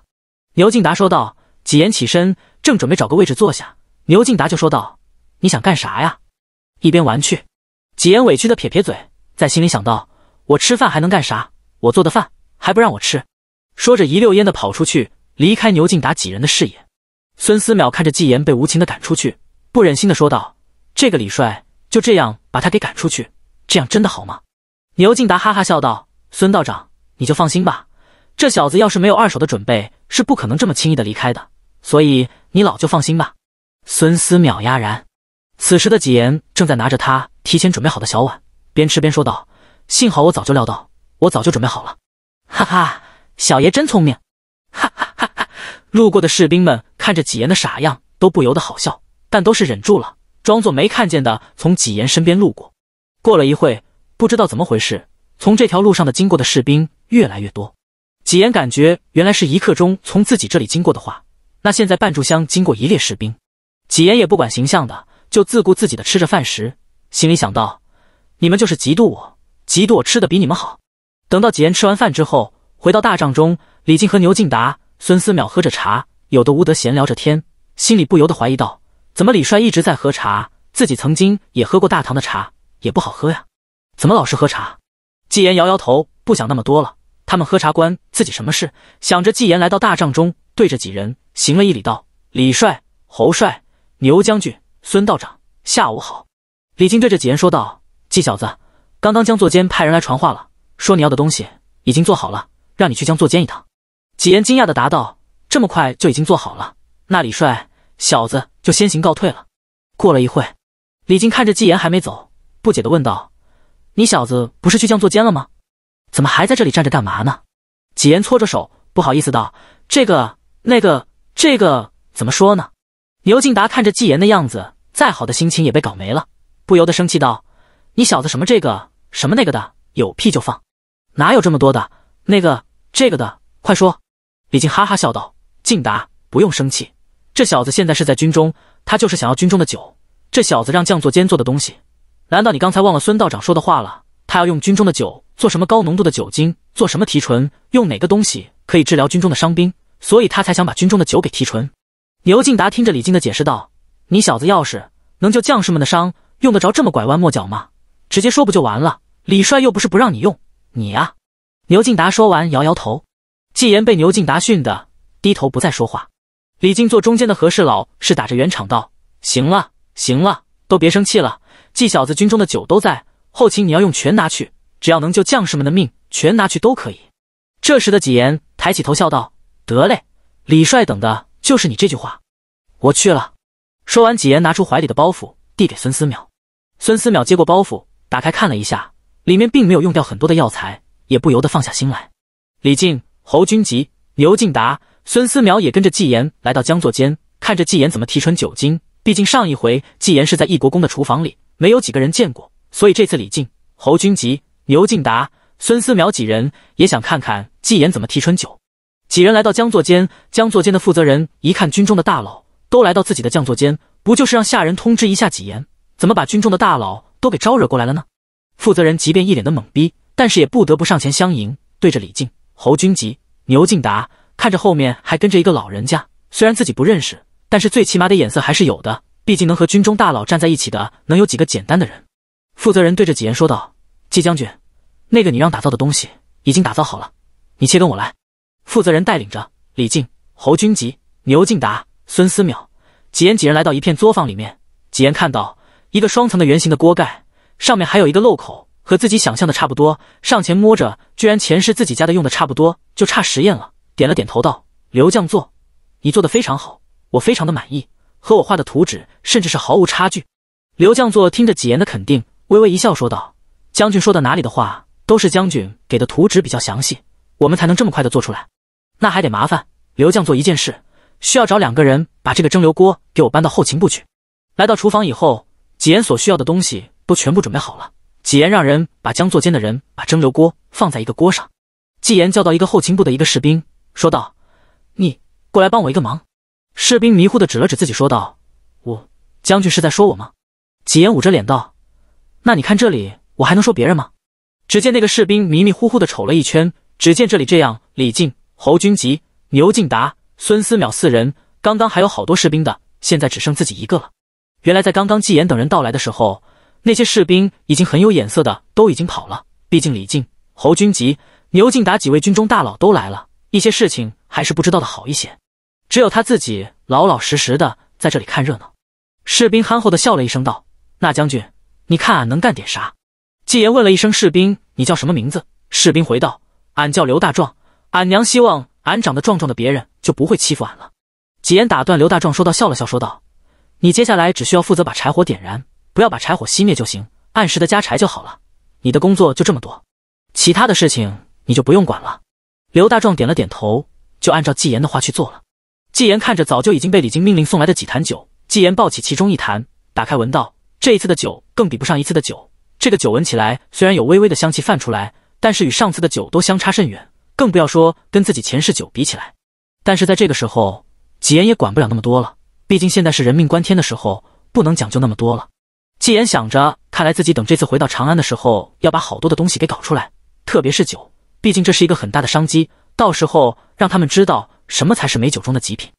牛敬达说道。纪言起身，正准备找个位置坐下，牛敬达就说道：“你想干啥呀？”一边玩去。纪言委屈的撇撇嘴。在心里想到，我吃饭还能干啥？我做的饭还不让我吃？说着，一溜烟的跑出去，离开牛劲达几人的视野。孙思邈看着纪言被无情的赶出去，不忍心的说道：“这个李帅就这样把他给赶出去，这样真的好吗？”牛劲达哈哈笑道：“孙道长，你就放心吧，这小子要是没有二手的准备，是不可能这么轻易的离开的，所以你老就放心吧。”孙思邈哑然。此时的纪言正在拿着他提前准备好的小碗。边吃边说道：“幸好我早就料到，我早就准备好了。”哈哈，小爷真聪明！哈哈哈哈！路过的士兵们看着纪言的傻样，都不由得好笑，但都是忍住了，装作没看见的从纪言身边路过。过了一会，不知道怎么回事，从这条路上的经过的士兵越来越多。纪言感觉原来是一刻钟从自己这里经过的话，那现在半炷香经过一列士兵。纪言也不管形象的，就自顾自己的吃着饭食，心里想到。你们就是嫉妒我，嫉妒我吃的比你们好。等到纪言吃完饭之后，回到大帐中，李靖和牛敬达、孙思邈喝着茶，有的吴德闲聊着天，心里不由得怀疑道：怎么李帅一直在喝茶？自己曾经也喝过大唐的茶，也不好喝呀，怎么老是喝茶？纪言摇摇头，不想那么多了。他们喝茶关自己什么事？想着纪言来到大帐中，对着几人行了一礼，道：“李帅、侯帅、牛将军、孙道长，下午好。”李靖对着纪言说道。纪小子，刚刚江作监派人来传话了，说你要的东西已经做好了，让你去江作监一趟。纪言惊讶的答道：“这么快就已经做好了？那李帅小子就先行告退了。”过了一会，李靖看着纪言还没走，不解的问道：“你小子不是去江作监了吗？怎么还在这里站着干嘛呢？”纪言搓着手，不好意思道：“这个、那个、这个，怎么说呢？”牛敬达看着纪言的样子，再好的心情也被搞没了，不由得生气道。你小子什么这个什么那个的，有屁就放，哪有这么多的？那个这个的，快说！李靖哈哈笑道：“敬达，不用生气，这小子现在是在军中，他就是想要军中的酒。这小子让将作监做的东西，难道你刚才忘了孙道长说的话了？他要用军中的酒做什么高浓度的酒精，做什么提纯，用哪个东西可以治疗军中的伤兵，所以他才想把军中的酒给提纯。”牛敬达听着李靖的解释道：“你小子要是能救将士们的伤，用得着这么拐弯抹角吗？”直接说不就完了？李帅又不是不让你用你呀！牛敬达说完，摇摇头。纪言被牛敬达训的低头不再说话。李靖坐中间的和事佬，是打着圆场道：“行了，行了，都别生气了。纪小子军中的酒都在，后勤你要用全拿去，只要能救将士们的命，全拿去都可以。”这时的纪言抬起头笑道：“得嘞，李帅等的就是你这句话。我去了。”说完，纪言拿出怀里的包袱递给孙思邈。孙思邈接过包袱。打开看了一下，里面并没有用掉很多的药材，也不由得放下心来。李靖、侯君集、牛敬达、孙思邈也跟着纪言来到江作间，看着纪言怎么提纯酒精。毕竟上一回纪言是在异国公的厨房里，没有几个人见过，所以这次李靖、侯君集、牛敬达、孙思邈几人也想看看纪言怎么提纯酒。几人来到江作间，江作间的负责人一看军中的大佬都来到自己的将作间，不就是让下人通知一下纪言，怎么把军中的大佬？都给招惹过来了呢。负责人即便一脸的懵逼，但是也不得不上前相迎，对着李靖、侯君集、牛敬达，看着后面还跟着一个老人家，虽然自己不认识，但是最起码的眼色还是有的。毕竟能和军中大佬站在一起的，能有几个简单的人？负责人对着几言说道：“季将军，那个你让打造的东西已经打造好了，你且跟我来。”负责人带领着李靖、侯君集、牛敬达、孙思邈几言几人来到一片作坊里面，几言看到。一个双层的圆形的锅盖，上面还有一个漏口，和自己想象的差不多。上前摸着，居然前世自己家的，用的差不多，就差实验了。点了点头，道：“刘将作，你做的非常好，我非常的满意，和我画的图纸甚至是毫无差距。”刘将作听着几言的肯定，微微一笑，说道：“将军说的哪里的话，都是将军给的图纸比较详细，我们才能这么快的做出来。那还得麻烦刘将作一件事，需要找两个人把这个蒸馏锅给我搬到后勤部去。”来到厨房以后。纪言所需要的东西都全部准备好了。纪言让人把江作间的人把蒸馏锅放在一个锅上。纪言叫到一个后勤部的一个士兵，说道：“你过来帮我一个忙。”士兵迷糊的指了指自己，说道：“我将军是在说我吗？”纪言捂着脸道：“那你看这里，我还能说别人吗？”只见那个士兵迷迷糊糊的瞅了一圈，只见这里这样，李靖、侯君集、牛敬达、孙思邈四人，刚刚还有好多士兵的，现在只剩自己一个了。原来在刚刚纪言等人到来的时候，那些士兵已经很有眼色的都已经跑了。毕竟李靖、侯君集、牛敬达几位军中大佬都来了，一些事情还是不知道的好一些。只有他自己老老实实的在这里看热闹。士兵憨厚的笑了一声，道：“那将军，你看俺能干点啥？”纪言问了一声：“士兵，你叫什么名字？”士兵回道：“俺叫刘大壮，俺娘希望俺长得壮壮的，别人就不会欺负俺了。”纪言打断刘大壮，说道，笑了笑，说道。你接下来只需要负责把柴火点燃，不要把柴火熄灭就行，按时的加柴就好了。你的工作就这么多，其他的事情你就不用管了。刘大壮点了点头，就按照纪言的话去做了。纪言看着早就已经被李靖命令送来的几坛酒，纪言抱起其中一坛，打开闻道。这一次的酒更比不上一次的酒，这个酒闻起来虽然有微微的香气泛出来，但是与上次的酒都相差甚远，更不要说跟自己前世酒比起来。但是在这个时候，纪言也管不了那么多了。毕竟现在是人命关天的时候，不能讲究那么多了。纪言想着，看来自己等这次回到长安的时候，要把好多的东西给搞出来，特别是酒，毕竟这是一个很大的商机。到时候让他们知道什么才是美酒中的极品。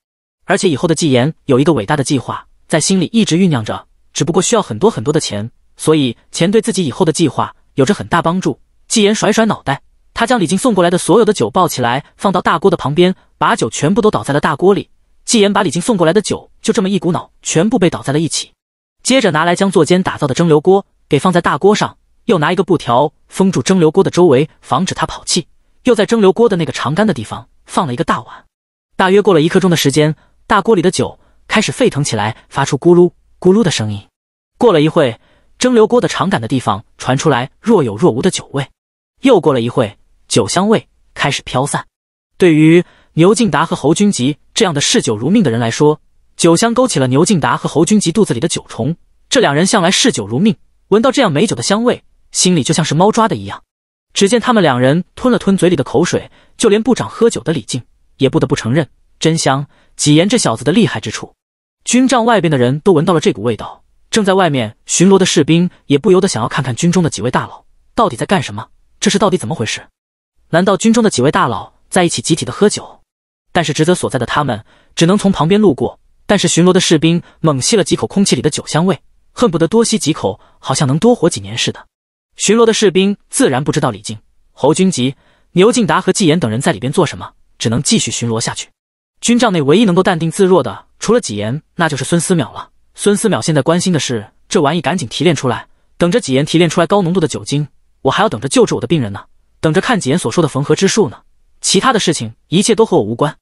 而且以后的纪言有一个伟大的计划在心里一直酝酿着，只不过需要很多很多的钱，所以钱对自己以后的计划有着很大帮助。纪言甩甩脑袋，他将李靖送过来的所有的酒抱起来，放到大锅的旁边，把酒全部都倒在了大锅里。纪言把李靖送过来的酒，就这么一股脑全部被倒在了一起。接着拿来将坐间打造的蒸馏锅给放在大锅上，又拿一个布条封住蒸馏锅的周围，防止它跑气。又在蒸馏锅的那个长杆的地方放了一个大碗。大约过了一刻钟的时间，大锅里的酒开始沸腾起来，发出咕噜咕噜的声音。过了一会，蒸馏锅的长杆的地方传出来若有若无的酒味。又过了一会，酒香味开始飘散。对于牛敬达和侯君集这样的嗜酒如命的人来说，酒香勾起了牛敬达和侯君集肚子里的酒虫。这两人向来嗜酒如命，闻到这样美酒的香味，心里就像是猫抓的一样。只见他们两人吞了吞嘴里的口水，就连部长喝酒的李靖也不得不承认：真香！纪言这小子的厉害之处。军帐外边的人都闻到了这股味道，正在外面巡逻的士兵也不由得想要看看军中的几位大佬到底在干什么，这是到底怎么回事？难道军中的几位大佬在一起集体的喝酒？但是职责所在的他们只能从旁边路过。但是巡逻的士兵猛吸了几口空气里的酒香味，恨不得多吸几口，好像能多活几年似的。巡逻的士兵自然不知道李靖、侯军吉、牛敬达和纪言等人在里边做什么，只能继续巡逻下去。军帐内唯一能够淡定自若的，除了纪言，那就是孙思邈了。孙思邈现在关心的是这玩意赶紧提炼出来，等着纪言提炼出来高浓度的酒精，我还要等着救治我的病人呢，等着看纪言所说的缝合之术呢。其他的事情，一切都和我无关。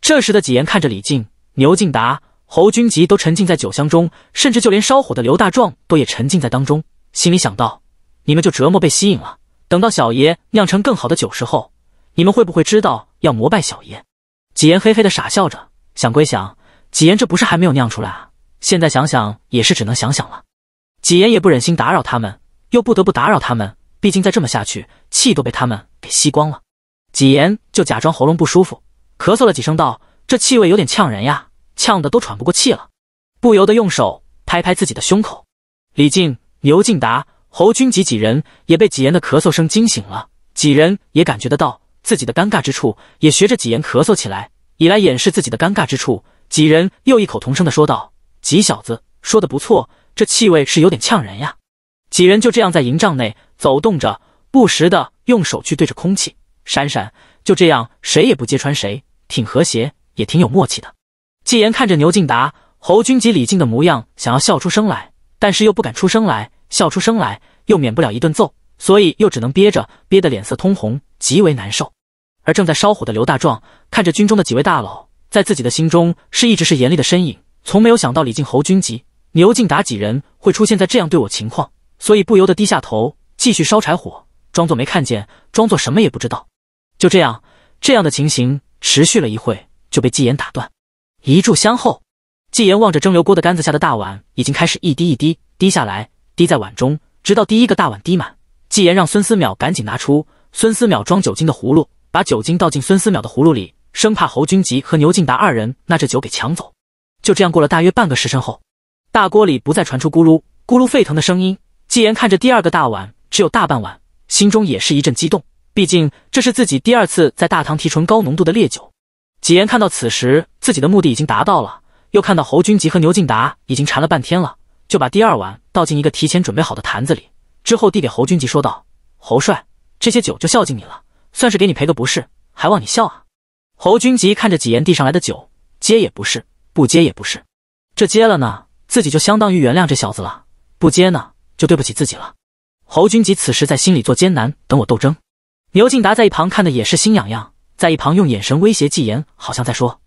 这时的纪言看着李靖、牛敬达、侯君集都沉浸在酒香中，甚至就连烧火的刘大壮都也沉浸在当中，心里想到：你们就折磨被吸引了。等到小爷酿成更好的酒时候，你们会不会知道要膜拜小爷？几言嘿嘿的傻笑着，想归想，几言这不是还没有酿出来啊？现在想想也是只能想想了。几言也不忍心打扰他们，又不得不打扰他们，毕竟再这么下去，气都被他们给吸光了。几言就假装喉咙不舒服。咳嗽了几声，道：“这气味有点呛人呀，呛得都喘不过气了。”不由得用手拍拍自己的胸口。李靖、牛敬达、侯君集几人也被几言的咳嗽声惊醒了，几人也感觉得到自己的尴尬之处，也学着几言咳嗽起来，以来掩饰自己的尴尬之处。几人又异口同声的说道：“几小子说的不错，这气味是有点呛人呀。”几人就这样在营帐内走动着，不时的用手去对着空气闪闪。就这样谁也不揭穿谁。挺和谐，也挺有默契的。纪言看着牛敬达、侯军及李靖的模样，想要笑出声来，但是又不敢出声来。笑出声来又免不了一顿揍，所以又只能憋着，憋得脸色通红，极为难受。而正在烧火的刘大壮看着军中的几位大佬，在自己的心中是一直是严厉的身影，从没有想到李靖、侯军及牛敬达几人会出现在这样对我情况，所以不由得低下头，继续烧柴火，装作没看见，装作什么也不知道。就这样，这样的情形。持续了一会，就被纪言打断。一炷香后，纪言望着蒸馏锅的杆子下的大碗，已经开始一滴一滴滴下来，滴在碗中，直到第一个大碗滴满。纪言让孙思邈赶紧拿出孙思邈装酒精的葫芦，把酒精倒进孙思邈的葫芦里，生怕侯君集和牛敬达二人那这酒给抢走。就这样过了大约半个时辰后，大锅里不再传出咕噜咕噜沸腾的声音。纪言看着第二个大碗，只有大半碗，心中也是一阵激动。毕竟这是自己第二次在大唐提纯高浓度的烈酒。几言看到此时自己的目的已经达到了，又看到侯君集和牛敬达已经馋了半天了，就把第二碗倒进一个提前准备好的坛子里，之后递给侯君集说道：“侯帅，这些酒就孝敬你了，算是给你赔个不是，还望你笑啊。”侯君集看着几言递上来的酒，接也不是，不接也不是，这接了呢，自己就相当于原谅这小子了；不接呢，就对不起自己了。侯君集此时在心里做艰难等我斗争。牛劲达在一旁看的也是心痒痒，在一旁用眼神威胁纪言，好像在说：“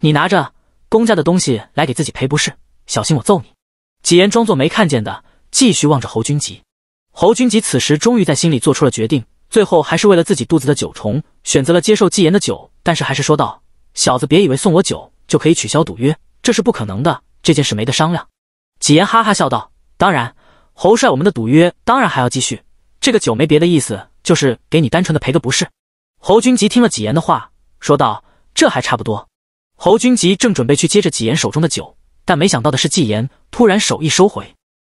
你拿着公家的东西来给自己赔不是，小心我揍你。”纪言装作没看见的，继续望着侯君集。侯君集此时终于在心里做出了决定，最后还是为了自己肚子的九重，选择了接受纪言的酒，但是还是说道：“小子，别以为送我酒就可以取消赌约，这是不可能的，这件事没得商量。”纪言哈哈笑道：“当然，侯帅，我们的赌约当然还要继续。这个酒没别的意思。”就是给你单纯的赔个不是。侯君集听了几言的话，说道：“这还差不多。”侯君集正准备去接着纪言手中的酒，但没想到的是，纪言突然手一收回。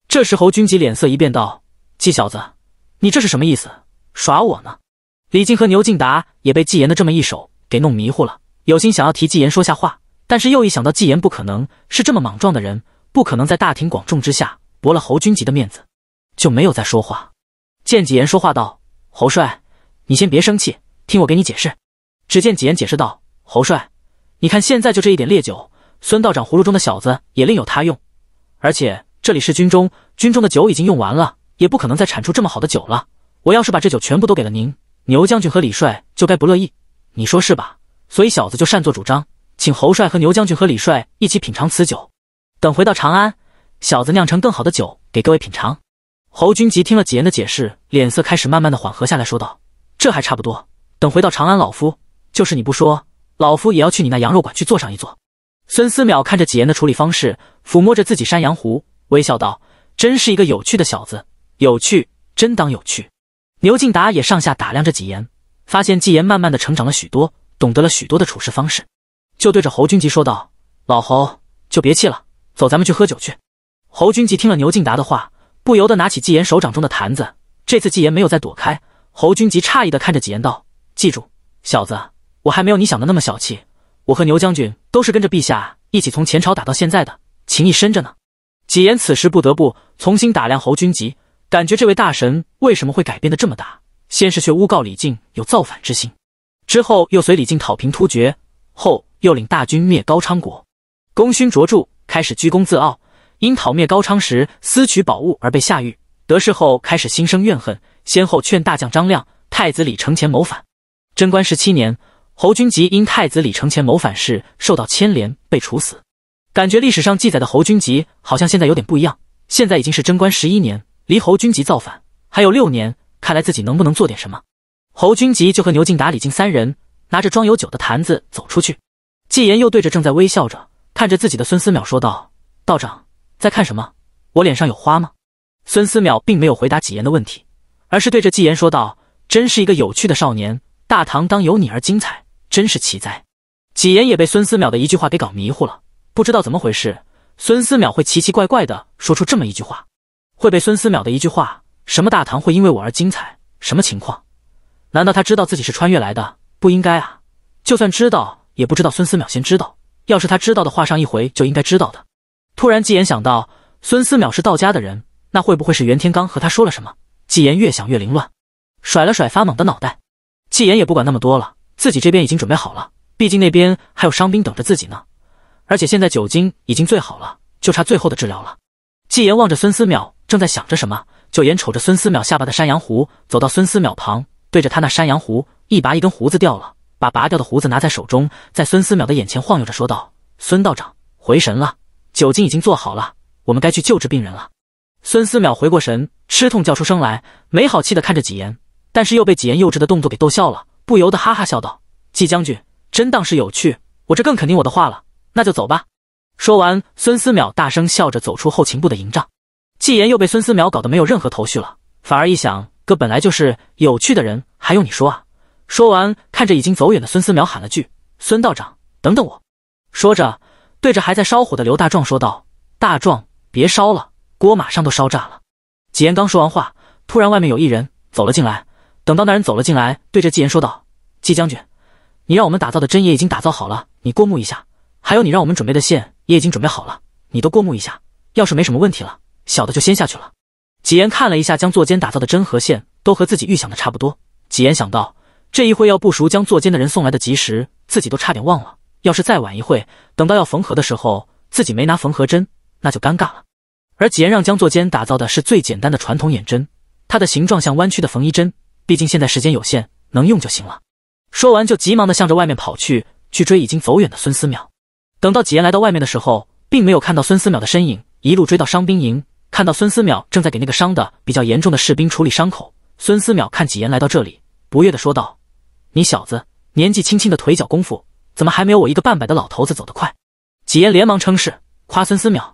这时侯君集脸色一变，道：“纪小子，你这是什么意思？耍我呢？”李靖和牛敬达也被纪言的这么一手给弄迷糊了，有心想要提纪言说下话，但是又一想到纪言不可能是这么莽撞的人，不可能在大庭广众之下驳了侯君集的面子，就没有再说话。见纪言说话道。侯帅，你先别生气，听我给你解释。只见几言解释道：“侯帅，你看现在就这一点烈酒，孙道长葫芦中的小子也另有他用。而且这里是军中，军中的酒已经用完了，也不可能再产出这么好的酒了。我要是把这酒全部都给了您，牛将军和李帅就该不乐意，你说是吧？所以小子就擅作主张，请侯帅和牛将军和李帅一起品尝此酒。等回到长安，小子酿成更好的酒给各位品尝。”侯君集听了几言的解释，脸色开始慢慢的缓和下来，说道：“这还差不多。等回到长安，老夫就是你不说，老夫也要去你那羊肉馆去坐上一坐。”孙思邈看着几言的处理方式，抚摸着自己山羊胡，微笑道：“真是一个有趣的小子，有趣，真当有趣。”牛敬达也上下打量着几言，发现纪言慢慢的成长了许多，懂得了许多的处事方式，就对着侯君集说道：“老侯，就别气了，走，咱们去喝酒去。”侯君集听了牛敬达的话。不由得拿起纪言手掌中的坛子，这次纪言没有再躲开。侯君集诧异的看着纪言道：“记住，小子，我还没有你想的那么小气。我和牛将军都是跟着陛下一起从前朝打到现在的，情谊深着呢。”纪言此时不得不重新打量侯君集，感觉这位大神为什么会改变的这么大？先是却诬告李靖有造反之心，之后又随李靖讨平突厥，后又领大军灭高昌国，功勋卓著，开始居功自傲。因讨灭高昌时私取宝物而被下狱，得势后开始心生怨恨，先后劝大将张亮、太子李承乾谋反。贞观十七年，侯君集因太子李承乾谋反事受到牵连，被处死。感觉历史上记载的侯君集好像现在有点不一样。现在已经是贞观十一年，离侯君集造反还有六年，看来自己能不能做点什么？侯君集就和牛敬达、李靖三人拿着装有酒的坛子走出去。纪言又对着正在微笑着看着自己的孙思邈说道：“道长。”在看什么？我脸上有花吗？孙思邈并没有回答纪言的问题，而是对着纪言说道：“真是一个有趣的少年，大唐当有你而精彩，真是奇哉！”纪言也被孙思邈的一句话给搞迷糊了，不知道怎么回事，孙思邈会奇奇怪怪的说出这么一句话，会被孙思邈的一句话什么大唐会因为我而精彩，什么情况？难道他知道自己是穿越来的？不应该啊！就算知道，也不知道孙思邈先知道。要是他知道的话，上一回就应该知道的。突然，纪言想到孙思邈是道家的人，那会不会是袁天罡和他说了什么？纪言越想越凌乱，甩了甩发懵的脑袋。纪言也不管那么多了，自己这边已经准备好了，毕竟那边还有伤兵等着自己呢。而且现在酒精已经最好了，就差最后的治疗了。纪言望着孙思邈，正在想着什么，就眼瞅着孙思邈下巴的山羊胡，走到孙思邈旁，对着他那山羊胡一拔，一根胡子掉了，把拔掉的胡子拿在手中，在孙思邈的眼前晃悠着说道：“孙道长，回神了。”酒精已经做好了，我们该去救治病人了。孙思邈回过神，吃痛叫出声来，没好气的看着纪言，但是又被纪言幼稚的动作给逗笑了，不由得哈哈笑道：“纪将军真当是有趣，我这更肯定我的话了。”那就走吧。说完，孙思邈大声笑着走出后勤部的营帐。纪言又被孙思邈搞得没有任何头绪了，反而一想，哥本来就是有趣的人，还用你说啊？说完，看着已经走远的孙思邈，喊了句：“孙道长，等等我。”说着。对着还在烧火的刘大壮说道：“大壮，别烧了，锅马上都烧炸了。”纪言刚说完话，突然外面有一人走了进来。等到那人走了进来，对着纪言说道：“纪将军，你让我们打造的针也已经打造好了，你过目一下。还有你让我们准备的线也已经准备好了，你都过目一下。要是没什么问题了，小的就先下去了。”纪言看了一下将座间打造的针和线都和自己预想的差不多。纪言想到这一会要不熟将座间的人送来的及时，自己都差点忘了。要是再晚一会，等到要缝合的时候，自己没拿缝合针，那就尴尬了。而几言让江作坚打造的是最简单的传统眼针，它的形状像弯曲的缝衣针，毕竟现在时间有限，能用就行了。说完就急忙的向着外面跑去，去追已经走远的孙思邈。等到几言来到外面的时候，并没有看到孙思邈的身影，一路追到伤兵营，看到孙思邈正在给那个伤的比较严重的士兵处理伤口。孙思邈看几言来到这里，不悦的说道：“你小子年纪轻轻的腿脚功夫。”怎么还没有我一个半百的老头子走得快？纪言连忙称是，夸孙思邈：“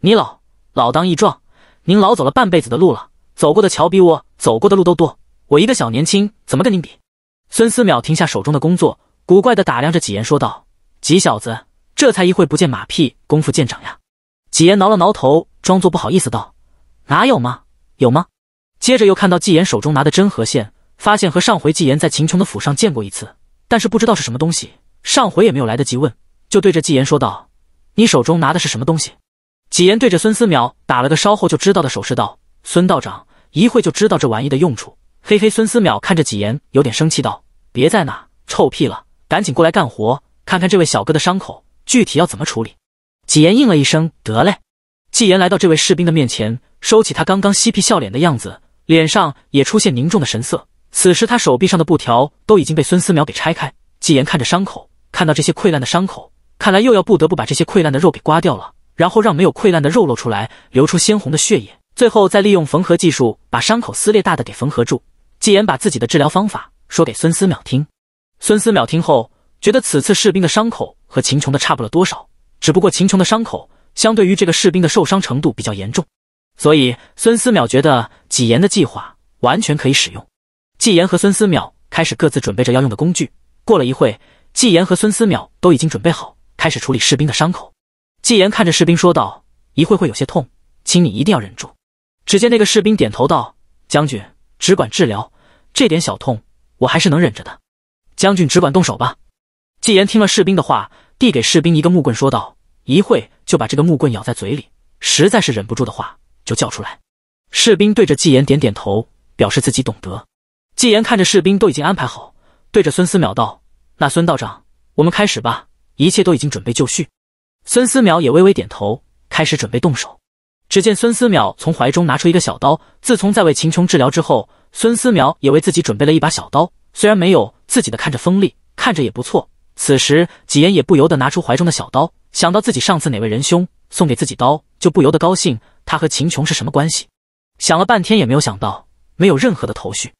你老老当益壮，您老走了半辈子的路了，走过的桥比我走过的路都多。我一个小年轻怎么跟您比？”孙思邈停下手中的工作，古怪的打量着纪言，说道：“纪小子，这才一会不见，马屁功夫见长呀！”纪言挠了挠头，装作不好意思道：“哪有吗？有吗？”接着又看到纪言手中拿的针和线，发现和上回纪言在秦琼的府上见过一次，但是不知道是什么东西。上回也没有来得及问，就对着纪言说道：“你手中拿的是什么东西？”纪言对着孙思邈打了个稍后就知道的手势，道：“孙道长，一会就知道这玩意的用处。”嘿嘿，孙思邈看着纪言有点生气道：“别在那臭屁了，赶紧过来干活，看看这位小哥的伤口具体要怎么处理。”纪言应了一声：“得嘞。”纪言来到这位士兵的面前，收起他刚刚嬉皮笑脸的样子，脸上也出现凝重的神色。此时他手臂上的布条都已经被孙思邈给拆开，纪言看着伤口。看到这些溃烂的伤口，看来又要不得不把这些溃烂的肉给刮掉了，然后让没有溃烂的肉露出来，流出鲜红的血液，最后再利用缝合技术把伤口撕裂大的给缝合住。纪言把自己的治疗方法说给孙思邈听，孙思邈听后觉得此次士兵的伤口和秦琼的差不了多少，只不过秦琼的伤口相对于这个士兵的受伤程度比较严重，所以孙思邈觉得纪言的计划完全可以使用。纪言和孙思邈开始各自准备着要用的工具，过了一会。纪言和孙思邈都已经准备好，开始处理士兵的伤口。纪言看着士兵说道：“一会会有些痛，请你一定要忍住。”只见那个士兵点头道：“将军只管治疗，这点小痛我还是能忍着的。将军只管动手吧。”纪言听了士兵的话，递给士兵一个木棍，说道：“一会就把这个木棍咬在嘴里，实在是忍不住的话就叫出来。”士兵对着纪言点点头，表示自己懂得。纪言看着士兵都已经安排好，对着孙思邈道。那孙道长，我们开始吧，一切都已经准备就绪。孙思邈也微微点头，开始准备动手。只见孙思邈从怀中拿出一个小刀。自从在为秦琼治疗之后，孙思邈也为自己准备了一把小刀，虽然没有自己的，看着锋利，看着也不错。此时，几言也不由得拿出怀中的小刀，想到自己上次哪位仁兄送给自己刀，就不由得高兴。他和秦琼是什么关系？想了半天也没有想到，没有任何的头绪。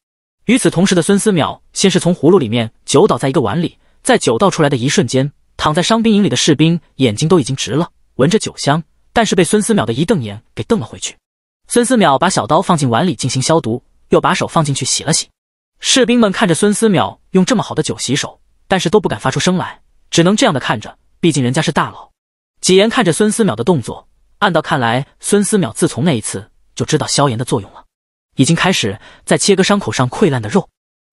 与此同时的孙思邈先是从葫芦里面酒倒在一个碗里，在酒倒出来的一瞬间，躺在伤兵营里的士兵眼睛都已经直了，闻着酒香，但是被孙思邈的一瞪眼给瞪了回去。孙思邈把小刀放进碗里进行消毒，又把手放进去洗了洗。士兵们看着孙思邈用这么好的酒洗手，但是都不敢发出声来，只能这样的看着，毕竟人家是大佬。几言看着孙思邈的动作，暗道：看来孙思邈自从那一次就知道消炎的作用了。已经开始在切割伤口上溃烂的肉，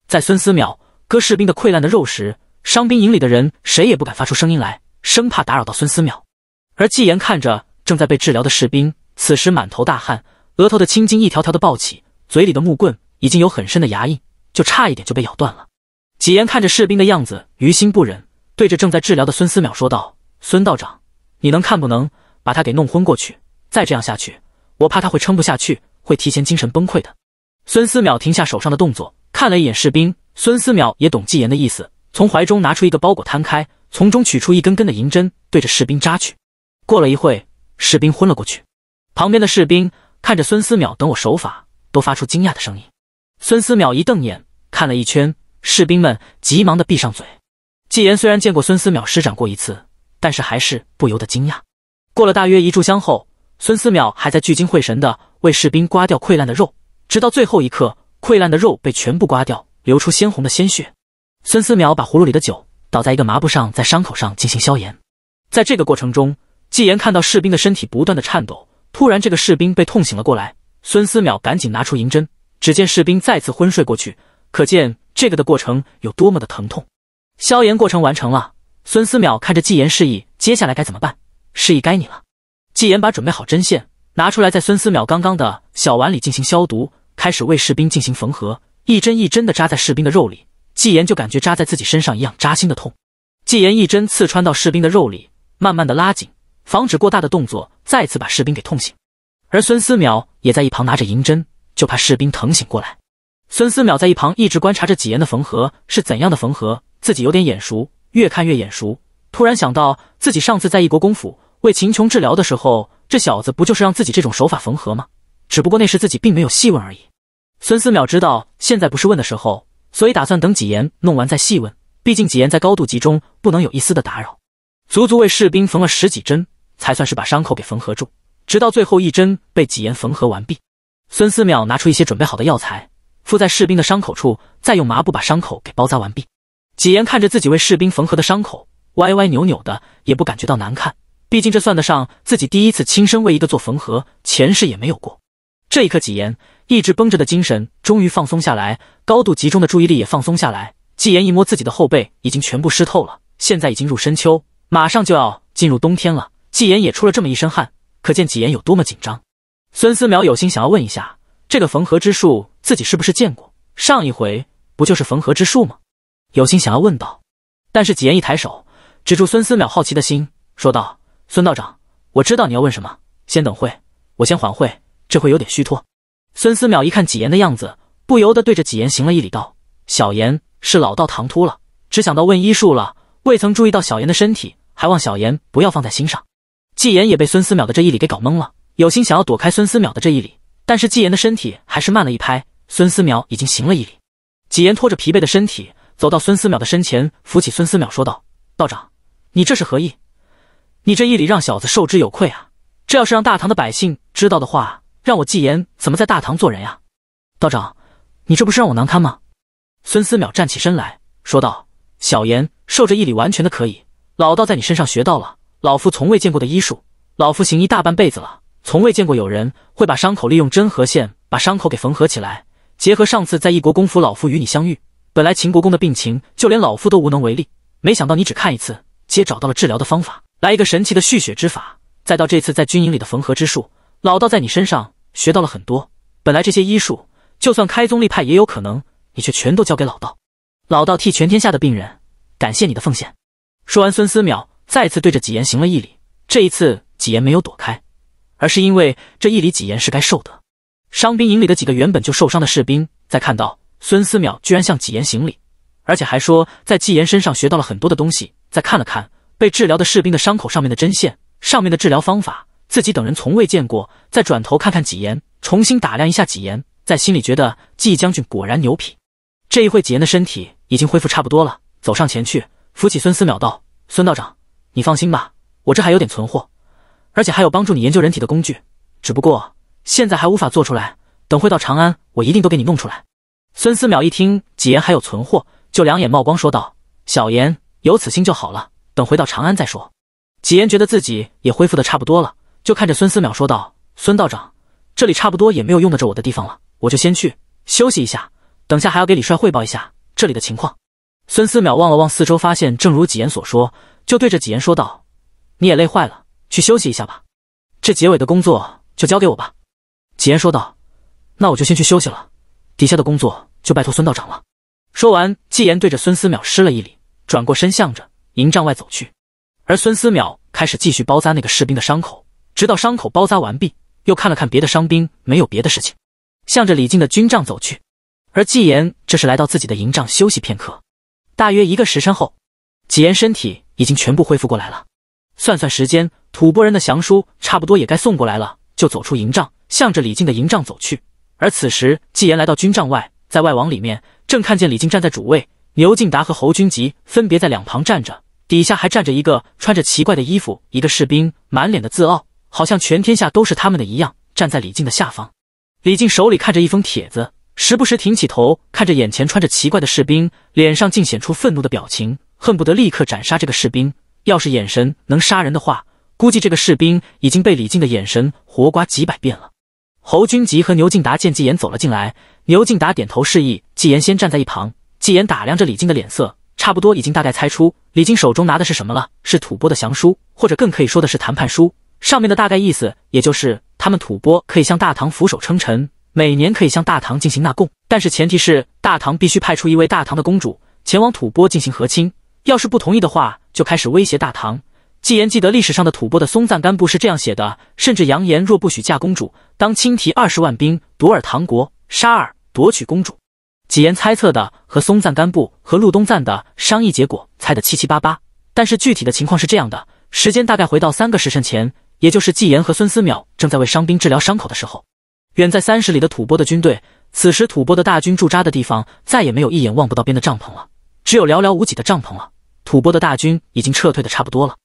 在孙思邈割士兵的溃烂的肉时，伤兵营里的人谁也不敢发出声音来，生怕打扰到孙思邈。而纪言看着正在被治疗的士兵，此时满头大汗，额头的青筋一条条的暴起，嘴里的木棍已经有很深的牙印，就差一点就被咬断了。纪言看着士兵的样子，于心不忍，对着正在治疗的孙思邈说道：“孙道长，你能看不能？把他给弄昏过去，再这样下去，我怕他会撑不下去。”会提前精神崩溃的。孙思邈停下手上的动作，看了一眼士兵。孙思邈也懂纪言的意思，从怀中拿出一个包裹，摊开，从中取出一根根的银针，对着士兵扎去。过了一会，士兵昏了过去。旁边的士兵看着孙思邈等我手法，都发出惊讶的声音。孙思邈一瞪眼，看了一圈，士兵们急忙的闭上嘴。纪言虽然见过孙思邈施展过一次，但是还是不由得惊讶。过了大约一炷香后，孙思邈还在聚精会神的。为士兵刮掉溃烂的肉，直到最后一刻，溃烂的肉被全部刮掉，流出鲜红的鲜血。孙思邈把葫芦里的酒倒在一个麻布上，在伤口上进行消炎。在这个过程中，纪言看到士兵的身体不断的颤抖。突然，这个士兵被痛醒了过来。孙思邈赶紧拿出银针，只见士兵再次昏睡过去。可见这个的过程有多么的疼痛。消炎过程完成了，孙思邈看着纪言，示意接下来该怎么办，示意该你了。纪言把准备好针线。拿出来，在孙思邈刚刚的小碗里进行消毒，开始为士兵进行缝合，一针一针的扎在士兵的肉里。纪言就感觉扎在自己身上一样扎心的痛。纪言一针刺穿到士兵的肉里，慢慢的拉紧，防止过大的动作再次把士兵给痛醒。而孙思邈也在一旁拿着银针，就怕士兵疼醒过来。孙思邈在一旁一直观察着纪言的缝合是怎样的缝合，自己有点眼熟，越看越眼熟，突然想到自己上次在异国公府为秦琼治疗的时候。这小子不就是让自己这种手法缝合吗？只不过那时自己并没有细问而已。孙思邈知道现在不是问的时候，所以打算等纪言弄完再细问。毕竟纪言在高度集中，不能有一丝的打扰。足足为士兵缝了十几针，才算是把伤口给缝合住。直到最后一针被纪言缝合完毕，孙思邈拿出一些准备好的药材，敷在士兵的伤口处，再用麻布把伤口给包扎完毕。纪言看着自己为士兵缝合的伤口，歪歪扭扭的，也不感觉到难看。毕竟这算得上自己第一次亲身为一个做缝合，前世也没有过。这一刻，纪言一直绷着的精神终于放松下来，高度集中的注意力也放松下来。纪言一摸自己的后背，已经全部湿透了。现在已经入深秋，马上就要进入冬天了，纪言也出了这么一身汗，可见纪言有多么紧张。孙思邈有心想要问一下，这个缝合之术自己是不是见过？上一回不就是缝合之术吗？有心想要问道，但是纪言一抬手，止住孙思邈好奇的心，说道。孙道长，我知道你要问什么，先等会，我先缓会，这会有点虚脱。孙思邈一看纪言的样子，不由得对着纪言行了一礼，道：“小言是老道唐突了，只想到问医术了，未曾注意到小言的身体，还望小言不要放在心上。”纪言也被孙思邈的这一礼给搞懵了，有心想要躲开孙思邈的这一礼，但是纪言的身体还是慢了一拍，孙思邈已经行了一礼。纪言拖着疲惫的身体走到孙思邈的身前，扶起孙思邈，说道：“道长，你这是何意？”你这一礼让小子受之有愧啊！这要是让大唐的百姓知道的话，让我纪言怎么在大唐做人呀？道长，你这不是让我难堪吗？孙思邈站起身来说道：“小言受这一礼完全的可以。老道在你身上学到了老夫从未见过的医术。老夫行医大半辈子了，从未见过有人会把伤口利用针和线把伤口给缝合起来。结合上次在异国公府老夫与你相遇，本来秦国公的病情就连老夫都无能为力，没想到你只看一次，皆找到了治疗的方法。”来一个神奇的续血之法，再到这次在军营里的缝合之术，老道在你身上学到了很多。本来这些医术就算开宗立派也有可能，你却全都交给老道。老道替全天下的病人感谢你的奉献。说完，孙思邈再次对着纪言行了一礼。这一次，纪言没有躲开，而是因为这一礼，纪言是该受的。伤兵营里的几个原本就受伤的士兵，在看到孙思邈居然向纪言行礼，而且还说在纪言身上学到了很多的东西，再看了看。被治疗的士兵的伤口上面的针线，上面的治疗方法，自己等人从未见过。再转头看看纪言，重新打量一下纪言，在心里觉得纪将军果然牛皮。这一会，纪言的身体已经恢复差不多了，走上前去扶起孙思邈道：“孙道长，你放心吧，我这还有点存货，而且还有帮助你研究人体的工具，只不过现在还无法做出来。等会到长安，我一定都给你弄出来。”孙思邈一听纪言还有存货，就两眼冒光说道：“小言有此心就好了。”等回到长安再说。纪言觉得自己也恢复的差不多了，就看着孙思邈说道：“孙道长，这里差不多也没有用得着我的地方了，我就先去休息一下，等下还要给李帅汇报一下这里的情况。”孙思邈望了望四周，发现正如纪言所说，就对着纪言说道：“你也累坏了，去休息一下吧。这结尾的工作就交给我吧。”纪言说道：“那我就先去休息了，底下的工作就拜托孙道长了。”说完，纪言对着孙思邈施了一礼，转过身向着。营帐外走去，而孙思邈开始继续包扎那个士兵的伤口，直到伤口包扎完毕，又看了看别的伤兵，没有别的事情，向着李靖的军帐走去。而纪言这是来到自己的营帐休息片刻，大约一个时辰后，纪言身体已经全部恢复过来了。算算时间，吐蕃人的降书差不多也该送过来了，就走出营帐，向着李靖的营帐走去。而此时，纪言来到军帐外，在外往里面正看见李靖站在主位，牛敬达和侯君集分别在两旁站着。底下还站着一个穿着奇怪的衣服，一个士兵，满脸的自傲，好像全天下都是他们的一样，站在李靖的下方。李靖手里看着一封帖子，时不时挺起头看着眼前穿着奇怪的士兵，脸上竟显出愤怒的表情，恨不得立刻斩杀这个士兵。要是眼神能杀人的话，估计这个士兵已经被李靖的眼神活刮几百遍了。侯君集和牛敬达见纪言走了进来，牛敬达点头示意纪言先站在一旁，纪言打量着李靖的脸色。差不多已经大概猜出李靖手中拿的是什么了，是吐蕃的降书，或者更可以说的是谈判书。上面的大概意思，也就是他们吐蕃可以向大唐俯首称臣，每年可以向大唐进行纳贡，但是前提是大唐必须派出一位大唐的公主前往吐蕃进行和亲。要是不同意的话，就开始威胁大唐。纪言记得历史上的吐蕃的松赞干布是这样写的，甚至扬言若不许嫁公主，当亲提二十万兵夺尔唐国，杀尔夺取公主。纪言猜测的和松赞干布和路东赞的商议结果猜的七七八八，但是具体的情况是这样的：时间大概回到三个时辰前，也就是纪言和孙思邈正在为伤兵治疗伤口的时候。远在三十里的吐蕃的军队，此时吐蕃的大军驻扎的地方再也没有一眼望不到边的帐篷了，只有寥寥无几的帐篷了。吐蕃的大军已经撤退的差不多了，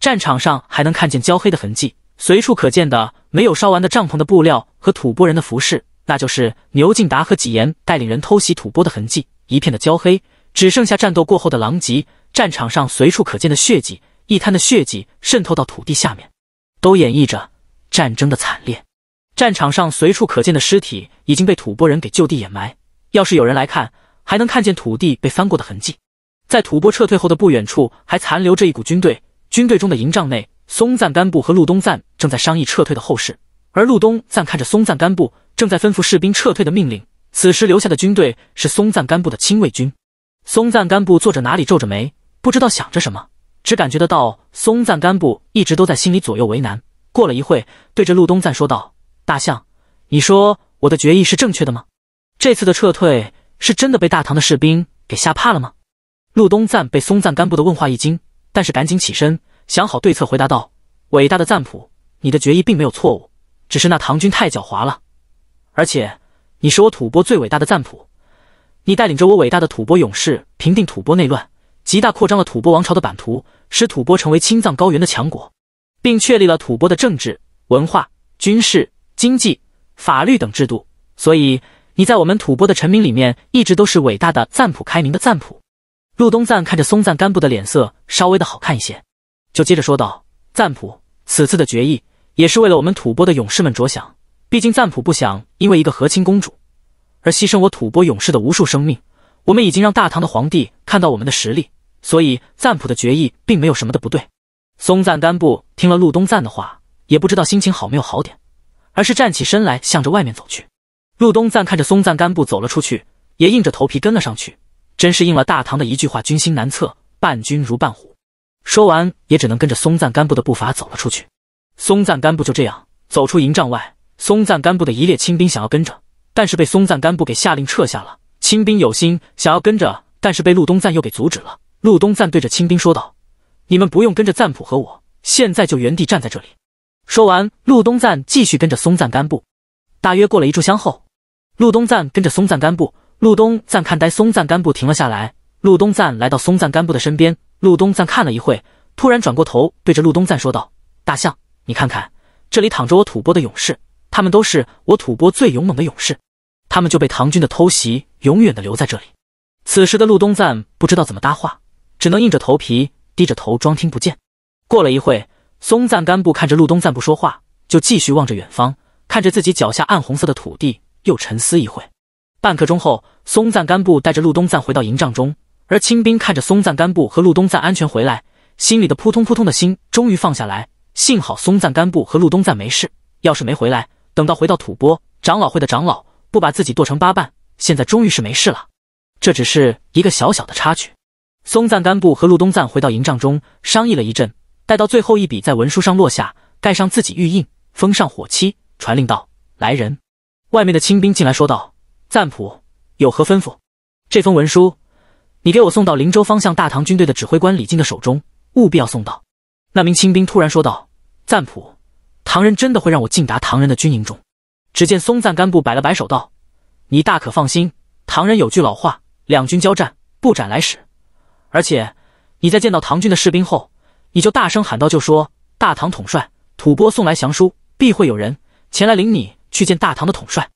战场上还能看见焦黑的痕迹，随处可见的没有烧完的帐篷的布料和吐蕃人的服饰。那就是牛敬达和纪言带领人偷袭吐蕃的痕迹，一片的焦黑，只剩下战斗过后的狼藉。战场上随处可见的血迹，一滩的血迹渗透到土地下面，都演绎着战争的惨烈。战场上随处可见的尸体已经被吐蕃人给就地掩埋，要是有人来看，还能看见土地被翻过的痕迹。在吐蕃撤退后的不远处，还残留着一股军队。军队中的营帐内，松赞干布和路东赞正在商议撤退的后事。而陆东赞看着松赞干布正在吩咐士兵撤退的命令，此时留下的军队是松赞干布的亲卫军。松赞干布坐着哪里皱着眉，不知道想着什么，只感觉得到松赞干布一直都在心里左右为难。过了一会，对着陆东赞说道：“大象，你说我的决议是正确的吗？这次的撤退是真的被大唐的士兵给吓怕了吗？”陆东赞被松赞干布的问话一惊，但是赶紧起身，想好对策，回答道：“伟大的赞普，你的决议并没有错误。”只是那唐军太狡猾了，而且你是我吐蕃最伟大的赞普，你带领着我伟大的吐蕃勇士平定吐蕃内乱，极大扩张了吐蕃王朝的版图，使吐蕃成为青藏高原的强国，并确立了吐蕃的政治、文化、军事、经济、法律等制度。所以你在我们吐蕃的臣民里面，一直都是伟大的赞普，开明的赞普。陆东赞看着松赞干布的脸色稍微的好看一些，就接着说道：“赞普此次的决议。”也是为了我们吐蕃的勇士们着想，毕竟赞普不想因为一个和亲公主而牺牲我吐蕃勇士的无数生命。我们已经让大唐的皇帝看到我们的实力，所以赞普的决议并没有什么的不对。松赞干布听了陆东赞的话，也不知道心情好没有好点，而是站起身来，向着外面走去。陆东赞看着松赞干布走了出去，也硬着头皮跟了上去。真是应了大唐的一句话：“军心难测，伴君如伴虎。”说完，也只能跟着松赞干布的步伐走了出去。松赞干布就这样走出营帐外，松赞干布的一列清兵想要跟着，但是被松赞干布给下令撤下了。清兵有心想要跟着，但是被陆东赞又给阻止了。陆东赞对着清兵说道：“你们不用跟着赞普和我，现在就原地站在这里。”说完，陆东赞继续跟着松赞干布。大约过了一炷香后，陆东赞跟着松赞干布。陆东赞看呆，松赞干布停了下来。陆东赞来到松赞干布的身边，陆东赞看了一会，突然转过头对着陆东赞说道：“大象。”你看看，这里躺着我吐蕃的勇士，他们都是我吐蕃最勇猛的勇士，他们就被唐军的偷袭永远的留在这里。此时的陆东赞不知道怎么搭话，只能硬着头皮低着头装听不见。过了一会，松赞干布看着陆东赞不说话，就继续望着远方，看着自己脚下暗红色的土地，又沉思一会。半刻钟后，松赞干布带着陆东赞回到营帐中，而清兵看着松赞干布和陆东赞安全回来，心里的扑通扑通的心终于放下来。幸好松赞干布和禄东赞没事，要是没回来，等到回到吐蕃长老会的长老不把自己剁成八瓣。现在终于是没事了。这只是一个小小的插曲。松赞干布和禄东赞回到营帐中商议了一阵，待到最后一笔在文书上落下，盖上自己玉印，封上火漆，传令道：“来人！”外面的清兵进来说道：“赞普有何吩咐？”这封文书，你给我送到灵州方向大唐军队的指挥官李靖的手中，务必要送到。”那名清兵突然说道。赞普，唐人真的会让我进达唐人的军营中？只见松赞干布摆了摆手道：“你大可放心，唐人有句老话，两军交战不斩来使。而且你在见到唐军的士兵后，你就大声喊道，就说大唐统帅吐蕃送来降书，必会有人前来领你去见大唐的统帅。”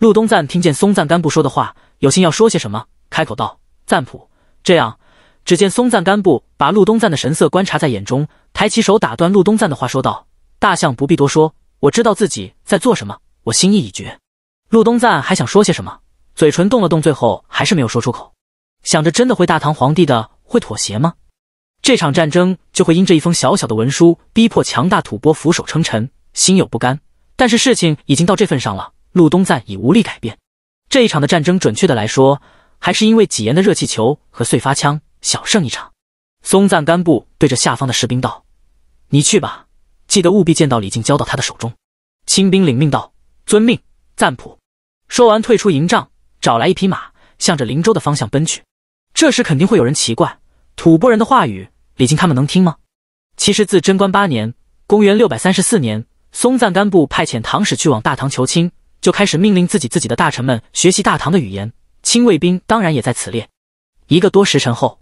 陆东赞听见松赞干布说的话，有心要说些什么，开口道：“赞普，这样。”只见松赞干布把陆东赞的神色观察在眼中，抬起手打断陆东赞的话，说道：“大象不必多说，我知道自己在做什么，我心意已决。”陆东赞还想说些什么，嘴唇动了动，最后还是没有说出口。想着真的会大唐皇帝的会妥协吗？这场战争就会因这一封小小的文书逼迫强大吐蕃俯首称臣？心有不甘，但是事情已经到这份上了，陆东赞已无力改变。这一场的战争，准确的来说，还是因为纪言的热气球和碎发枪。小胜一场。松赞干布对着下方的士兵道：“你去吧，记得务必见到李靖交到他的手中。”清兵领命道：“遵命，赞普。”说完，退出营帐，找来一匹马，向着灵州的方向奔去。这时肯定会有人奇怪：吐蕃人的话语，李靖他们能听吗？其实，自贞观八年（公元634年），松赞干布派遣唐使去往大唐求亲，就开始命令自己自己的大臣们学习大唐的语言。亲卫兵当然也在此列。一个多时辰后。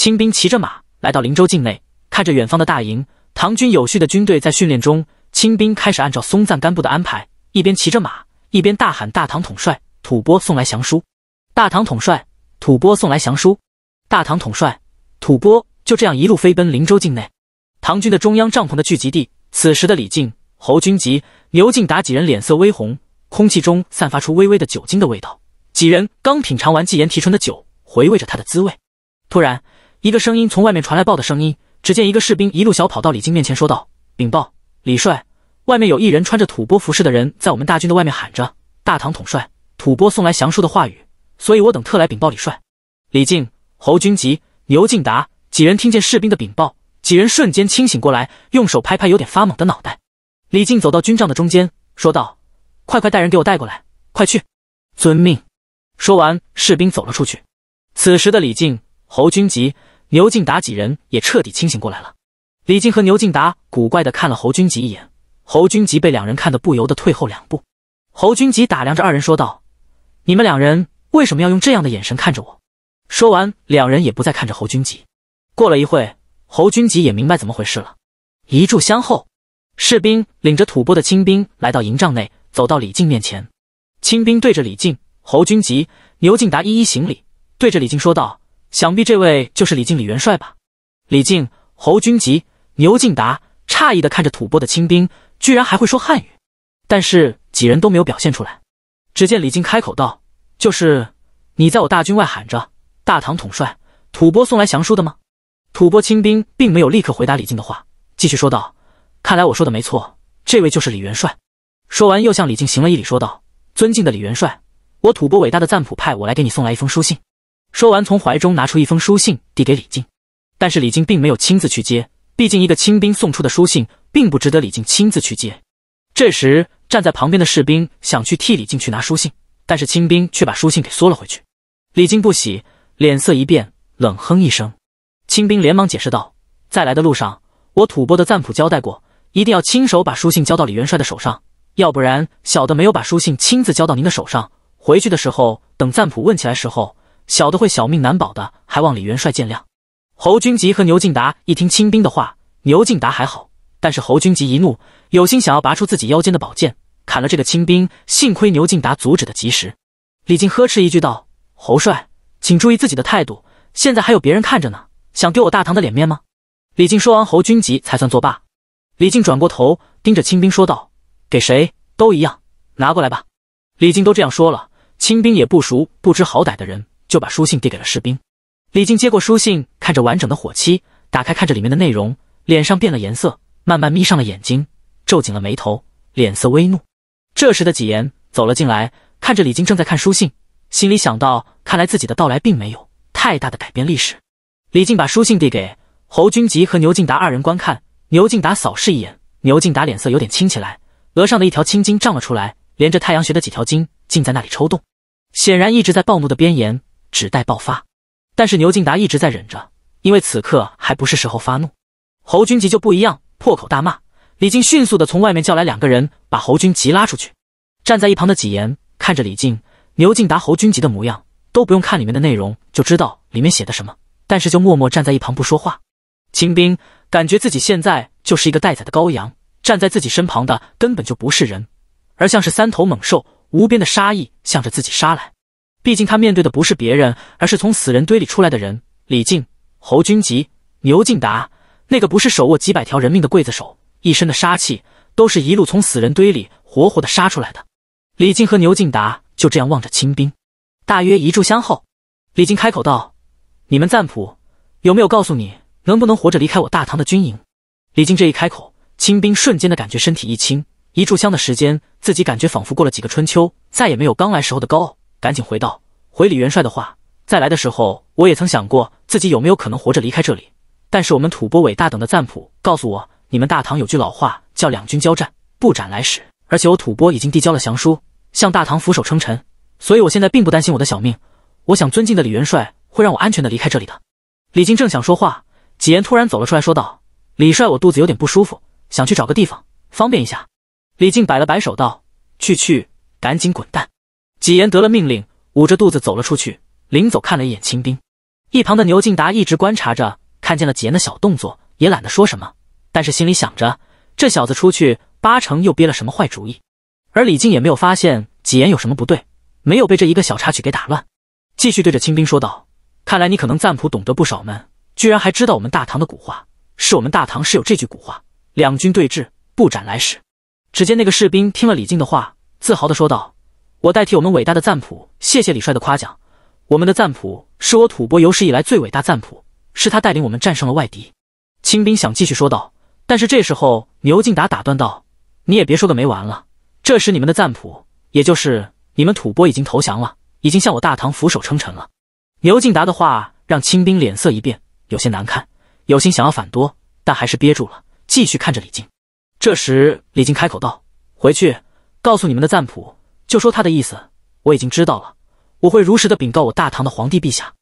清兵骑着马来到灵州境内，看着远方的大营，唐军有序的军队在训练中。清兵开始按照松赞干布的安排，一边骑着马，一边大喊：“大唐统帅，吐蕃送来降书！”大唐统帅，吐蕃送来降书！大唐统帅，吐蕃就这样一路飞奔灵州境内。唐军的中央帐篷的聚集地，此时的李靖、侯君集、牛进达几人脸色微红，空气中散发出微微的酒精的味道。几人刚品尝完纪言提纯的酒，回味着它的滋味，突然。一个声音从外面传来，报的声音。只见一个士兵一路小跑到李靖面前，说道：“禀报李帅，外面有一人穿着吐蕃服饰的人在我们大军的外面喊着，大唐统帅，吐蕃送来降书的话语，所以我等特来禀报李帅。”李靖、侯君集、牛敬达几人听见士兵的禀报，几人瞬间清醒过来，用手拍拍有点发懵的脑袋。李靖走到军帐的中间，说道：“快快带人给我带过来，快去！”“遵命。”说完，士兵走了出去。此时的李靖。侯君集、牛敬达几人也彻底清醒过来了。李靖和牛敬达古怪的看了侯君集一眼，侯君集被两人看得不由得退后两步。侯君集打量着二人说道：“你们两人为什么要用这样的眼神看着我？”说完，两人也不再看着侯君集。过了一会，侯君集也明白怎么回事了。一炷香后，士兵领着吐蕃的清兵来到营帐内，走到李靖面前，清兵对着李靖、侯君集、牛敬达一一行礼，对着李靖说道。想必这位就是李靖李元帅吧？李靖、侯君集、牛敬达诧异的看着吐蕃的亲兵，居然还会说汉语。但是几人都没有表现出来。只见李靖开口道：“就是你在我大军外喊着‘大唐统帅’，吐蕃送来降书的吗？”吐蕃亲兵并没有立刻回答李靖的话，继续说道：“看来我说的没错，这位就是李元帅。”说完又向李靖行了一礼，说道：“尊敬的李元帅，我吐蕃伟大的赞普派我来给你送来一封书信。”说完，从怀中拿出一封书信递给李靖，但是李靖并没有亲自去接，毕竟一个清兵送出的书信，并不值得李靖亲自去接。这时，站在旁边的士兵想去替李靖去拿书信，但是清兵却把书信给缩了回去。李靖不喜，脸色一变，冷哼一声。清兵连忙解释道：“在来的路上，我吐蕃的赞普交代过，一定要亲手把书信交到李元帅的手上，要不然小的没有把书信亲自交到您的手上，回去的时候，等赞普问起来时候。”小的会小命难保的，还望李元帅见谅。侯军吉和牛敬达一听清兵的话，牛敬达还好，但是侯军吉一怒，有心想要拔出自己腰间的宝剑砍了这个清兵。幸亏牛敬达阻止的及时。李靖呵斥一句道：“侯帅，请注意自己的态度，现在还有别人看着呢，想丢我大唐的脸面吗？”李靖说完，侯军吉才算作罢。李靖转过头盯着清兵说道：“给谁都一样，拿过来吧。”李靖都这样说了，清兵也不熟不知好歹的人。就把书信递给了士兵。李靖接过书信，看着完整的火漆，打开看着里面的内容，脸上变了颜色，慢慢眯上了眼睛，皱紧了眉头，脸色微怒。这时的纪言走了进来，看着李靖正在看书信，心里想到：看来自己的到来并没有太大的改变历史。李靖把书信递给侯君集和牛敬达二人观看。牛敬达扫视一眼，牛敬达脸色有点青起来，额上的一条青筋胀了出来，连着太阳穴的几条筋竟在那里抽动，显然一直在暴怒的边沿。只待爆发，但是牛敬达一直在忍着，因为此刻还不是时候发怒。侯军吉就不一样，破口大骂。李靖迅速的从外面叫来两个人，把侯军吉拉出去。站在一旁的纪言看着李靖、牛敬达、侯军吉的模样，都不用看里面的内容，就知道里面写的什么，但是就默默站在一旁不说话。清兵感觉自己现在就是一个待宰的羔羊，站在自己身旁的根本就不是人，而像是三头猛兽，无边的杀意向着自己杀来。毕竟他面对的不是别人，而是从死人堆里出来的人。李靖、侯君集、牛敬达，那个不是手握几百条人命的刽子手，一身的杀气，都是一路从死人堆里活活的杀出来的。李靖和牛敬达就这样望着清兵，大约一炷香后，李靖开口道：“你们赞普有没有告诉你，能不能活着离开我大唐的军营？”李靖这一开口，清兵瞬间的感觉身体一轻，一炷香的时间，自己感觉仿佛过了几个春秋，再也没有刚来时候的高傲。赶紧回道：“回李元帅的话，在来的时候我也曾想过自己有没有可能活着离开这里。但是我们吐蕃伟大等的赞普告诉我，你们大唐有句老话叫‘两军交战，不斩来使’，而且我吐蕃已经递交了降书，向大唐俯首称臣，所以我现在并不担心我的小命。我想尊敬的李元帅会让我安全的离开这里的。”李靖正想说话，几言突然走了出来说道：“李帅，我肚子有点不舒服，想去找个地方方便一下。”李靖摆了摆手道：“去去，赶紧滚蛋。”纪言得了命令，捂着肚子走了出去。临走看了一眼清兵，一旁的牛敬达一直观察着，看见了纪言的小动作，也懒得说什么，但是心里想着这小子出去八成又憋了什么坏主意。而李靖也没有发现纪言有什么不对，没有被这一个小插曲给打乱，继续对着清兵说道：“看来你可能赞普懂得不少，们居然还知道我们大唐的古话，是我们大唐是有这句古话：两军对峙，不斩来使。”只见那个士兵听了李靖的话，自豪地说道。我代替我们伟大的赞普，谢谢李帅的夸奖。我们的赞普是我吐蕃有史以来最伟大赞普，是他带领我们战胜了外敌。清兵想继续说道，但是这时候牛敬达打断道：“你也别说个没完了。”这时你们的赞普，也就是你们吐蕃已经投降了，已经向我大唐俯首称臣了。牛敬达的话让清兵脸色一变，有些难看，有心想要反夺，但还是憋住了，继续看着李靖。这时李靖开口道：“回去告诉你们的赞普。”就说他的意思，我已经知道了，我会如实的禀告我大唐的皇帝陛下。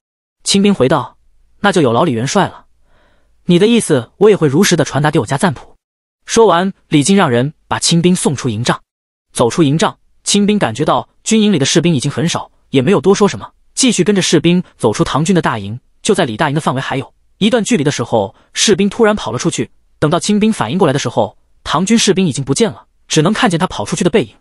清兵回道：“那就有劳李元帅了，你的意思我也会如实的传达给我家赞普。”说完，李靖让人把清兵送出营帐。走出营帐，清兵感觉到军营里的士兵已经很少，也没有多说什么，继续跟着士兵走出唐军的大营。就在李大营的范围还有一段距离的时候，士兵突然跑了出去。等到清兵反应过来的时候，唐军士兵已经不见了，只能看见他跑出去的背影。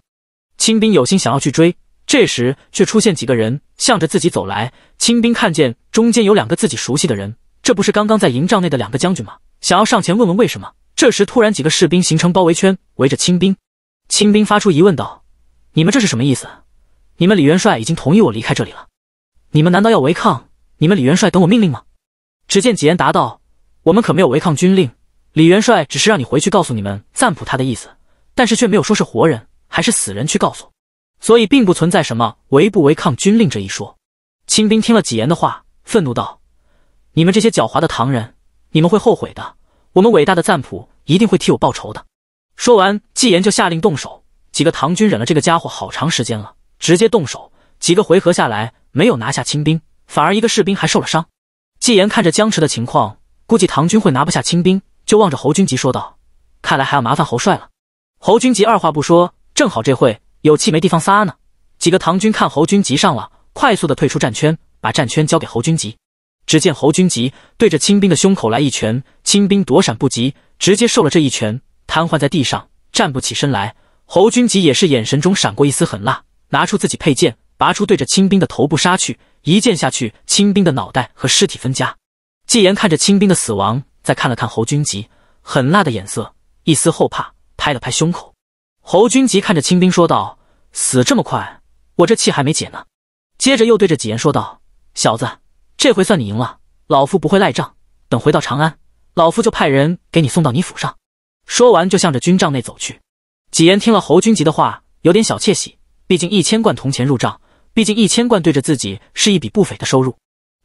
清兵有心想要去追，这时却出现几个人向着自己走来。清兵看见中间有两个自己熟悉的人，这不是刚刚在营帐内的两个将军吗？想要上前问问为什么。这时突然几个士兵形成包围圈围着清兵，清兵发出疑问道：“你们这是什么意思？你们李元帅已经同意我离开这里了，你们难道要违抗你们李元帅等我命令吗？”只见几人答道：“我们可没有违抗军令，李元帅只是让你回去告诉你们赞普他的意思，但是却没有说是活人。”还是死人去告诉，所以并不存在什么违不违抗军令这一说。清兵听了纪言的话，愤怒道：“你们这些狡猾的唐人，你们会后悔的！我们伟大的赞普一定会替我报仇的。”说完，纪言就下令动手。几个唐军忍了这个家伙好长时间了，直接动手。几个回合下来，没有拿下清兵，反而一个士兵还受了伤。纪言看着僵持的情况，估计唐军会拿不下清兵，就望着侯军吉说道：“看来还要麻烦侯帅了。”侯军吉二话不说。正好这会有气没地方撒呢，几个唐军看侯军吉上了，快速的退出战圈，把战圈交给侯军吉。只见侯军吉对着清兵的胸口来一拳，清兵躲闪不及，直接受了这一拳，瘫痪在地上，站不起身来。侯军吉也是眼神中闪过一丝狠辣，拿出自己佩剑，拔出对着清兵的头部杀去，一剑下去，清兵的脑袋和尸体分家。纪言看着清兵的死亡，再看了看侯军吉狠辣的眼色，一丝后怕，拍了拍胸口。侯军吉看着清兵说道：“死这么快，我这气还没解呢。”接着又对着纪言说道：“小子，这回算你赢了，老夫不会赖账。等回到长安，老夫就派人给你送到你府上。”说完就向着军帐内走去。纪言听了侯军吉的话，有点小窃喜，毕竟一千贯铜钱入账，毕竟一千贯对着自己是一笔不菲的收入。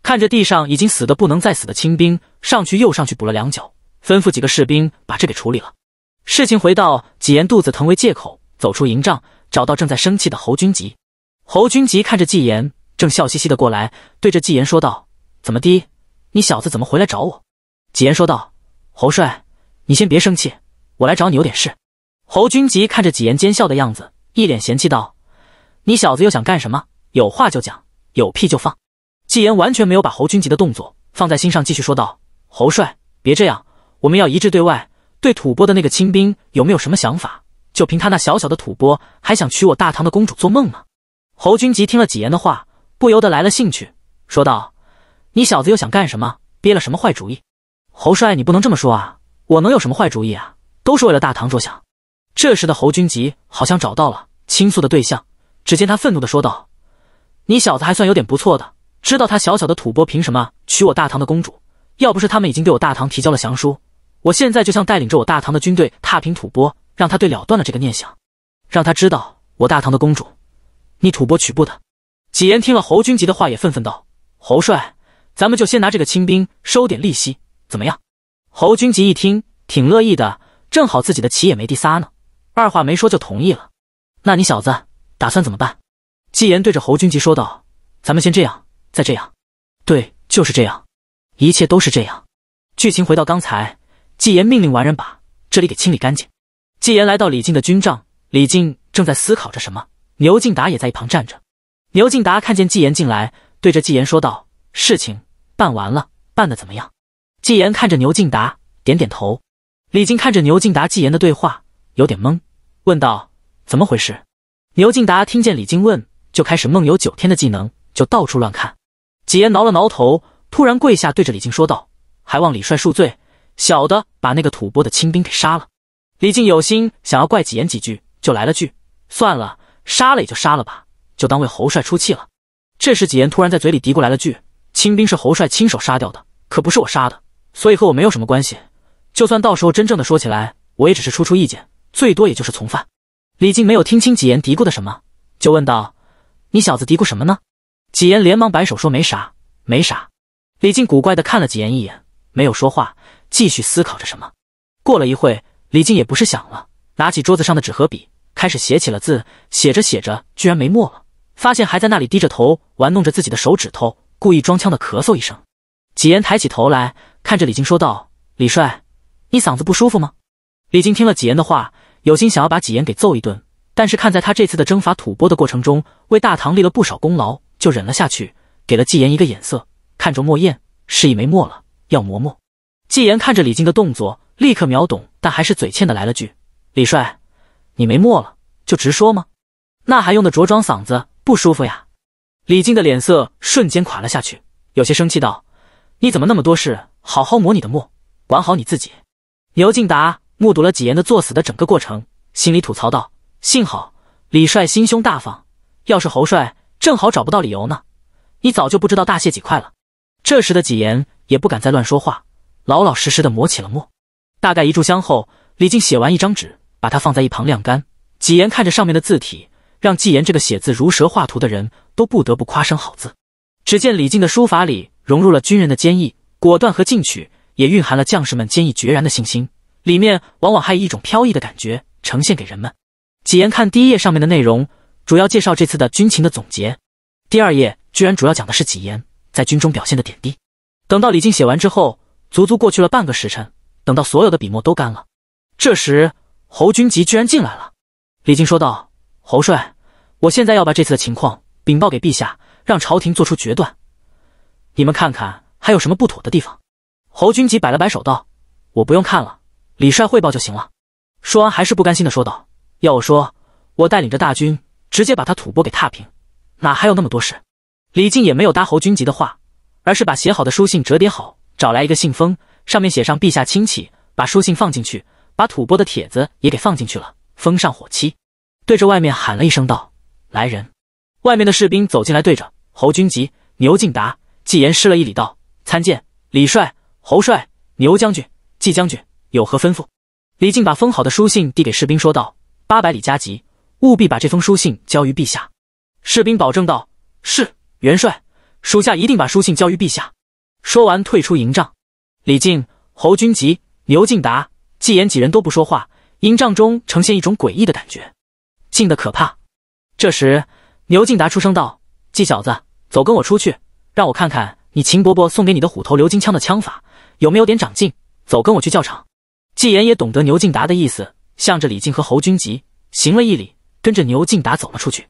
看着地上已经死的不能再死的清兵，上去又上去补了两脚，吩咐几个士兵把这给处理了。事情回到，纪言肚子疼为借口走出营帐，找到正在生气的侯军吉。侯军吉看着纪言，正笑嘻嘻的过来，对着纪言说道：“怎么的，你小子怎么回来找我？”纪言说道：“侯帅，你先别生气，我来找你有点事。”侯军吉看着纪言奸笑的样子，一脸嫌弃道：“你小子又想干什么？有话就讲，有屁就放。”纪言完全没有把侯军吉的动作放在心上，继续说道：“侯帅，别这样，我们要一致对外。”对吐蕃的那个亲兵有没有什么想法？就凭他那小小的吐蕃，还想娶我大唐的公主？做梦呢！侯君集听了几言的话，不由得来了兴趣，说道：“你小子又想干什么？憋了什么坏主意？”侯帅，你不能这么说啊！我能有什么坏主意啊？都是为了大唐着想。这时的侯君集好像找到了倾诉的对象，只见他愤怒的说道：“你小子还算有点不错的，知道他小小的吐蕃凭什么娶我大唐的公主？要不是他们已经对我大唐提交了降书。”我现在就像带领着我大唐的军队踏平吐蕃，让他对了断了这个念想，让他知道我大唐的公主，你吐蕃娶不的。纪言听了侯君集的话，也愤愤道：“侯帅，咱们就先拿这个清兵收点利息，怎么样？”侯君集一听，挺乐意的，正好自己的棋也没地撒呢，二话没说就同意了。那你小子打算怎么办？纪言对着侯君集说道：“咱们先这样，再这样，对，就是这样，一切都是这样。”剧情回到刚才。纪言命令完人把这里给清理干净。纪言来到李靖的军帐，李靖正在思考着什么。牛敬达也在一旁站着。牛敬达看见纪言进来，对着纪言说道：“事情办完了，办的怎么样？”纪言看着牛敬达，点点头。李靖看着牛敬达、纪言的对话，有点懵，问道：“怎么回事？”牛敬达听见李靖问，就开始梦游九天的技能，就到处乱看。纪言挠了挠头，突然跪下，对着李靖说道：“还望李帅恕罪。”小的把那个吐蕃的清兵给杀了。李靖有心想要怪几言几句，就来了句：“算了，杀了也就杀了吧，就当为侯帅出气了。”这时，几言突然在嘴里嘀咕来了句：“清兵是侯帅亲手杀掉的，可不是我杀的，所以和我没有什么关系。就算到时候真正的说起来，我也只是出出意见，最多也就是从犯。”李靖没有听清几言嘀咕的什么，就问道：“你小子嘀咕什么呢？”几言连忙摆手说：“没啥，没啥。”李靖古怪的看了几言一眼，没有说话。继续思考着什么。过了一会，李靖也不是想了，拿起桌子上的纸和笔，开始写起了字。写着写着，居然没墨了。发现还在那里低着头玩弄着自己的手指头，故意装腔的咳嗽一声。纪言抬起头来看着李靖说道：“李帅，你嗓子不舒服吗？”李靖听了纪言的话，有心想要把纪言给揍一顿，但是看在他这次的征伐吐蕃的过程中为大唐立了不少功劳，就忍了下去，给了纪言一个眼色，看着墨砚，示意没墨了，要磨墨。纪言看着李靖的动作，立刻秒懂，但还是嘴欠的来了句：“李帅，你没墨了，就直说吗？那还用得着装嗓子不舒服呀？”李靖的脸色瞬间垮了下去，有些生气道：“你怎么那么多事？好好磨你的墨，管好你自己。”牛敬达目睹了纪言的作死的整个过程，心里吐槽道：“幸好李帅心胸大方，要是侯帅，正好找不到理由呢。你早就不知道大卸几块了。”这时的纪言也不敢再乱说话。老老实实的磨起了墨，大概一炷香后，李靖写完一张纸，把它放在一旁晾干。纪言看着上面的字体，让纪言这个写字如蛇画图的人都不得不夸声好字。只见李靖的书法里融入了军人的坚毅、果断和进取，也蕴含了将士们坚毅决然的信心，里面往往还有一种飘逸的感觉呈现给人们。纪言看第一页上面的内容，主要介绍这次的军情的总结；第二页居然主要讲的是纪言在军中表现的点滴。等到李靖写完之后。足足过去了半个时辰，等到所有的笔墨都干了，这时侯君集居然进来了。李靖说道：“侯帅，我现在要把这次的情况禀报给陛下，让朝廷做出决断。你们看看还有什么不妥的地方。”侯君集摆了摆手道：“我不用看了，李帅汇报就行了。”说完，还是不甘心的说道：“要我说，我带领着大军直接把他吐蕃给踏平，哪还有那么多事？”李靖也没有搭侯君集的话，而是把写好的书信折叠好。找来一个信封，上面写上“陛下亲启”，把书信放进去，把吐蕃的帖子也给放进去了，封上火漆，对着外面喊了一声：“道来人！”外面的士兵走进来，对着侯军吉、牛敬达、纪言施了一礼，道：“参见李帅、侯帅、牛将军、纪将军，有何吩咐？”李靖把封好的书信递给士兵，说道：“八百里加急，务必把这封书信交于陛下。”士兵保证道：“是元帅，属下一定把书信交于陛下。”说完，退出营帐。李靖、侯君集、牛敬达、纪言几人都不说话，营帐中呈现一种诡异的感觉，静的可怕。这时，牛敬达出声道：“纪小子，走，跟我出去，让我看看你秦伯伯送给你的虎头鎏金枪的枪法有没有点长进。走，跟我去教场。”纪言也懂得牛敬达的意思，向着李靖和侯君集行了一礼，跟着牛敬达走了出去。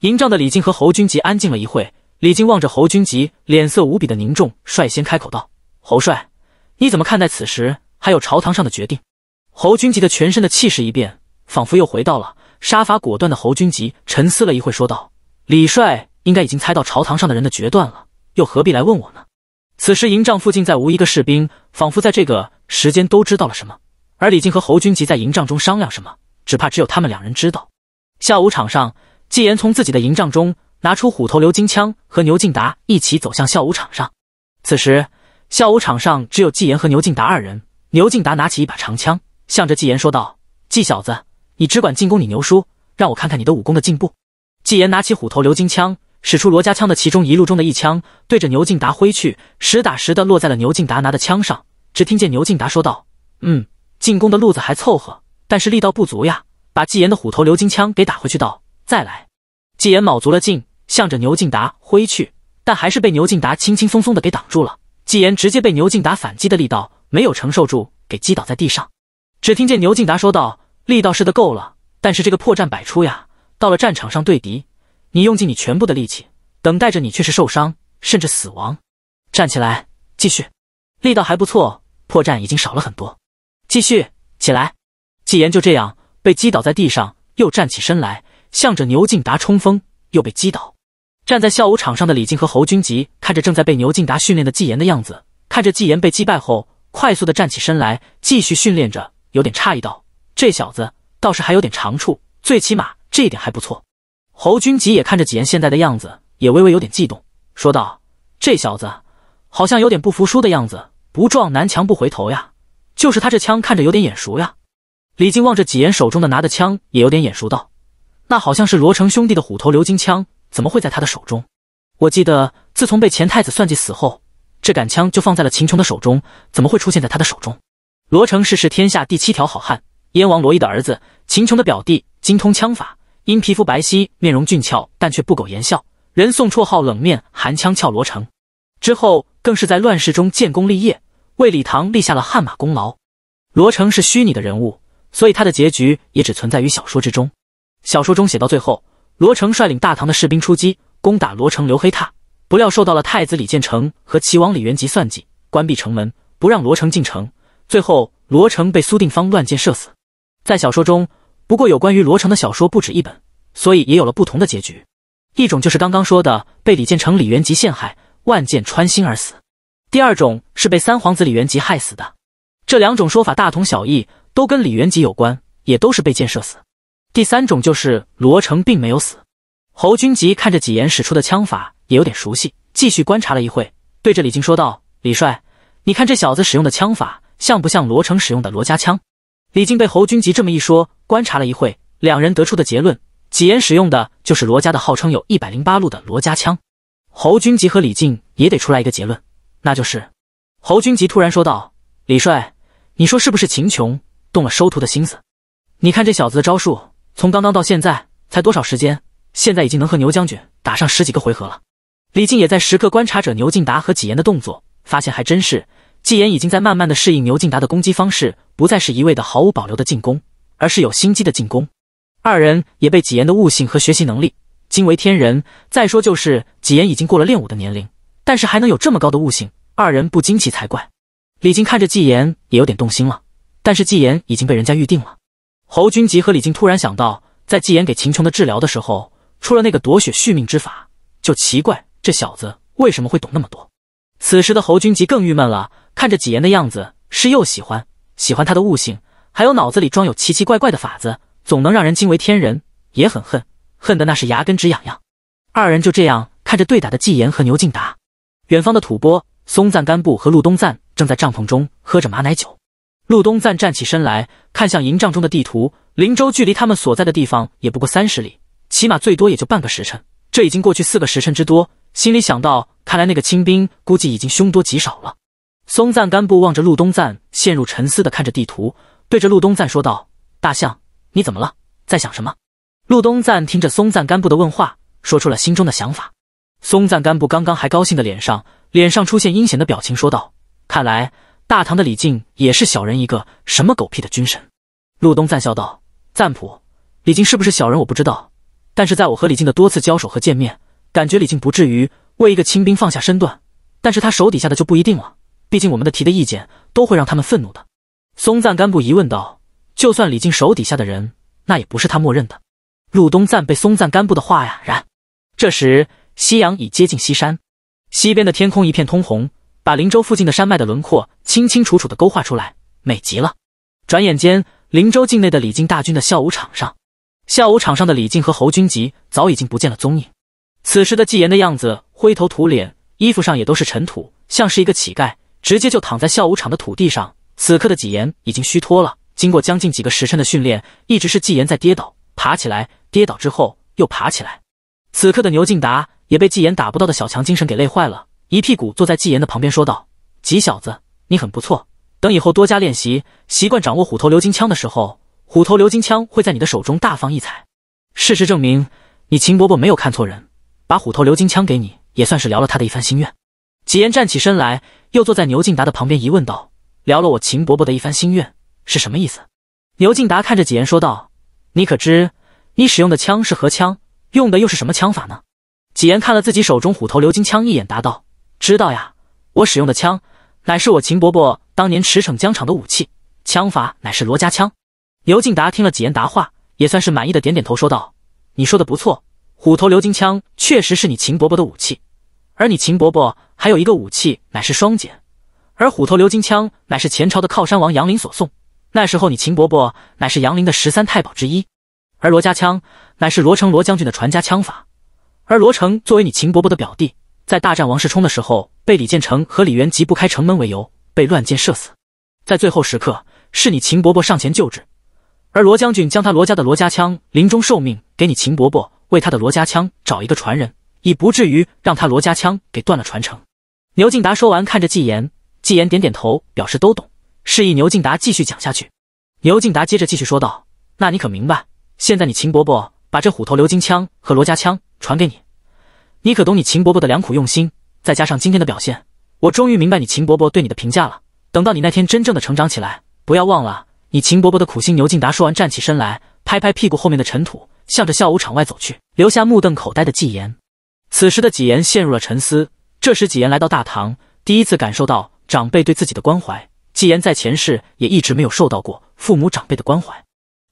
营帐的李靖和侯君集安静了一会。李靖望着侯君集，脸色无比的凝重，率先开口道：“侯帅，你怎么看待此时还有朝堂上的决定？”侯君集的全身的气势一变，仿佛又回到了杀伐果断的侯君集。沉思了一会，说道：“李帅应该已经猜到朝堂上的人的决断了，又何必来问我呢？”此时营帐附近再无一个士兵，仿佛在这个时间都知道了什么。而李靖和侯君集在营帐中商量什么，只怕只有他们两人知道。下午场上，纪言从自己的营帐中。拿出虎头鎏金枪和牛劲达一起走向校武场上。此时，校武场上只有纪言和牛劲达二人。牛劲达拿起一把长枪，向着纪言说道：“纪小子，你只管进攻，你牛叔，让我看看你的武功的进步。”纪言拿起虎头鎏金枪，使出罗家枪的其中一路中的一枪，对着牛劲达挥去，实打实的落在了牛劲达拿的枪上。只听见牛劲达说道：“嗯，进攻的路子还凑合，但是力道不足呀，把纪言的虎头鎏金枪给打回去。”道：“再来。”纪言卯足了劲。向着牛敬达挥去，但还是被牛敬达轻轻松松的给挡住了。纪言直接被牛敬达反击的力道没有承受住，给击倒在地上。只听见牛敬达说道：“力道是的够了，但是这个破绽百出呀。到了战场上对敌，你用尽你全部的力气，等待着你却是受伤甚至死亡。站起来，继续。力道还不错，破绽已经少了很多。继续起来。”纪言就这样被击倒在地上，又站起身来，向着牛敬达冲锋，又被击倒。站在校武场上的李靖和侯君集看着正在被牛劲达训练的纪言的样子，看着纪言被击败后，快速的站起身来，继续训练着，有点诧异道：“这小子倒是还有点长处，最起码这一点还不错。”侯君集也看着纪言现在的样子，也微微有点悸动，说道：“这小子好像有点不服输的样子，不撞南墙不回头呀。就是他这枪看着有点眼熟呀。”李靖望着纪言手中的拿的枪，也有点眼熟道：“那好像是罗成兄弟的虎头鎏金枪。”怎么会在他的手中？我记得，自从被前太子算计死后，这杆枪就放在了秦琼的手中。怎么会出现在他的手中？罗成是是天下第七条好汉，燕王罗毅的儿子，秦琼的表弟，精通枪法，因皮肤白皙，面容俊俏，但却不苟言笑，人送绰号“冷面寒枪俏罗成”。之后，更是在乱世中建功立业，为李唐立下了汗马功劳。罗成是虚拟的人物，所以他的结局也只存在于小说之中。小说中写到最后。罗成率领大唐的士兵出击，攻打罗城刘黑闼，不料受到了太子李建成和齐王李元吉算计，关闭城门，不让罗成进城。最后，罗成被苏定方乱箭射死。在小说中，不过有关于罗成的小说不止一本，所以也有了不同的结局。一种就是刚刚说的被李建成、李元吉陷害，万箭穿心而死；第二种是被三皇子李元吉害死的。这两种说法大同小异，都跟李元吉有关，也都是被箭射死。第三种就是罗成并没有死。侯君集看着几言使出的枪法，也有点熟悉，继续观察了一会，对着李靖说道：“李帅，你看这小子使用的枪法，像不像罗成使用的罗家枪？”李靖被侯君集这么一说，观察了一会，两人得出的结论：几言使用的就是罗家的号称有一百零八路的罗家枪。侯君集和李靖也得出来一个结论，那就是侯君集突然说道：“李帅，你说是不是秦琼动了收徒的心思？你看这小子的招数。”从刚刚到现在才多少时间？现在已经能和牛将军打上十几个回合了。李靖也在时刻观察着牛敬达和纪言的动作，发现还真是纪言已经在慢慢的适应牛敬达的攻击方式，不再是一味的毫无保留的进攻，而是有心机的进攻。二人也被纪言的悟性和学习能力惊为天人。再说就是纪言已经过了练武的年龄，但是还能有这么高的悟性，二人不惊奇才怪。李靖看着纪言也有点动心了，但是纪言已经被人家预定了。侯君集和李靖突然想到，在纪言给秦琼的治疗的时候，出了那个夺血续命之法，就奇怪这小子为什么会懂那么多。此时的侯君集更郁闷了，看着纪言的样子，是又喜欢，喜欢他的悟性，还有脑子里装有奇奇怪怪的法子，总能让人惊为天人，也很恨，恨的那是牙根直痒痒。二人就这样看着对打的纪言和牛敬达。远方的吐蕃松赞干布和路东赞正在帐篷中喝着马奶酒。陆东赞站起身来，看向营帐中的地图。林州距离他们所在的地方也不过三十里，起码最多也就半个时辰。这已经过去四个时辰之多，心里想到，看来那个清兵估计已经凶多吉少了。松赞干布望着陆东赞，陷入沉思的看着地图，对着陆东赞说道：“大象，你怎么了？在想什么？”陆东赞听着松赞干布的问话，说出了心中的想法。松赞干布刚刚还高兴的脸上，脸上出现阴险的表情，说道：“看来。”大唐的李靖也是小人一个，什么狗屁的军神！陆东赞笑道：“赞普，李靖是不是小人，我不知道。但是在我和李靖的多次交手和见面，感觉李靖不至于为一个清兵放下身段。但是他手底下的就不一定了。毕竟我们的提的意见，都会让他们愤怒的。”松赞干布疑问道：“就算李靖手底下的人，那也不是他默认的。”陆东赞被松赞干布的话呀然。这时，夕阳已接近西山，西边的天空一片通红。把林州附近的山脉的轮廓清清楚楚的勾画出来，美极了。转眼间，林州境内的李靖大军的校武场上，校武场上的李靖和侯君集早已经不见了踪影。此时的纪言的样子灰头土脸，衣服上也都是尘土，像是一个乞丐，直接就躺在校武场的土地上。此刻的纪言已经虚脱了。经过将近几个时辰的训练，一直是纪言在跌倒、爬起来，跌倒之后又爬起来。此刻的牛敬达也被纪言打不到的小强精神给累坏了。一屁股坐在纪言的旁边，说道：“纪小子，你很不错，等以后多加练习，习惯掌握虎头鎏金枪的时候，虎头鎏金枪会在你的手中大放异彩。事实证明，你秦伯伯没有看错人，把虎头鎏金枪给你，也算是了他的一番心愿。”纪言站起身来，又坐在牛敬达的旁边，疑问道：“聊了我秦伯伯的一番心愿是什么意思？”牛敬达看着纪言说道：“你可知你使用的枪是何枪，用的又是什么枪法呢？”纪言看了自己手中虎头鎏金枪一眼，答道。知道呀，我使用的枪乃是我秦伯伯当年驰骋疆场的武器，枪法乃是罗家枪。尤敬达听了几言答话，也算是满意的点点头，说道：“你说的不错，虎头鎏金枪确实是你秦伯伯的武器，而你秦伯伯还有一个武器乃是双锏，而虎头鎏金枪乃是前朝的靠山王杨林所送，那时候你秦伯伯乃是杨林的十三太保之一，而罗家枪乃是罗成罗将军的传家枪法，而罗成作为你秦伯伯的表弟。”在大战王世充的时候，被李建成和李元吉不开城门为由，被乱箭射死。在最后时刻，是你秦伯伯上前救治，而罗将军将他罗家的罗家枪临终受命给你秦伯伯，为他的罗家枪找一个传人，以不至于让他罗家枪给断了传承。牛敬达说完，看着纪言，纪言点点头，表示都懂，示意牛敬达继续讲下去。牛敬达接着继续说道：“那你可明白？现在你秦伯伯把这虎头鎏金枪和罗家枪传给你。”你可懂你秦伯伯的良苦用心？再加上今天的表现，我终于明白你秦伯伯对你的评价了。等到你那天真正的成长起来，不要忘了你秦伯伯的苦心。牛敬达说完，站起身来，拍拍屁股后面的尘土，向着校武场外走去，留下目瞪口呆的纪言。此时的纪言陷入了沉思。这时，纪言来到大堂，第一次感受到长辈对自己的关怀。纪言在前世也一直没有受到过父母长辈的关怀。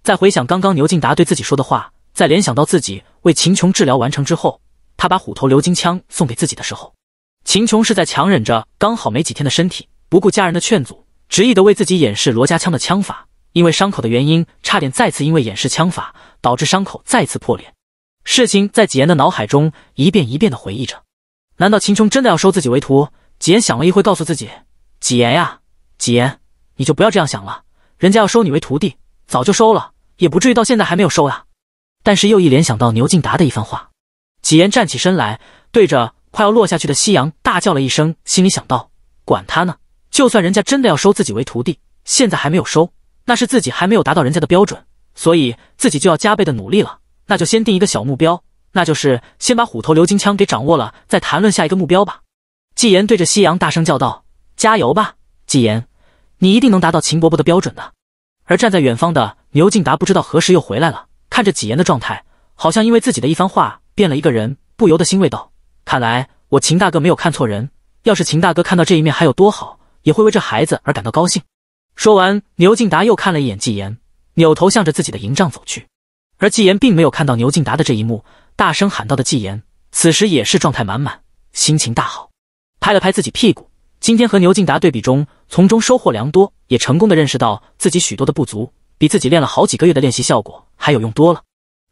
再回想刚刚牛敬达对自己说的话，再联想到自己为秦琼治疗完成之后。他把虎头鎏金枪送给自己的时候，秦琼是在强忍着刚好没几天的身体，不顾家人的劝阻，执意的为自己演示罗家枪的枪法。因为伤口的原因，差点再次因为演示枪法导致伤口再次破裂。事情在纪言的脑海中一遍一遍的回忆着。难道秦琼真的要收自己为徒？纪言想了一会，告诉自己：“纪言呀，纪言，你就不要这样想了。人家要收你为徒弟，早就收了，也不至于到现在还没有收啊。”但是又一联想到牛敬达的一番话。纪言站起身来，对着快要落下去的夕阳大叫了一声，心里想到：管他呢，就算人家真的要收自己为徒弟，现在还没有收，那是自己还没有达到人家的标准，所以自己就要加倍的努力了。那就先定一个小目标，那就是先把虎头鎏金枪给掌握了，再谈论下一个目标吧。纪言对着夕阳大声叫道：“加油吧，纪言，你一定能达到秦伯伯的标准的。”而站在远方的牛敬达不知道何时又回来了，看着纪言的状态，好像因为自己的一番话。变了一个人，不由得欣慰道：“看来我秦大哥没有看错人。要是秦大哥看到这一面还有多好，也会为这孩子而感到高兴。”说完，牛敬达又看了一眼纪言，扭头向着自己的营帐走去。而纪言并没有看到牛敬达的这一幕，大声喊道：“的纪言，此时也是状态满满，心情大好，拍了拍自己屁股。今天和牛敬达对比中，从中收获良多，也成功的认识到自己许多的不足，比自己练了好几个月的练习效果还有用多了。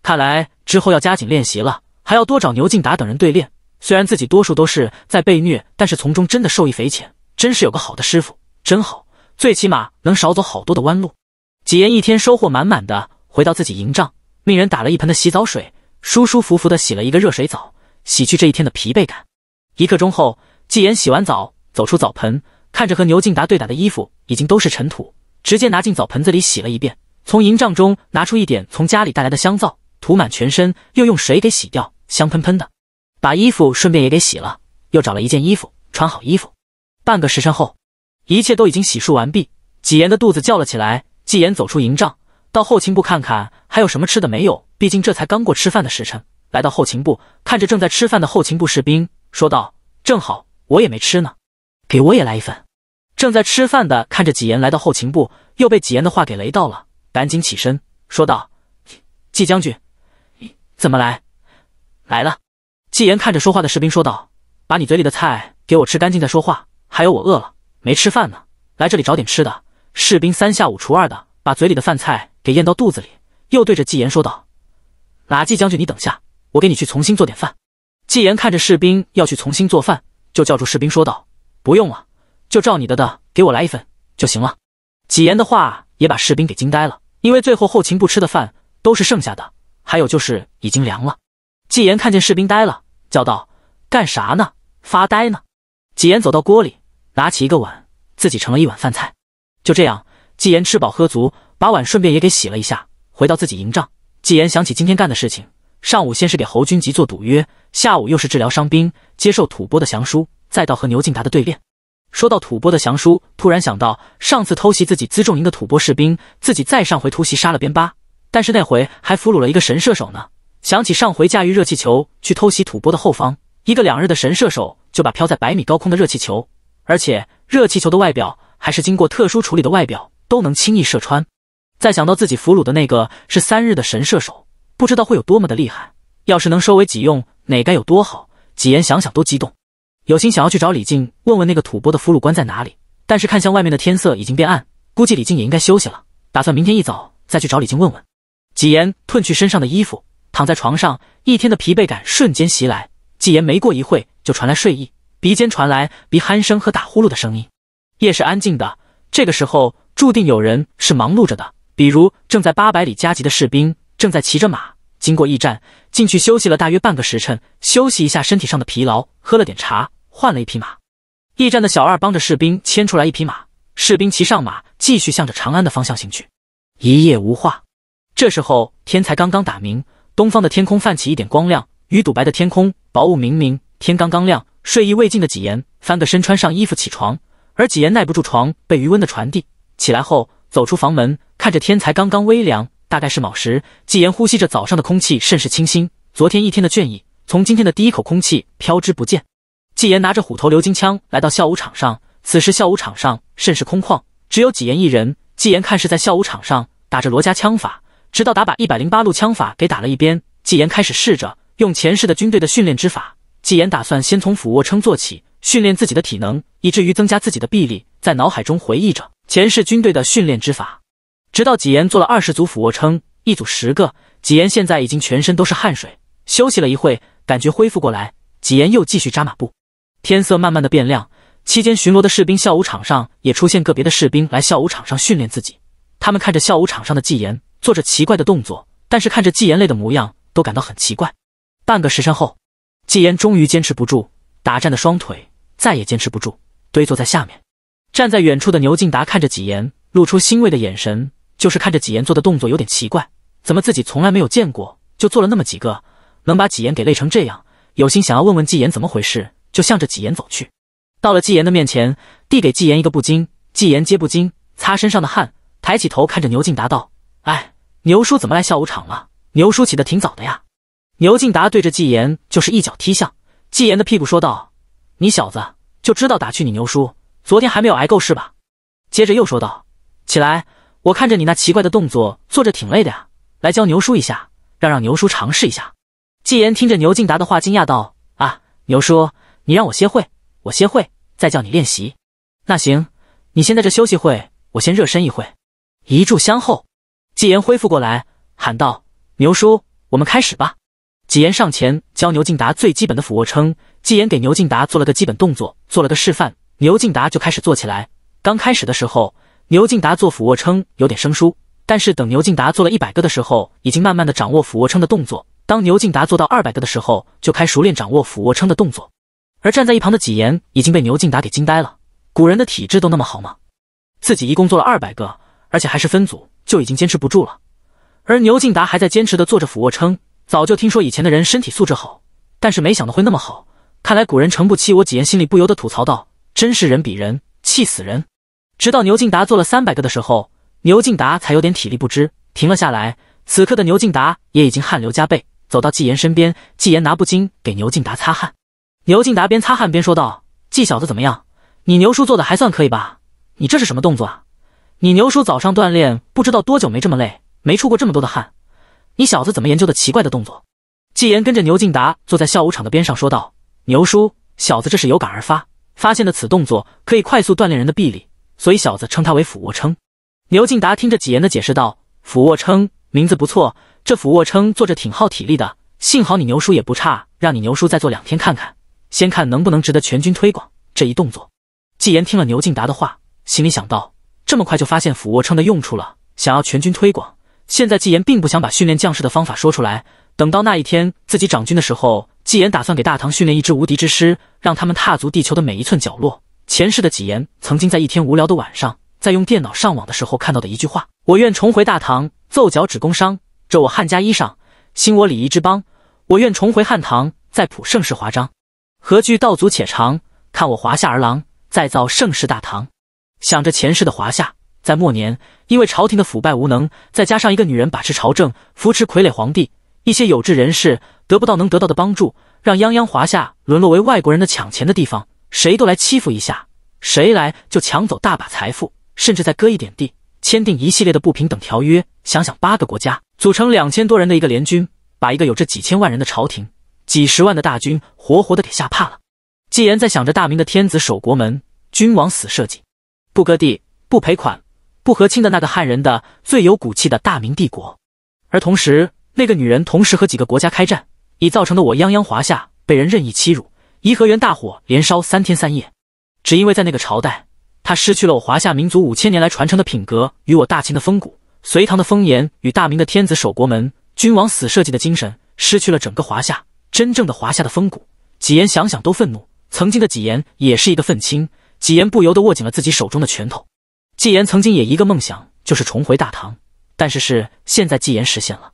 看来之后要加紧练习了。”还要多找牛敬达等人对练，虽然自己多数都是在被虐，但是从中真的受益匪浅，真是有个好的师傅真好，最起码能少走好多的弯路。纪言一天收获满满的，回到自己营帐，命人打了一盆的洗澡水，舒舒服服的洗了一个热水澡，洗去这一天的疲惫感。一刻钟后，纪言洗完澡走出澡盆，看着和牛敬达对打的衣服已经都是尘土，直接拿进澡盆子里洗了一遍，从营帐中拿出一点从家里带来的香皂，涂满全身，又用水给洗掉。香喷喷的，把衣服顺便也给洗了，又找了一件衣服穿好衣服。半个时辰后，一切都已经洗漱完毕。纪言的肚子叫了起来。纪言走出营帐，到后勤部看看还有什么吃的没有。毕竟这才刚过吃饭的时辰。来到后勤部，看着正在吃饭的后勤部士兵，说道：“正好我也没吃呢，给我也来一份。”正在吃饭的看着纪言来到后勤部，又被纪言的话给雷到了，赶紧起身说道：“纪将军，怎么来？”来了，纪言看着说话的士兵说道：“把你嘴里的菜给我吃干净再说话。还有，我饿了，没吃饭呢，来这里找点吃的。”士兵三下五除二的把嘴里的饭菜给咽到肚子里，又对着纪言说道：“哪季将军，你等下，我给你去重新做点饭。”纪言看着士兵要去重新做饭，就叫住士兵说道：“不用了，就照你的的，给我来一份就行了。”纪言的话也把士兵给惊呆了，因为最后后勤部吃的饭都是剩下的，还有就是已经凉了。纪言看见士兵呆了，叫道：“干啥呢？发呆呢？”纪言走到锅里，拿起一个碗，自己盛了一碗饭菜。就这样，纪言吃饱喝足，把碗顺便也给洗了一下，回到自己营帐。纪言想起今天干的事情：上午先是给侯军集做赌约，下午又是治疗伤兵、接受吐蕃的降书，再到和牛敬达的对练。说到吐蕃的降书，突然想到上次偷袭自己辎重营的吐蕃士兵，自己再上回突袭杀了边巴，但是那回还俘虏了一个神射手呢。想起上回驾驭热气球去偷袭吐蕃的后方，一个两日的神射手就把飘在百米高空的热气球，而且热气球的外表还是经过特殊处理的外表，都能轻易射穿。再想到自己俘虏的那个是三日的神射手，不知道会有多么的厉害。要是能收为己用，哪该有多好！几言想想都激动，有心想要去找李靖问问那个吐蕃的俘虏官在哪里，但是看向外面的天色已经变暗，估计李靖也应该休息了，打算明天一早再去找李靖问问。几言褪去身上的衣服。躺在床上，一天的疲惫感瞬间袭来。纪言没过一会就传来睡意，鼻尖传来鼻鼾声和打呼噜的声音。夜是安静的，这个时候注定有人是忙碌着的，比如正在八百里加急的士兵，正在骑着马经过驿站，进去休息了大约半个时辰，休息一下身体上的疲劳，喝了点茶，换了一匹马。驿站的小二帮着士兵牵出来一匹马，士兵骑上马，继续向着长安的方向行去。一夜无话，这时候天才刚刚打鸣。东方的天空泛起一点光亮，鱼肚白的天空，薄雾明明，天刚刚亮，睡意未尽的纪言翻个身，穿上衣服起床。而纪言耐不住床被余温的传递，起来后走出房门，看着天才刚刚微凉，大概是卯时。纪言呼吸着早上的空气，甚是清新。昨天一天的倦意，从今天的第一口空气飘之不见。纪言拿着虎头鎏金枪来到校武场上，此时校武场上甚是空旷，只有纪言一人。纪言看是在校武场上打着罗家枪法。直到打把一百零八路枪法给打了一边，纪言开始试着用前世的军队的训练之法。纪言打算先从俯卧撑做起，训练自己的体能，以至于增加自己的臂力。在脑海中回忆着前世军队的训练之法，直到纪言做了二十组俯卧撑，一组十个。纪言现在已经全身都是汗水，休息了一会，感觉恢复过来，纪言又继续扎马步。天色慢慢的变亮，期间巡逻的士兵，校武场上也出现个别的士兵来校武场上训练自己。他们看着校武场上的纪言。做着奇怪的动作，但是看着纪言累的模样，都感到很奇怪。半个时辰后，纪言终于坚持不住，打颤的双腿再也坚持不住，堆坐在下面。站在远处的牛敬达看着纪言，露出欣慰的眼神。就是看着纪言做的动作有点奇怪，怎么自己从来没有见过，就做了那么几个，能把纪言给累成这样。有心想要问问纪言怎么回事，就向着纪言走去。到了纪言的面前，递给纪言一个布巾，纪言接布巾，擦身上的汗，抬起头看着牛敬达道。哎，牛叔怎么来校武场了？牛叔起得挺早的呀。牛劲达对着纪言就是一脚踢向纪言的屁股，说道：“你小子就知道打趣你牛叔，昨天还没有挨够是吧？”接着又说道：“起来，我看着你那奇怪的动作，坐着挺累的呀。来教牛叔一下，让让牛叔尝试一下。”纪言听着牛劲达的话，惊讶道：“啊，牛叔，你让我歇会，我歇会再叫你练习。那行，你先在这休息会，我先热身一会。”一炷香后。纪言恢复过来，喊道：“牛叔，我们开始吧。”纪言上前教牛敬达最基本的俯卧撑。纪言给牛敬达做了个基本动作，做了个示范，牛敬达就开始做起来。刚开始的时候，牛敬达做俯卧撑有点生疏，但是等牛敬达做了一百个的时候，已经慢慢的掌握俯卧撑的动作。当牛敬达做到二百个的时候，就开熟练掌握俯卧撑的动作。而站在一旁的纪言已经被牛敬达给惊呆了。古人的体质都那么好吗？自己一共做了二百个。而且还是分组，就已经坚持不住了。而牛敬达还在坚持的做着俯卧撑。早就听说以前的人身体素质好，但是没想到会那么好。看来古人诚不欺我纪言心里不由得吐槽道：“真是人比人气死人。”直到牛敬达做了三百个的时候，牛敬达才有点体力不支，停了下来。此刻的牛敬达也已经汗流浃背，走到纪言身边，纪言拿布巾给牛敬达擦汗。牛敬达边擦汗边说道：“纪小子怎么样？你牛叔做的还算可以吧？你这是什么动作啊？”你牛叔早上锻炼，不知道多久没这么累，没出过这么多的汗。你小子怎么研究的奇怪的动作？纪言跟着牛敬达坐在校舞场的边上说道：“牛叔，小子这是有感而发，发现的此动作可以快速锻炼人的臂力，所以小子称他为俯卧撑。”牛敬达听着纪言的解释道：“俯卧撑名字不错，这俯卧撑做着挺耗体力的，幸好你牛叔也不差，让你牛叔再做两天看看，先看能不能值得全军推广这一动作。”纪言听了牛敬达的话，心里想到。这么快就发现俯卧撑的用处了，想要全军推广。现在纪言并不想把训练将士的方法说出来，等到那一天自己掌军的时候，纪言打算给大唐训练一支无敌之师，让他们踏足地球的每一寸角落。前世的纪言曾经在一天无聊的晚上，在用电脑上网的时候看到的一句话：“我愿重回大唐，奏脚趾工商，着我汉家衣裳，兴我礼仪之邦。我愿重回汉唐，再谱盛世华章，何惧道阻且长？看我华夏儿郎，再造盛世大唐。”想着前世的华夏，在末年因为朝廷的腐败无能，再加上一个女人把持朝政，扶持傀儡皇帝，一些有志人士得不到能得到的帮助，让泱泱华夏沦落为外国人的抢钱的地方，谁都来欺负一下，谁来就抢走大把财富，甚至再割一点地，签订一系列的不平等条约。想想八个国家组成两千多人的一个联军，把一个有着几千万人的朝廷、几十万的大军，活活的给吓怕了。纪言在想着大明的天子守国门，君王死社稷。不割地、不赔款、不和亲的那个汉人的最有骨气的大明帝国，而同时，那个女人同时和几个国家开战，已造成的我泱泱华夏被人任意欺辱。颐和园大火连烧三天三夜，只因为在那个朝代，她失去了我华夏民族五千年来传承的品格与我大秦的风骨、隋唐的风言与大明的天子守国门、君王死社稷的精神，失去了整个华夏真正的华夏的风骨。几言想想都愤怒。曾经的几言也是一个愤青。纪言不由得握紧了自己手中的拳头。纪言曾经也一个梦想，就是重回大唐，但是是现在纪言实现了。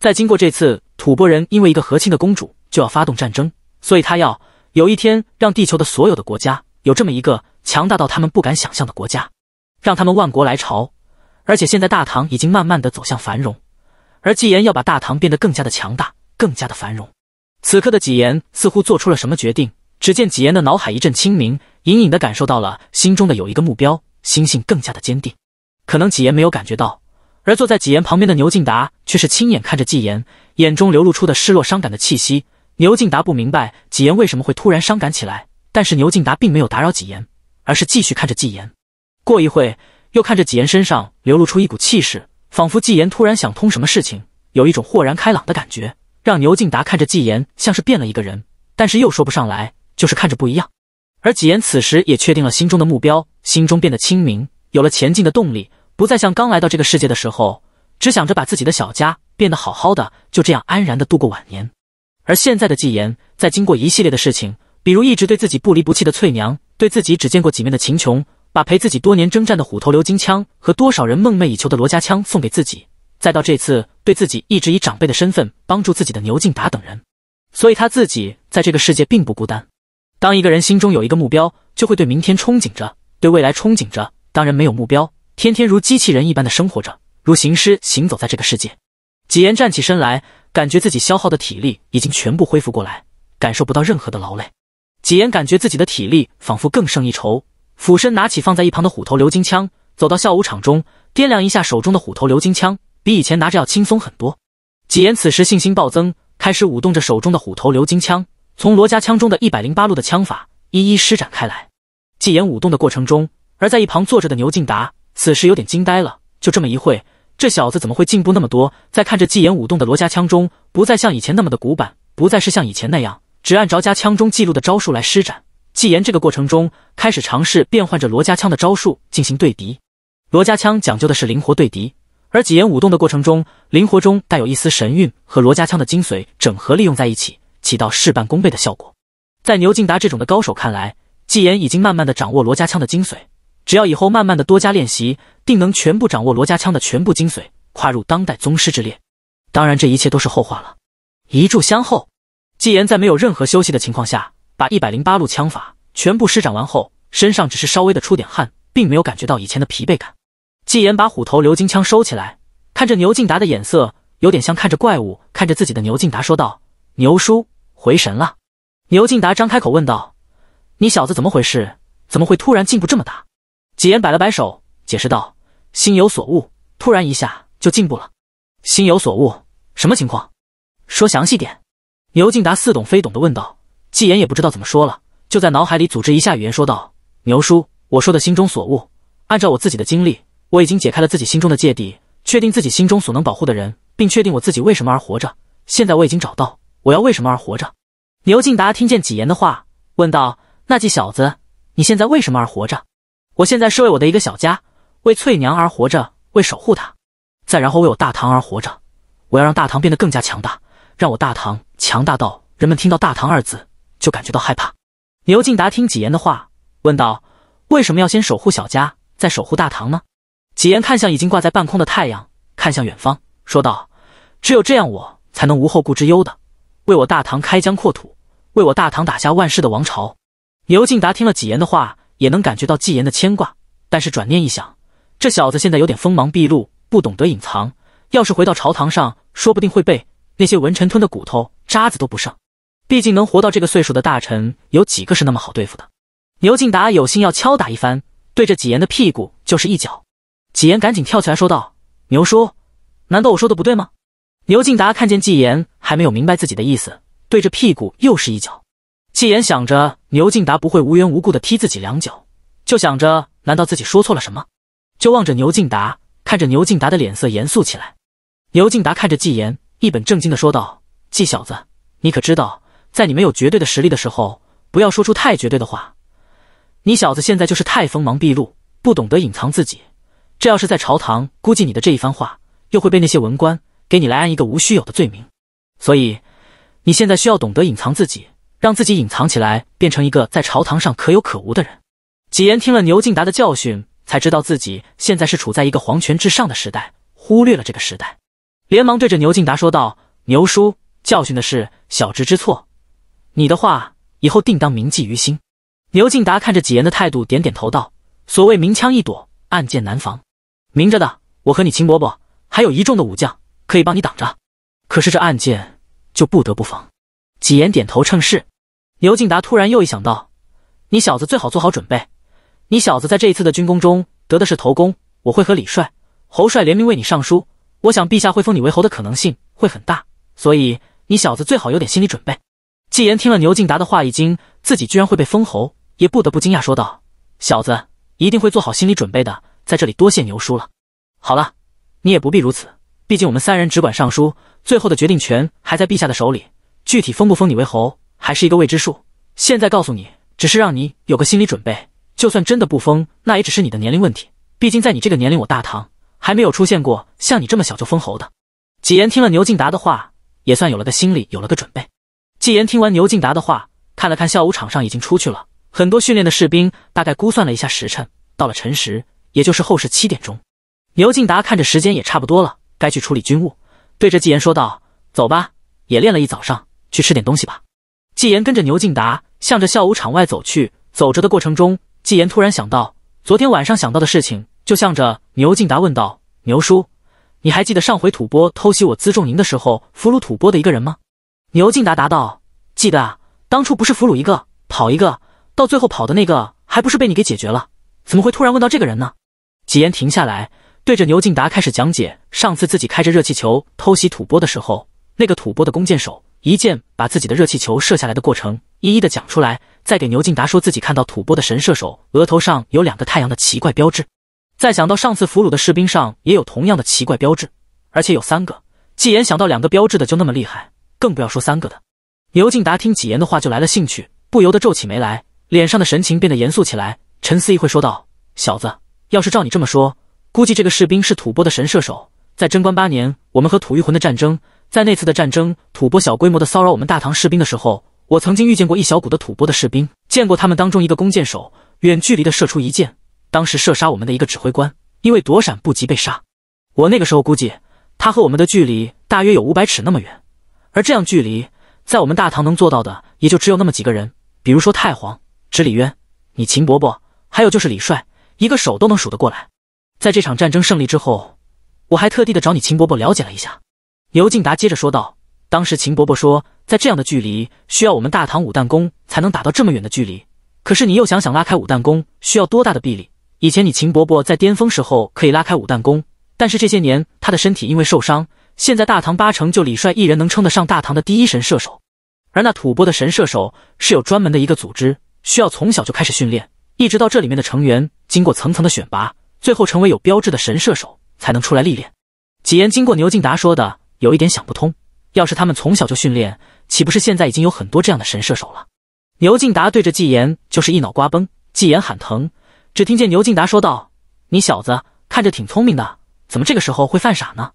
在经过这次吐蕃人因为一个和亲的公主就要发动战争，所以他要有一天让地球的所有的国家有这么一个强大到他们不敢想象的国家，让他们万国来朝。而且现在大唐已经慢慢的走向繁荣，而纪言要把大唐变得更加的强大，更加的繁荣。此刻的纪言似乎做出了什么决定，只见纪言的脑海一阵清明。隐隐的感受到了心中的有一个目标，心性更加的坚定。可能纪言没有感觉到，而坐在纪言旁边的牛敬达却是亲眼看着纪言眼中流露出的失落伤感的气息。牛敬达不明白纪言为什么会突然伤感起来，但是牛敬达并没有打扰纪言，而是继续看着纪言。过一会，又看着纪言身上流露出一股气势，仿佛纪言突然想通什么事情，有一种豁然开朗的感觉，让牛敬达看着纪言像是变了一个人，但是又说不上来，就是看着不一样。而纪言此时也确定了心中的目标，心中变得清明，有了前进的动力，不再像刚来到这个世界的时候，只想着把自己的小家变得好好的，就这样安然的度过晚年。而现在的纪言，在经过一系列的事情，比如一直对自己不离不弃的翠娘，对自己只见过几面的秦琼，把陪自己多年征战的虎头鎏金枪和多少人梦寐以求的罗家枪送给自己，再到这次对自己一直以长辈的身份帮助自己的牛劲达等人，所以他自己在这个世界并不孤单。当一个人心中有一个目标，就会对明天憧憬着，对未来憧憬着。当然，没有目标，天天如机器人一般的生活着，如行尸行走在这个世界。几言站起身来，感觉自己消耗的体力已经全部恢复过来，感受不到任何的劳累。几言感觉自己的体力仿佛更胜一筹，俯身拿起放在一旁的虎头鎏金枪，走到校武场中，掂量一下手中的虎头鎏金枪，比以前拿着要轻松很多。几言此时信心暴增，开始舞动着手中的虎头鎏金枪。从罗家枪中的一百零八路的枪法一一施展开来，纪言舞动的过程中，而在一旁坐着的牛敬达此时有点惊呆了。就这么一会，这小子怎么会进步那么多？在看着纪言舞动的罗家枪中，不再像以前那么的古板，不再是像以前那样只按照家枪中记录的招数来施展。纪言这个过程中开始尝试变换着罗家枪的招数进行对敌。罗家枪讲究的是灵活对敌，而纪言舞动的过程中，灵活中带有一丝神韵和罗家枪的精髓整合利用在一起。起到事半功倍的效果，在牛敬达这种的高手看来，纪言已经慢慢的掌握罗家枪的精髓，只要以后慢慢的多加练习，定能全部掌握罗家枪的全部精髓，跨入当代宗师之列。当然，这一切都是后话了。一炷香后，纪言在没有任何休息的情况下，把一百零八路枪法全部施展完后，身上只是稍微的出点汗，并没有感觉到以前的疲惫感。纪言把虎头鎏金枪收起来，看着牛敬达的眼色，有点像看着怪物，看着自己的牛敬达说道：“牛叔。”回神了，牛劲达张开口问道：“你小子怎么回事？怎么会突然进步这么大？”纪言摆了摆手，解释道：“心有所悟，突然一下就进步了。心有所悟，什么情况？说详细点。”牛劲达似懂非懂地问道。纪言也不知道怎么说了，就在脑海里组织一下语言说道：“牛叔，我说的心中所悟，按照我自己的经历，我已经解开了自己心中的芥蒂，确定自己心中所能保护的人，并确定我自己为什么而活着。现在我已经找到。”我要为什么而活着？牛敬达听见几言的话，问道：“那季小子，你现在为什么而活着？”“我现在是为我的一个小家，为翠娘而活着，为守护她，再然后为我大唐而活着。我要让大唐变得更加强大，让我大唐强大到人们听到大唐二字就感觉到害怕。”牛敬达听几言的话，问道：“为什么要先守护小家，再守护大唐呢？”几言看向已经挂在半空的太阳，看向远方，说道：“只有这样，我才能无后顾之忧的。”为我大唐开疆扩土，为我大唐打下万世的王朝。牛敬达听了纪言的话，也能感觉到纪言的牵挂，但是转念一想，这小子现在有点锋芒毕露，不懂得隐藏，要是回到朝堂上，说不定会被那些文臣吞的骨头渣子都不剩。毕竟能活到这个岁数的大臣，有几个是那么好对付的？牛敬达有心要敲打一番，对着纪言的屁股就是一脚。纪言赶紧跳起来说道：“牛叔，难道我说的不对吗？”牛敬达看见纪言还没有明白自己的意思，对着屁股又是一脚。纪言想着牛敬达不会无缘无故的踢自己两脚，就想着难道自己说错了什么？就望着牛敬达，看着牛敬达的脸色严肃起来。牛敬达看着纪言，一本正经的说道：“纪小子，你可知道，在你没有绝对的实力的时候，不要说出太绝对的话。你小子现在就是太锋芒毕露，不懂得隐藏自己。这要是在朝堂，估计你的这一番话又会被那些文官。”给你来安一个无须有的罪名，所以你现在需要懂得隐藏自己，让自己隐藏起来，变成一个在朝堂上可有可无的人。纪言听了牛敬达的教训，才知道自己现在是处在一个皇权至上的时代，忽略了这个时代，连忙对着牛敬达说道：“牛叔，教训的是小侄之错，你的话以后定当铭记于心。”牛敬达看着纪言的态度，点点头道：“所谓明枪易躲，暗箭难防。明着的，我和你秦伯伯，还有一众的武将。”可以帮你挡着，可是这案件就不得不防。纪言点头称是。牛敬达突然又一想到，你小子最好做好准备。你小子在这一次的军功中得的是头功，我会和李帅、侯帅联名为你上书，我想陛下会封你为侯的可能性会很大，所以你小子最好有点心理准备。纪言听了牛敬达的话一惊，自己居然会被封侯，也不得不惊讶说道：“小子一定会做好心理准备的，在这里多谢牛叔了。好了，你也不必如此。”毕竟我们三人只管上书，最后的决定权还在陛下的手里。具体封不封你为侯，还是一个未知数。现在告诉你，只是让你有个心理准备。就算真的不封，那也只是你的年龄问题。毕竟在你这个年龄，我大唐还没有出现过像你这么小就封侯的。纪言听了牛敬达的话，也算有了个心理，有了个准备。纪言听完牛敬达的话，看了看校武场上已经出去了很多训练的士兵，大概估算了一下时辰，到了辰时，也就是后世七点钟。牛敬达看着时间，也差不多了。该去处理军务，对着纪言说道：“走吧，也练了一早上，去吃点东西吧。”纪言跟着牛敬达向着校武场外走去。走着的过程中，纪言突然想到昨天晚上想到的事情，就向着牛敬达问道：“牛叔，你还记得上回吐蕃偷袭我辎重营的时候，俘虏吐蕃的一个人吗？”牛敬达答道：“记得啊，当初不是俘虏一个跑一个，到最后跑的那个还不是被你给解决了？怎么会突然问到这个人呢？”纪言停下来。对着牛劲达开始讲解上次自己开着热气球偷袭吐蕃的时候，那个吐蕃的弓箭手一箭把自己的热气球射下来的过程，一一的讲出来。再给牛劲达说自己看到吐蕃的神射手额头上有两个太阳的奇怪标志，再想到上次俘虏的士兵上也有同样的奇怪标志，而且有三个。纪言想到两个标志的就那么厉害，更不要说三个的。牛劲达听纪言的话就来了兴趣，不由得皱起眉来，脸上的神情变得严肃起来，沉思一会说道：“小子，要是照你这么说。”估计这个士兵是吐蕃的神射手。在贞观八年，我们和吐谷浑的战争，在那次的战争，吐蕃小规模的骚扰我们大唐士兵的时候，我曾经遇见过一小股的吐蕃的士兵，见过他们当中一个弓箭手远距离的射出一箭，当时射杀我们的一个指挥官，因为躲闪不及被杀。我那个时候估计，他和我们的距离大约有五百尺那么远，而这样距离，在我们大唐能做到的也就只有那么几个人，比如说太皇指李渊，你秦伯伯，还有就是李帅，一个手都能数得过来。在这场战争胜利之后，我还特地的找你秦伯伯了解了一下。牛敬达接着说道：“当时秦伯伯说，在这样的距离，需要我们大唐五弹弓才能打到这么远的距离。可是你又想想，拉开五弹弓需要多大的臂力？以前你秦伯伯在巅峰时候可以拉开五弹弓，但是这些年他的身体因为受伤，现在大唐八成就李帅一人能称得上大唐的第一神射手。而那吐蕃的神射手是有专门的一个组织，需要从小就开始训练，一直到这里面的成员经过层层的选拔。”最后成为有标志的神射手，才能出来历练。纪言经过牛敬达说的，有一点想不通。要是他们从小就训练，岂不是现在已经有很多这样的神射手了？牛敬达对着纪言就是一脑瓜崩，纪言喊疼。只听见牛敬达说道：“你小子看着挺聪明的，怎么这个时候会犯傻呢？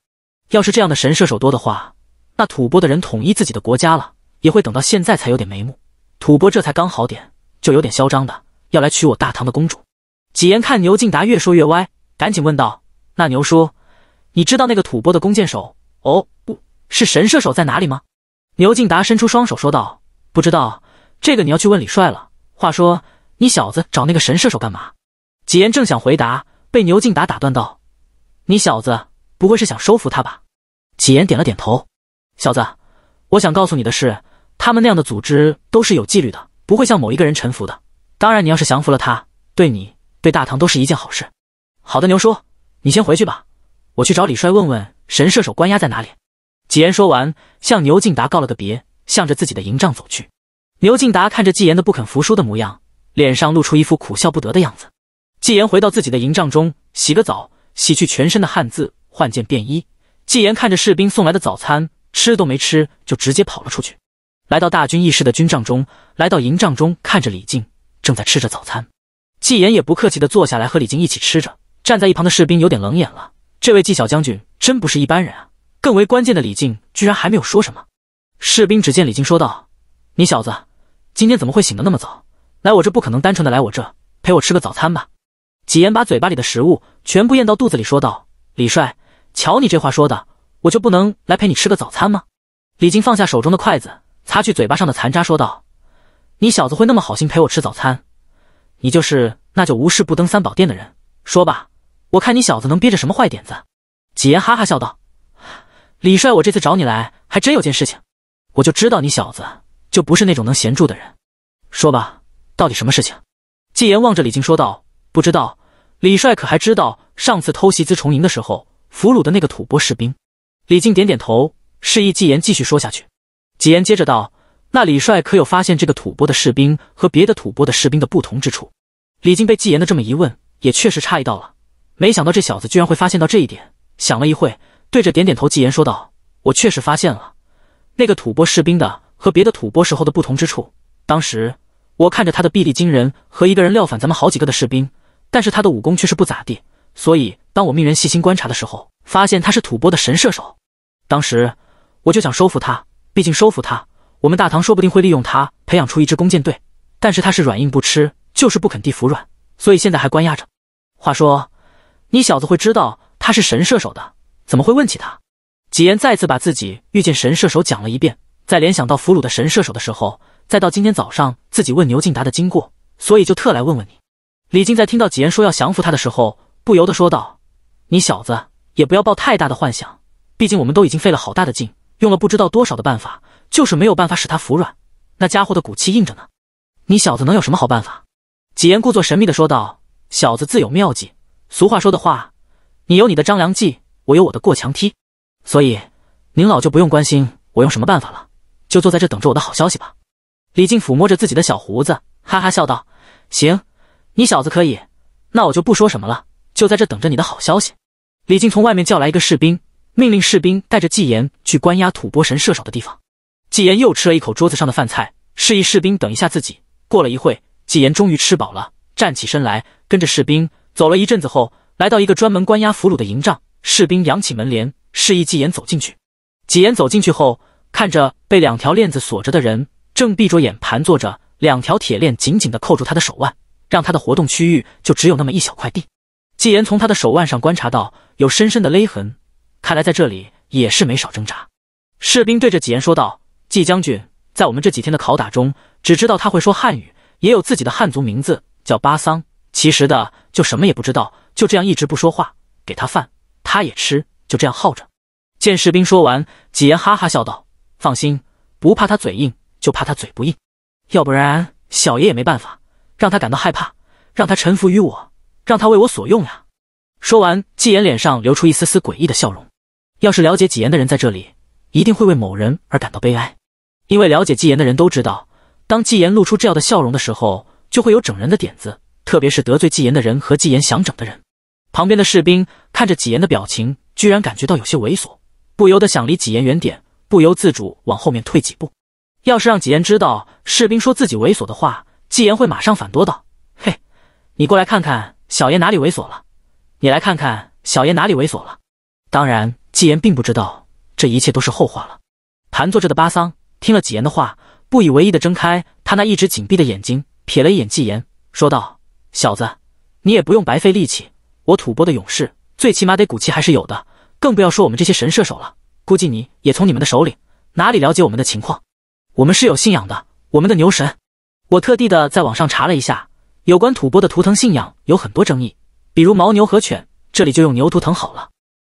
要是这样的神射手多的话，那吐蕃的人统一自己的国家了，也会等到现在才有点眉目。吐蕃这才刚好点，就有点嚣张的要来娶我大唐的公主。”几言看牛敬达越说越歪，赶紧问道：“那牛叔，你知道那个吐蕃的弓箭手，哦，不是神射手在哪里吗？”牛敬达伸出双手说道：“不知道，这个你要去问李帅了。”话说，你小子找那个神射手干嘛？几言正想回答，被牛敬达打断道：“你小子不会是想收服他吧？”几言点了点头。小子，我想告诉你的是，他们那样的组织都是有纪律的，不会向某一个人臣服的。当然，你要是降服了他，对你……对大唐都是一件好事。好的，牛叔，你先回去吧，我去找李帅问问神射手关押在哪里。纪言说完，向牛敬达告了个别，向着自己的营帐走去。牛敬达看着纪言的不肯服输的模样，脸上露出一副苦笑不得的样子。纪言回到自己的营帐中，洗个澡，洗去全身的汗渍，换件便衣。纪言看着士兵送来的早餐，吃都没吃，就直接跑了出去，来到大军议事的军帐中，来到营帐中，看着李靖正在吃着早餐。纪言也不客气的坐下来和李靖一起吃着，站在一旁的士兵有点冷眼了。这位纪小将军真不是一般人啊！更为关键的，李靖居然还没有说什么。士兵只见李靖说道：“你小子今天怎么会醒得那么早？来我这不可能单纯的来我这陪我吃个早餐吧？”纪言把嘴巴里的食物全部咽到肚子里，说道：“李帅，瞧你这话说的，我就不能来陪你吃个早餐吗？”李靖放下手中的筷子，擦去嘴巴上的残渣，说道：“你小子会那么好心陪我吃早餐？”你就是那就无事不登三宝殿的人，说吧，我看你小子能憋着什么坏点子。纪言哈哈笑道：“李帅，我这次找你来还真有件事情，我就知道你小子就不是那种能闲住的人。说吧，到底什么事情？”纪言望着李靖说道：“不知道，李帅可还知道上次偷袭资重营的时候俘虏的那个吐蕃士兵？”李靖点点头，示意纪言继续说下去。纪言接着道。那李帅可有发现这个吐蕃的士兵和别的吐蕃的士兵的不同之处？李靖被纪言的这么一问，也确实诧异到了，没想到这小子居然会发现到这一点。想了一会，对着点点头，纪言说道：“我确实发现了那个吐蕃士兵的和别的吐蕃时候的不同之处。当时我看着他的臂力惊人，和一个人撂反咱们好几个的士兵，但是他的武功却是不咋地。所以当我命人细心观察的时候，发现他是吐蕃的神射手。当时我就想收服他，毕竟收服他。”我们大唐说不定会利用他培养出一支弓箭队，但是他是软硬不吃，就是不肯地服软，所以现在还关押着。话说，你小子会知道他是神射手的，怎么会问起他？纪言再次把自己遇见神射手讲了一遍，在联想到俘虏的神射手的时候，再到今天早上自己问牛敬达的经过，所以就特来问问你。李靖在听到纪言说要降服他的时候，不由得说道：“你小子也不要抱太大的幻想，毕竟我们都已经费了好大的劲，用了不知道多少的办法。”就是没有办法使他服软，那家伙的骨气硬着呢。你小子能有什么好办法？纪言故作神秘的说道：“小子自有妙计。俗话说的话，你有你的张良计，我有我的过墙梯。所以您老就不用关心我用什么办法了，就坐在这等着我的好消息吧。”李靖抚摸着自己的小胡子，哈哈笑道：“行，你小子可以。那我就不说什么了，就在这等着你的好消息。”李靖从外面叫来一个士兵，命令士兵带着纪言去关押吐蕃神射手的地方。纪言又吃了一口桌子上的饭菜，示意士兵等一下自己。过了一会，纪言终于吃饱了，站起身来，跟着士兵走了一阵子后，来到一个专门关押俘虏的营帐。士兵扬起门帘，示意纪言走进去。纪言走进去后，看着被两条链子锁着的人，正闭着眼盘坐着，两条铁链紧紧地扣住他的手腕，让他的活动区域就只有那么一小块地。纪言从他的手腕上观察到有深深的勒痕，看来在这里也是没少挣扎。士兵对着纪言说道。季将军在我们这几天的拷打中，只知道他会说汉语，也有自己的汉族名字，叫巴桑。其实的就什么也不知道，就这样一直不说话。给他饭，他也吃，就这样耗着。见士兵说完，纪言哈哈笑道：“放心，不怕他嘴硬，就怕他嘴不硬。要不然小爷也没办法，让他感到害怕，让他臣服于我，让他为我所用呀。”说完，纪言脸上流出一丝丝诡异的笑容。要是了解纪言的人在这里，一定会为某人而感到悲哀。因为了解纪言的人都知道，当纪言露出这样的笑容的时候，就会有整人的点子，特别是得罪纪言的人和纪言想整的人。旁边的士兵看着纪言的表情，居然感觉到有些猥琐，不由得想离纪言远点，不由自主往后面退几步。要是让纪言知道士兵说自己猥琐的话，纪言会马上反驳道：“嘿，你过来看看小爷哪里猥琐了，你来看看小爷哪里猥琐了。”当然，纪言并不知道这一切都是后话了。盘坐着的巴桑。听了纪言的话，不以为意的睁开他那一直紧闭的眼睛，瞥了一眼纪言，说道：“小子，你也不用白费力气。我吐蕃的勇士最起码得骨气还是有的，更不要说我们这些神射手了。估计你也从你们的首领哪里了解我们的情况。我们是有信仰的，我们的牛神。我特地的在网上查了一下，有关吐蕃的图腾信仰有很多争议，比如牦牛和犬，这里就用牛图腾好了。”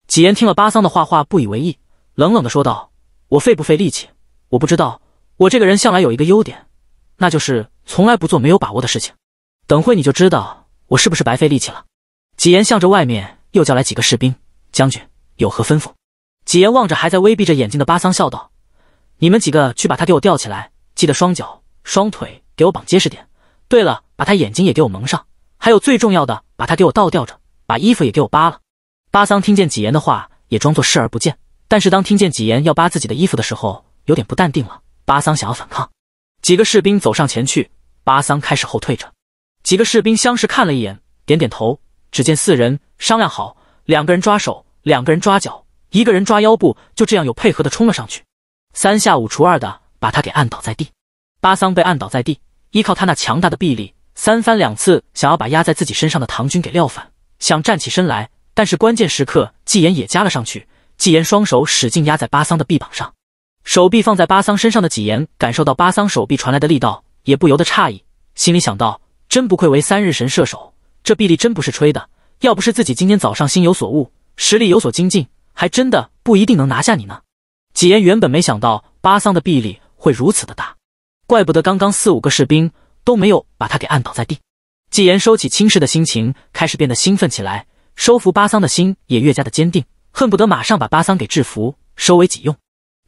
纪言听了巴桑的画画，不以为意，冷冷的说道：“我费不费力气？”我不知道，我这个人向来有一个优点，那就是从来不做没有把握的事情。等会你就知道我是不是白费力气了。纪言向着外面又叫来几个士兵：“将军有何吩咐？”纪言望着还在微闭着眼睛的巴桑，笑道：“你们几个去把他给我吊起来，记得双脚、双腿给我绑结实点。对了，把他眼睛也给我蒙上。还有最重要的，把他给我倒吊着，把衣服也给我扒了。”巴桑听见纪言的话，也装作视而不见。但是当听见纪言要扒自己的衣服的时候，有点不淡定了，巴桑想要反抗，几个士兵走上前去，巴桑开始后退着，几个士兵相视看了一眼，点点头。只见四人商量好，两个人抓手，两个人抓脚，一个人抓腰部，就这样有配合的冲了上去，三下五除二的把他给按倒在地。巴桑被按倒在地，依靠他那强大的臂力，三番两次想要把压在自己身上的唐军给撂翻，想站起身来，但是关键时刻纪言也加了上去，纪言双手使劲压在巴桑的臂膀上。手臂放在巴桑身上的纪言感受到巴桑手臂传来的力道，也不由得诧异，心里想到：真不愧为三日神射手，这臂力真不是吹的。要不是自己今天早上心有所悟，实力有所精进，还真的不一定能拿下你呢。纪言原本没想到巴桑的臂力会如此的大，怪不得刚刚四五个士兵都没有把他给按倒在地。纪言收起轻视的心情，开始变得兴奋起来，收服巴桑的心也越加的坚定，恨不得马上把巴桑给制服，收为己用。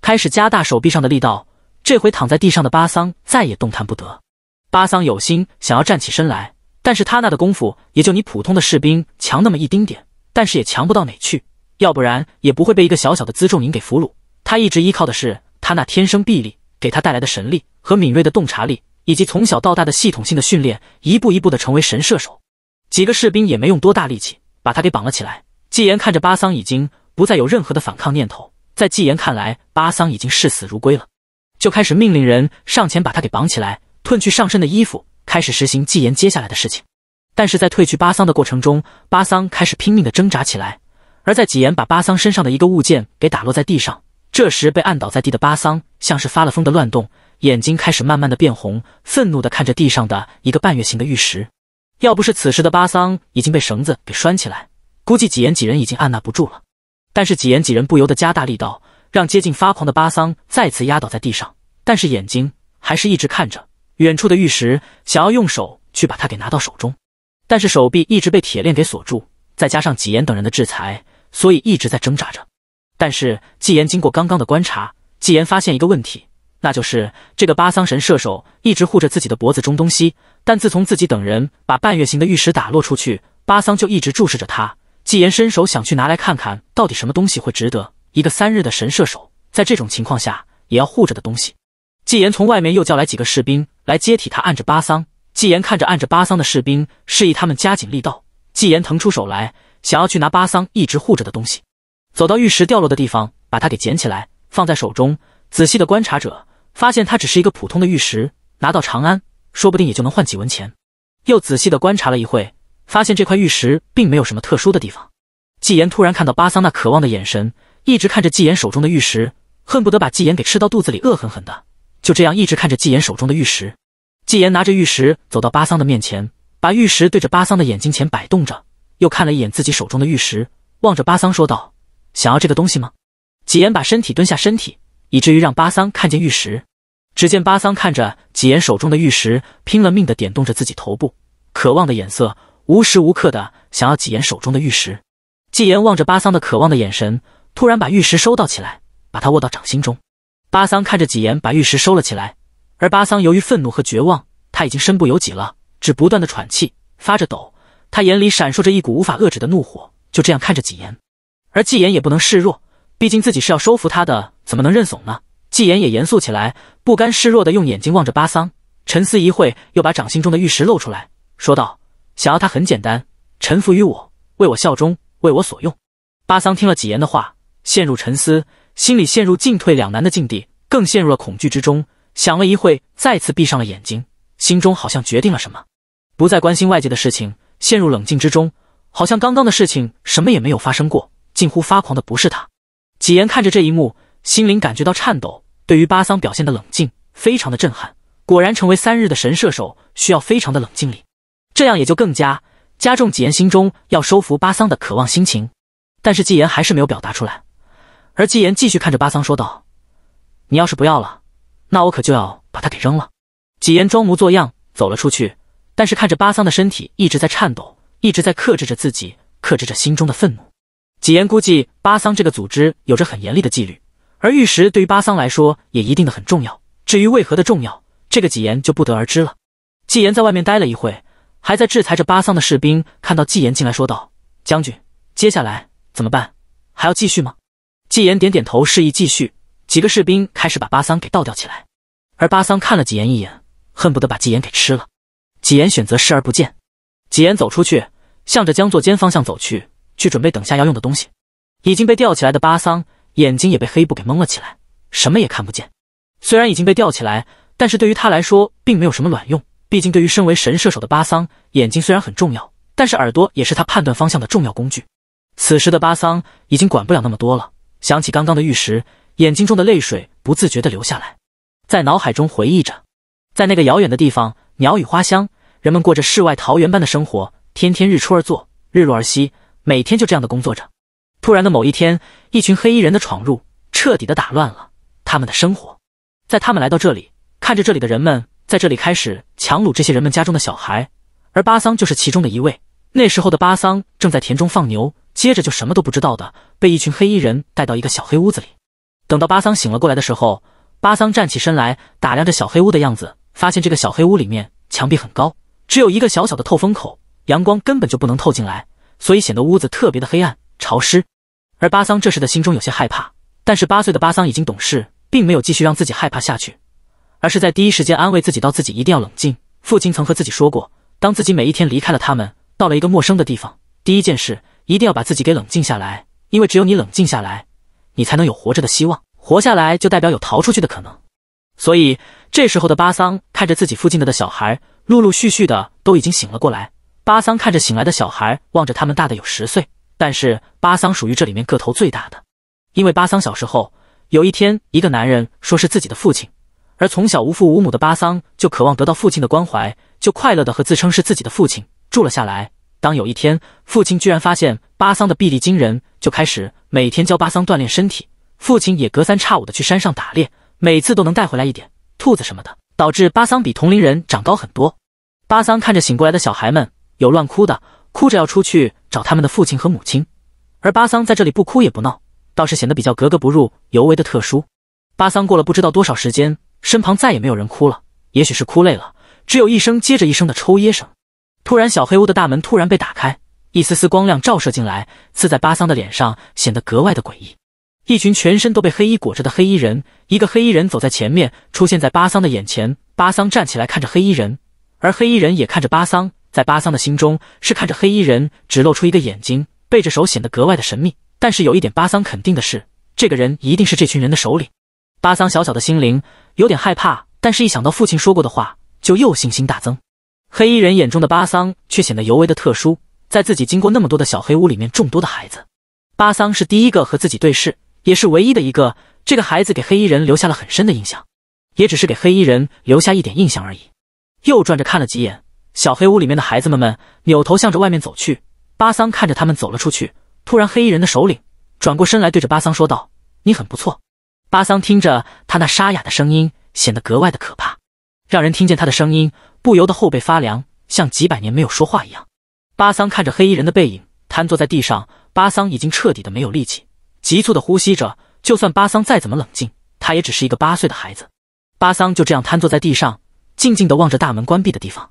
开始加大手臂上的力道，这回躺在地上的巴桑再也动弹不得。巴桑有心想要站起身来，但是他那的功夫也就你普通的士兵强那么一丁点，但是也强不到哪去，要不然也不会被一个小小的辎重营给俘虏。他一直依靠的是他那天生臂力给他带来的神力和敏锐的洞察力，以及从小到大的系统性的训练，一步一步的成为神射手。几个士兵也没用多大力气把他给绑了起来。纪言看着巴桑已经不再有任何的反抗念头。在纪言看来，巴桑已经视死如归了，就开始命令人上前把他给绑起来，褪去上身的衣服，开始实行纪言接下来的事情。但是在褪去巴桑的过程中，巴桑开始拼命的挣扎起来，而在纪言把巴桑身上的一个物件给打落在地上，这时被按倒在地的巴桑像是发了疯的乱动，眼睛开始慢慢的变红，愤怒的看着地上的一个半月形的玉石。要不是此时的巴桑已经被绳子给拴起来，估计纪言几人已经按捺不住了。但是纪言几人不由得加大力道，让接近发狂的巴桑再次压倒在地上，但是眼睛还是一直看着远处的玉石，想要用手去把它给拿到手中，但是手臂一直被铁链给锁住，再加上纪言等人的制裁，所以一直在挣扎着。但是纪言经过刚刚的观察，纪言发现一个问题，那就是这个巴桑神射手一直护着自己的脖子中东西，但自从自己等人把半月形的玉石打落出去，巴桑就一直注视着他。纪言伸手想去拿来看看到底什么东西会值得一个三日的神射手在这种情况下也要护着的东西。纪言从外面又叫来几个士兵来接替他按着巴桑。纪言看着按着巴桑的士兵，示意他们加紧力道。纪言腾出手来，想要去拿巴桑一直护着的东西，走到玉石掉落的地方，把它给捡起来，放在手中，仔细的观察着，发现它只是一个普通的玉石，拿到长安说不定也就能换几文钱。又仔细的观察了一会。发现这块玉石并没有什么特殊的地方，纪言突然看到巴桑那渴望的眼神，一直看着纪言手中的玉石，恨不得把纪言给吃到肚子里，恶狠狠的就这样一直看着纪言手中的玉石。纪言拿着玉石走到巴桑的面前，把玉石对着巴桑的眼睛前摆动着，又看了一眼自己手中的玉石，望着巴桑说道：“想要这个东西吗？”纪言把身体蹲下，身体以至于让巴桑看见玉石。只见巴桑看着纪言手中的玉石，拼了命的点动着自己头部，渴望的眼色。无时无刻的想要纪言手中的玉石，纪言望着巴桑的渴望的眼神，突然把玉石收到起来，把它握到掌心中。巴桑看着纪言把玉石收了起来，而巴桑由于愤怒和绝望，他已经身不由己了，只不断的喘气，发着抖。他眼里闪烁着一股无法遏制的怒火，就这样看着纪言。而纪言也不能示弱，毕竟自己是要收服他的，怎么能认怂呢？纪言也严肃起来，不甘示弱的用眼睛望着巴桑，沉思一会，又把掌心中的玉石露出来，说道。想要他很简单，臣服于我，为我效忠，为我所用。巴桑听了几言的话，陷入沉思，心里陷入进退两难的境地，更陷入了恐惧之中。想了一会，再次闭上了眼睛，心中好像决定了什么，不再关心外界的事情，陷入冷静之中，好像刚刚的事情什么也没有发生过，近乎发狂的不是他。几言看着这一幕，心灵感觉到颤抖，对于巴桑表现的冷静，非常的震撼。果然，成为三日的神射手，需要非常的冷静力。这样也就更加加重纪言心中要收服巴桑的渴望心情，但是纪言还是没有表达出来。而纪言继续看着巴桑说道：“你要是不要了，那我可就要把它给扔了。”纪言装模作样走了出去，但是看着巴桑的身体一直在颤抖，一直在克制着自己，克制着心中的愤怒。纪言估计巴桑这个组织有着很严厉的纪律，而玉石对于巴桑来说也一定的很重要。至于为何的重要，这个纪言就不得而知了。纪言在外面待了一会。还在制裁着巴桑的士兵看到纪言进来，说道：“将军，接下来怎么办？还要继续吗？”纪言点点头，示意继续。几个士兵开始把巴桑给倒吊起来，而巴桑看了纪言一眼，恨不得把纪言给吃了。纪言选择视而不见。纪言走出去，向着江作坚方向走去，去准备等下要用的东西。已经被吊起来的巴桑眼睛也被黑布给蒙了起来，什么也看不见。虽然已经被吊起来，但是对于他来说，并没有什么卵用。毕竟，对于身为神射手的巴桑，眼睛虽然很重要，但是耳朵也是他判断方向的重要工具。此时的巴桑已经管不了那么多了，想起刚刚的玉石，眼睛中的泪水不自觉的流下来，在脑海中回忆着，在那个遥远的地方，鸟语花香，人们过着世外桃源般的生活，天天日出而作，日落而息，每天就这样的工作着。突然的某一天，一群黑衣人的闯入，彻底的打乱了他们的生活。在他们来到这里，看着这里的人们。在这里开始强掳这些人们家中的小孩，而巴桑就是其中的一位。那时候的巴桑正在田中放牛，接着就什么都不知道的被一群黑衣人带到一个小黑屋子里。等到巴桑醒了过来的时候，巴桑站起身来，打量着小黑屋的样子，发现这个小黑屋里面墙壁很高，只有一个小小的透风口，阳光根本就不能透进来，所以显得屋子特别的黑暗潮湿。而巴桑这时的心中有些害怕，但是八岁的巴桑已经懂事，并没有继续让自己害怕下去。而是在第一时间安慰自己，到自己一定要冷静。父亲曾和自己说过，当自己每一天离开了他们，到了一个陌生的地方，第一件事一定要把自己给冷静下来，因为只有你冷静下来，你才能有活着的希望，活下来就代表有逃出去的可能。所以这时候的巴桑看着自己附近的小孩，陆陆续续的都已经醒了过来。巴桑看着醒来的小孩，望着他们大的有十岁，但是巴桑属于这里面个头最大的，因为巴桑小时候有一天，一个男人说是自己的父亲。而从小无父无母的巴桑就渴望得到父亲的关怀，就快乐的和自称是自己的父亲住了下来。当有一天父亲居然发现巴桑的臂力惊人，就开始每天教巴桑锻炼身体。父亲也隔三差五的去山上打猎，每次都能带回来一点兔子什么的，导致巴桑比同龄人长高很多。巴桑看着醒过来的小孩们，有乱哭的，哭着要出去找他们的父亲和母亲，而巴桑在这里不哭也不闹，倒是显得比较格格不入，尤为的特殊。巴桑过了不知道多少时间。身旁再也没有人哭了，也许是哭累了，只有一声接着一声的抽噎声。突然，小黑屋的大门突然被打开，一丝丝光亮照射进来，刺在巴桑的脸上，显得格外的诡异。一群全身都被黑衣裹着的黑衣人，一个黑衣人走在前面，出现在巴桑的眼前。巴桑站起来看着黑衣人，而黑衣人也看着巴桑。在巴桑的心中，是看着黑衣人只露出一个眼睛，背着手显得格外的神秘。但是有一点，巴桑肯定的是，这个人一定是这群人的首领。巴桑小小的心灵有点害怕，但是一想到父亲说过的话，就又信心大增。黑衣人眼中的巴桑却显得尤为的特殊，在自己经过那么多的小黑屋里面，众多的孩子，巴桑是第一个和自己对视，也是唯一的一个。这个孩子给黑衣人留下了很深的印象，也只是给黑衣人留下一点印象而已。又转着看了几眼小黑屋里面的孩子们们，扭头向着外面走去。巴桑看着他们走了出去，突然，黑衣人的首领转过身来，对着巴桑说道：“你很不错。”巴桑听着他那沙哑的声音，显得格外的可怕，让人听见他的声音不由得后背发凉，像几百年没有说话一样。巴桑看着黑衣人的背影，瘫坐在地上。巴桑已经彻底的没有力气，急促的呼吸着。就算巴桑再怎么冷静，他也只是一个八岁的孩子。巴桑就这样瘫坐在地上，静静的望着大门关闭的地方。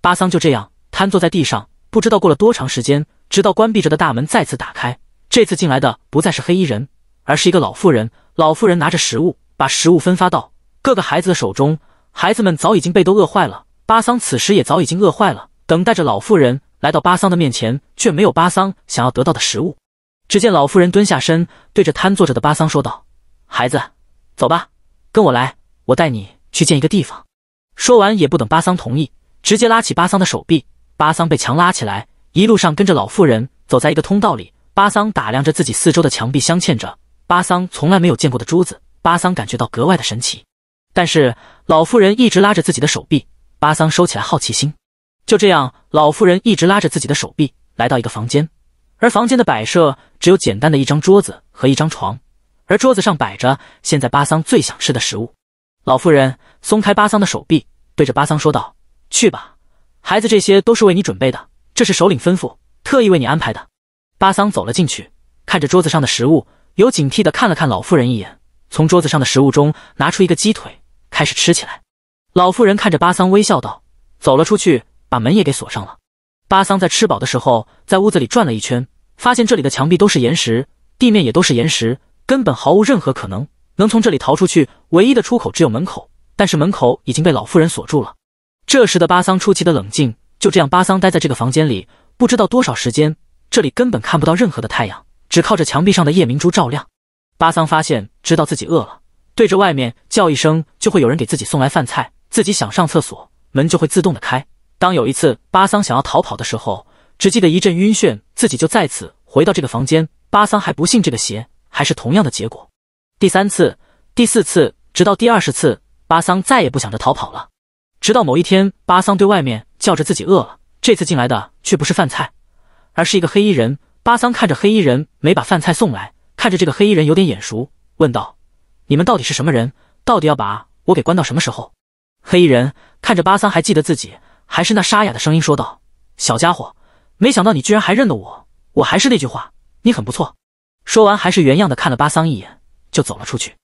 巴桑就这样瘫坐在地上，不知道过了多长时间，直到关闭着的大门再次打开。这次进来的不再是黑衣人，而是一个老妇人。老妇人拿着食物，把食物分发到各个孩子的手中。孩子们早已经被都饿坏了，巴桑此时也早已经饿坏了，等待着老妇人来到巴桑的面前，却没有巴桑想要得到的食物。只见老妇人蹲下身，对着瘫坐着的巴桑说道：“孩子，走吧，跟我来，我带你去见一个地方。”说完也不等巴桑同意，直接拉起巴桑的手臂。巴桑被强拉起来，一路上跟着老妇人走在一个通道里。巴桑打量着自己四周的墙壁，镶嵌着。巴桑从来没有见过的珠子，巴桑感觉到格外的神奇。但是老妇人一直拉着自己的手臂，巴桑收起来好奇心。就这样，老妇人一直拉着自己的手臂来到一个房间，而房间的摆设只有简单的一张桌子和一张床，而桌子上摆着现在巴桑最想吃的食物。老妇人松开巴桑的手臂，对着巴桑说道：“去吧，孩子，这些都是为你准备的，这是首领吩咐特意为你安排的。”巴桑走了进去，看着桌子上的食物。有警惕的看了看老妇人一眼，从桌子上的食物中拿出一个鸡腿，开始吃起来。老妇人看着巴桑，微笑道：“走了出去，把门也给锁上了。”巴桑在吃饱的时候，在屋子里转了一圈，发现这里的墙壁都是岩石，地面也都是岩石，根本毫无任何可能能从这里逃出去。唯一的出口只有门口，但是门口已经被老妇人锁住了。这时的巴桑出奇的冷静，就这样巴桑待在这个房间里，不知道多少时间，这里根本看不到任何的太阳。只靠着墙壁上的夜明珠照亮，巴桑发现知道自己饿了，对着外面叫一声就会有人给自己送来饭菜。自己想上厕所，门就会自动的开。当有一次巴桑想要逃跑的时候，只记得一阵晕眩，自己就再次回到这个房间。巴桑还不信这个邪，还是同样的结果。第三次、第四次，直到第二十次，巴桑再也不想着逃跑了。直到某一天，巴桑对外面叫着自己饿了，这次进来的却不是饭菜，而是一个黑衣人。巴桑看着黑衣人没把饭菜送来，看着这个黑衣人有点眼熟，问道：“你们到底是什么人？到底要把我给关到什么时候？”黑衣人看着巴桑，还记得自己，还是那沙哑的声音说道：“小家伙，没想到你居然还认得我。我还是那句话，你很不错。”说完，还是原样的看了巴桑一眼，就走了出去。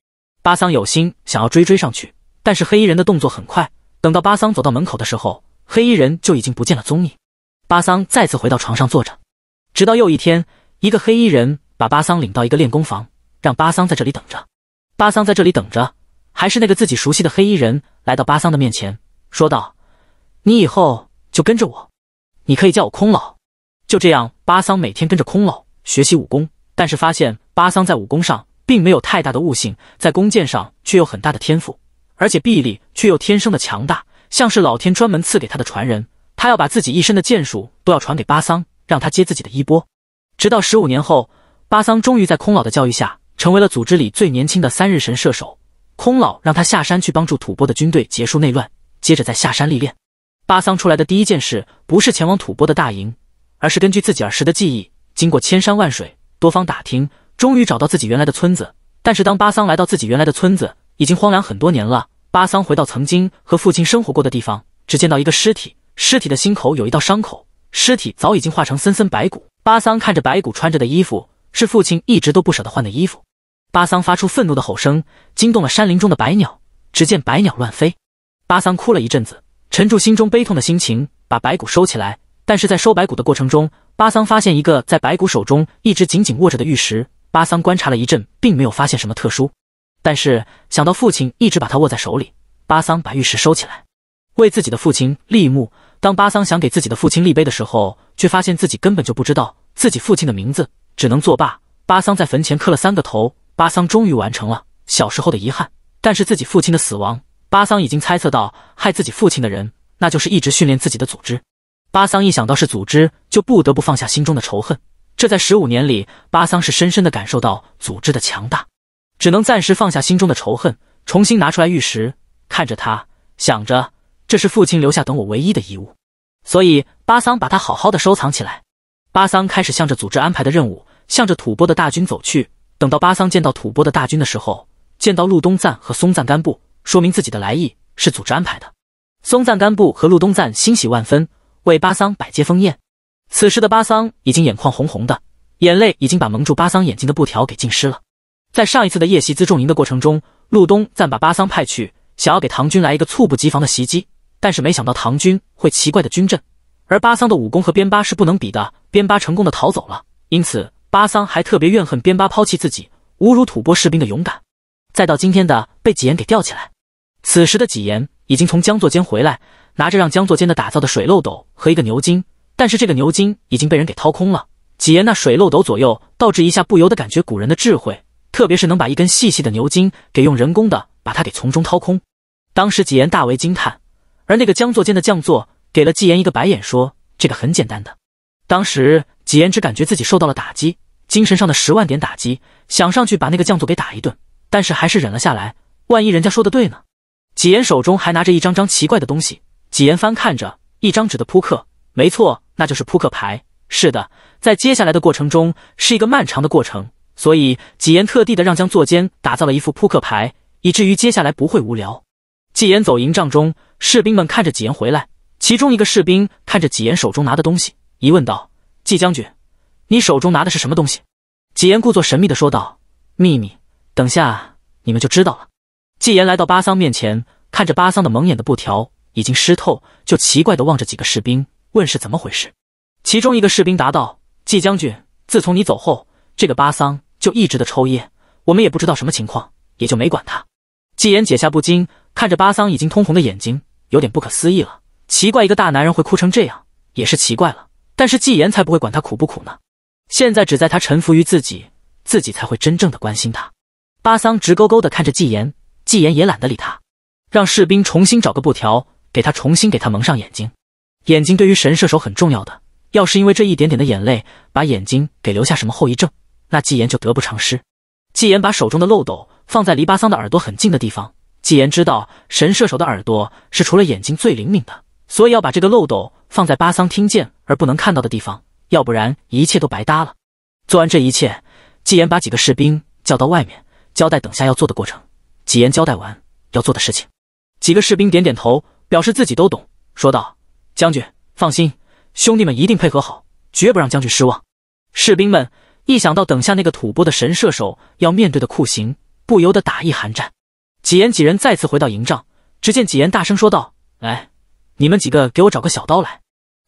巴桑有心想要追追上去，但是黑衣人的动作很快，等到巴桑走到门口的时候，黑衣人就已经不见了踪影。巴桑再次回到床上坐着。直到又一天，一个黑衣人把巴桑领到一个练功房，让巴桑在这里等着。巴桑在这里等着，还是那个自己熟悉的黑衣人来到巴桑的面前，说道：“你以后就跟着我，你可以叫我空老。”就这样，巴桑每天跟着空老学习武功，但是发现巴桑在武功上并没有太大的悟性，在弓箭上却有很大的天赋，而且臂力却又天生的强大，像是老天专门赐给他的传人。他要把自己一身的剑术都要传给巴桑。让他接自己的衣钵，直到十五年后，巴桑终于在空老的教育下，成为了组织里最年轻的三日神射手。空老让他下山去帮助吐蕃的军队结束内乱，接着再下山历练。巴桑出来的第一件事不是前往吐蕃的大营，而是根据自己儿时的记忆，经过千山万水，多方打听，终于找到自己原来的村子。但是当巴桑来到自己原来的村子，已经荒凉很多年了。巴桑回到曾经和父亲生活过的地方，只见到一个尸体，尸体的心口有一道伤口。尸体早已经化成森森白骨。巴桑看着白骨穿着的衣服，是父亲一直都不舍得换的衣服。巴桑发出愤怒的吼声，惊动了山林中的白鸟。只见白鸟乱飞。巴桑哭了一阵子，沉住心中悲痛的心情，把白骨收起来。但是在收白骨的过程中，巴桑发现一个在白骨手中一直紧紧握着的玉石。巴桑观察了一阵，并没有发现什么特殊，但是想到父亲一直把它握在手里，巴桑把玉石收起来，为自己的父亲立墓。当巴桑想给自己的父亲立碑的时候，却发现自己根本就不知道自己父亲的名字，只能作罢。巴桑在坟前磕了三个头，巴桑终于完成了小时候的遗憾。但是自己父亲的死亡，巴桑已经猜测到害自己父亲的人，那就是一直训练自己的组织。巴桑一想到是组织，就不得不放下心中的仇恨。这在十五年里，巴桑是深深的感受到组织的强大，只能暂时放下心中的仇恨，重新拿出来玉石，看着他，想着这是父亲留下等我唯一的遗物。所以巴桑把他好好的收藏起来。巴桑开始向着组织安排的任务，向着吐蕃的大军走去。等到巴桑见到吐蕃的大军的时候，见到陆东赞和松赞干布，说明自己的来意是组织安排的。松赞干布和陆东赞欣喜万分，为巴桑摆接风宴。此时的巴桑已经眼眶红红的，眼泪已经把蒙住巴桑眼睛的布条给浸湿了。在上一次的夜袭辎重营的过程中，陆东赞把巴桑派去，想要给唐军来一个猝不及防的袭击。但是没想到唐军会奇怪的军阵，而巴桑的武功和边巴是不能比的。边巴成功的逃走了，因此巴桑还特别怨恨边巴抛弃自己、侮辱吐蕃士兵的勇敢。再到今天的被几言给吊起来，此时的几言已经从江作间回来，拿着让江作间的打造的水漏斗和一个牛筋，但是这个牛筋已经被人给掏空了。几言那水漏斗左右倒置一下，不由得感觉古人的智慧，特别是能把一根细细的牛筋给用人工的把它给从中掏空，当时几言大为惊叹。而那个江作间的将作给了纪言一个白眼，说：“这个很简单的。”当时纪言只感觉自己受到了打击，精神上的十万点打击，想上去把那个将作给打一顿，但是还是忍了下来。万一人家说的对呢？纪言手中还拿着一张张奇怪的东西，纪言翻看着一张纸的扑克，没错，那就是扑克牌。是的，在接下来的过程中是一个漫长的过程，所以纪言特地的让江作间打造了一副扑克牌，以至于接下来不会无聊。纪言走营帐中，士兵们看着纪言回来，其中一个士兵看着纪言手中拿的东西，疑问道：“纪将军，你手中拿的是什么东西？”纪言故作神秘的说道：“秘密，等下你们就知道了。”纪言来到巴桑面前，看着巴桑的蒙眼的布条已经湿透，就奇怪的望着几个士兵，问：“是怎么回事？”其中一个士兵答道：“纪将军，自从你走后，这个巴桑就一直的抽烟，我们也不知道什么情况，也就没管他。”纪言解下，不禁看着巴桑已经通红的眼睛，有点不可思议了。奇怪，一个大男人会哭成这样，也是奇怪了。但是纪言才不会管他苦不苦呢。现在只在他臣服于自己，自己才会真正的关心他。巴桑直勾勾的看着纪言，纪言也懒得理他，让士兵重新找个布条，给他重新给他蒙上眼睛。眼睛对于神射手很重要的，要是因为这一点点的眼泪把眼睛给留下什么后遗症，那纪言就得不偿失。纪言把手中的漏斗。放在离巴桑的耳朵很近的地方。纪言知道神射手的耳朵是除了眼睛最灵敏的，所以要把这个漏斗放在巴桑听见而不能看到的地方，要不然一切都白搭了。做完这一切，纪言把几个士兵叫到外面，交代等下要做的过程。纪言交代完要做的事情，几个士兵点点头，表示自己都懂，说道：“将军放心，兄弟们一定配合好，绝不让将军失望。”士兵们一想到等下那个吐蕃的神射手要面对的酷刑，不由得打一寒战。纪言几人再次回到营帐，只见纪言大声说道：“来，你们几个给我找个小刀来。”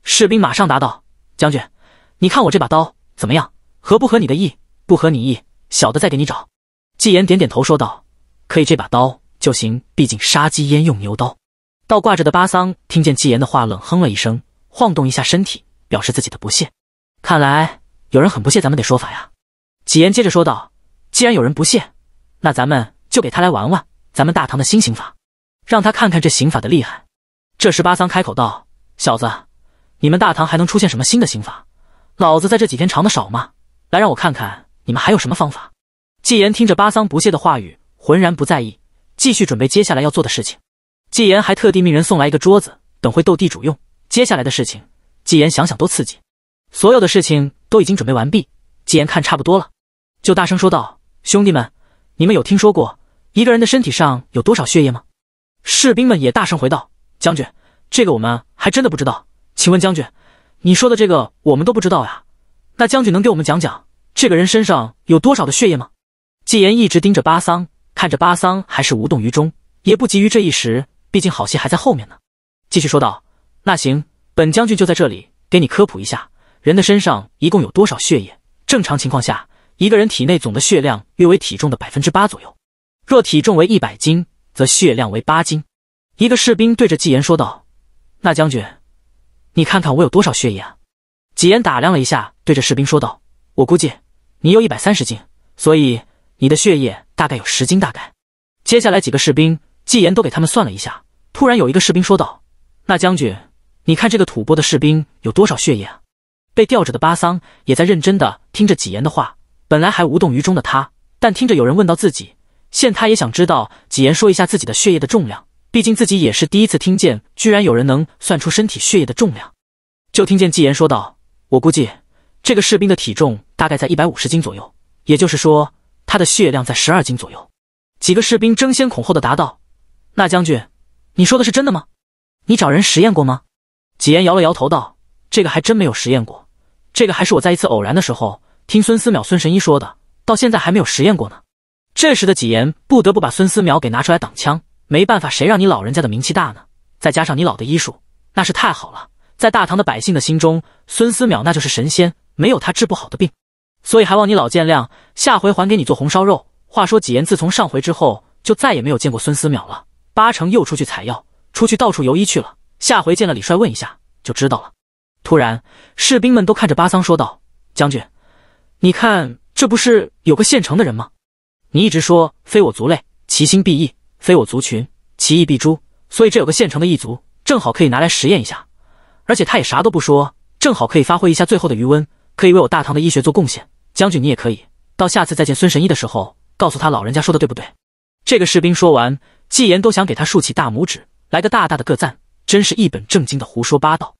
士兵马上答道：“将军，你看我这把刀怎么样？合不合你的意？不合你意，小的再给你找。”纪言点点头说道：“可以，这把刀就行。毕竟杀鸡焉用牛刀。”倒挂着的巴桑听见纪言的话，冷哼了一声，晃动一下身体，表示自己的不屑。看来有人很不屑咱们的说法呀。纪言接着说道：“既然有人不屑。”那咱们就给他来玩玩咱们大唐的新刑法，让他看看这刑法的厉害。这时巴桑开口道：“小子，你们大唐还能出现什么新的刑法？老子在这几天尝的少吗？来，让我看看你们还有什么方法。”纪言听着巴桑不屑的话语，浑然不在意，继续准备接下来要做的事情。纪言还特地命人送来一个桌子，等会斗地主用。接下来的事情，纪言想想都刺激。所有的事情都已经准备完毕，纪言看差不多了，就大声说道：“兄弟们！”你们有听说过一个人的身体上有多少血液吗？士兵们也大声回道：“将军，这个我们还真的不知道。请问将军，你说的这个我们都不知道呀。那将军能给我们讲讲这个人身上有多少的血液吗？”纪言一直盯着巴桑，看着巴桑还是无动于衷，也不急于这一时，毕竟好戏还在后面呢。继续说道：“那行，本将军就在这里给你科普一下，人的身上一共有多少血液？正常情况下。”一个人体内总的血量约为体重的百分之八左右，若体重为一百斤，则血量为八斤。一个士兵对着纪言说道：“那将军，你看看我有多少血液啊？”纪言打量了一下，对着士兵说道：“我估计你有一百三十斤，所以你的血液大概有十斤。”大概。接下来几个士兵，纪言都给他们算了一下。突然有一个士兵说道：“那将军，你看这个吐蕃的士兵有多少血液啊？”被吊着的巴桑也在认真的听着纪言的话。本来还无动于衷的他，但听着有人问到自己，现他也想知道纪言说一下自己的血液的重量。毕竟自己也是第一次听见，居然有人能算出身体血液的重量。就听见纪言说道：“我估计这个士兵的体重大概在一百五十斤左右，也就是说他的血量在十二斤左右。”几个士兵争先恐后的答道：“那将军，你说的是真的吗？你找人实验过吗？”纪言摇了摇头道：“这个还真没有实验过，这个还是我在一次偶然的时候。”听孙思邈、孙神医说的，到现在还没有实验过呢。这时的几言不得不把孙思邈给拿出来挡枪。没办法，谁让你老人家的名气大呢？再加上你老的医术，那是太好了。在大唐的百姓的心中，孙思邈那就是神仙，没有他治不好的病。所以还望你老见谅，下回还给你做红烧肉。话说几言自从上回之后，就再也没有见过孙思邈了，八成又出去采药，出去到处游医去了。下回见了李帅问一下就知道了。突然，士兵们都看着巴桑说道：“将军。”你看，这不是有个现成的人吗？你一直说非我族类，其心必异；非我族群，其异必诛。所以这有个现成的异族，正好可以拿来实验一下。而且他也啥都不说，正好可以发挥一下最后的余温，可以为我大唐的医学做贡献。将军，你也可以到下次再见孙神医的时候，告诉他老人家说的对不对？这个士兵说完，纪言都想给他竖起大拇指，来个大大的个赞，真是一本正经的胡说八道。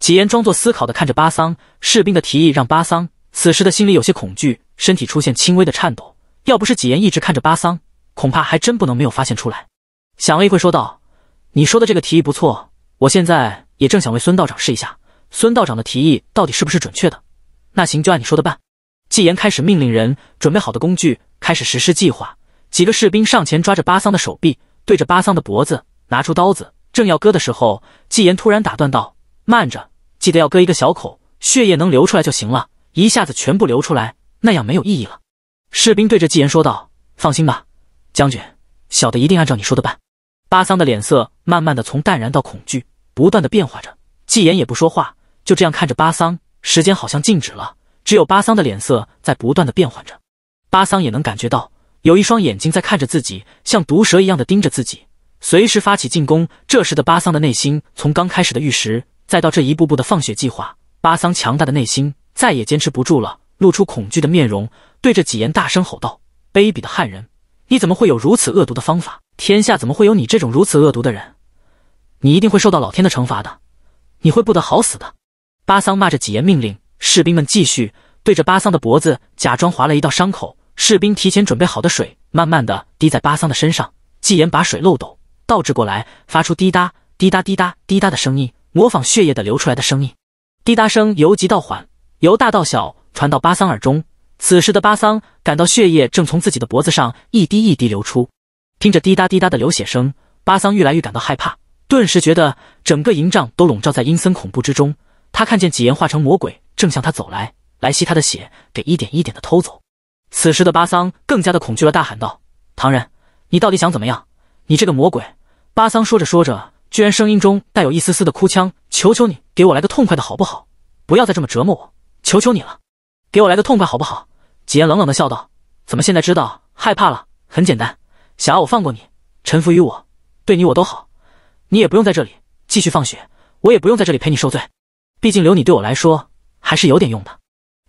纪言装作思考的看着巴桑，士兵的提议让巴桑。此时的心里有些恐惧，身体出现轻微的颤抖。要不是纪言一直看着巴桑，恐怕还真不能没有发现出来。想了一会，说道：“你说的这个提议不错，我现在也正想为孙道长试一下，孙道长的提议到底是不是准确的？那行，就按你说的办。”纪言开始命令人准备好的工具，开始实施计划。几个士兵上前抓着巴桑的手臂，对着巴桑的脖子拿出刀子，正要割的时候，纪言突然打断道：“慢着，记得要割一个小口，血液能流出来就行了。”一下子全部流出来，那样没有意义了。士兵对着纪言说道：“放心吧，将军，小的一定按照你说的办。”巴桑的脸色慢慢的从淡然到恐惧，不断的变化着。纪言也不说话，就这样看着巴桑。时间好像静止了，只有巴桑的脸色在不断的变换着。巴桑也能感觉到有一双眼睛在看着自己，像毒蛇一样的盯着自己，随时发起进攻。这时的巴桑的内心，从刚开始的玉石，再到这一步步的放血计划，巴桑强大的内心。再也坚持不住了，露出恐惧的面容，对着纪言大声吼道：“卑鄙的汉人，你怎么会有如此恶毒的方法？天下怎么会有你这种如此恶毒的人？你一定会受到老天的惩罚的，你会不得好死的！”巴桑骂着纪言，命令士兵们继续对着巴桑的脖子假装划了一道伤口。士兵提前准备好的水慢慢的滴在巴桑的身上，纪言把水漏斗倒置过来，发出滴答滴答滴答滴答的声音，模仿血液的流出来的声音，滴答声由急到缓。由大到小传到巴桑耳中。此时的巴桑感到血液正从自己的脖子上一滴一滴流出，听着滴答滴答的流血声，巴桑愈来愈感到害怕，顿时觉得整个营帐都笼罩在阴森恐怖之中。他看见几言化成魔鬼正向他走来，来吸他的血，给一点一点的偷走。此时的巴桑更加的恐惧了，大喊道：“唐人，你到底想怎么样？你这个魔鬼！”巴桑说着说着，居然声音中带有一丝丝的哭腔：“求求你，给我来个痛快的好不好？不要再这么折磨我！”求求你了，给我来个痛快好不好？纪言冷冷的笑道：“怎么现在知道害怕了？很简单，想要我放过你，臣服于我，对你我都好，你也不用在这里继续放血，我也不用在这里陪你受罪。毕竟留你对我来说还是有点用的。”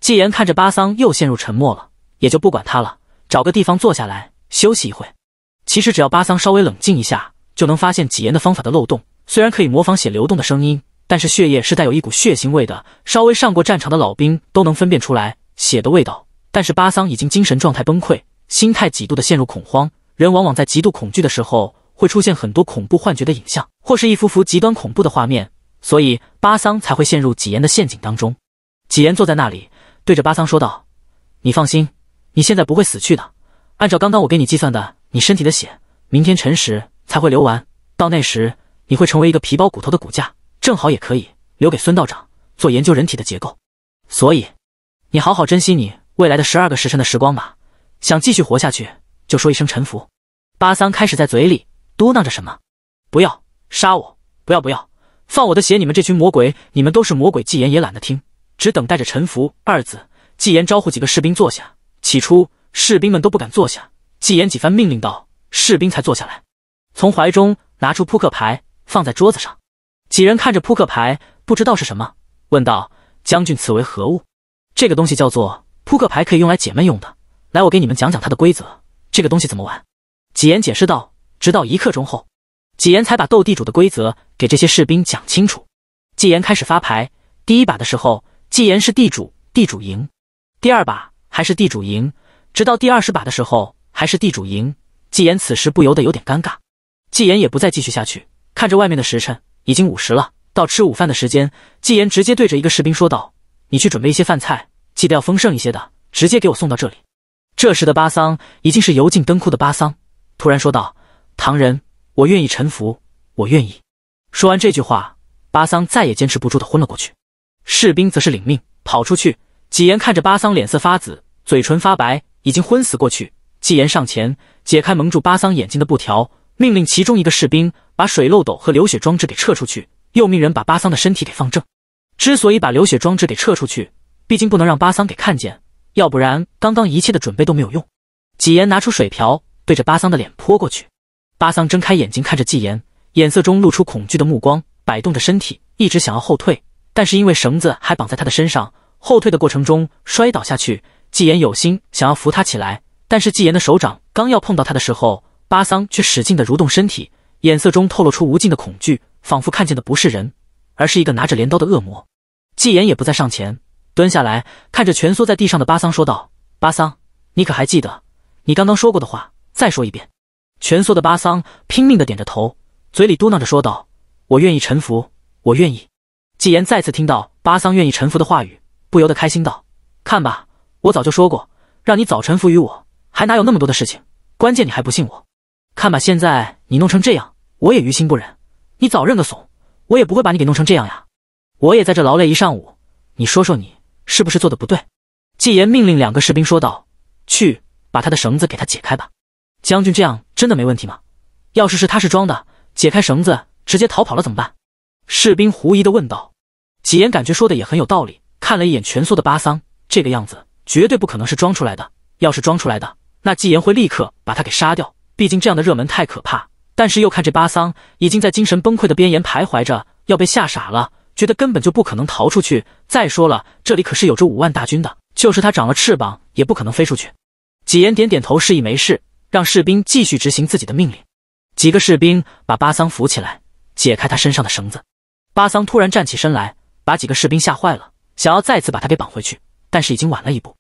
纪言看着巴桑又陷入沉默了，也就不管他了，找个地方坐下来休息一会其实只要巴桑稍微冷静一下，就能发现纪言的方法的漏洞。虽然可以模仿血流动的声音。但是血液是带有一股血腥味的，稍微上过战场的老兵都能分辨出来血的味道。但是巴桑已经精神状态崩溃，心态极度的陷入恐慌。人往往在极度恐惧的时候会出现很多恐怖幻觉的影像，或是一幅幅极端恐怖的画面，所以巴桑才会陷入几言的陷阱当中。几言坐在那里，对着巴桑说道：“你放心，你现在不会死去的。按照刚刚我给你计算的，你身体的血，明天辰时才会流完，到那时你会成为一个皮包骨头的骨架。”正好也可以留给孙道长做研究人体的结构，所以你好好珍惜你未来的十二个时辰的时光吧。想继续活下去，就说一声臣服。巴桑开始在嘴里嘟囔着什么：“不要杀我，不要不要放我的血，你们这群魔鬼，你们都是魔鬼。”纪言也懒得听，只等待着“臣服”二字。纪言招呼几个士兵坐下，起初士兵们都不敢坐下。纪言几番命令道：“士兵才坐下来，从怀中拿出扑克牌放在桌子上。”几人看着扑克牌，不知道是什么，问道：“将军，此为何物？”“这个东西叫做扑克牌，可以用来解闷用的。来，我给你们讲讲它的规则。这个东西怎么玩？”纪言解释道。直到一刻钟后，纪言才把斗地主的规则给这些士兵讲清楚。纪言开始发牌，第一把的时候，纪言是地主，地主赢；第二把还是地主赢，直到第二十把的时候还是地主赢。纪言此时不由得有点尴尬，纪言也不再继续下去，看着外面的时辰。已经午时了，到吃午饭的时间。纪言直接对着一个士兵说道：“你去准备一些饭菜，记得要丰盛一些的，直接给我送到这里。”这时的巴桑已经是油尽灯枯的巴桑，突然说道：“唐人，我愿意臣服，我愿意。”说完这句话，巴桑再也坚持不住的昏了过去。士兵则是领命跑出去。纪言看着巴桑脸色发紫，嘴唇发白，已经昏死过去。纪言上前解开蒙住巴桑眼睛的布条。命令其中一个士兵把水漏斗和流血装置给撤出去，又命人把巴桑的身体给放正。之所以把流血装置给撤出去，毕竟不能让巴桑给看见，要不然刚刚一切的准备都没有用。纪言拿出水瓢，对着巴桑的脸泼过去。巴桑睁开眼睛，看着纪言，眼色中露出恐惧的目光，摆动着身体，一直想要后退，但是因为绳子还绑在他的身上，后退的过程中摔倒下去。纪言有心想要扶他起来，但是纪言的手掌刚要碰到他的时候。巴桑却使劲地蠕动身体，眼色中透露出无尽的恐惧，仿佛看见的不是人，而是一个拿着镰刀的恶魔。纪言也不再上前，蹲下来看着蜷缩在地上的巴桑，说道：“巴桑，你可还记得你刚刚说过的话？再说一遍。”蜷缩的巴桑拼命地点着头，嘴里嘟囔着说道：“我愿意臣服，我愿意。”纪言再次听到巴桑愿意臣服的话语，不由得开心道：“看吧，我早就说过，让你早臣服于我，还哪有那么多的事情？关键你还不信我。”看把现在你弄成这样，我也于心不忍。你早认个怂，我也不会把你给弄成这样呀。我也在这劳累一上午，你说说你是不是做的不对？纪言命令两个士兵说道：“去把他的绳子给他解开吧。”将军这样真的没问题吗？要是他是装的，解开绳子直接逃跑了怎么办？士兵狐疑的问道。纪言感觉说的也很有道理，看了一眼蜷缩的巴桑，这个样子绝对不可能是装出来的。要是装出来的，那纪言会立刻把他给杀掉。毕竟这样的热门太可怕，但是又看这巴桑已经在精神崩溃的边缘徘徊着，要被吓傻了，觉得根本就不可能逃出去。再说了，这里可是有着五万大军的，就是他长了翅膀也不可能飞出去。纪言点点头，示意没事，让士兵继续执行自己的命令。几个士兵把巴桑扶起来，解开他身上的绳子。巴桑突然站起身来，把几个士兵吓坏了，想要再次把他给绑回去，但是已经晚了一步。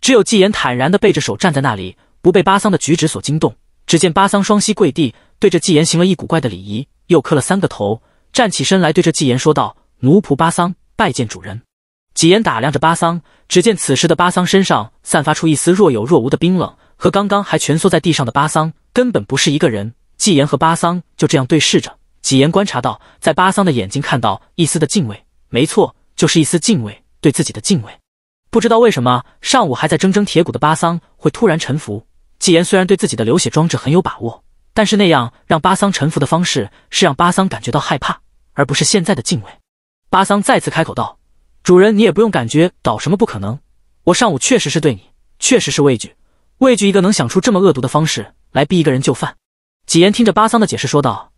只有纪言坦然地背着手站在那里，不被巴桑的举止所惊动。只见巴桑双膝跪地，对着纪言行了一古怪的礼仪，又磕了三个头，站起身来，对着纪言说道：“奴仆巴桑拜见主人。”纪言打量着巴桑，只见此时的巴桑身上散发出一丝若有若无的冰冷，和刚刚还蜷缩在地上的巴桑根本不是一个人。纪言和巴桑就这样对视着，纪言观察到，在巴桑的眼睛看到一丝的敬畏，没错，就是一丝敬畏，对自己的敬畏。不知道为什么，上午还在铮铮铁骨的巴桑会突然臣服。纪言虽然对自己的流血装置很有把握，但是那样让巴桑臣服的方式是让巴桑感觉到害怕，而不是现在的敬畏。巴桑再次开口道：“主人，你也不用感觉倒什么不可能。我上午确实是对你，确实是畏惧，畏惧一个能想出这么恶毒的方式来逼一个人就范。”纪言听着巴桑的解释说道：“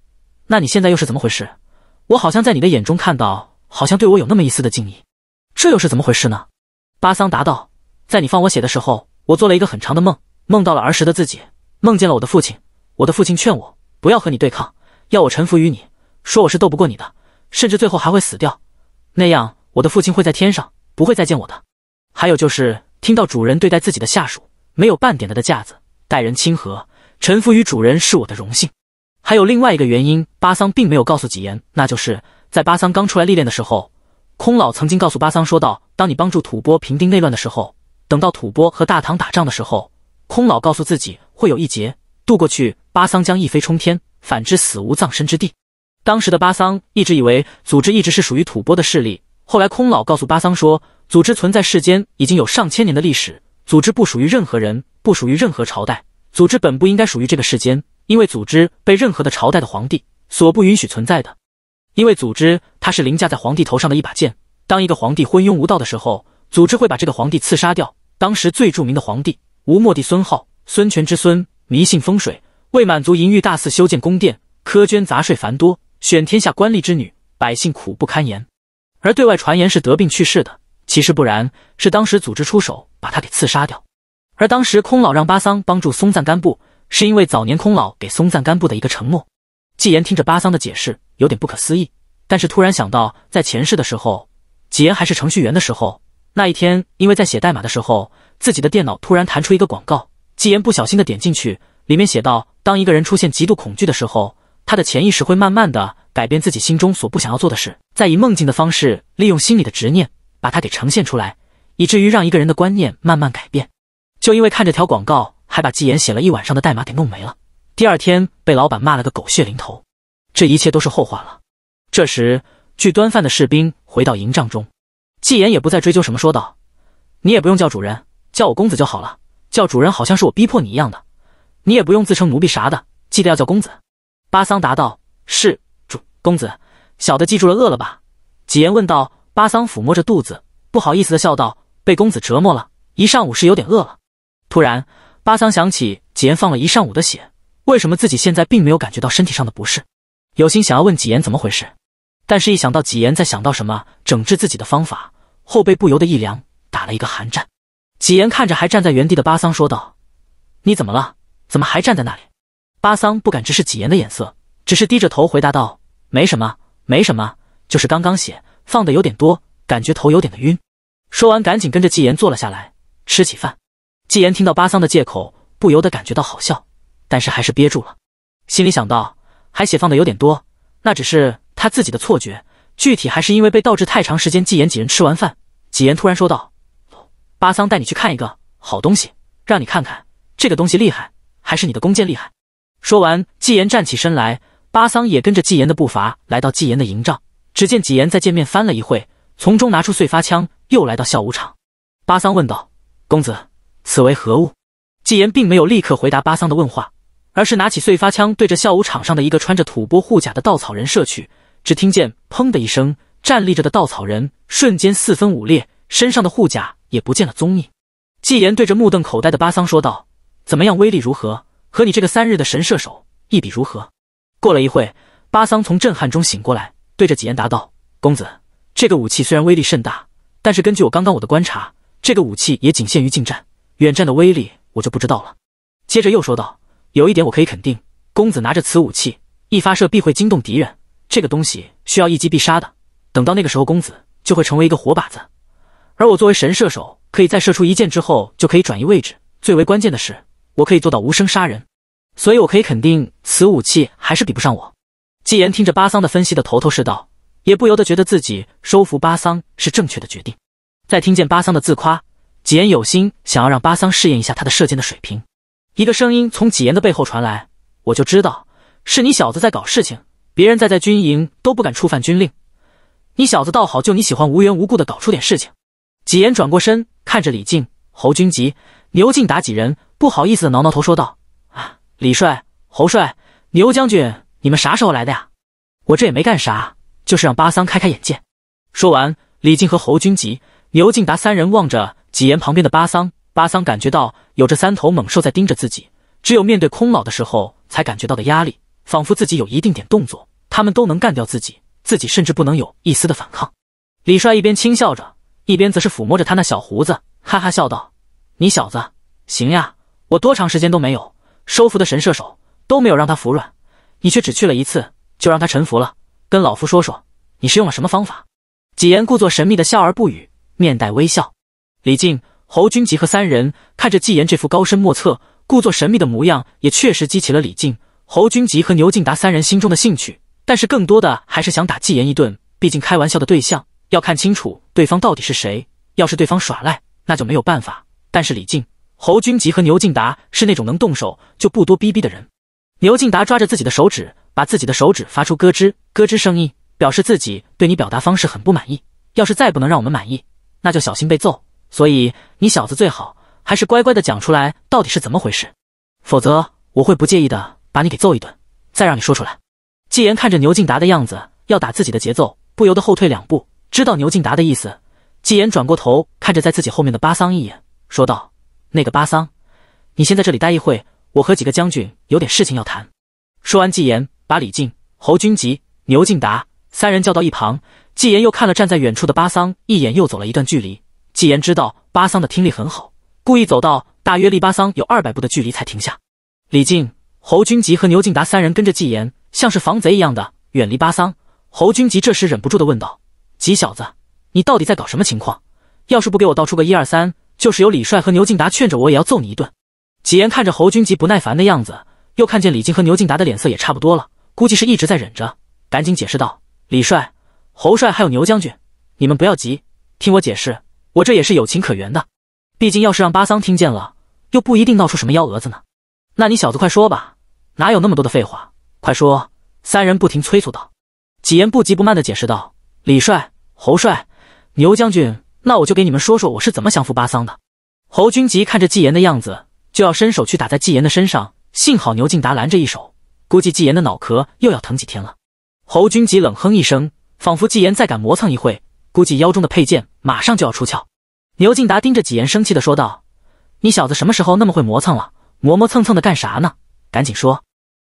那你现在又是怎么回事？我好像在你的眼中看到，好像对我有那么一丝的敬意，这又是怎么回事呢？”巴桑答道：“在你放我血的时候，我做了一个很长的梦。”梦到了儿时的自己，梦见了我的父亲。我的父亲劝我不要和你对抗，要我臣服于你，说我是斗不过你的，甚至最后还会死掉。那样，我的父亲会在天上，不会再见我的。还有就是听到主人对待自己的下属没有半点的的架子，待人亲和，臣服于主人是我的荣幸。还有另外一个原因，巴桑并没有告诉几言，那就是在巴桑刚出来历练的时候，空老曾经告诉巴桑说道：当你帮助吐蕃平定内乱的时候，等到吐蕃和大唐打仗的时候。空老告诉自己，会有一劫渡过去，巴桑将一飞冲天；反之，死无葬身之地。当时的巴桑一直以为，组织一直是属于吐蕃的势力。后来，空老告诉巴桑说，组织存在世间已经有上千年的历史，组织不属于任何人，不属于任何朝代。组织本不应该属于这个世间，因为组织被任何的朝代的皇帝所不允许存在的。因为组织，它是凌驾在皇帝头上的一把剑。当一个皇帝昏庸无道的时候，组织会把这个皇帝刺杀掉。当时最著名的皇帝。吴末帝孙浩，孙权之孙，迷信风水，为满足淫欲，大肆修建宫殿，苛捐杂税繁多，选天下官吏之女，百姓苦不堪言。而对外传言是得病去世的，其实不然，是当时组织出手把他给刺杀掉。而当时空老让巴桑帮助松赞干布，是因为早年空老给松赞干布的一个承诺。纪言听着巴桑的解释，有点不可思议，但是突然想到在前世的时候，纪言还是程序员的时候，那一天因为在写代码的时候。自己的电脑突然弹出一个广告，纪言不小心的点进去，里面写道：当一个人出现极度恐惧的时候，他的潜意识会慢慢的改变自己心中所不想要做的事，再以梦境的方式利用心理的执念把它给呈现出来，以至于让一个人的观念慢慢改变。就因为看这条广告，还把纪言写了一晚上的代码给弄没了。第二天被老板骂了个狗血淋头，这一切都是后话了。这时去端饭的士兵回到营帐中，纪言也不再追究什么，说道：“你也不用叫主人。”叫我公子就好了，叫主人好像是我逼迫你一样的，你也不用自称奴婢啥的，记得要叫公子。巴桑答道：“是主公子，小的记住了。”饿了吧？几言问道。巴桑抚摸着肚子，不好意思的笑道：“被公子折磨了一上午，是有点饿了。”突然，巴桑想起几言放了一上午的血，为什么自己现在并没有感觉到身体上的不适？有心想要问几言怎么回事，但是一想到几言在想到什么整治自己的方法，后背不由得一凉，打了一个寒战。纪言看着还站在原地的巴桑，说道：“你怎么了？怎么还站在那里？”巴桑不敢直视纪言的眼色，只是低着头回答道：“没什么，没什么，就是刚刚血放的有点多，感觉头有点的晕。”说完，赶紧跟着纪言坐了下来，吃起饭。纪言听到巴桑的借口，不由得感觉到好笑，但是还是憋住了，心里想到：“还血放的有点多，那只是他自己的错觉，具体还是因为被倒置太长时间。”纪言几人吃完饭，纪言突然说道。巴桑带你去看一个好东西，让你看看这个东西厉害还是你的弓箭厉害。说完，纪言站起身来，巴桑也跟着纪言的步伐来到纪言的营帐。只见纪言在见面翻了一会，从中拿出碎发枪，又来到校武场。巴桑问道：“公子，此为何物？”纪言并没有立刻回答巴桑的问话，而是拿起碎发枪对着校武场上的一个穿着吐蕃护甲的稻草人射去。只听见“砰”的一声，站立着的稻草人瞬间四分五裂，身上的护甲。也不见了踪影。纪言对着目瞪口呆的巴桑说道：“怎么样，威力如何？和你这个三日的神射手一比如何？”过了一会，巴桑从震撼中醒过来，对着纪言答道：“公子，这个武器虽然威力甚大，但是根据我刚刚我的观察，这个武器也仅限于近战，远战的威力我就不知道了。”接着又说道：“有一点我可以肯定，公子拿着此武器一发射必会惊动敌人。这个东西需要一击必杀的，等到那个时候，公子就会成为一个活靶子。”而我作为神射手，可以在射出一箭之后就可以转移位置。最为关键的是，我可以做到无声杀人，所以我可以肯定此武器还是比不上我。纪言听着巴桑的分析的头头是道，也不由得觉得自己收服巴桑是正确的决定。在听见巴桑的自夸，纪言有心想要让巴桑试验一下他的射箭的水平。一个声音从纪言的背后传来：“我就知道是你小子在搞事情，别人再在军营都不敢触犯军令，你小子倒好，就你喜欢无缘无故的搞出点事情。”几言转过身，看着李靖、侯君集、牛敬达几人，不好意思的挠挠头，说道：“啊，李帅、侯帅、牛将军，你们啥时候来的呀？我这也没干啥，就是让巴桑开开眼界。”说完，李靖和侯君集、牛敬达三人望着几言旁边的巴桑。巴桑感觉到有着三头猛兽在盯着自己，只有面对空老的时候才感觉到的压力，仿佛自己有一定点动作，他们都能干掉自己，自己甚至不能有一丝的反抗。李帅一边轻笑着。一边则是抚摸着他那小胡子，哈哈笑道：“你小子行呀！我多长时间都没有收服的神射手都没有让他服软，你却只去了一次就让他臣服了。跟老夫说说，你是用了什么方法？”纪言故作神秘的笑而不语，面带微笑。李靖、侯君集和三人看着纪言这副高深莫测、故作神秘的模样，也确实激起了李靖、侯君集和牛敬达三人心中的兴趣。但是更多的还是想打纪言一顿，毕竟开玩笑的对象。要看清楚对方到底是谁。要是对方耍赖，那就没有办法。但是李靖、侯军吉和牛敬达是那种能动手就不多逼逼的人。牛敬达抓着自己的手指，把自己的手指发出咯吱咯吱声音，表示自己对你表达方式很不满意。要是再不能让我们满意，那就小心被揍。所以你小子最好还是乖乖的讲出来到底是怎么回事，否则我会不介意的把你给揍一顿，再让你说出来。纪言看着牛敬达的样子要打自己的节奏，不由得后退两步。知道牛敬达的意思，纪言转过头看着在自己后面的巴桑一眼，说道：“那个巴桑，你先在这里待一会，我和几个将军有点事情要谈。”说完，纪言把李靖、侯君集、牛敬达三人叫到一旁。纪言又看了站在远处的巴桑一眼，又走了一段距离。纪言知道巴桑的听力很好，故意走到大约离巴桑有二百步的距离才停下。李靖、侯君集和牛敬达三人跟着纪言，像是防贼一样的远离巴桑。侯君集这时忍不住的问道。几小子，你到底在搞什么情况？要是不给我道出个一二三，就是有李帅和牛敬达劝着我，也要揍你一顿。几言看着侯军吉不耐烦的样子，又看见李靖和牛敬达的脸色也差不多了，估计是一直在忍着，赶紧解释道：“李帅、侯帅还有牛将军，你们不要急，听我解释，我这也是有情可原的。毕竟要是让巴桑听见了，又不一定闹出什么幺蛾子呢。那你小子快说吧，哪有那么多的废话？快说！”三人不停催促道。几言不急不慢的解释道。李帅、侯帅、牛将军，那我就给你们说说我是怎么降服巴桑的。侯军吉看着纪言的样子，就要伸手去打在纪言的身上，幸好牛敬达拦着一手，估计纪言的脑壳又要疼几天了。侯军吉冷哼一声，仿佛纪言再敢磨蹭一会，估计腰中的佩剑马上就要出鞘。牛敬达盯着纪言，生气的说道：“你小子什么时候那么会磨蹭了？磨磨蹭蹭的干啥呢？赶紧说！”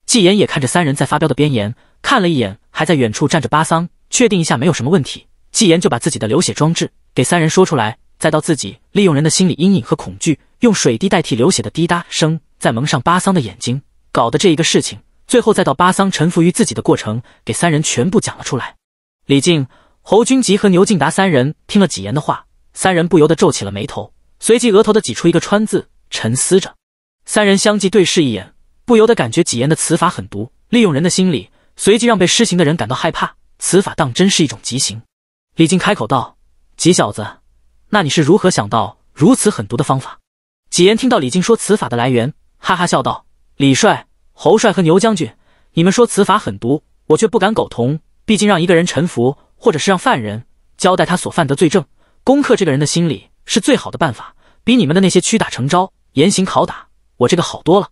纪言也看着三人在发飙的边沿，看了一眼还在远处站着巴桑。确定一下没有什么问题，纪言就把自己的流血装置给三人说出来，再到自己利用人的心理阴影和恐惧，用水滴代替流血的滴答声，再蒙上巴桑的眼睛，搞的这一个事情，最后再到巴桑臣服于自己的过程，给三人全部讲了出来。李靖、侯君集和牛敬达三人听了纪言的话，三人不由得皱起了眉头，随即额头的挤出一个川字，沉思着。三人相继对视一眼，不由得感觉纪言的此法狠毒，利用人的心理，随即让被施行的人感到害怕。此法当真是一种极刑，李靖开口道：“几小子，那你是如何想到如此狠毒的方法？”纪言听到李靖说此法的来源，哈哈笑道：“李帅、侯帅和牛将军，你们说此法狠毒，我却不敢苟同。毕竟让一个人臣服，或者是让犯人交代他所犯的罪证，攻克这个人的心理，是最好的办法，比你们的那些屈打成招、严刑拷打，我这个好多了。”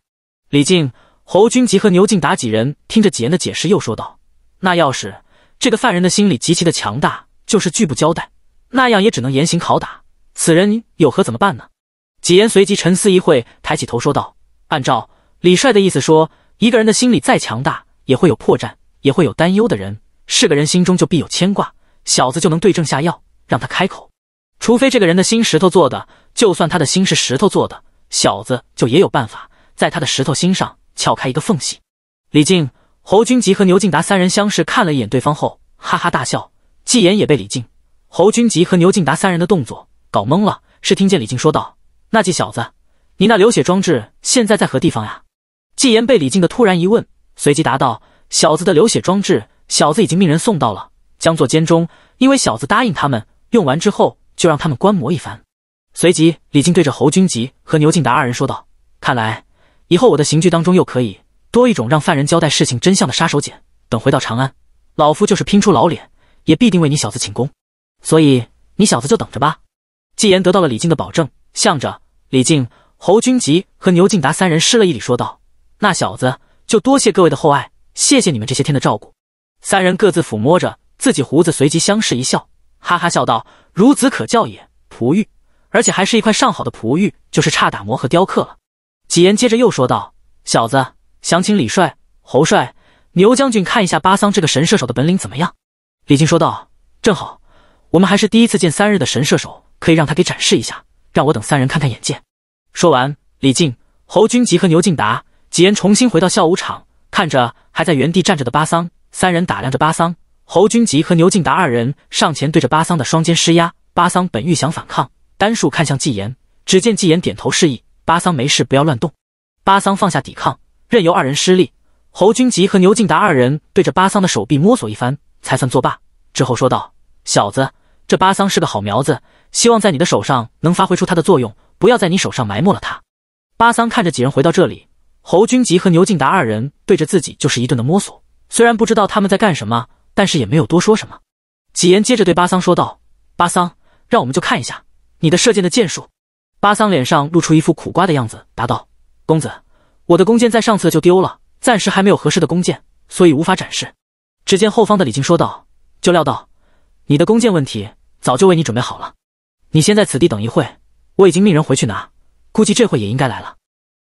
李靖、侯君集和牛敬达几人听着纪言的解释，又说道：“那要是……”这个犯人的心里极其的强大，就是拒不交代，那样也只能严刑拷打。此人有何怎么办呢？几言随即沉思一会，抬起头说道：“按照李帅的意思说，一个人的心理再强大，也会有破绽，也会有担忧的人。是个人心中就必有牵挂，小子就能对症下药，让他开口。除非这个人的心石头做的，就算他的心是石头做的，小子就也有办法在他的石头心上撬开一个缝隙。”李靖。侯军集和牛敬达三人相视看了一眼对方后，哈哈大笑。纪言也被李靖、侯军集和牛敬达三人的动作搞懵了，是听见李靖说道：“那纪小子，你那流血装置现在在何地方呀？”纪言被李靖的突然一问，随即答道：“小子的流血装置，小子已经命人送到了江作监中，因为小子答应他们用完之后就让他们观摩一番。”随即，李靖对着侯军集和牛敬达二人说道：“看来以后我的刑具当中又可以。”多一种让犯人交代事情真相的杀手锏。等回到长安，老夫就是拼出老脸，也必定为你小子请功。所以你小子就等着吧。纪言得到了李靖的保证，向着李靖、侯君集和牛敬达三人施了一礼，说道：“那小子就多谢各位的厚爱，谢谢你们这些天的照顾。”三人各自抚摸着自己胡子，随即相视一笑，哈哈笑道：“孺子可教也，璞玉，而且还是一块上好的璞玉，就是差打磨和雕刻了。”纪言接着又说道：“小子。”想请李帅、侯帅、牛将军看一下巴桑这个神射手的本领怎么样？李靖说道：“正好，我们还是第一次见三日的神射手，可以让他给展示一下，让我等三人看看眼界。”说完，李靖、侯君集和牛敬达几人重新回到校武场，看着还在原地站着的巴桑，三人打量着巴桑。侯君集和牛敬达二人上前对着巴桑的双肩施压，巴桑本欲想反抗，单数看向纪言，只见纪言点头示意，巴桑没事，不要乱动。巴桑放下抵抗。任由二人失利，侯军吉和牛敬达二人对着巴桑的手臂摸索一番，才算作罢。之后说道：“小子，这巴桑是个好苗子，希望在你的手上能发挥出它的作用，不要在你手上埋没了它。”巴桑看着几人回到这里，侯军吉和牛敬达二人对着自己就是一顿的摸索，虽然不知道他们在干什么，但是也没有多说什么。几言接着对巴桑说道：“巴桑，让我们就看一下你的射箭的箭术。”巴桑脸上露出一副苦瓜的样子，答道：“公子。”我的弓箭在上次就丢了，暂时还没有合适的弓箭，所以无法展示。只见后方的李靖说道：“就料到你的弓箭问题，早就为你准备好了。你先在此地等一会，我已经命人回去拿，估计这会也应该来了。”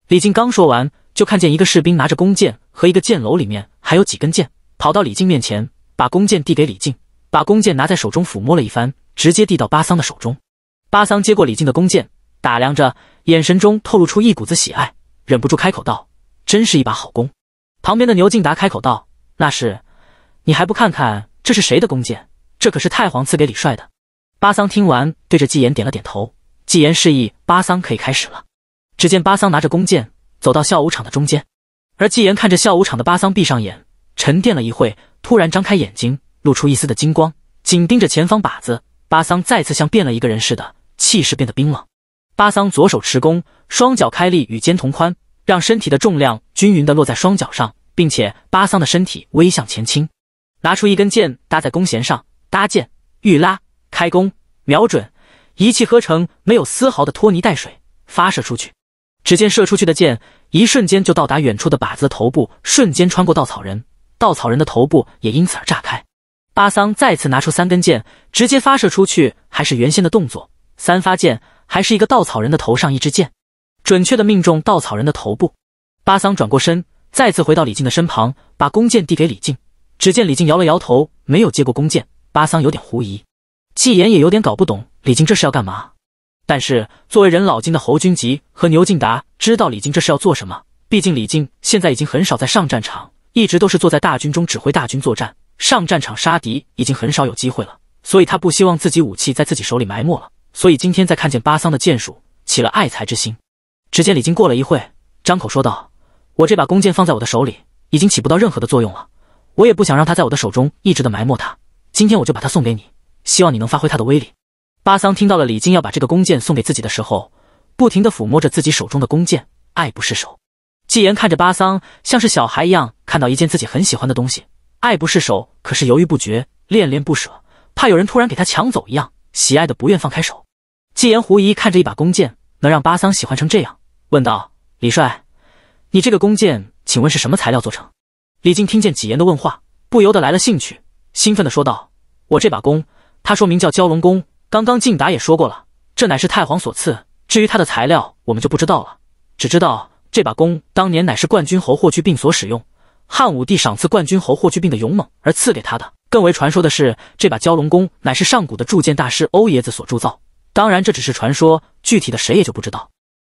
李靖刚说完，就看见一个士兵拿着弓箭和一个箭楼，里面还有几根箭，跑到李靖面前，把弓箭递给李靖，把弓箭拿在手中抚摸了一番，直接递到巴桑的手中。巴桑接过李靖的弓箭，打量着，眼神中透露出一股子喜爱。忍不住开口道：“真是一把好弓。”旁边的牛敬达开口道：“那是，你还不看看这是谁的弓箭？这可是太皇赐给李帅的。”巴桑听完，对着纪言点了点头。纪言示意巴桑可以开始了。只见巴桑拿着弓箭走到校武场的中间，而纪言看着校武场的巴桑，闭上眼沉淀了一会，突然张开眼睛，露出一丝的金光，紧盯着前方靶子。巴桑再次像变了一个人似的，气势变得冰冷。巴桑左手持弓，双脚开立与肩同宽。让身体的重量均匀的落在双脚上，并且巴桑的身体微向前倾，拿出一根箭搭在弓弦上，搭箭，预拉，开弓，瞄准，一气呵成，没有丝毫的拖泥带水，发射出去。只见射出去的箭，一瞬间就到达远处的靶子的头部，瞬间穿过稻草人，稻草人的头部也因此而炸开。巴桑再次拿出三根箭，直接发射出去，还是原先的动作，三发箭，还是一个稻草人的头上一支箭。准确的命中稻草人的头部，巴桑转过身，再次回到李靖的身旁，把弓箭递给李靖。只见李靖摇了摇头，没有接过弓箭。巴桑有点狐疑，纪言也有点搞不懂李靖这是要干嘛。但是作为人老金的侯君集和牛敬达知道李靖这是要做什么。毕竟李靖现在已经很少在上战场，一直都是坐在大军中指挥大军作战，上战场杀敌已经很少有机会了。所以他不希望自己武器在自己手里埋没了，所以今天在看见巴桑的箭术，起了爱才之心。只见李靖过了一会，张口说道：“我这把弓箭放在我的手里，已经起不到任何的作用了。我也不想让它在我的手中一直的埋没它。今天我就把它送给你，希望你能发挥它的威力。”巴桑听到了李靖要把这个弓箭送给自己的时候，不停的抚摸着自己手中的弓箭，爱不释手。纪言看着巴桑，像是小孩一样，看到一件自己很喜欢的东西，爱不释手，可是犹豫不决，恋恋不舍，怕有人突然给他抢走一样，喜爱的不愿放开手。纪言狐疑看着一把弓箭，能让巴桑喜欢成这样。问道：“李帅，你这个弓箭，请问是什么材料做成？”李靖听见几言的问话，不由得来了兴趣，兴奋的说道：“我这把弓，他说名叫蛟龙弓。刚刚靖达也说过了，这乃是太皇所赐。至于它的材料，我们就不知道了。只知道这把弓当年乃是冠军侯霍去病所使用，汉武帝赏赐冠军侯霍去病的勇猛而赐给他的。更为传说的是，这把蛟龙弓乃是上古的铸剑大师欧爷子所铸造。当然，这只是传说，具体的谁也就不知道。”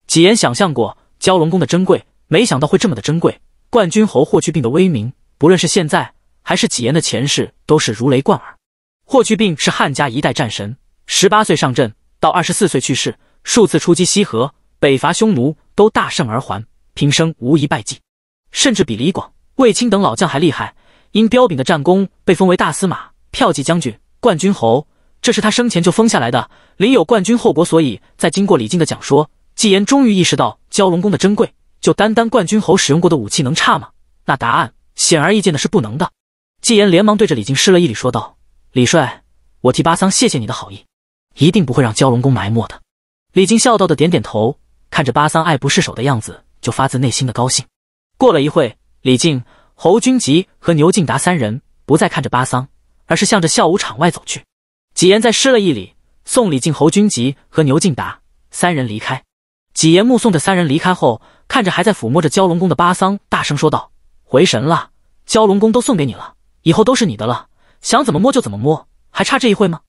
纪言想象过蛟龙宫的珍贵，没想到会这么的珍贵。冠军侯霍去病的威名，不论是现在还是纪言的前世，都是如雷贯耳。霍去病是汉家一代战神，十八岁上阵，到二十四岁去世，数次出击西河、北伐匈奴，都大胜而还，平生无一败绩，甚至比李广、卫青等老将还厉害。因彪炳的战功，被封为大司马、骠骑将军、冠军侯，这是他生前就封下来的。临有冠军后国，所以在经过李靖的讲说。纪言终于意识到蛟龙弓的珍贵，就单单冠军侯使用过的武器能差吗？那答案显而易见的是不能的。纪言连忙对着李靖施了一礼，说道：“李帅，我替巴桑谢谢你的好意，一定不会让蛟龙弓埋没的。”李靖笑道的点点头，看着巴桑爱不释手的样子，就发自内心的高兴。过了一会，李靖、侯君集和牛敬达三人不再看着巴桑，而是向着校武场外走去。纪言再施了一礼，送李靖、侯君集和牛敬达三人离开。纪言目送着三人离开后，看着还在抚摸着蛟龙宫的巴桑，大声说道：“回神了，蛟龙宫都送给你了，以后都是你的了，想怎么摸就怎么摸，还差这一会吗？”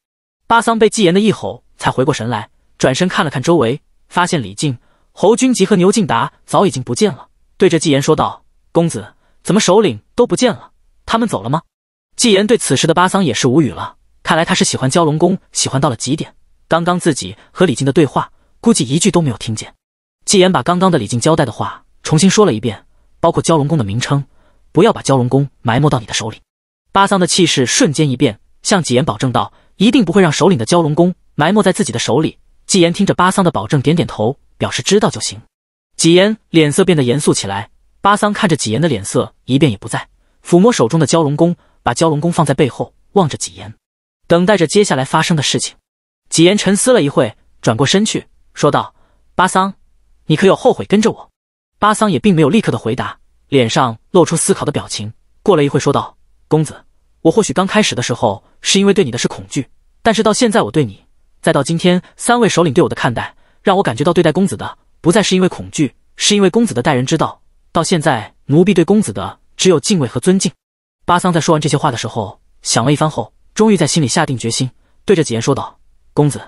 巴桑被纪言的一吼才回过神来，转身看了看周围，发现李靖、侯军吉和牛敬达早已经不见了，对着纪言说道：“公子，怎么首领都不见了？他们走了吗？”纪言对此时的巴桑也是无语了，看来他是喜欢蛟龙宫，喜欢到了极点。刚刚自己和李靖的对话，估计一句都没有听见。纪言把刚刚的李靖交代的话重新说了一遍，包括蛟龙宫的名称，不要把蛟龙宫埋没到你的手里。巴桑的气势瞬间一变，向纪言保证道：“一定不会让首领的蛟龙宫埋没在自己的手里。”纪言听着巴桑的保证，点点头，表示知道就行。纪言脸色变得严肃起来。巴桑看着纪言的脸色，一变也不再抚摸手中的蛟龙弓，把蛟龙弓放在背后，望着纪言，等待着接下来发生的事情。纪言沉思了一会，转过身去，说道：“巴桑。”你可有后悔跟着我？巴桑也并没有立刻的回答，脸上露出思考的表情。过了一会，说道：“公子，我或许刚开始的时候是因为对你的是恐惧，但是到现在，我对你，再到今天三位首领对我的看待，让我感觉到对待公子的不再是因为恐惧，是因为公子的待人之道。到现在，奴婢对公子的只有敬畏和尊敬。”巴桑在说完这些话的时候，想了一番后，终于在心里下定决心，对着几言说道：“公子，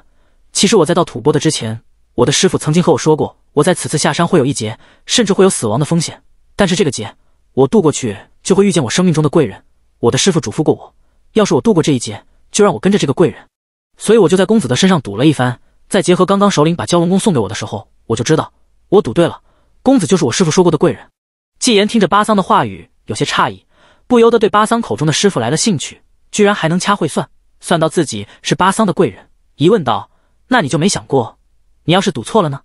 其实我在到吐蕃的之前。”我的师傅曾经和我说过，我在此次下山会有一劫，甚至会有死亡的风险。但是这个劫我渡过去，就会遇见我生命中的贵人。我的师傅嘱咐过我，要是我渡过这一劫，就让我跟着这个贵人。所以我就在公子的身上赌了一番，再结合刚刚首领把蛟龙弓送给我的时候，我就知道我赌对了。公子就是我师傅说过的贵人。纪言听着巴桑的话语，有些诧异，不由得对巴桑口中的师傅来了兴趣，居然还能掐会算，算到自己是巴桑的贵人，一问道：“那你就没想过？”你要是赌错了呢？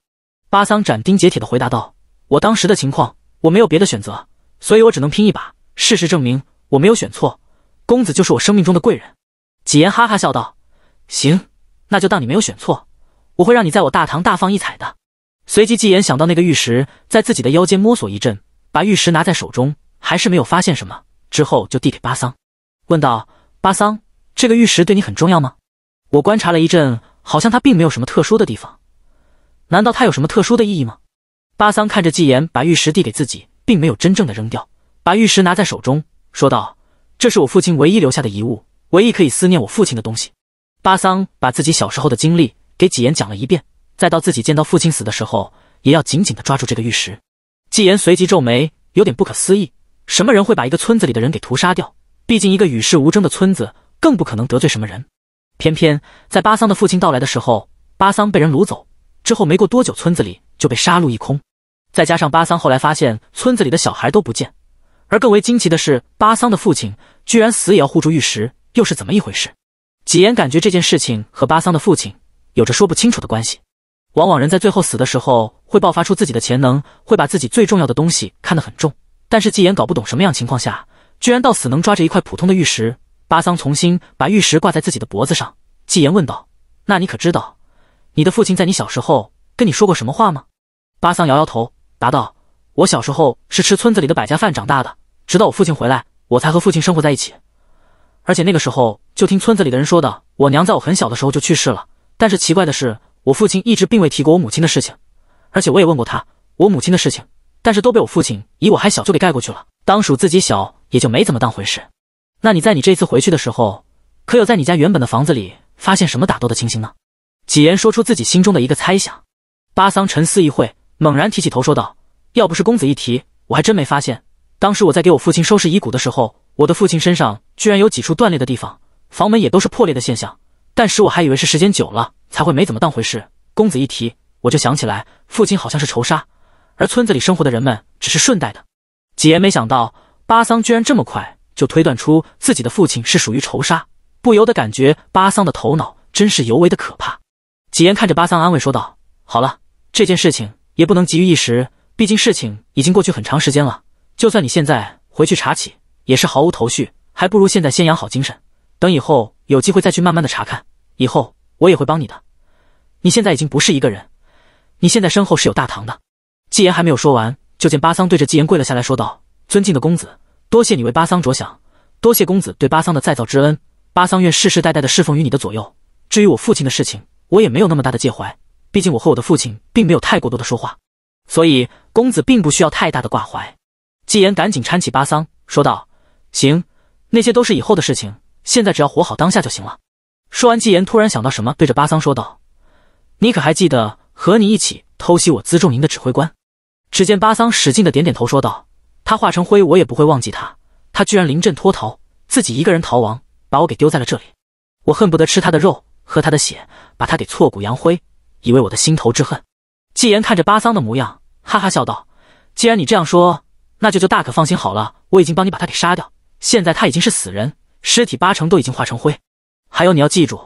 巴桑斩钉截铁的回答道：“我当时的情况，我没有别的选择，所以我只能拼一把。事实证明，我没有选错。公子就是我生命中的贵人。”纪言哈哈笑道：“行，那就当你没有选错，我会让你在我大唐大放异彩的。”随即，纪言想到那个玉石，在自己的腰间摸索一阵，把玉石拿在手中，还是没有发现什么。之后，就递给巴桑，问道：“巴桑，这个玉石对你很重要吗？我观察了一阵，好像它并没有什么特殊的地方。”难道它有什么特殊的意义吗？巴桑看着纪言把玉石递给自己，并没有真正的扔掉，把玉石拿在手中，说道：“这是我父亲唯一留下的遗物，唯一可以思念我父亲的东西。”巴桑把自己小时候的经历给纪言讲了一遍，再到自己见到父亲死的时候，也要紧紧的抓住这个玉石。纪言随即皱眉，有点不可思议：什么人会把一个村子里的人给屠杀掉？毕竟一个与世无争的村子，更不可能得罪什么人。偏偏在巴桑的父亲到来的时候，巴桑被人掳走。之后没过多久，村子里就被杀戮一空。再加上巴桑后来发现村子里的小孩都不见，而更为惊奇的是，巴桑的父亲居然死也要护住玉石，又是怎么一回事？纪言感觉这件事情和巴桑的父亲有着说不清楚的关系。往往人在最后死的时候，会爆发出自己的潜能，会把自己最重要的东西看得很重。但是纪言搞不懂什么样情况下，居然到死能抓着一块普通的玉石。巴桑重新把玉石挂在自己的脖子上，纪言问道：“那你可知道？”你的父亲在你小时候跟你说过什么话吗？巴桑摇摇头，答道：“我小时候是吃村子里的百家饭长大的，直到我父亲回来，我才和父亲生活在一起。而且那个时候就听村子里的人说的，我娘在我很小的时候就去世了。但是奇怪的是，我父亲一直并未提过我母亲的事情。而且我也问过他我母亲的事情，但是都被我父亲以我还小就给盖过去了。当属自己小，也就没怎么当回事。那你在你这次回去的时候，可有在你家原本的房子里发现什么打斗的情形呢？”几言说出自己心中的一个猜想，巴桑沉思一会，猛然提起头说道：“要不是公子一提，我还真没发现。当时我在给我父亲收拾遗骨的时候，我的父亲身上居然有几处断裂的地方，房门也都是破裂的现象。但时我还以为是时间久了才会没怎么当回事。公子一提，我就想起来，父亲好像是仇杀，而村子里生活的人们只是顺带的。”几言没想到巴桑居然这么快就推断出自己的父亲是属于仇杀，不由得感觉巴桑的头脑真是尤为的可怕。纪言看着巴桑，安慰说道：“好了，这件事情也不能急于一时，毕竟事情已经过去很长时间了。就算你现在回去查起，也是毫无头绪，还不如现在先养好精神，等以后有机会再去慢慢的查看。以后我也会帮你的。你现在已经不是一个人，你现在身后是有大唐的。”纪言还没有说完，就见巴桑对着纪言跪了下来，说道：“尊敬的公子，多谢你为巴桑着想，多谢公子对巴桑的再造之恩，巴桑愿世世代代的侍奉于你的左右。至于我父亲的事情……”我也没有那么大的介怀，毕竟我和我的父亲并没有太过多的说话，所以公子并不需要太大的挂怀。纪言赶紧搀起巴桑，说道：“行，那些都是以后的事情，现在只要活好当下就行了。”说完，纪言突然想到什么，对着巴桑说道：“你可还记得和你一起偷袭我辎重营的指挥官？”只见巴桑使劲的点点头，说道：“他化成灰，我也不会忘记他。他居然临阵脱逃，自己一个人逃亡，把我给丢在了这里，我恨不得吃他的肉。”喝他的血，把他给挫骨扬灰，以为我的心头之恨。纪言看着巴桑的模样，哈哈笑道：“既然你这样说，那就就大可放心好了。我已经帮你把他给杀掉，现在他已经是死人，尸体八成都已经化成灰。还有，你要记住，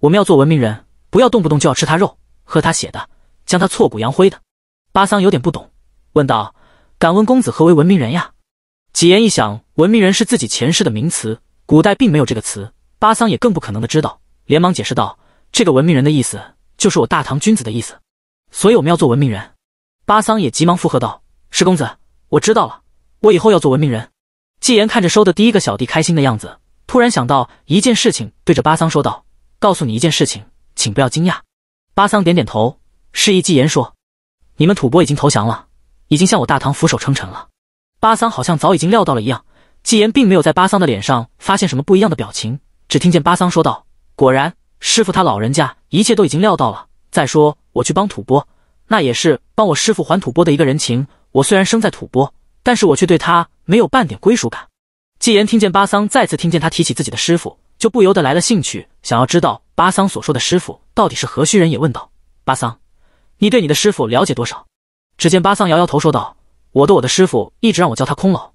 我们要做文明人，不要动不动就要吃他肉、喝他血的，将他挫骨扬灰的。”巴桑有点不懂，问道：“敢问公子何为文明人呀？”纪言一想，文明人是自己前世的名词，古代并没有这个词，巴桑也更不可能的知道。连忙解释道：“这个文明人的意思，就是我大唐君子的意思，所以我们要做文明人。”巴桑也急忙附和道：“石公子，我知道了，我以后要做文明人。”纪言看着收的第一个小弟开心的样子，突然想到一件事情，对着巴桑说道：“告诉你一件事情，请不要惊讶。”巴桑点点头，示意纪言说：“你们吐蕃已经投降了，已经向我大唐俯首称臣了。”巴桑好像早已经料到了一样，纪言并没有在巴桑的脸上发现什么不一样的表情，只听见巴桑说道。果然，师傅他老人家一切都已经料到了。再说，我去帮吐蕃，那也是帮我师傅还吐蕃的一个人情。我虽然生在吐蕃，但是我却对他没有半点归属感。纪言听见巴桑再次听见他提起自己的师傅，就不由得来了兴趣，想要知道巴桑所说的师傅到底是何许人也。问道：“巴桑，你对你的师傅了解多少？”只见巴桑摇摇头说道：“我的我的师傅一直让我叫他空老，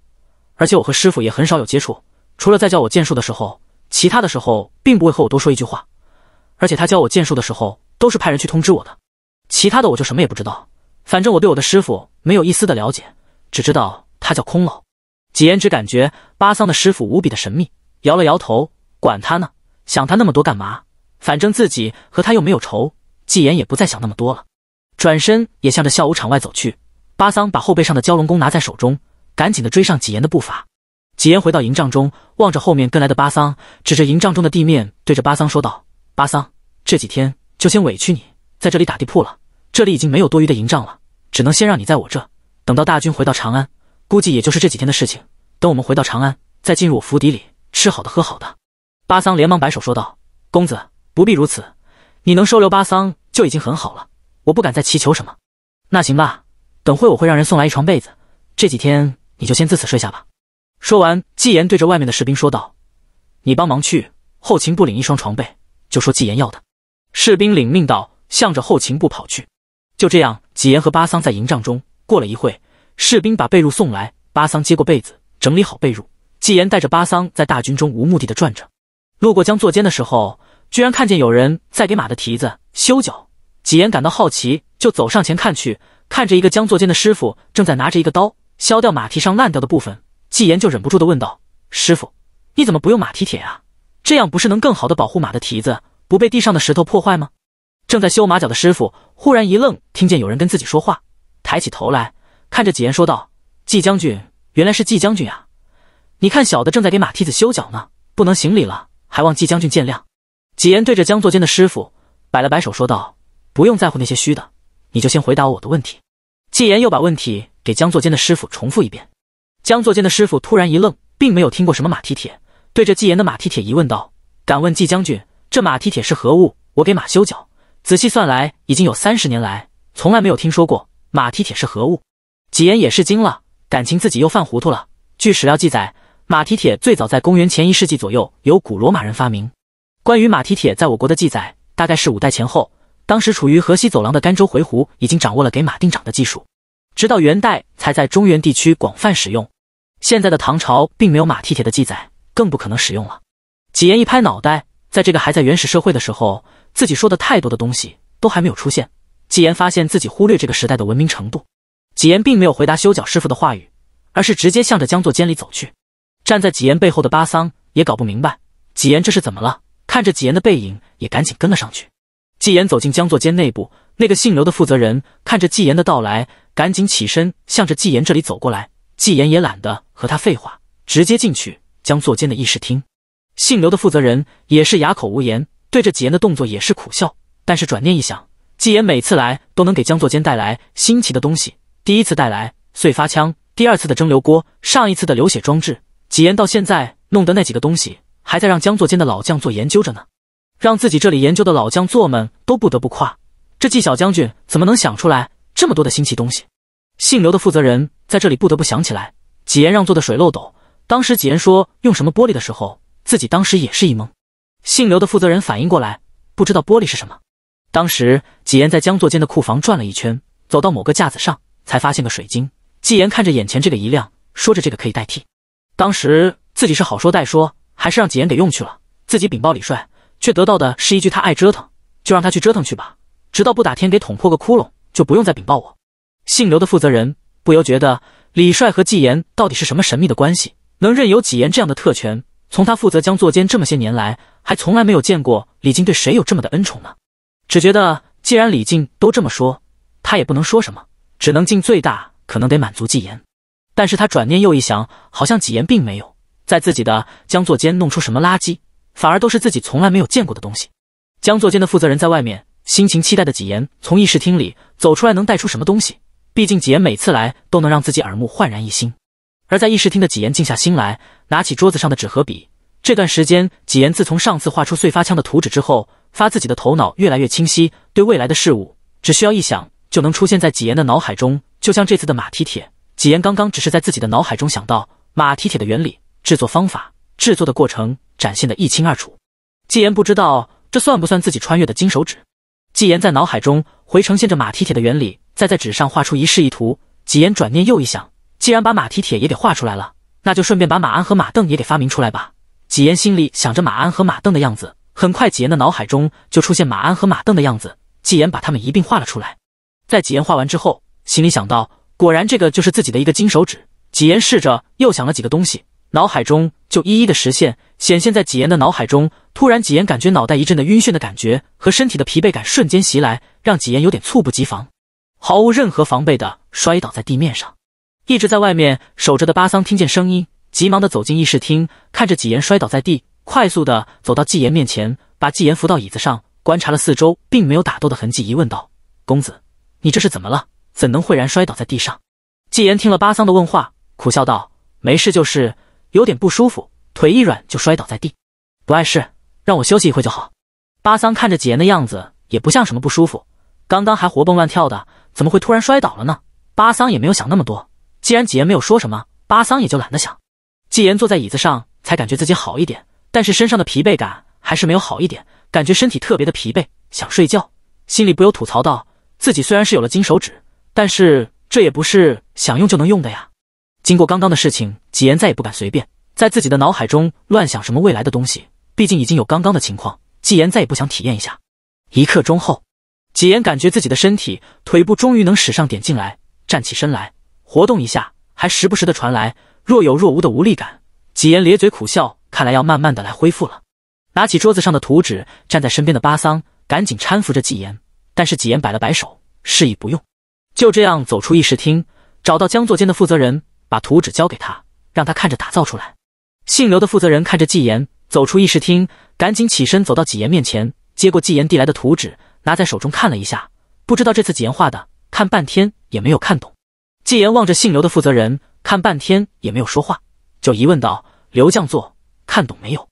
而且我和师傅也很少有接触，除了在教我剑术的时候。”其他的时候，并不会和我多说一句话，而且他教我剑术的时候，都是派人去通知我的。其他的我就什么也不知道，反正我对我的师傅没有一丝的了解，只知道他叫空老。纪言只感觉巴桑的师傅无比的神秘，摇了摇头，管他呢，想他那么多干嘛？反正自己和他又没有仇，纪言也不再想那么多了，转身也向着校武场外走去。巴桑把后背上的蛟龙弓拿在手中，赶紧的追上纪言的步伐。几言回到营帐中，望着后面跟来的巴桑，指着营帐中的地面，对着巴桑说道：“巴桑，这几天就先委屈你在这里打地铺了。这里已经没有多余的营帐了，只能先让你在我这。等到大军回到长安，估计也就是这几天的事情。等我们回到长安，再进入我府邸里吃好的喝好的。”巴桑连忙摆手说道：“公子不必如此，你能收留巴桑就已经很好了，我不敢再祈求什么。”那行吧，等会我会让人送来一床被子，这几天你就先自此睡下吧。说完，纪言对着外面的士兵说道：“你帮忙去后勤部领一双床被，就说纪言要的。”士兵领命道，向着后勤部跑去。就这样，纪言和巴桑在营帐中过了一会，士兵把被褥送来，巴桑接过被子，整理好被褥。纪言带着巴桑在大军中无目的的转着，路过江作间的时候，居然看见有人在给马的蹄子修脚。纪言感到好奇，就走上前看去，看着一个江作间的师傅正在拿着一个刀削掉马蹄上烂掉的部分。纪言就忍不住的问道：“师傅，你怎么不用马蹄铁啊？这样不是能更好的保护马的蹄子，不被地上的石头破坏吗？”正在修马脚的师傅忽然一愣，听见有人跟自己说话，抬起头来看着纪言说道：“纪将军，原来是纪将军呀！你看小的正在给马蹄子修脚呢，不能行礼了，还望纪将军见谅。”纪言对着江作坚的师傅摆了摆手说道：“不用在乎那些虚的，你就先回答我的问题。”纪言又把问题给江作坚的师傅重复一遍。江作坚的师傅突然一愣，并没有听过什么马蹄铁，对着纪言的马蹄铁疑问道：“敢问纪将军，这马蹄铁是何物？我给马修脚，仔细算来已经有三十年来，从来没有听说过马蹄铁是何物。”纪言也是惊了，感情自己又犯糊涂了。据史料记载，马蹄铁最早在公元前一世纪左右由古罗马人发明。关于马蹄铁在我国的记载，大概是五代前后，当时处于河西走廊的甘州回鹘已经掌握了给马钉掌的技术，直到元代才在中原地区广泛使用。现在的唐朝并没有马蹄铁的记载，更不可能使用了。纪言一拍脑袋，在这个还在原始社会的时候，自己说的太多的东西都还没有出现。纪言发现自己忽略这个时代的文明程度。纪言并没有回答修脚师傅的话语，而是直接向着江作间里走去。站在纪言背后的巴桑也搞不明白纪言这是怎么了，看着纪言的背影，也赶紧跟了上去。纪言走进江作间内部，那个姓刘的负责人看着纪言的到来，赶紧起身，向着纪言这里走过来。纪言也懒得和他废话，直接进去江作监的议事厅。姓刘的负责人也是哑口无言，对着纪言的动作也是苦笑。但是转念一想，纪言每次来都能给江作监带来新奇的东西。第一次带来碎发枪，第二次的蒸馏锅，上一次的流血装置，纪言到现在弄得那几个东西，还在让江作监的老将做研究着呢，让自己这里研究的老将座们都不得不夸：这纪小将军怎么能想出来这么多的新奇东西？姓刘的负责人在这里不得不想起来，纪言让座的水漏斗。当时纪言说用什么玻璃的时候，自己当时也是一懵。姓刘的负责人反应过来，不知道玻璃是什么。当时纪言在江座间的库房转了一圈，走到某个架子上，才发现个水晶。纪言看着眼前这个一亮，说着这个可以代替。当时自己是好说歹说，还是让纪言给用去了。自己禀报李帅，却得到的是一句他爱折腾，就让他去折腾去吧，直到不打天给捅破个窟窿，就不用再禀报我。姓刘的负责人不由觉得，李帅和纪言到底是什么神秘的关系，能任由纪言这样的特权？从他负责江作监这么些年来，还从来没有见过李靖对谁有这么的恩宠呢。只觉得既然李靖都这么说，他也不能说什么，只能尽最大可能得满足纪言。但是他转念又一想，好像纪言并没有在自己的江作监弄出什么垃圾，反而都是自己从来没有见过的东西。江作监的负责人在外面，心情期待的纪言从议事厅里走出来，能带出什么东西？毕竟，纪言每次来都能让自己耳目焕然一新。而在议事厅的纪言静下心来，拿起桌子上的纸和笔。这段时间，纪言自从上次画出碎发枪的图纸之后，发自己的头脑越来越清晰，对未来的事物只需要一想就能出现在纪言的脑海中。就像这次的马蹄铁，纪言刚刚只是在自己的脑海中想到马蹄铁的原理、制作方法、制作的过程，展现的一清二楚。纪言不知道这算不算自己穿越的金手指。纪言在脑海中回呈现着马蹄铁的原理。再在纸上画出一示意图，纪言转念又一想，既然把马蹄铁也给画出来了，那就顺便把马鞍和马镫也给发明出来吧。纪言心里想着马鞍和马镫的样子，很快，纪言的脑海中就出现马鞍和马镫的样子。纪言把它们一并画了出来。在纪言画完之后，心里想到，果然这个就是自己的一个金手指。纪言试着又想了几个东西，脑海中就一一的实现，显现在纪言的脑海中。突然，纪言感觉脑袋一阵的晕眩的感觉和身体的疲惫感瞬间袭来，让纪言有点猝不及防。毫无任何防备的摔倒在地面上，一直在外面守着的巴桑听见声音，急忙的走进议事厅，看着纪言摔倒在地，快速的走到纪言面前，把纪言扶到椅子上，观察了四周，并没有打斗的痕迹，疑问道：“公子，你这是怎么了？怎能会然摔倒在地上？”纪言听了巴桑的问话，苦笑道：“没事，就是有点不舒服，腿一软就摔倒在地，不碍事，让我休息一会就好。”巴桑看着纪言的样子，也不像什么不舒服，刚刚还活蹦乱跳的。怎么会突然摔倒了呢？巴桑也没有想那么多，既然纪言没有说什么，巴桑也就懒得想。纪言坐在椅子上，才感觉自己好一点，但是身上的疲惫感还是没有好一点，感觉身体特别的疲惫，想睡觉，心里不由吐槽道：自己虽然是有了金手指，但是这也不是想用就能用的呀。经过刚刚的事情，纪言再也不敢随便在自己的脑海中乱想什么未来的东西，毕竟已经有刚刚的情况，纪言再也不想体验一下。一刻钟后。纪言感觉自己的身体腿部终于能使上点劲来，站起身来活动一下，还时不时的传来若有若无的无力感。纪言咧嘴苦笑，看来要慢慢的来恢复了。拿起桌子上的图纸，站在身边的巴桑赶紧搀扶着纪言，但是纪言摆了摆手，示意不用。就这样走出议事厅，找到江作间的负责人，把图纸交给他，让他看着打造出来。姓刘的负责人看着纪言走出议事厅，赶紧起身走到纪言面前，接过纪言递来的图纸。拿在手中看了一下，不知道这次纪言画的，看半天也没有看懂。纪言望着姓刘的负责人，看半天也没有说话，就疑问道：“刘将座，看懂没有？”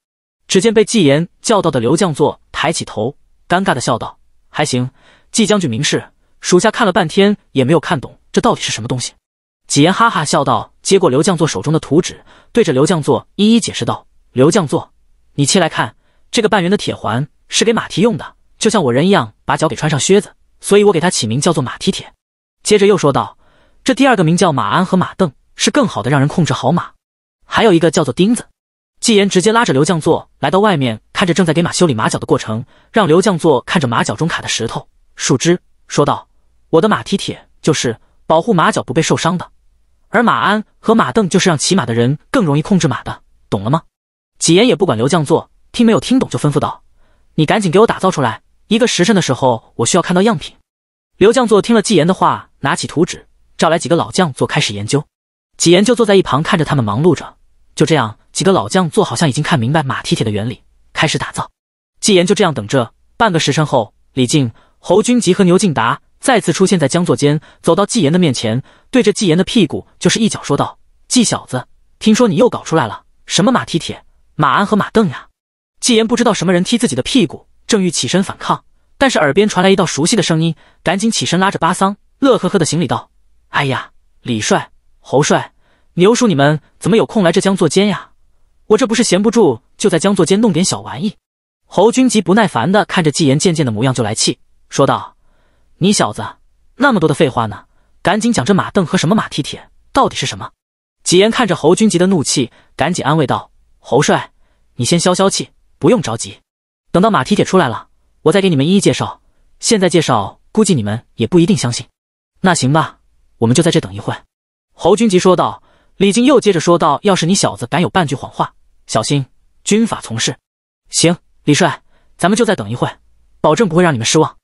只见被纪言叫到的刘将座抬起头，尴尬的笑道：“还行，纪将军明示，属下看了半天也没有看懂，这到底是什么东西？”纪言哈哈笑道，接过刘将座手中的图纸，对着刘将座一一解释道：“刘将座，你切来看，这个半圆的铁环是给马蹄用的。”就像我人一样，把脚给穿上靴子，所以我给他起名叫做马蹄铁。接着又说道：“这第二个名叫马鞍和马镫，是更好的让人控制好马。还有一个叫做钉子。”纪言直接拉着刘将座来到外面，看着正在给马修理马脚的过程，让刘将座看着马脚中卡的石头、树枝，说道：“我的马蹄铁就是保护马脚不被受伤的，而马鞍和马镫就是让骑马的人更容易控制马的，懂了吗？”纪言也不管刘将座听没有听懂，就吩咐道：“你赶紧给我打造出来。”一个时辰的时候，我需要看到样品。刘将作听了纪言的话，拿起图纸，召来几个老将作开始研究。纪言就坐在一旁看着他们忙碌着。就这样，几个老将作好像已经看明白马蹄铁的原理，开始打造。纪言就这样等着。半个时辰后，李靖、侯君集和牛敬达再次出现在江座间，走到纪言的面前，对着纪言的屁股就是一脚，说道：“纪小子，听说你又搞出来了什么马蹄铁、马鞍和马镫呀？”纪言不知道什么人踢自己的屁股。正欲起身反抗，但是耳边传来一道熟悉的声音，赶紧起身拉着巴桑，乐呵呵的行礼道：“哎呀，李帅、侯帅、牛叔，你们怎么有空来这江作间呀？我这不是闲不住，就在江作间弄点小玩意。”侯军吉不耐烦的看着纪言渐渐的模样就来气，说道：“你小子那么多的废话呢，赶紧讲这马镫和什么马蹄铁到底是什么？”纪言看着侯军吉的怒气，赶紧安慰道：“侯帅，你先消消气，不用着急。”等到马蹄铁出来了，我再给你们一一介绍。现在介绍，估计你们也不一定相信。那行吧，我们就在这等一会侯军吉说道。李靖又接着说道：“要是你小子敢有半句谎话，小心军法从事。”行，李帅，咱们就再等一会保证不会让你们失望。”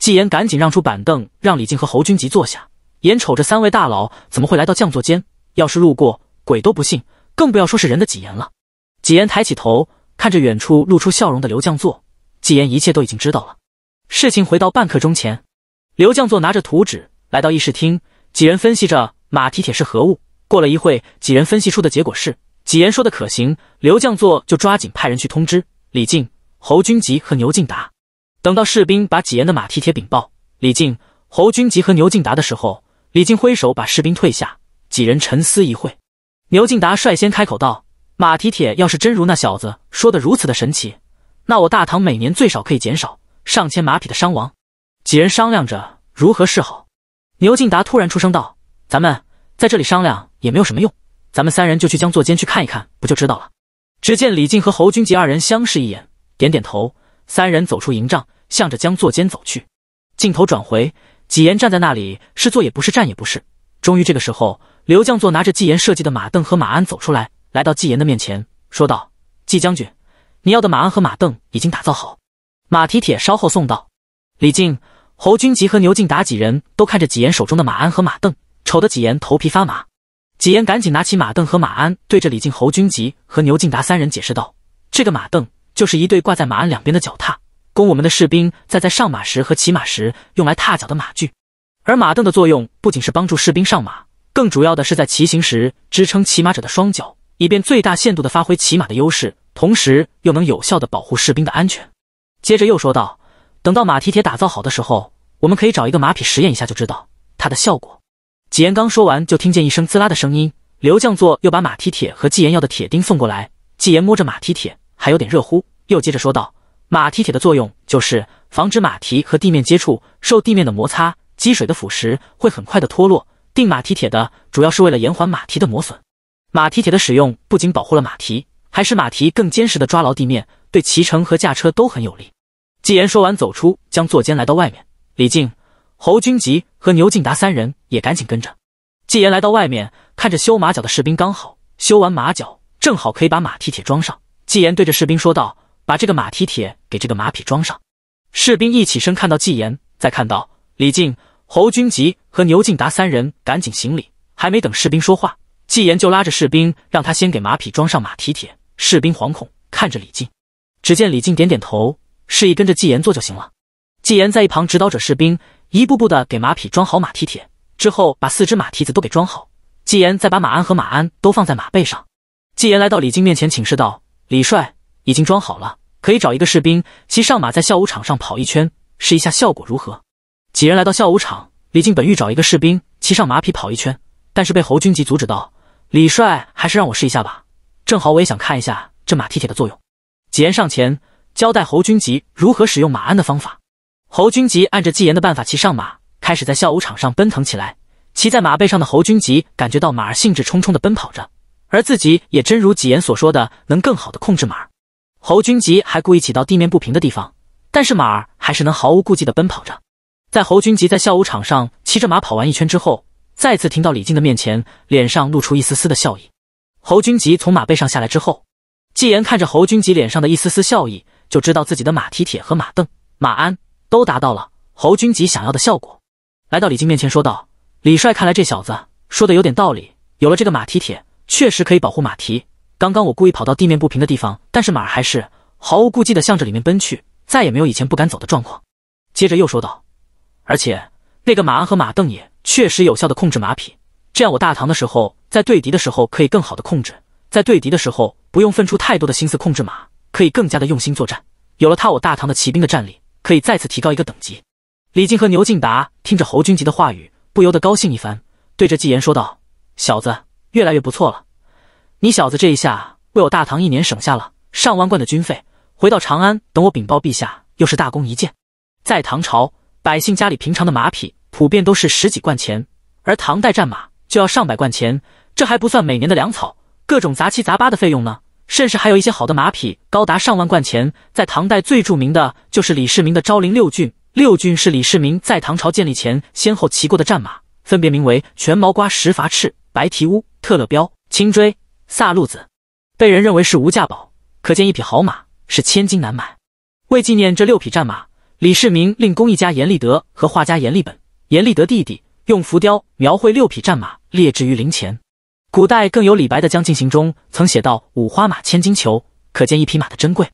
纪言赶紧让出板凳，让李靖和侯军吉坐下。眼瞅着三位大佬怎么会来到将座间？要是路过，鬼都不信，更不要说是人的纪言了。纪言抬起头。看着远处露出笑容的刘将作，纪言一切都已经知道了。事情回到半刻钟前，刘将作拿着图纸来到议事厅，几人分析着马蹄铁是何物。过了一会，几人分析出的结果是，纪言说的可行。刘将作就抓紧派人去通知李靖、侯君集和牛敬达。等到士兵把纪言的马蹄铁禀报李靖、侯君集和牛敬达的时候，李靖挥手把士兵退下，几人沉思一会。牛敬达率先开口道。马蹄铁要是真如那小子说的如此的神奇，那我大唐每年最少可以减少上千马匹的伤亡。几人商量着如何是好，牛敬达突然出声道：“咱们在这里商量也没有什么用，咱们三人就去江座间去看一看，不就知道了。”只见李靖和侯君集二人相视一眼，点点头，三人走出营帐，向着江座间走去。镜头转回，纪言站在那里，是坐也不是，站也不是。终于这个时候，刘将作拿着纪言设计的马凳和马鞍走出来。来到纪言的面前，说道：“纪将军，你要的马鞍和马镫已经打造好，马蹄铁稍后送到。”李靖、侯军吉和牛敬达几人都看着纪言手中的马鞍和马镫，瞅得纪言头皮发麻。纪言赶紧拿起马镫和马鞍，对着李靖、侯军吉和牛敬达三人解释道：“这个马镫就是一对挂在马鞍两边的脚踏，供我们的士兵在在上马时和骑马时用来踏脚的马具。而马镫的作用不仅是帮助士兵上马，更主要的是在骑行时支撑骑马者的双脚。”以便最大限度地发挥骑马的优势，同时又能有效地保护士兵的安全。接着又说道：“等到马蹄铁打造好的时候，我们可以找一个马匹实验一下，就知道它的效果。”纪言刚说完，就听见一声滋啦的声音。刘将作又把马蹄铁和纪言要的铁钉送过来。纪言摸着马蹄铁，还有点热乎，又接着说道：“马蹄铁的作用就是防止马蹄和地面接触，受地面的摩擦、积水的腐蚀，会很快的脱落。钉马蹄铁的主要是为了延缓马蹄的磨损。”马蹄铁的使用不仅保护了马蹄，还使马蹄更坚实的抓牢地面，对骑乘和驾车都很有利。纪言说完，走出将坐肩来到外面。李靖、侯君集和牛敬达三人也赶紧跟着纪言来到外面，看着修马脚的士兵，刚好修完马脚，正好可以把马蹄铁装上。纪言对着士兵说道：“把这个马蹄铁给这个马匹装上。”士兵一起身，看到纪言，再看到李靖、侯君集和牛敬达三人，赶紧行礼。还没等士兵说话。纪言就拉着士兵，让他先给马匹装上马蹄铁。士兵惶恐看着李靖，只见李靖点点头，示意跟着纪言做就行了。纪言在一旁指导着士兵，一步步的给马匹装好马蹄铁，之后把四只马蹄子都给装好。纪言再把马鞍和马鞍都放在马背上。纪言来到李靖面前请示道：“李帅已经装好了，可以找一个士兵骑上马，在校武场上跑一圈，试一下效果如何？”几人来到校武场，李靖本欲找一个士兵骑上马匹跑一圈，但是被侯君集阻止道。李帅还是让我试一下吧，正好我也想看一下这马蹄铁的作用。纪言上前交代侯君集如何使用马鞍的方法。侯君集按着纪言的办法骑上马，开始在校武场上奔腾起来。骑在马背上的侯君集感觉到马儿兴致冲冲地奔跑着，而自己也真如纪言所说的，能更好地控制马。儿。侯君集还故意骑到地面不平的地方，但是马儿还是能毫无顾忌地奔跑着。在侯君集在校武场上骑着马跑完一圈之后。再次听到李靖的面前，脸上露出一丝丝的笑意。侯君集从马背上下来之后，纪言看着侯君集脸上的一丝丝笑意，就知道自己的马蹄铁和马镫、马鞍都达到了侯君集想要的效果。来到李靖面前说道：“李帅，看来这小子说的有点道理。有了这个马蹄铁，确实可以保护马蹄。刚刚我故意跑到地面不平的地方，但是马还是毫无顾忌地向着里面奔去，再也没有以前不敢走的状况。”接着又说道：“而且那个马鞍和马镫也……”确实有效的控制马匹，这样我大唐的时候在对敌的时候可以更好的控制，在对敌的时候不用分出太多的心思控制马，可以更加的用心作战。有了他，我大唐的骑兵的战力可以再次提高一个等级。李靖和牛敬达听着侯君集的话语，不由得高兴一番，对着纪言说道：“小子，越来越不错了。你小子这一下为我大唐一年省下了上万贯的军费，回到长安等我禀报陛下，又是大功一件。”在唐朝，百姓家里平常的马匹。普遍都是十几贯钱，而唐代战马就要上百贯钱，这还不算每年的粮草、各种杂七杂八的费用呢。甚至还有一些好的马匹高达上万贯钱。在唐代最著名的就是李世民的昭陵六骏，六骏是李世民在唐朝建立前先后骑过的战马，分别名为全毛瓜、石伐赤、白蹄乌、特勒彪、青锥、飒路子，被人认为是无价宝。可见一匹好马是千金难买。为纪念这六匹战马，李世民令工艺家阎立德和画家阎立本。严立德弟弟用浮雕描绘六匹战马列置于陵前，古代更有李白的《将进行》中曾写到“五花马，千金裘”，可见一匹马的珍贵。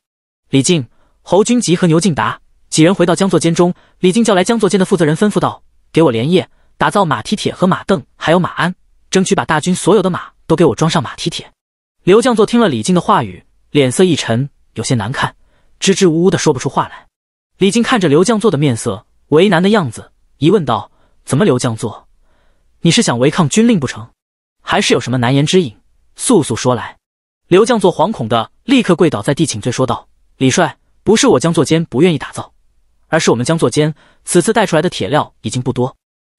李靖、侯君集和牛敬达几人回到江作间中，李靖叫来江作间的负责人，吩咐道：“给我连夜打造马蹄铁和马镫，还有马鞍，争取把大军所有的马都给我装上马蹄铁。”刘将作听了李靖的话语，脸色一沉，有些难看，支支吾吾的说不出话来。李靖看着刘将作的面色为难的样子。疑问道：“怎么，刘将作，你是想违抗军令不成，还是有什么难言之隐？速速说来。”刘将作惶恐的立刻跪倒在地，请罪说道：“李帅，不是我江作坚不愿意打造，而是我们江作坚此次带出来的铁料已经不多。”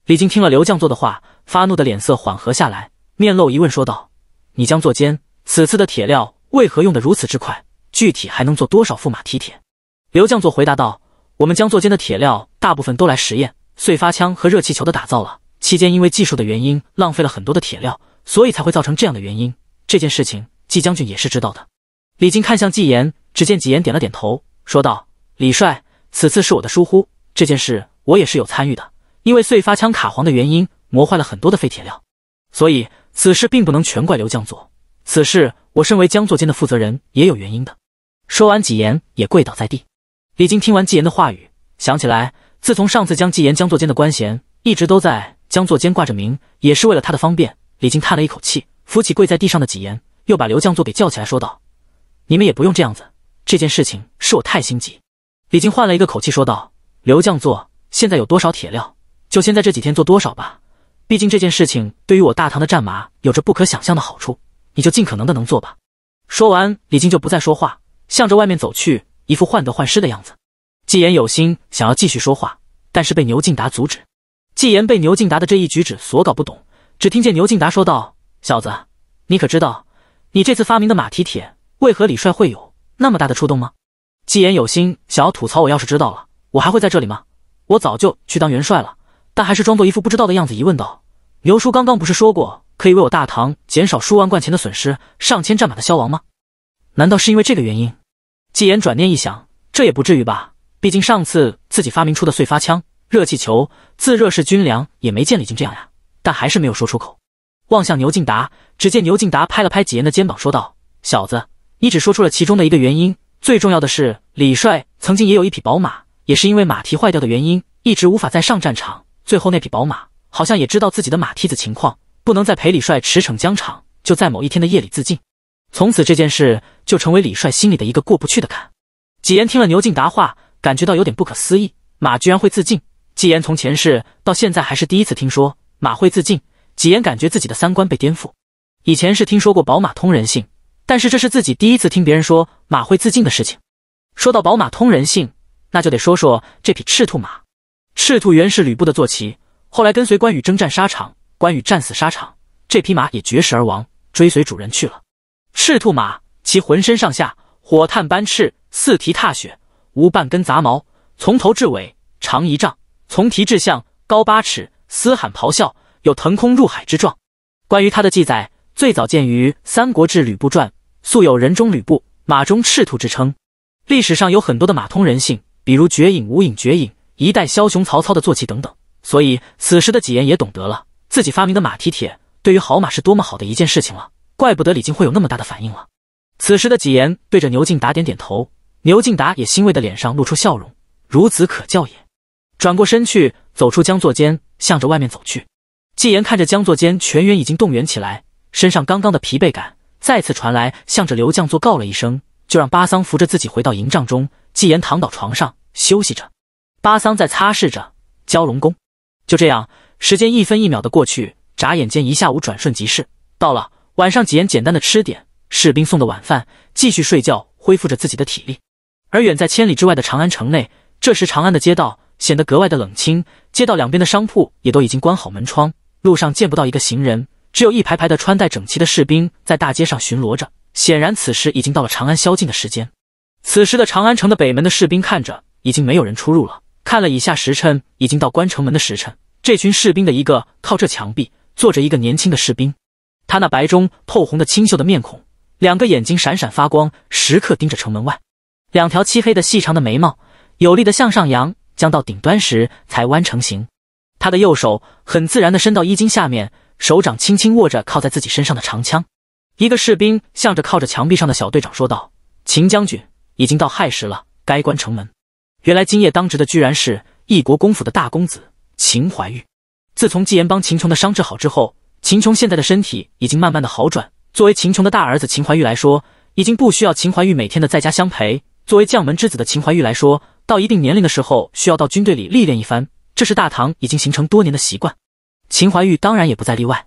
李靖听了刘将作的话，发怒的脸色缓和下来，面露疑问说道：“你江作坚此次的铁料为何用得如此之快？具体还能做多少副马蹄铁？”刘将作回答道：“我们将作间的铁料大部分都来实验。”碎发枪和热气球的打造了期间，因为技术的原因浪费了很多的铁料，所以才会造成这样的原因。这件事情纪将军也是知道的。李靖看向纪言，只见纪言点了点头，说道：“李帅，此次是我的疏忽，这件事我也是有参与的。因为碎发枪卡簧的原因磨坏了很多的废铁料，所以此事并不能全怪刘将佐。此事我身为将作间的负责人，也有原因的。”说完，纪言也跪倒在地。李靖听完纪言的话语，想起来。自从上次将纪言江作监的官衔一直都在江作监挂着名，也是为了他的方便。李靖叹了一口气，扶起跪在地上的纪言，又把刘将作给叫起来，说道：“你们也不用这样子，这件事情是我太心急。”李靖换了一个口气说道：“刘将作，现在有多少铁料，就先在这几天做多少吧。毕竟这件事情对于我大唐的战马有着不可想象的好处，你就尽可能的能做吧。”说完，李靖就不再说话，向着外面走去，一副患得患失的样子。纪言有心想要继续说话，但是被牛敬达阻止。纪言被牛敬达的这一举止所搞不懂，只听见牛敬达说道：“小子，你可知道，你这次发明的马蹄铁为何李帅会有那么大的触动吗？”纪言有心想要吐槽，我要是知道了，我还会在这里吗？我早就去当元帅了，但还是装作一副不知道的样子，疑问道：“牛叔刚刚不是说过，可以为我大唐减少数万贯钱的损失，上千战马的消亡吗？难道是因为这个原因？”纪言转念一想，这也不至于吧。毕竟上次自己发明出的碎发枪、热气球、自热式军粮也没见李靖这样呀，但还是没有说出口。望向牛敬达，只见牛敬达拍了拍纪言的肩膀，说道：“小子，你只说出了其中的一个原因。最重要的是，李帅曾经也有一匹宝马，也是因为马蹄坏掉的原因，一直无法再上战场。最后那匹宝马好像也知道自己的马蹄子情况，不能再陪李帅驰骋疆场，就在某一天的夜里自尽。从此这件事就成为李帅心里的一个过不去的坎。”纪言听了牛敬达话。感觉到有点不可思议，马居然会自尽。纪言从前世到现在还是第一次听说马会自尽。纪言感觉自己的三观被颠覆。以前是听说过宝马通人性，但是这是自己第一次听别人说马会自尽的事情。说到宝马通人性，那就得说说这匹赤兔马。赤兔原是吕布的坐骑，后来跟随关羽征战沙场。关羽战死沙场，这匹马也绝食而亡，追随主人去了。赤兔马其浑身上下火炭般赤，四蹄踏雪。无半根杂毛，从头至尾长一丈，从蹄至项高八尺，嘶喊咆哮，有腾空入海之状。关于他的记载，最早见于《三国志·吕布传》，素有“人中吕布，马中赤兔”之称。历史上有很多的马通人性，比如绝影、无影、绝影，一代枭雄曹操的坐骑等等。所以此时的纪言也懂得了自己发明的马蹄铁对于好马是多么好的一件事情了，怪不得李靖会有那么大的反应了。此时的纪言对着牛劲达点点头。牛敬达也欣慰的脸上露出笑容，孺子可教也。转过身去，走出江座间，向着外面走去。纪言看着江座间全员已经动员起来，身上刚刚的疲惫感再次传来，向着刘将座告了一声，就让巴桑扶着自己回到营帐中。纪言躺倒床上休息着，巴桑在擦拭着蛟龙宫。就这样，时间一分一秒的过去，眨眼间一下午转瞬即逝。到了晚上，纪言简单的吃点士兵送的晚饭，继续睡觉，恢复着自己的体力。而远在千里之外的长安城内，这时长安的街道显得格外的冷清，街道两边的商铺也都已经关好门窗，路上见不到一个行人，只有一排排的穿戴整齐的士兵在大街上巡逻着。显然，此时已经到了长安宵禁的时间。此时的长安城的北门的士兵看着已经没有人出入了，看了以下时辰，已经到关城门的时辰。这群士兵的一个靠这墙壁坐着一个年轻的士兵，他那白中透红的清秀的面孔，两个眼睛闪闪发光，时刻盯着城门外。两条漆黑的细长的眉毛，有力的向上扬，将到顶端时才弯成形。他的右手很自然的伸到衣襟下面，手掌轻轻握着靠在自己身上的长枪。一个士兵向着靠着墙壁上的小队长说道：“秦将军已经到亥时了，该关城门。”原来今夜当值的居然是异国公府的大公子秦怀玉。自从纪言帮秦琼的伤治好之后，秦琼现在的身体已经慢慢的好转。作为秦琼的大儿子秦怀玉来说，已经不需要秦怀玉每天的在家相陪。作为将门之子的秦怀玉来说，到一定年龄的时候需要到军队里历练一番，这是大唐已经形成多年的习惯。秦怀玉当然也不再例外。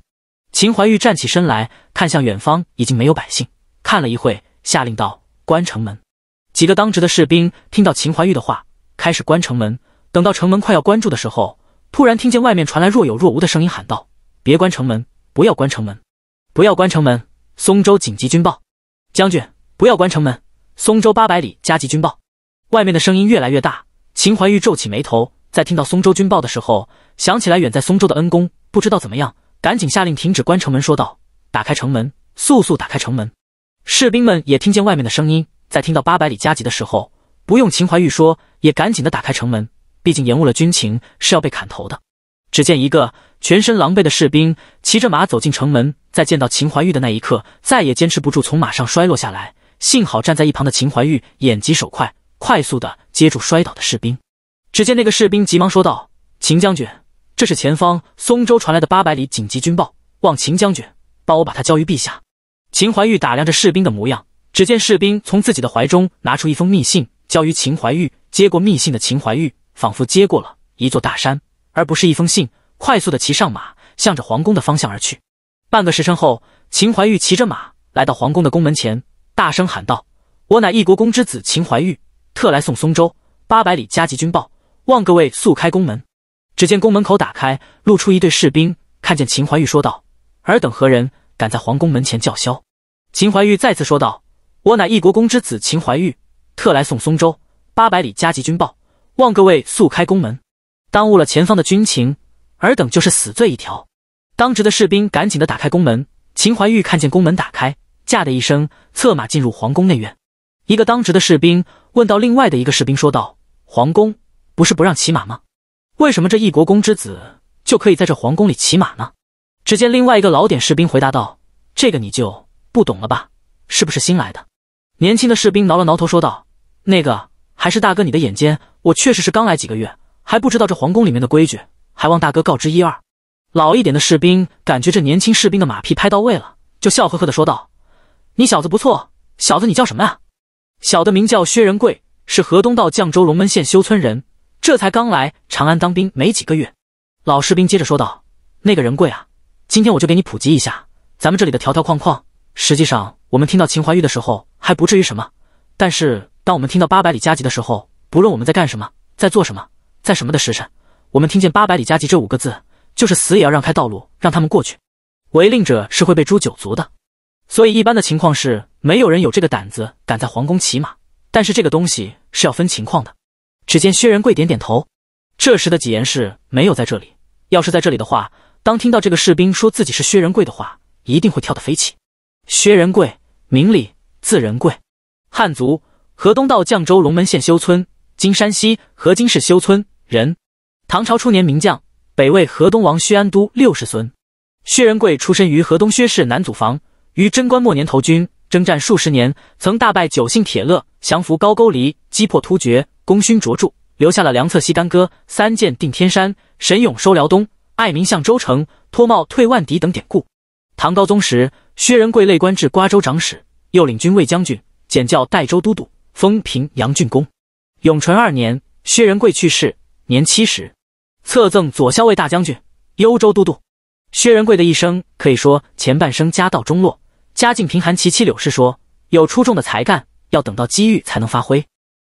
秦怀玉站起身来，看向远方，已经没有百姓。看了一会，下令道：“关城门！”几个当值的士兵听到秦怀玉的话，开始关城门。等到城门快要关住的时候，突然听见外面传来若有若无的声音，喊道：“别关城门！不要关城门！不要关城门！松州紧急军报，将军，不要关城门！”松州八百里加急军报，外面的声音越来越大。秦怀玉皱起眉头，在听到松州军报的时候，想起来远在松州的恩公，不知道怎么样，赶紧下令停止关城门，说道：“打开城门，速速打开城门！”士兵们也听见外面的声音，在听到八百里加急的时候，不用秦怀玉说，也赶紧的打开城门。毕竟延误了军情是要被砍头的。只见一个全身狼狈的士兵骑着马走进城门，在见到秦怀玉的那一刻，再也坚持不住，从马上摔落下来。幸好站在一旁的秦怀玉眼疾手快，快速的接住摔倒的士兵。只见那个士兵急忙说道：“秦将军，这是前方松州传来的八百里紧急军报，望秦将军帮我把它交于陛下。”秦怀玉打量着士兵的模样，只见士兵从自己的怀中拿出一封密信交于秦怀玉。接过密信的秦怀玉仿佛接过了一座大山，而不是一封信，快速的骑上马，向着皇宫的方向而去。半个时辰后，秦怀玉骑着马来到皇宫的宫门前。大声喊道：“我乃一国公之子秦怀玉，特来送松州八百里加急军报，望各位速开宫门。”只见宫门口打开，露出一队士兵。看见秦怀玉，说道：“尔等何人？敢在皇宫门前叫嚣？”秦怀玉再次说道：“我乃一国公之子秦怀玉，特来送松州八百里加急军报，望各位速开宫门。耽误了前方的军情，尔等就是死罪一条。”当值的士兵赶紧的打开宫门。秦怀玉看见宫门打开。吓的一声，策马进入皇宫内院。一个当值的士兵问到另外的一个士兵说道：“皇宫不是不让骑马吗？为什么这一国公之子就可以在这皇宫里骑马呢？”只见另外一个老点士兵回答道：“这个你就不懂了吧？是不是新来的？”年轻的士兵挠了挠头说道：“那个还是大哥你的眼尖，我确实是刚来几个月，还不知道这皇宫里面的规矩，还望大哥告知一二。”老一点的士兵感觉这年轻士兵的马屁拍到位了，就笑呵呵的说道。你小子不错，小子你叫什么啊？小的名叫薛仁贵，是河东道绛州龙门县修村人，这才刚来长安当兵没几个月。老士兵接着说道：“那个人贵啊，今天我就给你普及一下咱们这里的条条框框。实际上，我们听到秦怀玉的时候还不至于什么，但是当我们听到八百里加急的时候，不论我们在干什么，在做什么，在什么的时辰，我们听见八百里加急这五个字，就是死也要让开道路让他们过去，违令者是会被诛九族的。”所以，一般的情况是没有人有这个胆子敢在皇宫骑马。但是，这个东西是要分情况的。只见薛仁贵点点头。这时的几言氏没有在这里。要是在这里的话，当听到这个士兵说自己是薛仁贵的话，一定会跳得飞起。薛仁贵，名礼，字仁贵，汉族，河东道绛州龙门县修村（今山西河津市修村）人，唐朝初年名将，北魏河东王薛安都六世孙。薛仁贵出身于河东薛氏南祖房。于贞观末年投军，征战数十年，曾大败九姓铁勒，降服高句离，击破突厥，功勋卓著，留下了“良策西干戈，三箭定天山，神勇收辽东，爱民向周城，脱帽退万敌”等典故。唐高宗时，薛仁贵累官至瓜州长史，又领军卫将军，简叫代州都督，封平阳郡公。永淳二年，薛仁贵去世，年七十，册赠左骁卫大将军、幽州都督。薛仁贵的一生可以说前半生家道中落。家境贫寒，其妻柳氏说：“有出众的才干，要等到机遇才能发挥。”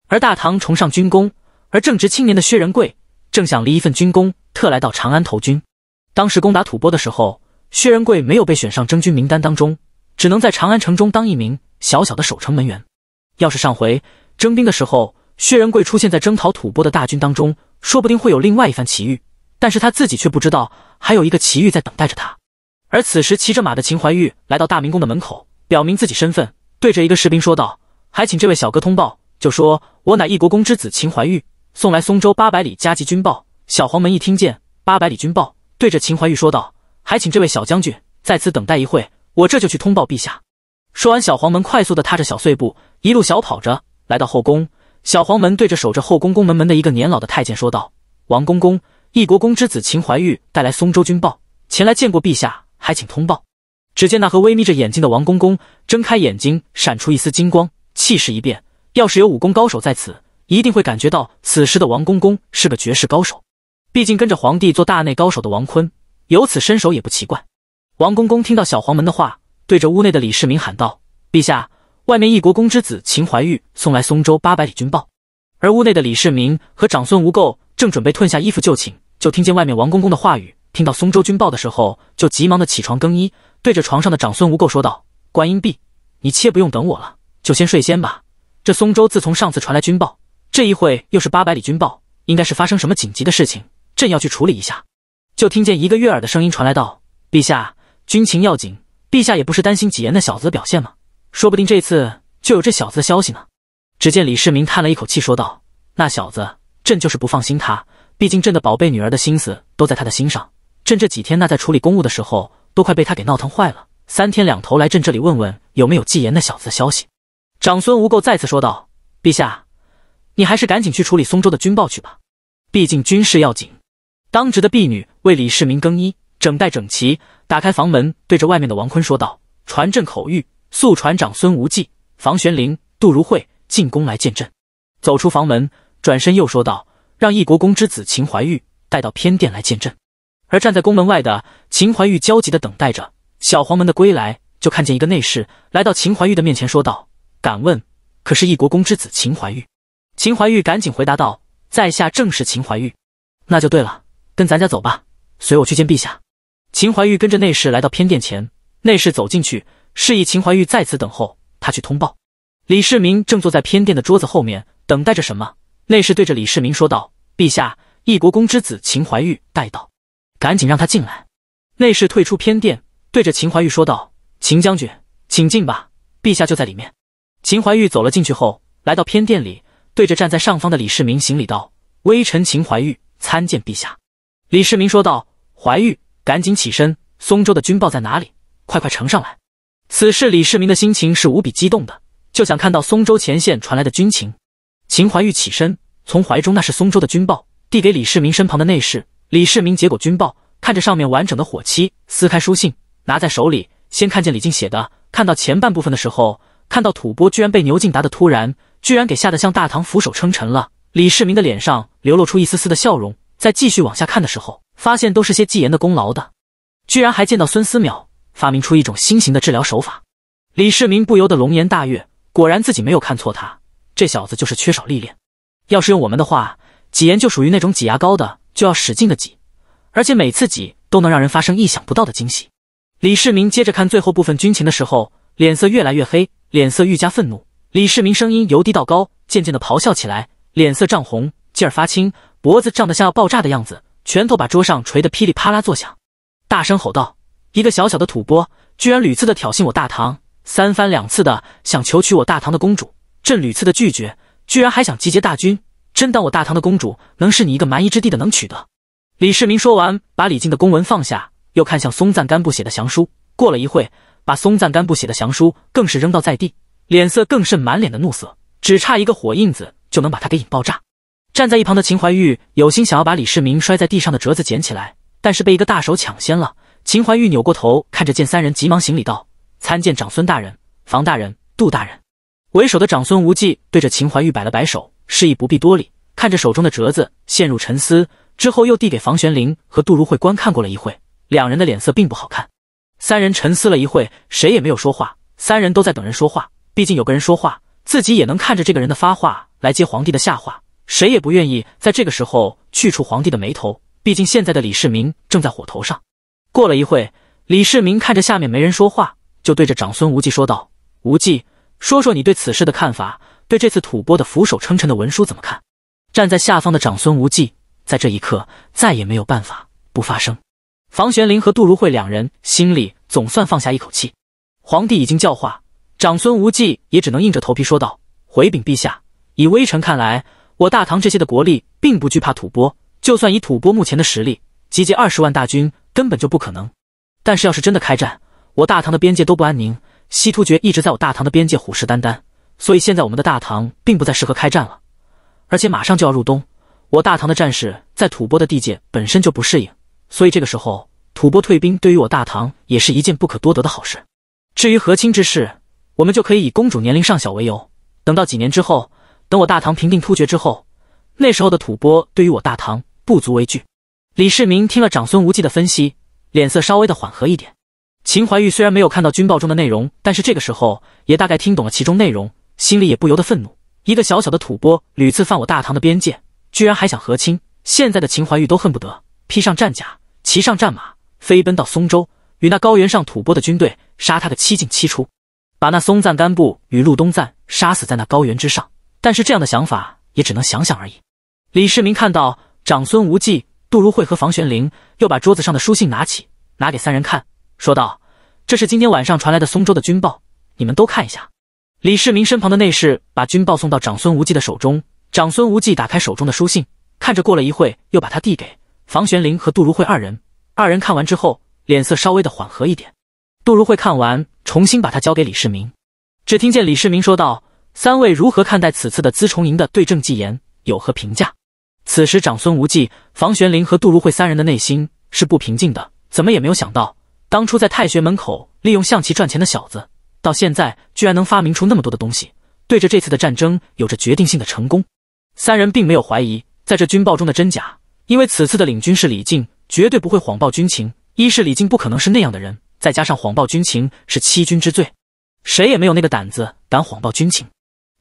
而大唐崇尚军功，而正值青年的薛仁贵正想立一份军功，特来到长安投军。当时攻打吐蕃的时候，薛仁贵没有被选上征军名单当中，只能在长安城中当一名小小的守城门员。要是上回征兵的时候，薛仁贵出现在征讨吐蕃的大军当中，说不定会有另外一番奇遇。但是他自己却不知道，还有一个奇遇在等待着他。而此时，骑着马的秦怀玉来到大明宫的门口，表明自己身份，对着一个士兵说道：“还请这位小哥通报，就说我乃一国公之子秦怀玉，送来松州八百里加急军报。”小黄门一听见“八百里军报”，对着秦怀玉说道：“还请这位小将军在此等待一会，我这就去通报陛下。”说完，小黄门快速的踏着小碎步，一路小跑着来到后宫。小黄门对着守着后宫宫门门的一个年老的太监说道：“王公公，一国公之子秦怀玉带来松州军报，前来见过陛下。”还请通报。只见那和微眯着眼睛的王公公睁开眼睛，闪出一丝金光，气势一变。要是有武功高手在此，一定会感觉到此时的王公公是个绝世高手。毕竟跟着皇帝做大内高手的王坤，有此身手也不奇怪。王公公听到小黄门的话，对着屋内的李世民喊道：“陛下，外面一国公之子秦怀玉送来松州八百里军报。”而屋内的李世民和长孙无垢正准备褪下衣服就寝，就听见外面王公公的话语。听到松州军报的时候，就急忙的起床更衣，对着床上的长孙无垢说道：“观音婢，你切不用等我了，就先睡先吧。这松州自从上次传来军报，这一会又是八百里军报，应该是发生什么紧急的事情，朕要去处理一下。”就听见一个悦耳的声音传来道：“陛下，军情要紧。陛下也不是担心纪言那小子的表现吗？说不定这次就有这小子的消息呢。”只见李世民叹了一口气说道：“那小子，朕就是不放心他，毕竟朕的宝贝女儿的心思都在他的心上。”朕这几天那在处理公务的时候，都快被他给闹腾坏了，三天两头来朕这里问问有没有纪言那小子的消息。长孙无垢再次说道：“陛下，你还是赶紧去处理松州的军报去吧，毕竟军事要紧。”当值的婢女为李世民更衣，整带整齐，打开房门，对着外面的王坤说道：“传朕口谕，速传长孙无忌、房玄龄、杜如晦进宫来见朕。”走出房门，转身又说道：“让一国公之子秦怀玉带到偏殿来见朕。”而站在宫门外的秦怀玉焦急的等待着小黄门的归来，就看见一个内侍来到秦怀玉的面前，说道：“敢问，可是一国公之子秦怀玉？”秦怀玉赶紧回答道：“在下正是秦怀玉。”那就对了，跟咱家走吧，随我去见陛下。秦怀玉跟着内侍来到偏殿前，内侍走进去，示意秦怀玉在此等候，他去通报。李世民正坐在偏殿的桌子后面等待着什么。内侍对着李世民说道：“陛下，一国公之子秦怀玉带到。”赶紧让他进来。内侍退出偏殿，对着秦怀玉说道：“秦将军，请进吧，陛下就在里面。”秦怀玉走了进去后，来到偏殿里，对着站在上方的李世民行礼道：“微臣秦怀玉参见陛下。”李世民说道：“怀玉，赶紧起身。松州的军报在哪里？快快呈上来。”此时李世民的心情是无比激动的，就想看到松州前线传来的军情。秦怀玉起身，从怀中那是松州的军报，递给李世民身旁的内侍。李世民结果军报，看着上面完整的火漆，撕开书信，拿在手里，先看见李靖写的。看到前半部分的时候，看到吐蕃居然被牛敬达的突然，居然给吓得向大唐俯首称臣了。李世民的脸上流露出一丝丝的笑容。再继续往下看的时候，发现都是些纪言的功劳的，居然还见到孙思邈发明出一种新型的治疗手法。李世民不由得龙颜大悦，果然自己没有看错他，这小子就是缺少历练。要是用我们的话，纪言就属于那种挤牙膏的。就要使劲的挤，而且每次挤都能让人发生意想不到的惊喜。李世民接着看最后部分军情的时候，脸色越来越黑，脸色愈加愤怒。李世民声音由低到高，渐渐的咆哮起来，脸色涨红，劲儿发青，脖子胀得像要爆炸的样子，拳头把桌上锤得噼里啪啦作响，大声吼道：“一个小小的吐蕃，居然屡次的挑衅我大唐，三番两次的想求娶我大唐的公主，朕屡次的拒绝，居然还想集结大军！”真当我大唐的公主能是你一个蛮夷之地的能娶的？李世民说完，把李靖的公文放下，又看向松赞干布写的降书。过了一会，把松赞干布写的降书更是扔倒在地，脸色更甚，满脸的怒色，只差一个火印子就能把他给引爆炸。站在一旁的秦怀玉有心想要把李世民摔在地上的折子捡起来，但是被一个大手抢先了。秦怀玉扭过头看着见三人，急忙行礼道：“参见长孙大人、房大人、杜大人。”为首的长孙无忌对着秦怀玉摆了摆手。示意不必多礼，看着手中的折子陷入沉思，之后又递给房玄龄和杜如晦观看过了一会，两人的脸色并不好看。三人沉思了一会，谁也没有说话，三人都在等人说话，毕竟有个人说话，自己也能看着这个人的发话来接皇帝的下话，谁也不愿意在这个时候去触皇帝的眉头，毕竟现在的李世民正在火头上。过了一会，李世民看着下面没人说话，就对着长孙无忌说道：“无忌，说说你对此事的看法。”对这次吐蕃的俯首称臣的文书怎么看？站在下方的长孙无忌在这一刻再也没有办法不发声。房玄龄和杜如晦两人心里总算放下一口气。皇帝已经教化，长孙无忌也只能硬着头皮说道：“回禀陛下，以微臣看来，我大唐这些的国力并不惧怕吐蕃。就算以吐蕃目前的实力，集结二十万大军根本就不可能。但是要是真的开战，我大唐的边界都不安宁。西突厥一直在我大唐的边界虎视眈眈。”所以现在我们的大唐并不再适合开战了，而且马上就要入冬，我大唐的战士在吐蕃的地界本身就不适应，所以这个时候吐蕃退兵对于我大唐也是一件不可多得的好事。至于和亲之事，我们就可以以公主年龄尚小为由，等到几年之后，等我大唐平定突厥之后，那时候的吐蕃对于我大唐不足为惧。李世民听了长孙无忌的分析，脸色稍微的缓和一点。秦怀玉虽然没有看到军报中的内容，但是这个时候也大概听懂了其中内容。心里也不由得愤怒。一个小小的吐蕃屡次犯我大唐的边界，居然还想和亲。现在的秦怀玉都恨不得披上战甲，骑上战马，飞奔到松州，与那高原上吐蕃的军队杀他个七进七出，把那松赞干布与禄东赞杀死在那高原之上。但是这样的想法也只能想想而已。李世民看到长孙无忌、杜如晦和房玄龄，又把桌子上的书信拿起，拿给三人看，说道：“这是今天晚上传来的松州的军报，你们都看一下。”李世民身旁的内侍把军报送到长孙无忌的手中，长孙无忌打开手中的书信，看着，过了一会，又把它递给房玄龄和杜如晦二人。二人看完之后，脸色稍微的缓和一点。杜如晦看完，重新把它交给李世民。只听见李世民说道：“三位如何看待此次的资崇寅的对症纪言，有何评价？”此时，长孙无忌、房玄龄和杜如晦三人的内心是不平静的，怎么也没有想到，当初在太学门口利用象棋赚钱的小子。到现在居然能发明出那么多的东西，对着这次的战争有着决定性的成功。三人并没有怀疑在这军报中的真假，因为此次的领军是李靖，绝对不会谎报军情。一是李靖不可能是那样的人，再加上谎报军情是欺君之罪，谁也没有那个胆子敢谎报军情。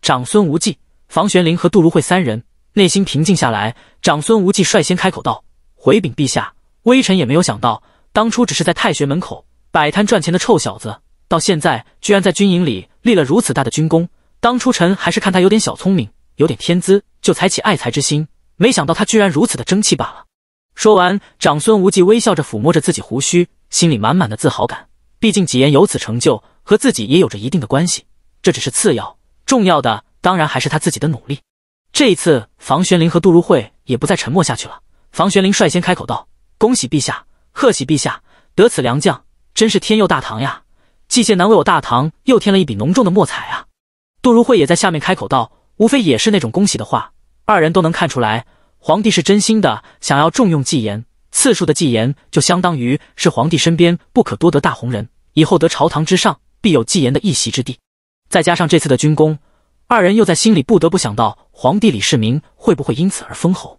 长孙无忌、房玄龄和杜如晦三人内心平静下来，长孙无忌率先开口道：“回禀陛下，微臣也没有想到，当初只是在太学门口摆摊赚钱的臭小子。”到现在居然在军营里立了如此大的军功，当初臣还是看他有点小聪明，有点天资，就才起爱才之心。没想到他居然如此的争气罢了。说完，长孙无忌微笑着抚摸着自己胡须，心里满满的自豪感。毕竟几言有此成就，和自己也有着一定的关系，这只是次要，重要的当然还是他自己的努力。这一次，房玄龄和杜如晦也不再沉默下去了。房玄龄率先开口道：“恭喜陛下，贺喜陛下，得此良将，真是天佑大唐呀！”季羡南为我大唐又添了一笔浓重的墨彩啊！杜如晦也在下面开口道：“无非也是那种恭喜的话。”二人都能看出来，皇帝是真心的想要重用季言，次数的季言就相当于是皇帝身边不可多得大红人，以后得朝堂之上必有季言的一席之地。再加上这次的军功，二人又在心里不得不想到，皇帝李世民会不会因此而封侯？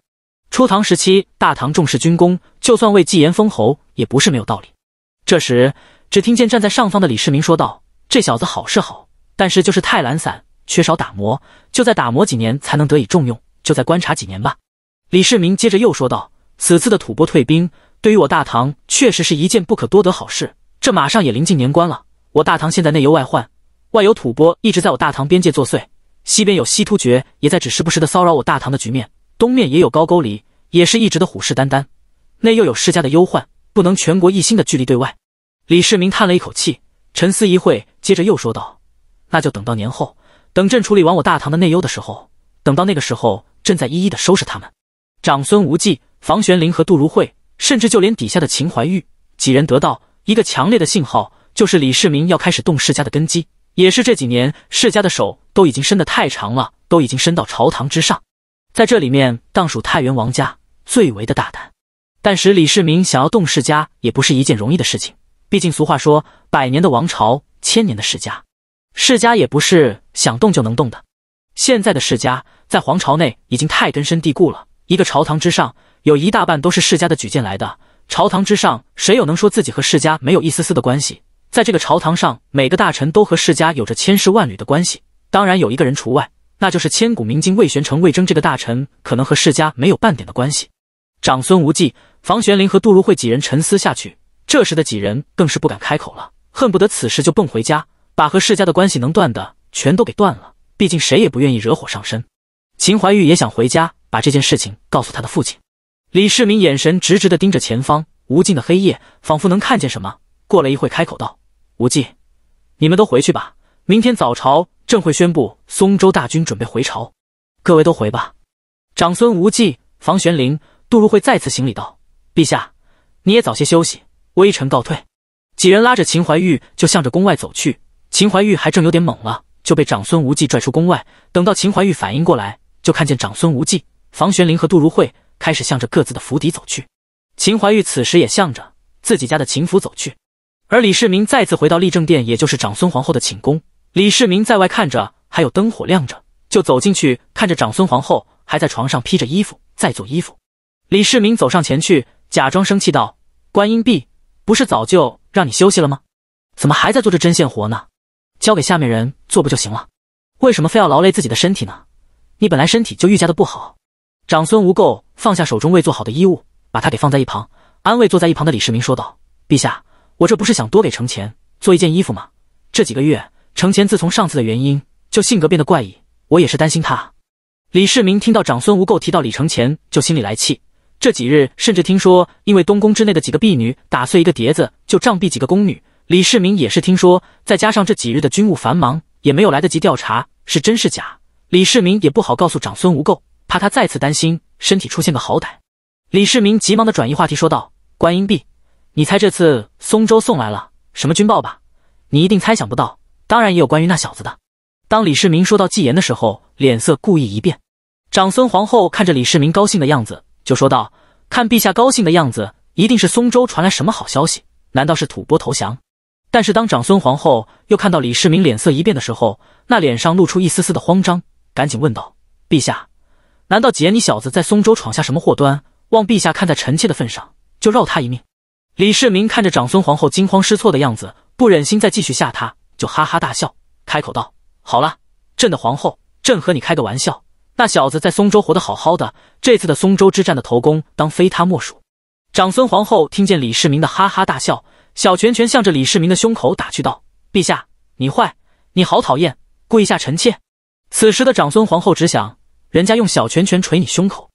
初唐时期，大唐重视军功，就算为季言封侯也不是没有道理。这时。只听见站在上方的李世民说道：“这小子好是好，但是就是太懒散，缺少打磨，就再打磨几年才能得以重用，就再观察几年吧。”李世民接着又说道：“此次的吐蕃退兵，对于我大唐确实是一件不可多得好事。这马上也临近年关了，我大唐现在内忧外患，外有吐蕃一直在我大唐边界作祟，西边有西突厥也在只时不时的骚扰我大唐的局面，东面也有高沟丽，也是一直的虎视眈眈，内又有世家的忧患，不能全国一心的聚力对外。”李世民叹了一口气，沉思一会，接着又说道：“那就等到年后，等朕处理完我大唐的内忧的时候，等到那个时候，朕再一一的收拾他们。”长孙无忌、房玄龄和杜如晦，甚至就连底下的秦怀玉几人，得到一个强烈的信号，就是李世民要开始动世家的根基。也是这几年，世家的手都已经伸得太长了，都已经伸到朝堂之上。在这里面，当属太原王家最为的大胆。但是，李世民想要动世家，也不是一件容易的事情。毕竟，俗话说“百年的王朝，千年的世家”，世家也不是想动就能动的。现在的世家在皇朝内已经太根深蒂固了。一个朝堂之上，有一大半都是世家的举荐来的。朝堂之上，谁又能说自己和世家没有一丝丝的关系？在这个朝堂上，每个大臣都和世家有着千丝万缕的关系。当然，有一个人除外，那就是千古明君魏玄成、魏征这个大臣，可能和世家没有半点的关系。长孙无忌、房玄龄和杜如晦几人沉思下去。这时的几人更是不敢开口了，恨不得此时就蹦回家，把和世家的关系能断的全都给断了。毕竟谁也不愿意惹火上身。秦怀玉也想回家，把这件事情告诉他的父亲李世民。眼神直直的盯着前方，无尽的黑夜仿佛能看见什么。过了一会，开口道：“无忌，你们都回去吧。明天早朝朕会宣布松州大军准备回朝，各位都回吧。”长孙无忌、房玄龄、杜如晦再次行礼道：“陛下，你也早些休息。”微臣告退。几人拉着秦怀玉就向着宫外走去。秦怀玉还正有点懵了，就被长孙无忌拽出宫外。等到秦怀玉反应过来，就看见长孙无忌、房玄龄和杜如晦开始向着各自的府邸走去。秦怀玉此时也向着自己家的秦府走去。而李世民再次回到立政殿，也就是长孙皇后的寝宫。李世民在外看着还有灯火亮着，就走进去，看着长孙皇后还在床上披着衣服在做衣服。李世民走上前去，假装生气道：“观音婢。”不是早就让你休息了吗？怎么还在做这针线活呢？交给下面人做不就行了？为什么非要劳累自己的身体呢？你本来身体就愈加的不好。长孙无垢放下手中未做好的衣物，把他给放在一旁，安慰坐在一旁的李世民说道：“陛下，我这不是想多给程前做一件衣服吗？这几个月，程前自从上次的原因，就性格变得怪异，我也是担心他。”李世民听到长孙无垢提到李承前，就心里来气。这几日甚至听说，因为东宫之内的几个婢女打碎一个碟子，就杖毙几个宫女。李世民也是听说，再加上这几日的军务繁忙，也没有来得及调查是真是假。李世民也不好告诉长孙无垢，怕他再次担心身体出现个好歹。李世民急忙的转移话题说道：“观音婢，你猜这次松州送来了什么军报吧？你一定猜想不到。当然也有关于那小子的。”当李世民说到纪言的时候，脸色故意一变。长孙皇后看着李世民高兴的样子。就说道：“看陛下高兴的样子，一定是松州传来什么好消息。难道是吐蕃投降？”但是当长孙皇后又看到李世民脸色一变的时候，那脸上露出一丝丝的慌张，赶紧问道：“陛下，难道姐你小子在松州闯下什么祸端？望陛下看在臣妾的份上，就饶他一命。”李世民看着长孙皇后惊慌失措的样子，不忍心再继续吓他，就哈哈大笑，开口道：“好了，朕的皇后，朕和你开个玩笑。”那小子在松州活得好好的，这次的松州之战的头功当非他莫属。长孙皇后听见李世民的哈哈大笑，小拳拳向着李世民的胸口打去，道：“陛下，你坏，你好讨厌，跪下，臣妾。”此时的长孙皇后只想人家用小拳拳捶你胸口。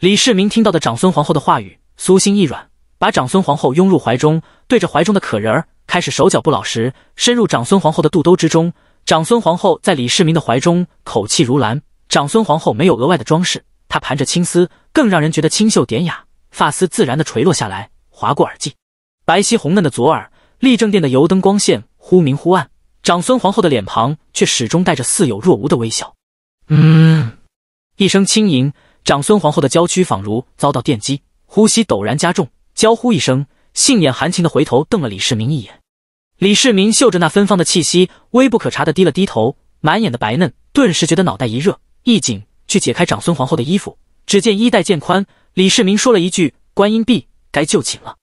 李世民听到的长孙皇后的话语，酥心一软，把长孙皇后拥入怀中，对着怀中的可人儿开始手脚不老实，深入长孙皇后的肚兜之中。长孙皇后在李世民的怀中，口气如兰。长孙皇后没有额外的装饰，她盘着青丝，更让人觉得清秀典雅。发丝自然的垂落下来，划过耳际，白皙红嫩的左耳。立正殿的油灯光线忽明忽暗，长孙皇后的脸庞却始终带着似有若无的微笑。嗯，一声轻吟，长孙皇后的娇躯仿如遭到电击，呼吸陡然加重，娇呼一声，杏眼含情的回头瞪了李世民一眼。李世民嗅着那芬芳的气息，微不可察的低了低头，满眼的白嫩，顿时觉得脑袋一热。一紧，去解开长孙皇后的衣服，只见衣带渐宽。李世民说了一句：“观音婢，该就寝了。”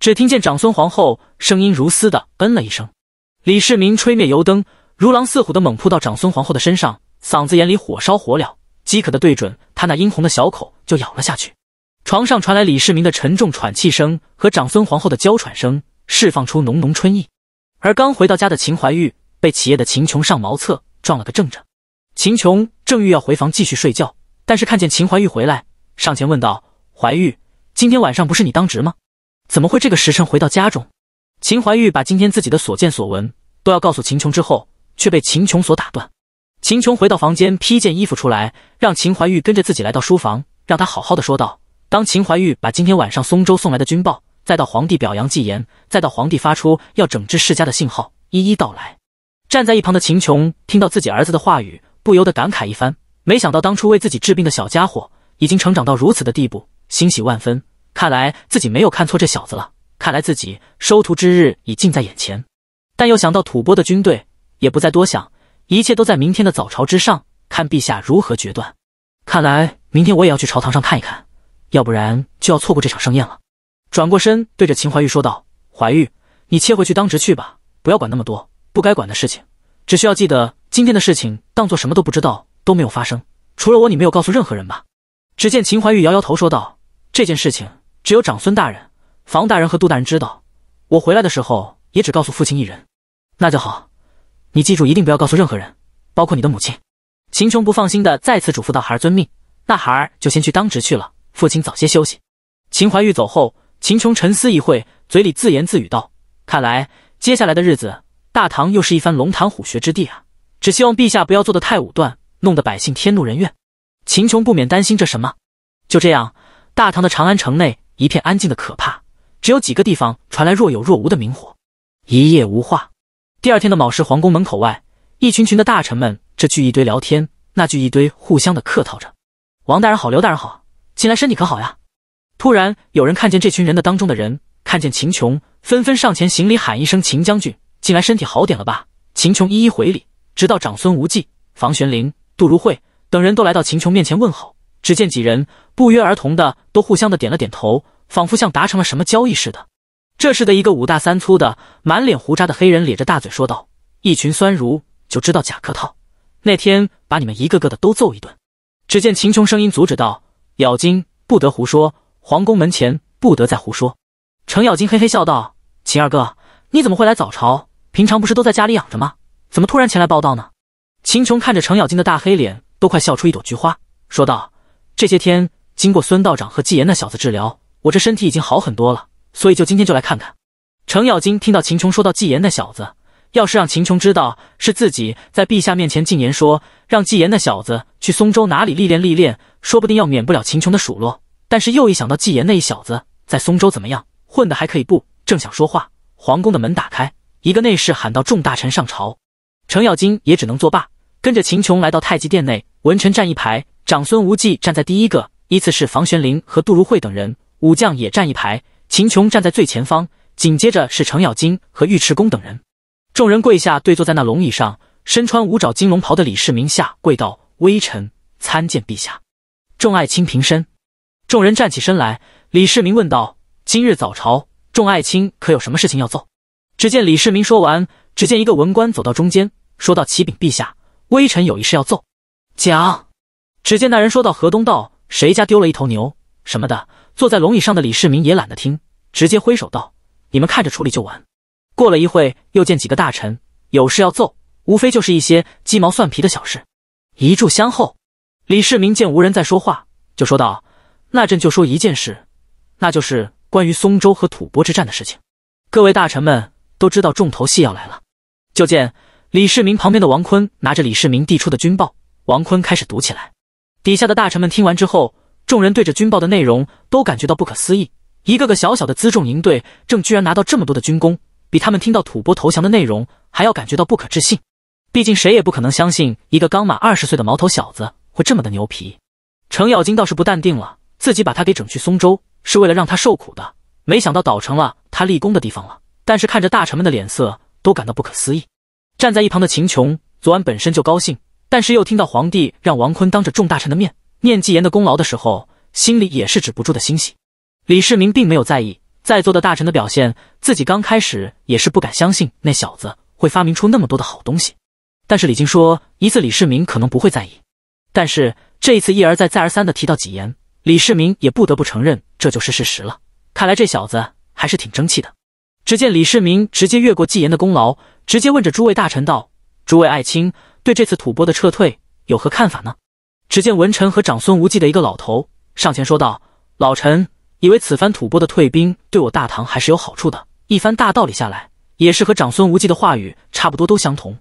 只听见长孙皇后声音如丝的嗯了一声。李世民吹灭油灯，如狼似虎的猛扑到长孙皇后的身上，嗓子眼里火烧火燎，饥渴的对准她那殷红的小口就咬了下去。床上传来李世民的沉重喘气声和长孙皇后的娇喘声，释放出浓浓春意。而刚回到家的秦怀玉，被起夜的秦琼上茅厕撞了个正着。秦琼正欲要回房继续睡觉，但是看见秦怀玉回来，上前问道：“怀玉，今天晚上不是你当值吗？怎么会这个时辰回到家中？”秦怀玉把今天自己的所见所闻都要告诉秦琼之后，却被秦琼所打断。秦琼回到房间，披件衣服出来，让秦怀玉跟着自己来到书房，让他好好的说道。当秦怀玉把今天晚上松州送来的军报，再到皇帝表扬纪言，再到皇帝发出要整治世家的信号一一道来，站在一旁的秦琼听到自己儿子的话语。不由得感慨一番，没想到当初为自己治病的小家伙已经成长到如此的地步，欣喜万分。看来自己没有看错这小子了，看来自己收徒之日已近在眼前。但又想到吐蕃的军队，也不再多想，一切都在明天的早朝之上，看陛下如何决断。看来明天我也要去朝堂上看一看，要不然就要错过这场盛宴了。转过身，对着秦怀玉说道：“怀玉，你切回去当值去吧，不要管那么多，不该管的事情，只需要记得。”今天的事情当做什么都不知道都没有发生，除了我，你没有告诉任何人吧？只见秦怀玉摇摇头说道：“这件事情只有长孙大人、房大人和杜大人知道。我回来的时候也只告诉父亲一人。那就好，你记住，一定不要告诉任何人，包括你的母亲。”秦琼不放心的再次嘱咐道：“孩儿遵命。”那孩儿就先去当值去了。父亲早些休息。秦怀玉走后，秦琼沉思一会，嘴里自言自语道：“看来接下来的日子，大唐又是一番龙潭虎穴之地啊。”只希望陛下不要做得太武断，弄得百姓天怒人怨。秦琼不免担心这什么。就这样，大唐的长安城内一片安静的可怕，只有几个地方传来若有若无的明火。一夜无话。第二天的卯时，皇宫门口外，一群群的大臣们这聚一堆聊天，那聚一堆互相的客套着：“王大人好，刘大人好，近来身体可好呀？”突然，有人看见这群人的当中的人看见秦琼，纷纷上前行礼，喊一声：“秦将军，近来身体好点了吧？”秦琼一一回礼。直到长孙无忌、房玄龄、杜如晦等人都来到秦琼面前问好，只见几人不约而同的都互相的点了点头，仿佛像达成了什么交易似的。这时的一个五大三粗的、满脸胡渣的黑人咧着大嘴说道：“一群酸儒就知道假客套，那天把你们一个个的都揍一顿。”只见秦琼声音阻止道：“咬金不得胡说，皇宫门前不得再胡说。”程咬金嘿嘿笑道：“秦二哥，你怎么会来早朝？平常不是都在家里养着吗？”怎么突然前来报道呢？秦琼看着程咬金的大黑脸，都快笑出一朵菊花，说道：“这些天经过孙道长和纪言那小子治疗，我这身体已经好很多了，所以就今天就来看看。”程咬金听到秦琼说到纪言那小子，要是让秦琼知道是自己在陛下面前进言说，让纪言那小子去松州哪里历练历练，说不定要免不了秦琼的数落。但是又一想到纪言那一小子在松州怎么样，混得还可以不？正想说话，皇宫的门打开，一个内侍喊到：“众大臣上朝。”程咬金也只能作罢，跟着秦琼来到太极殿内。文臣站一排，长孙无忌站在第一个，依次是房玄龄和杜如晦等人。武将也站一排，秦琼站在最前方，紧接着是程咬金和尉迟恭等人。众人跪下，对坐在那龙椅上，身穿五爪金龙袍的李世民下跪道：“微臣参见陛下。”众爱卿平身。众人站起身来，李世民问道：“今日早朝，众爱卿可有什么事情要奏？”只见李世民说完。只见一个文官走到中间，说道：“启禀陛下，微臣有一事要奏。”讲。只见那人说到河东道谁家丢了一头牛什么的。坐在龙椅上的李世民也懒得听，直接挥手道：“你们看着处理就完。”过了一会，又见几个大臣有事要奏，无非就是一些鸡毛蒜皮的小事。一炷香后，李世民见无人在说话，就说道：“那朕就说一件事，那就是关于松州和吐蕃之战的事情。各位大臣们都知道重头戏要来了。”就见李世民旁边的王坤拿着李世民递出的军报，王坤开始读起来。底下的大臣们听完之后，众人对着军报的内容都感觉到不可思议。一个个小小的辎重营队正居然拿到这么多的军功，比他们听到吐蕃投降的内容还要感觉到不可置信。毕竟谁也不可能相信一个刚满二十岁的毛头小子会这么的牛皮。程咬金倒是不淡定了，自己把他给整去松州是为了让他受苦的，没想到倒成了他立功的地方了。但是看着大臣们的脸色。都感到不可思议。站在一旁的秦琼，昨晚本身就高兴，但是又听到皇帝让王坤当着众大臣的面念纪言的功劳的时候，心里也是止不住的欣喜。李世民并没有在意在座的大臣的表现，自己刚开始也是不敢相信那小子会发明出那么多的好东西。但是李靖说一次，李世民可能不会在意，但是这一次一而再再而三的提到纪言，李世民也不得不承认这就是事实了。看来这小子还是挺争气的。只见李世民直接越过纪言的功劳，直接问着诸位大臣道：“诸位爱卿，对这次吐蕃的撤退有何看法呢？”只见文臣和长孙无忌的一个老头上前说道：“老臣以为此番吐蕃的退兵对我大唐还是有好处的。”一番大道理下来，也是和长孙无忌的话语差不多都相同。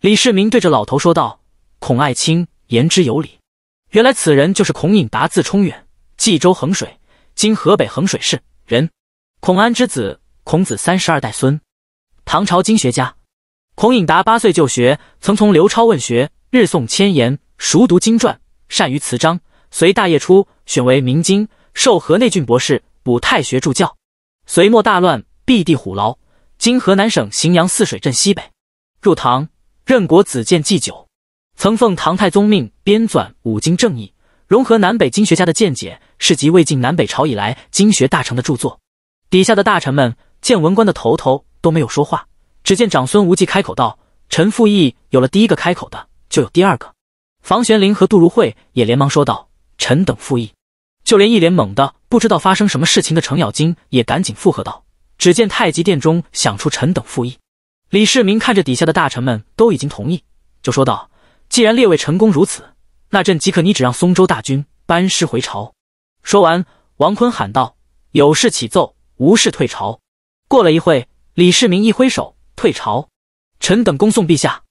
李世民对着老头说道：“孔爱卿言之有理。”原来此人就是孔颖达，字冲远，冀州衡水（今河北衡水市）人，孔安之子。孔子三十二代孙，唐朝经学家孔颖达八岁就学，曾从刘超问学，日诵千言，熟读经传，善于辞章。隋大业初选为明经，授河内郡博士，补太学助教。隋末大乱，避地虎牢，今河南省荥阳泗水镇西北。入唐，任国子监祭酒，曾奉唐太宗命编纂《五经正义》，融合南北经学家的见解，是集魏晋南北朝以来经学大成的著作。底下的大臣们。见文官的头头都没有说话，只见长孙无忌开口道：“臣附议。”有了第一个开口的，就有第二个。房玄龄和杜如晦也连忙说道：“臣等附议。”就连一脸懵的不知道发生什么事情的程咬金也赶紧附和道：“只见太极殿中响出臣等附议。”李世民看着底下的大臣们都已经同意，就说道：“既然列位成公如此，那朕即可拟旨让松州大军班师回朝。”说完，王坤喊道：“有事启奏，无事退朝。”过了一会，李世民一挥手，退朝。臣等恭送陛下。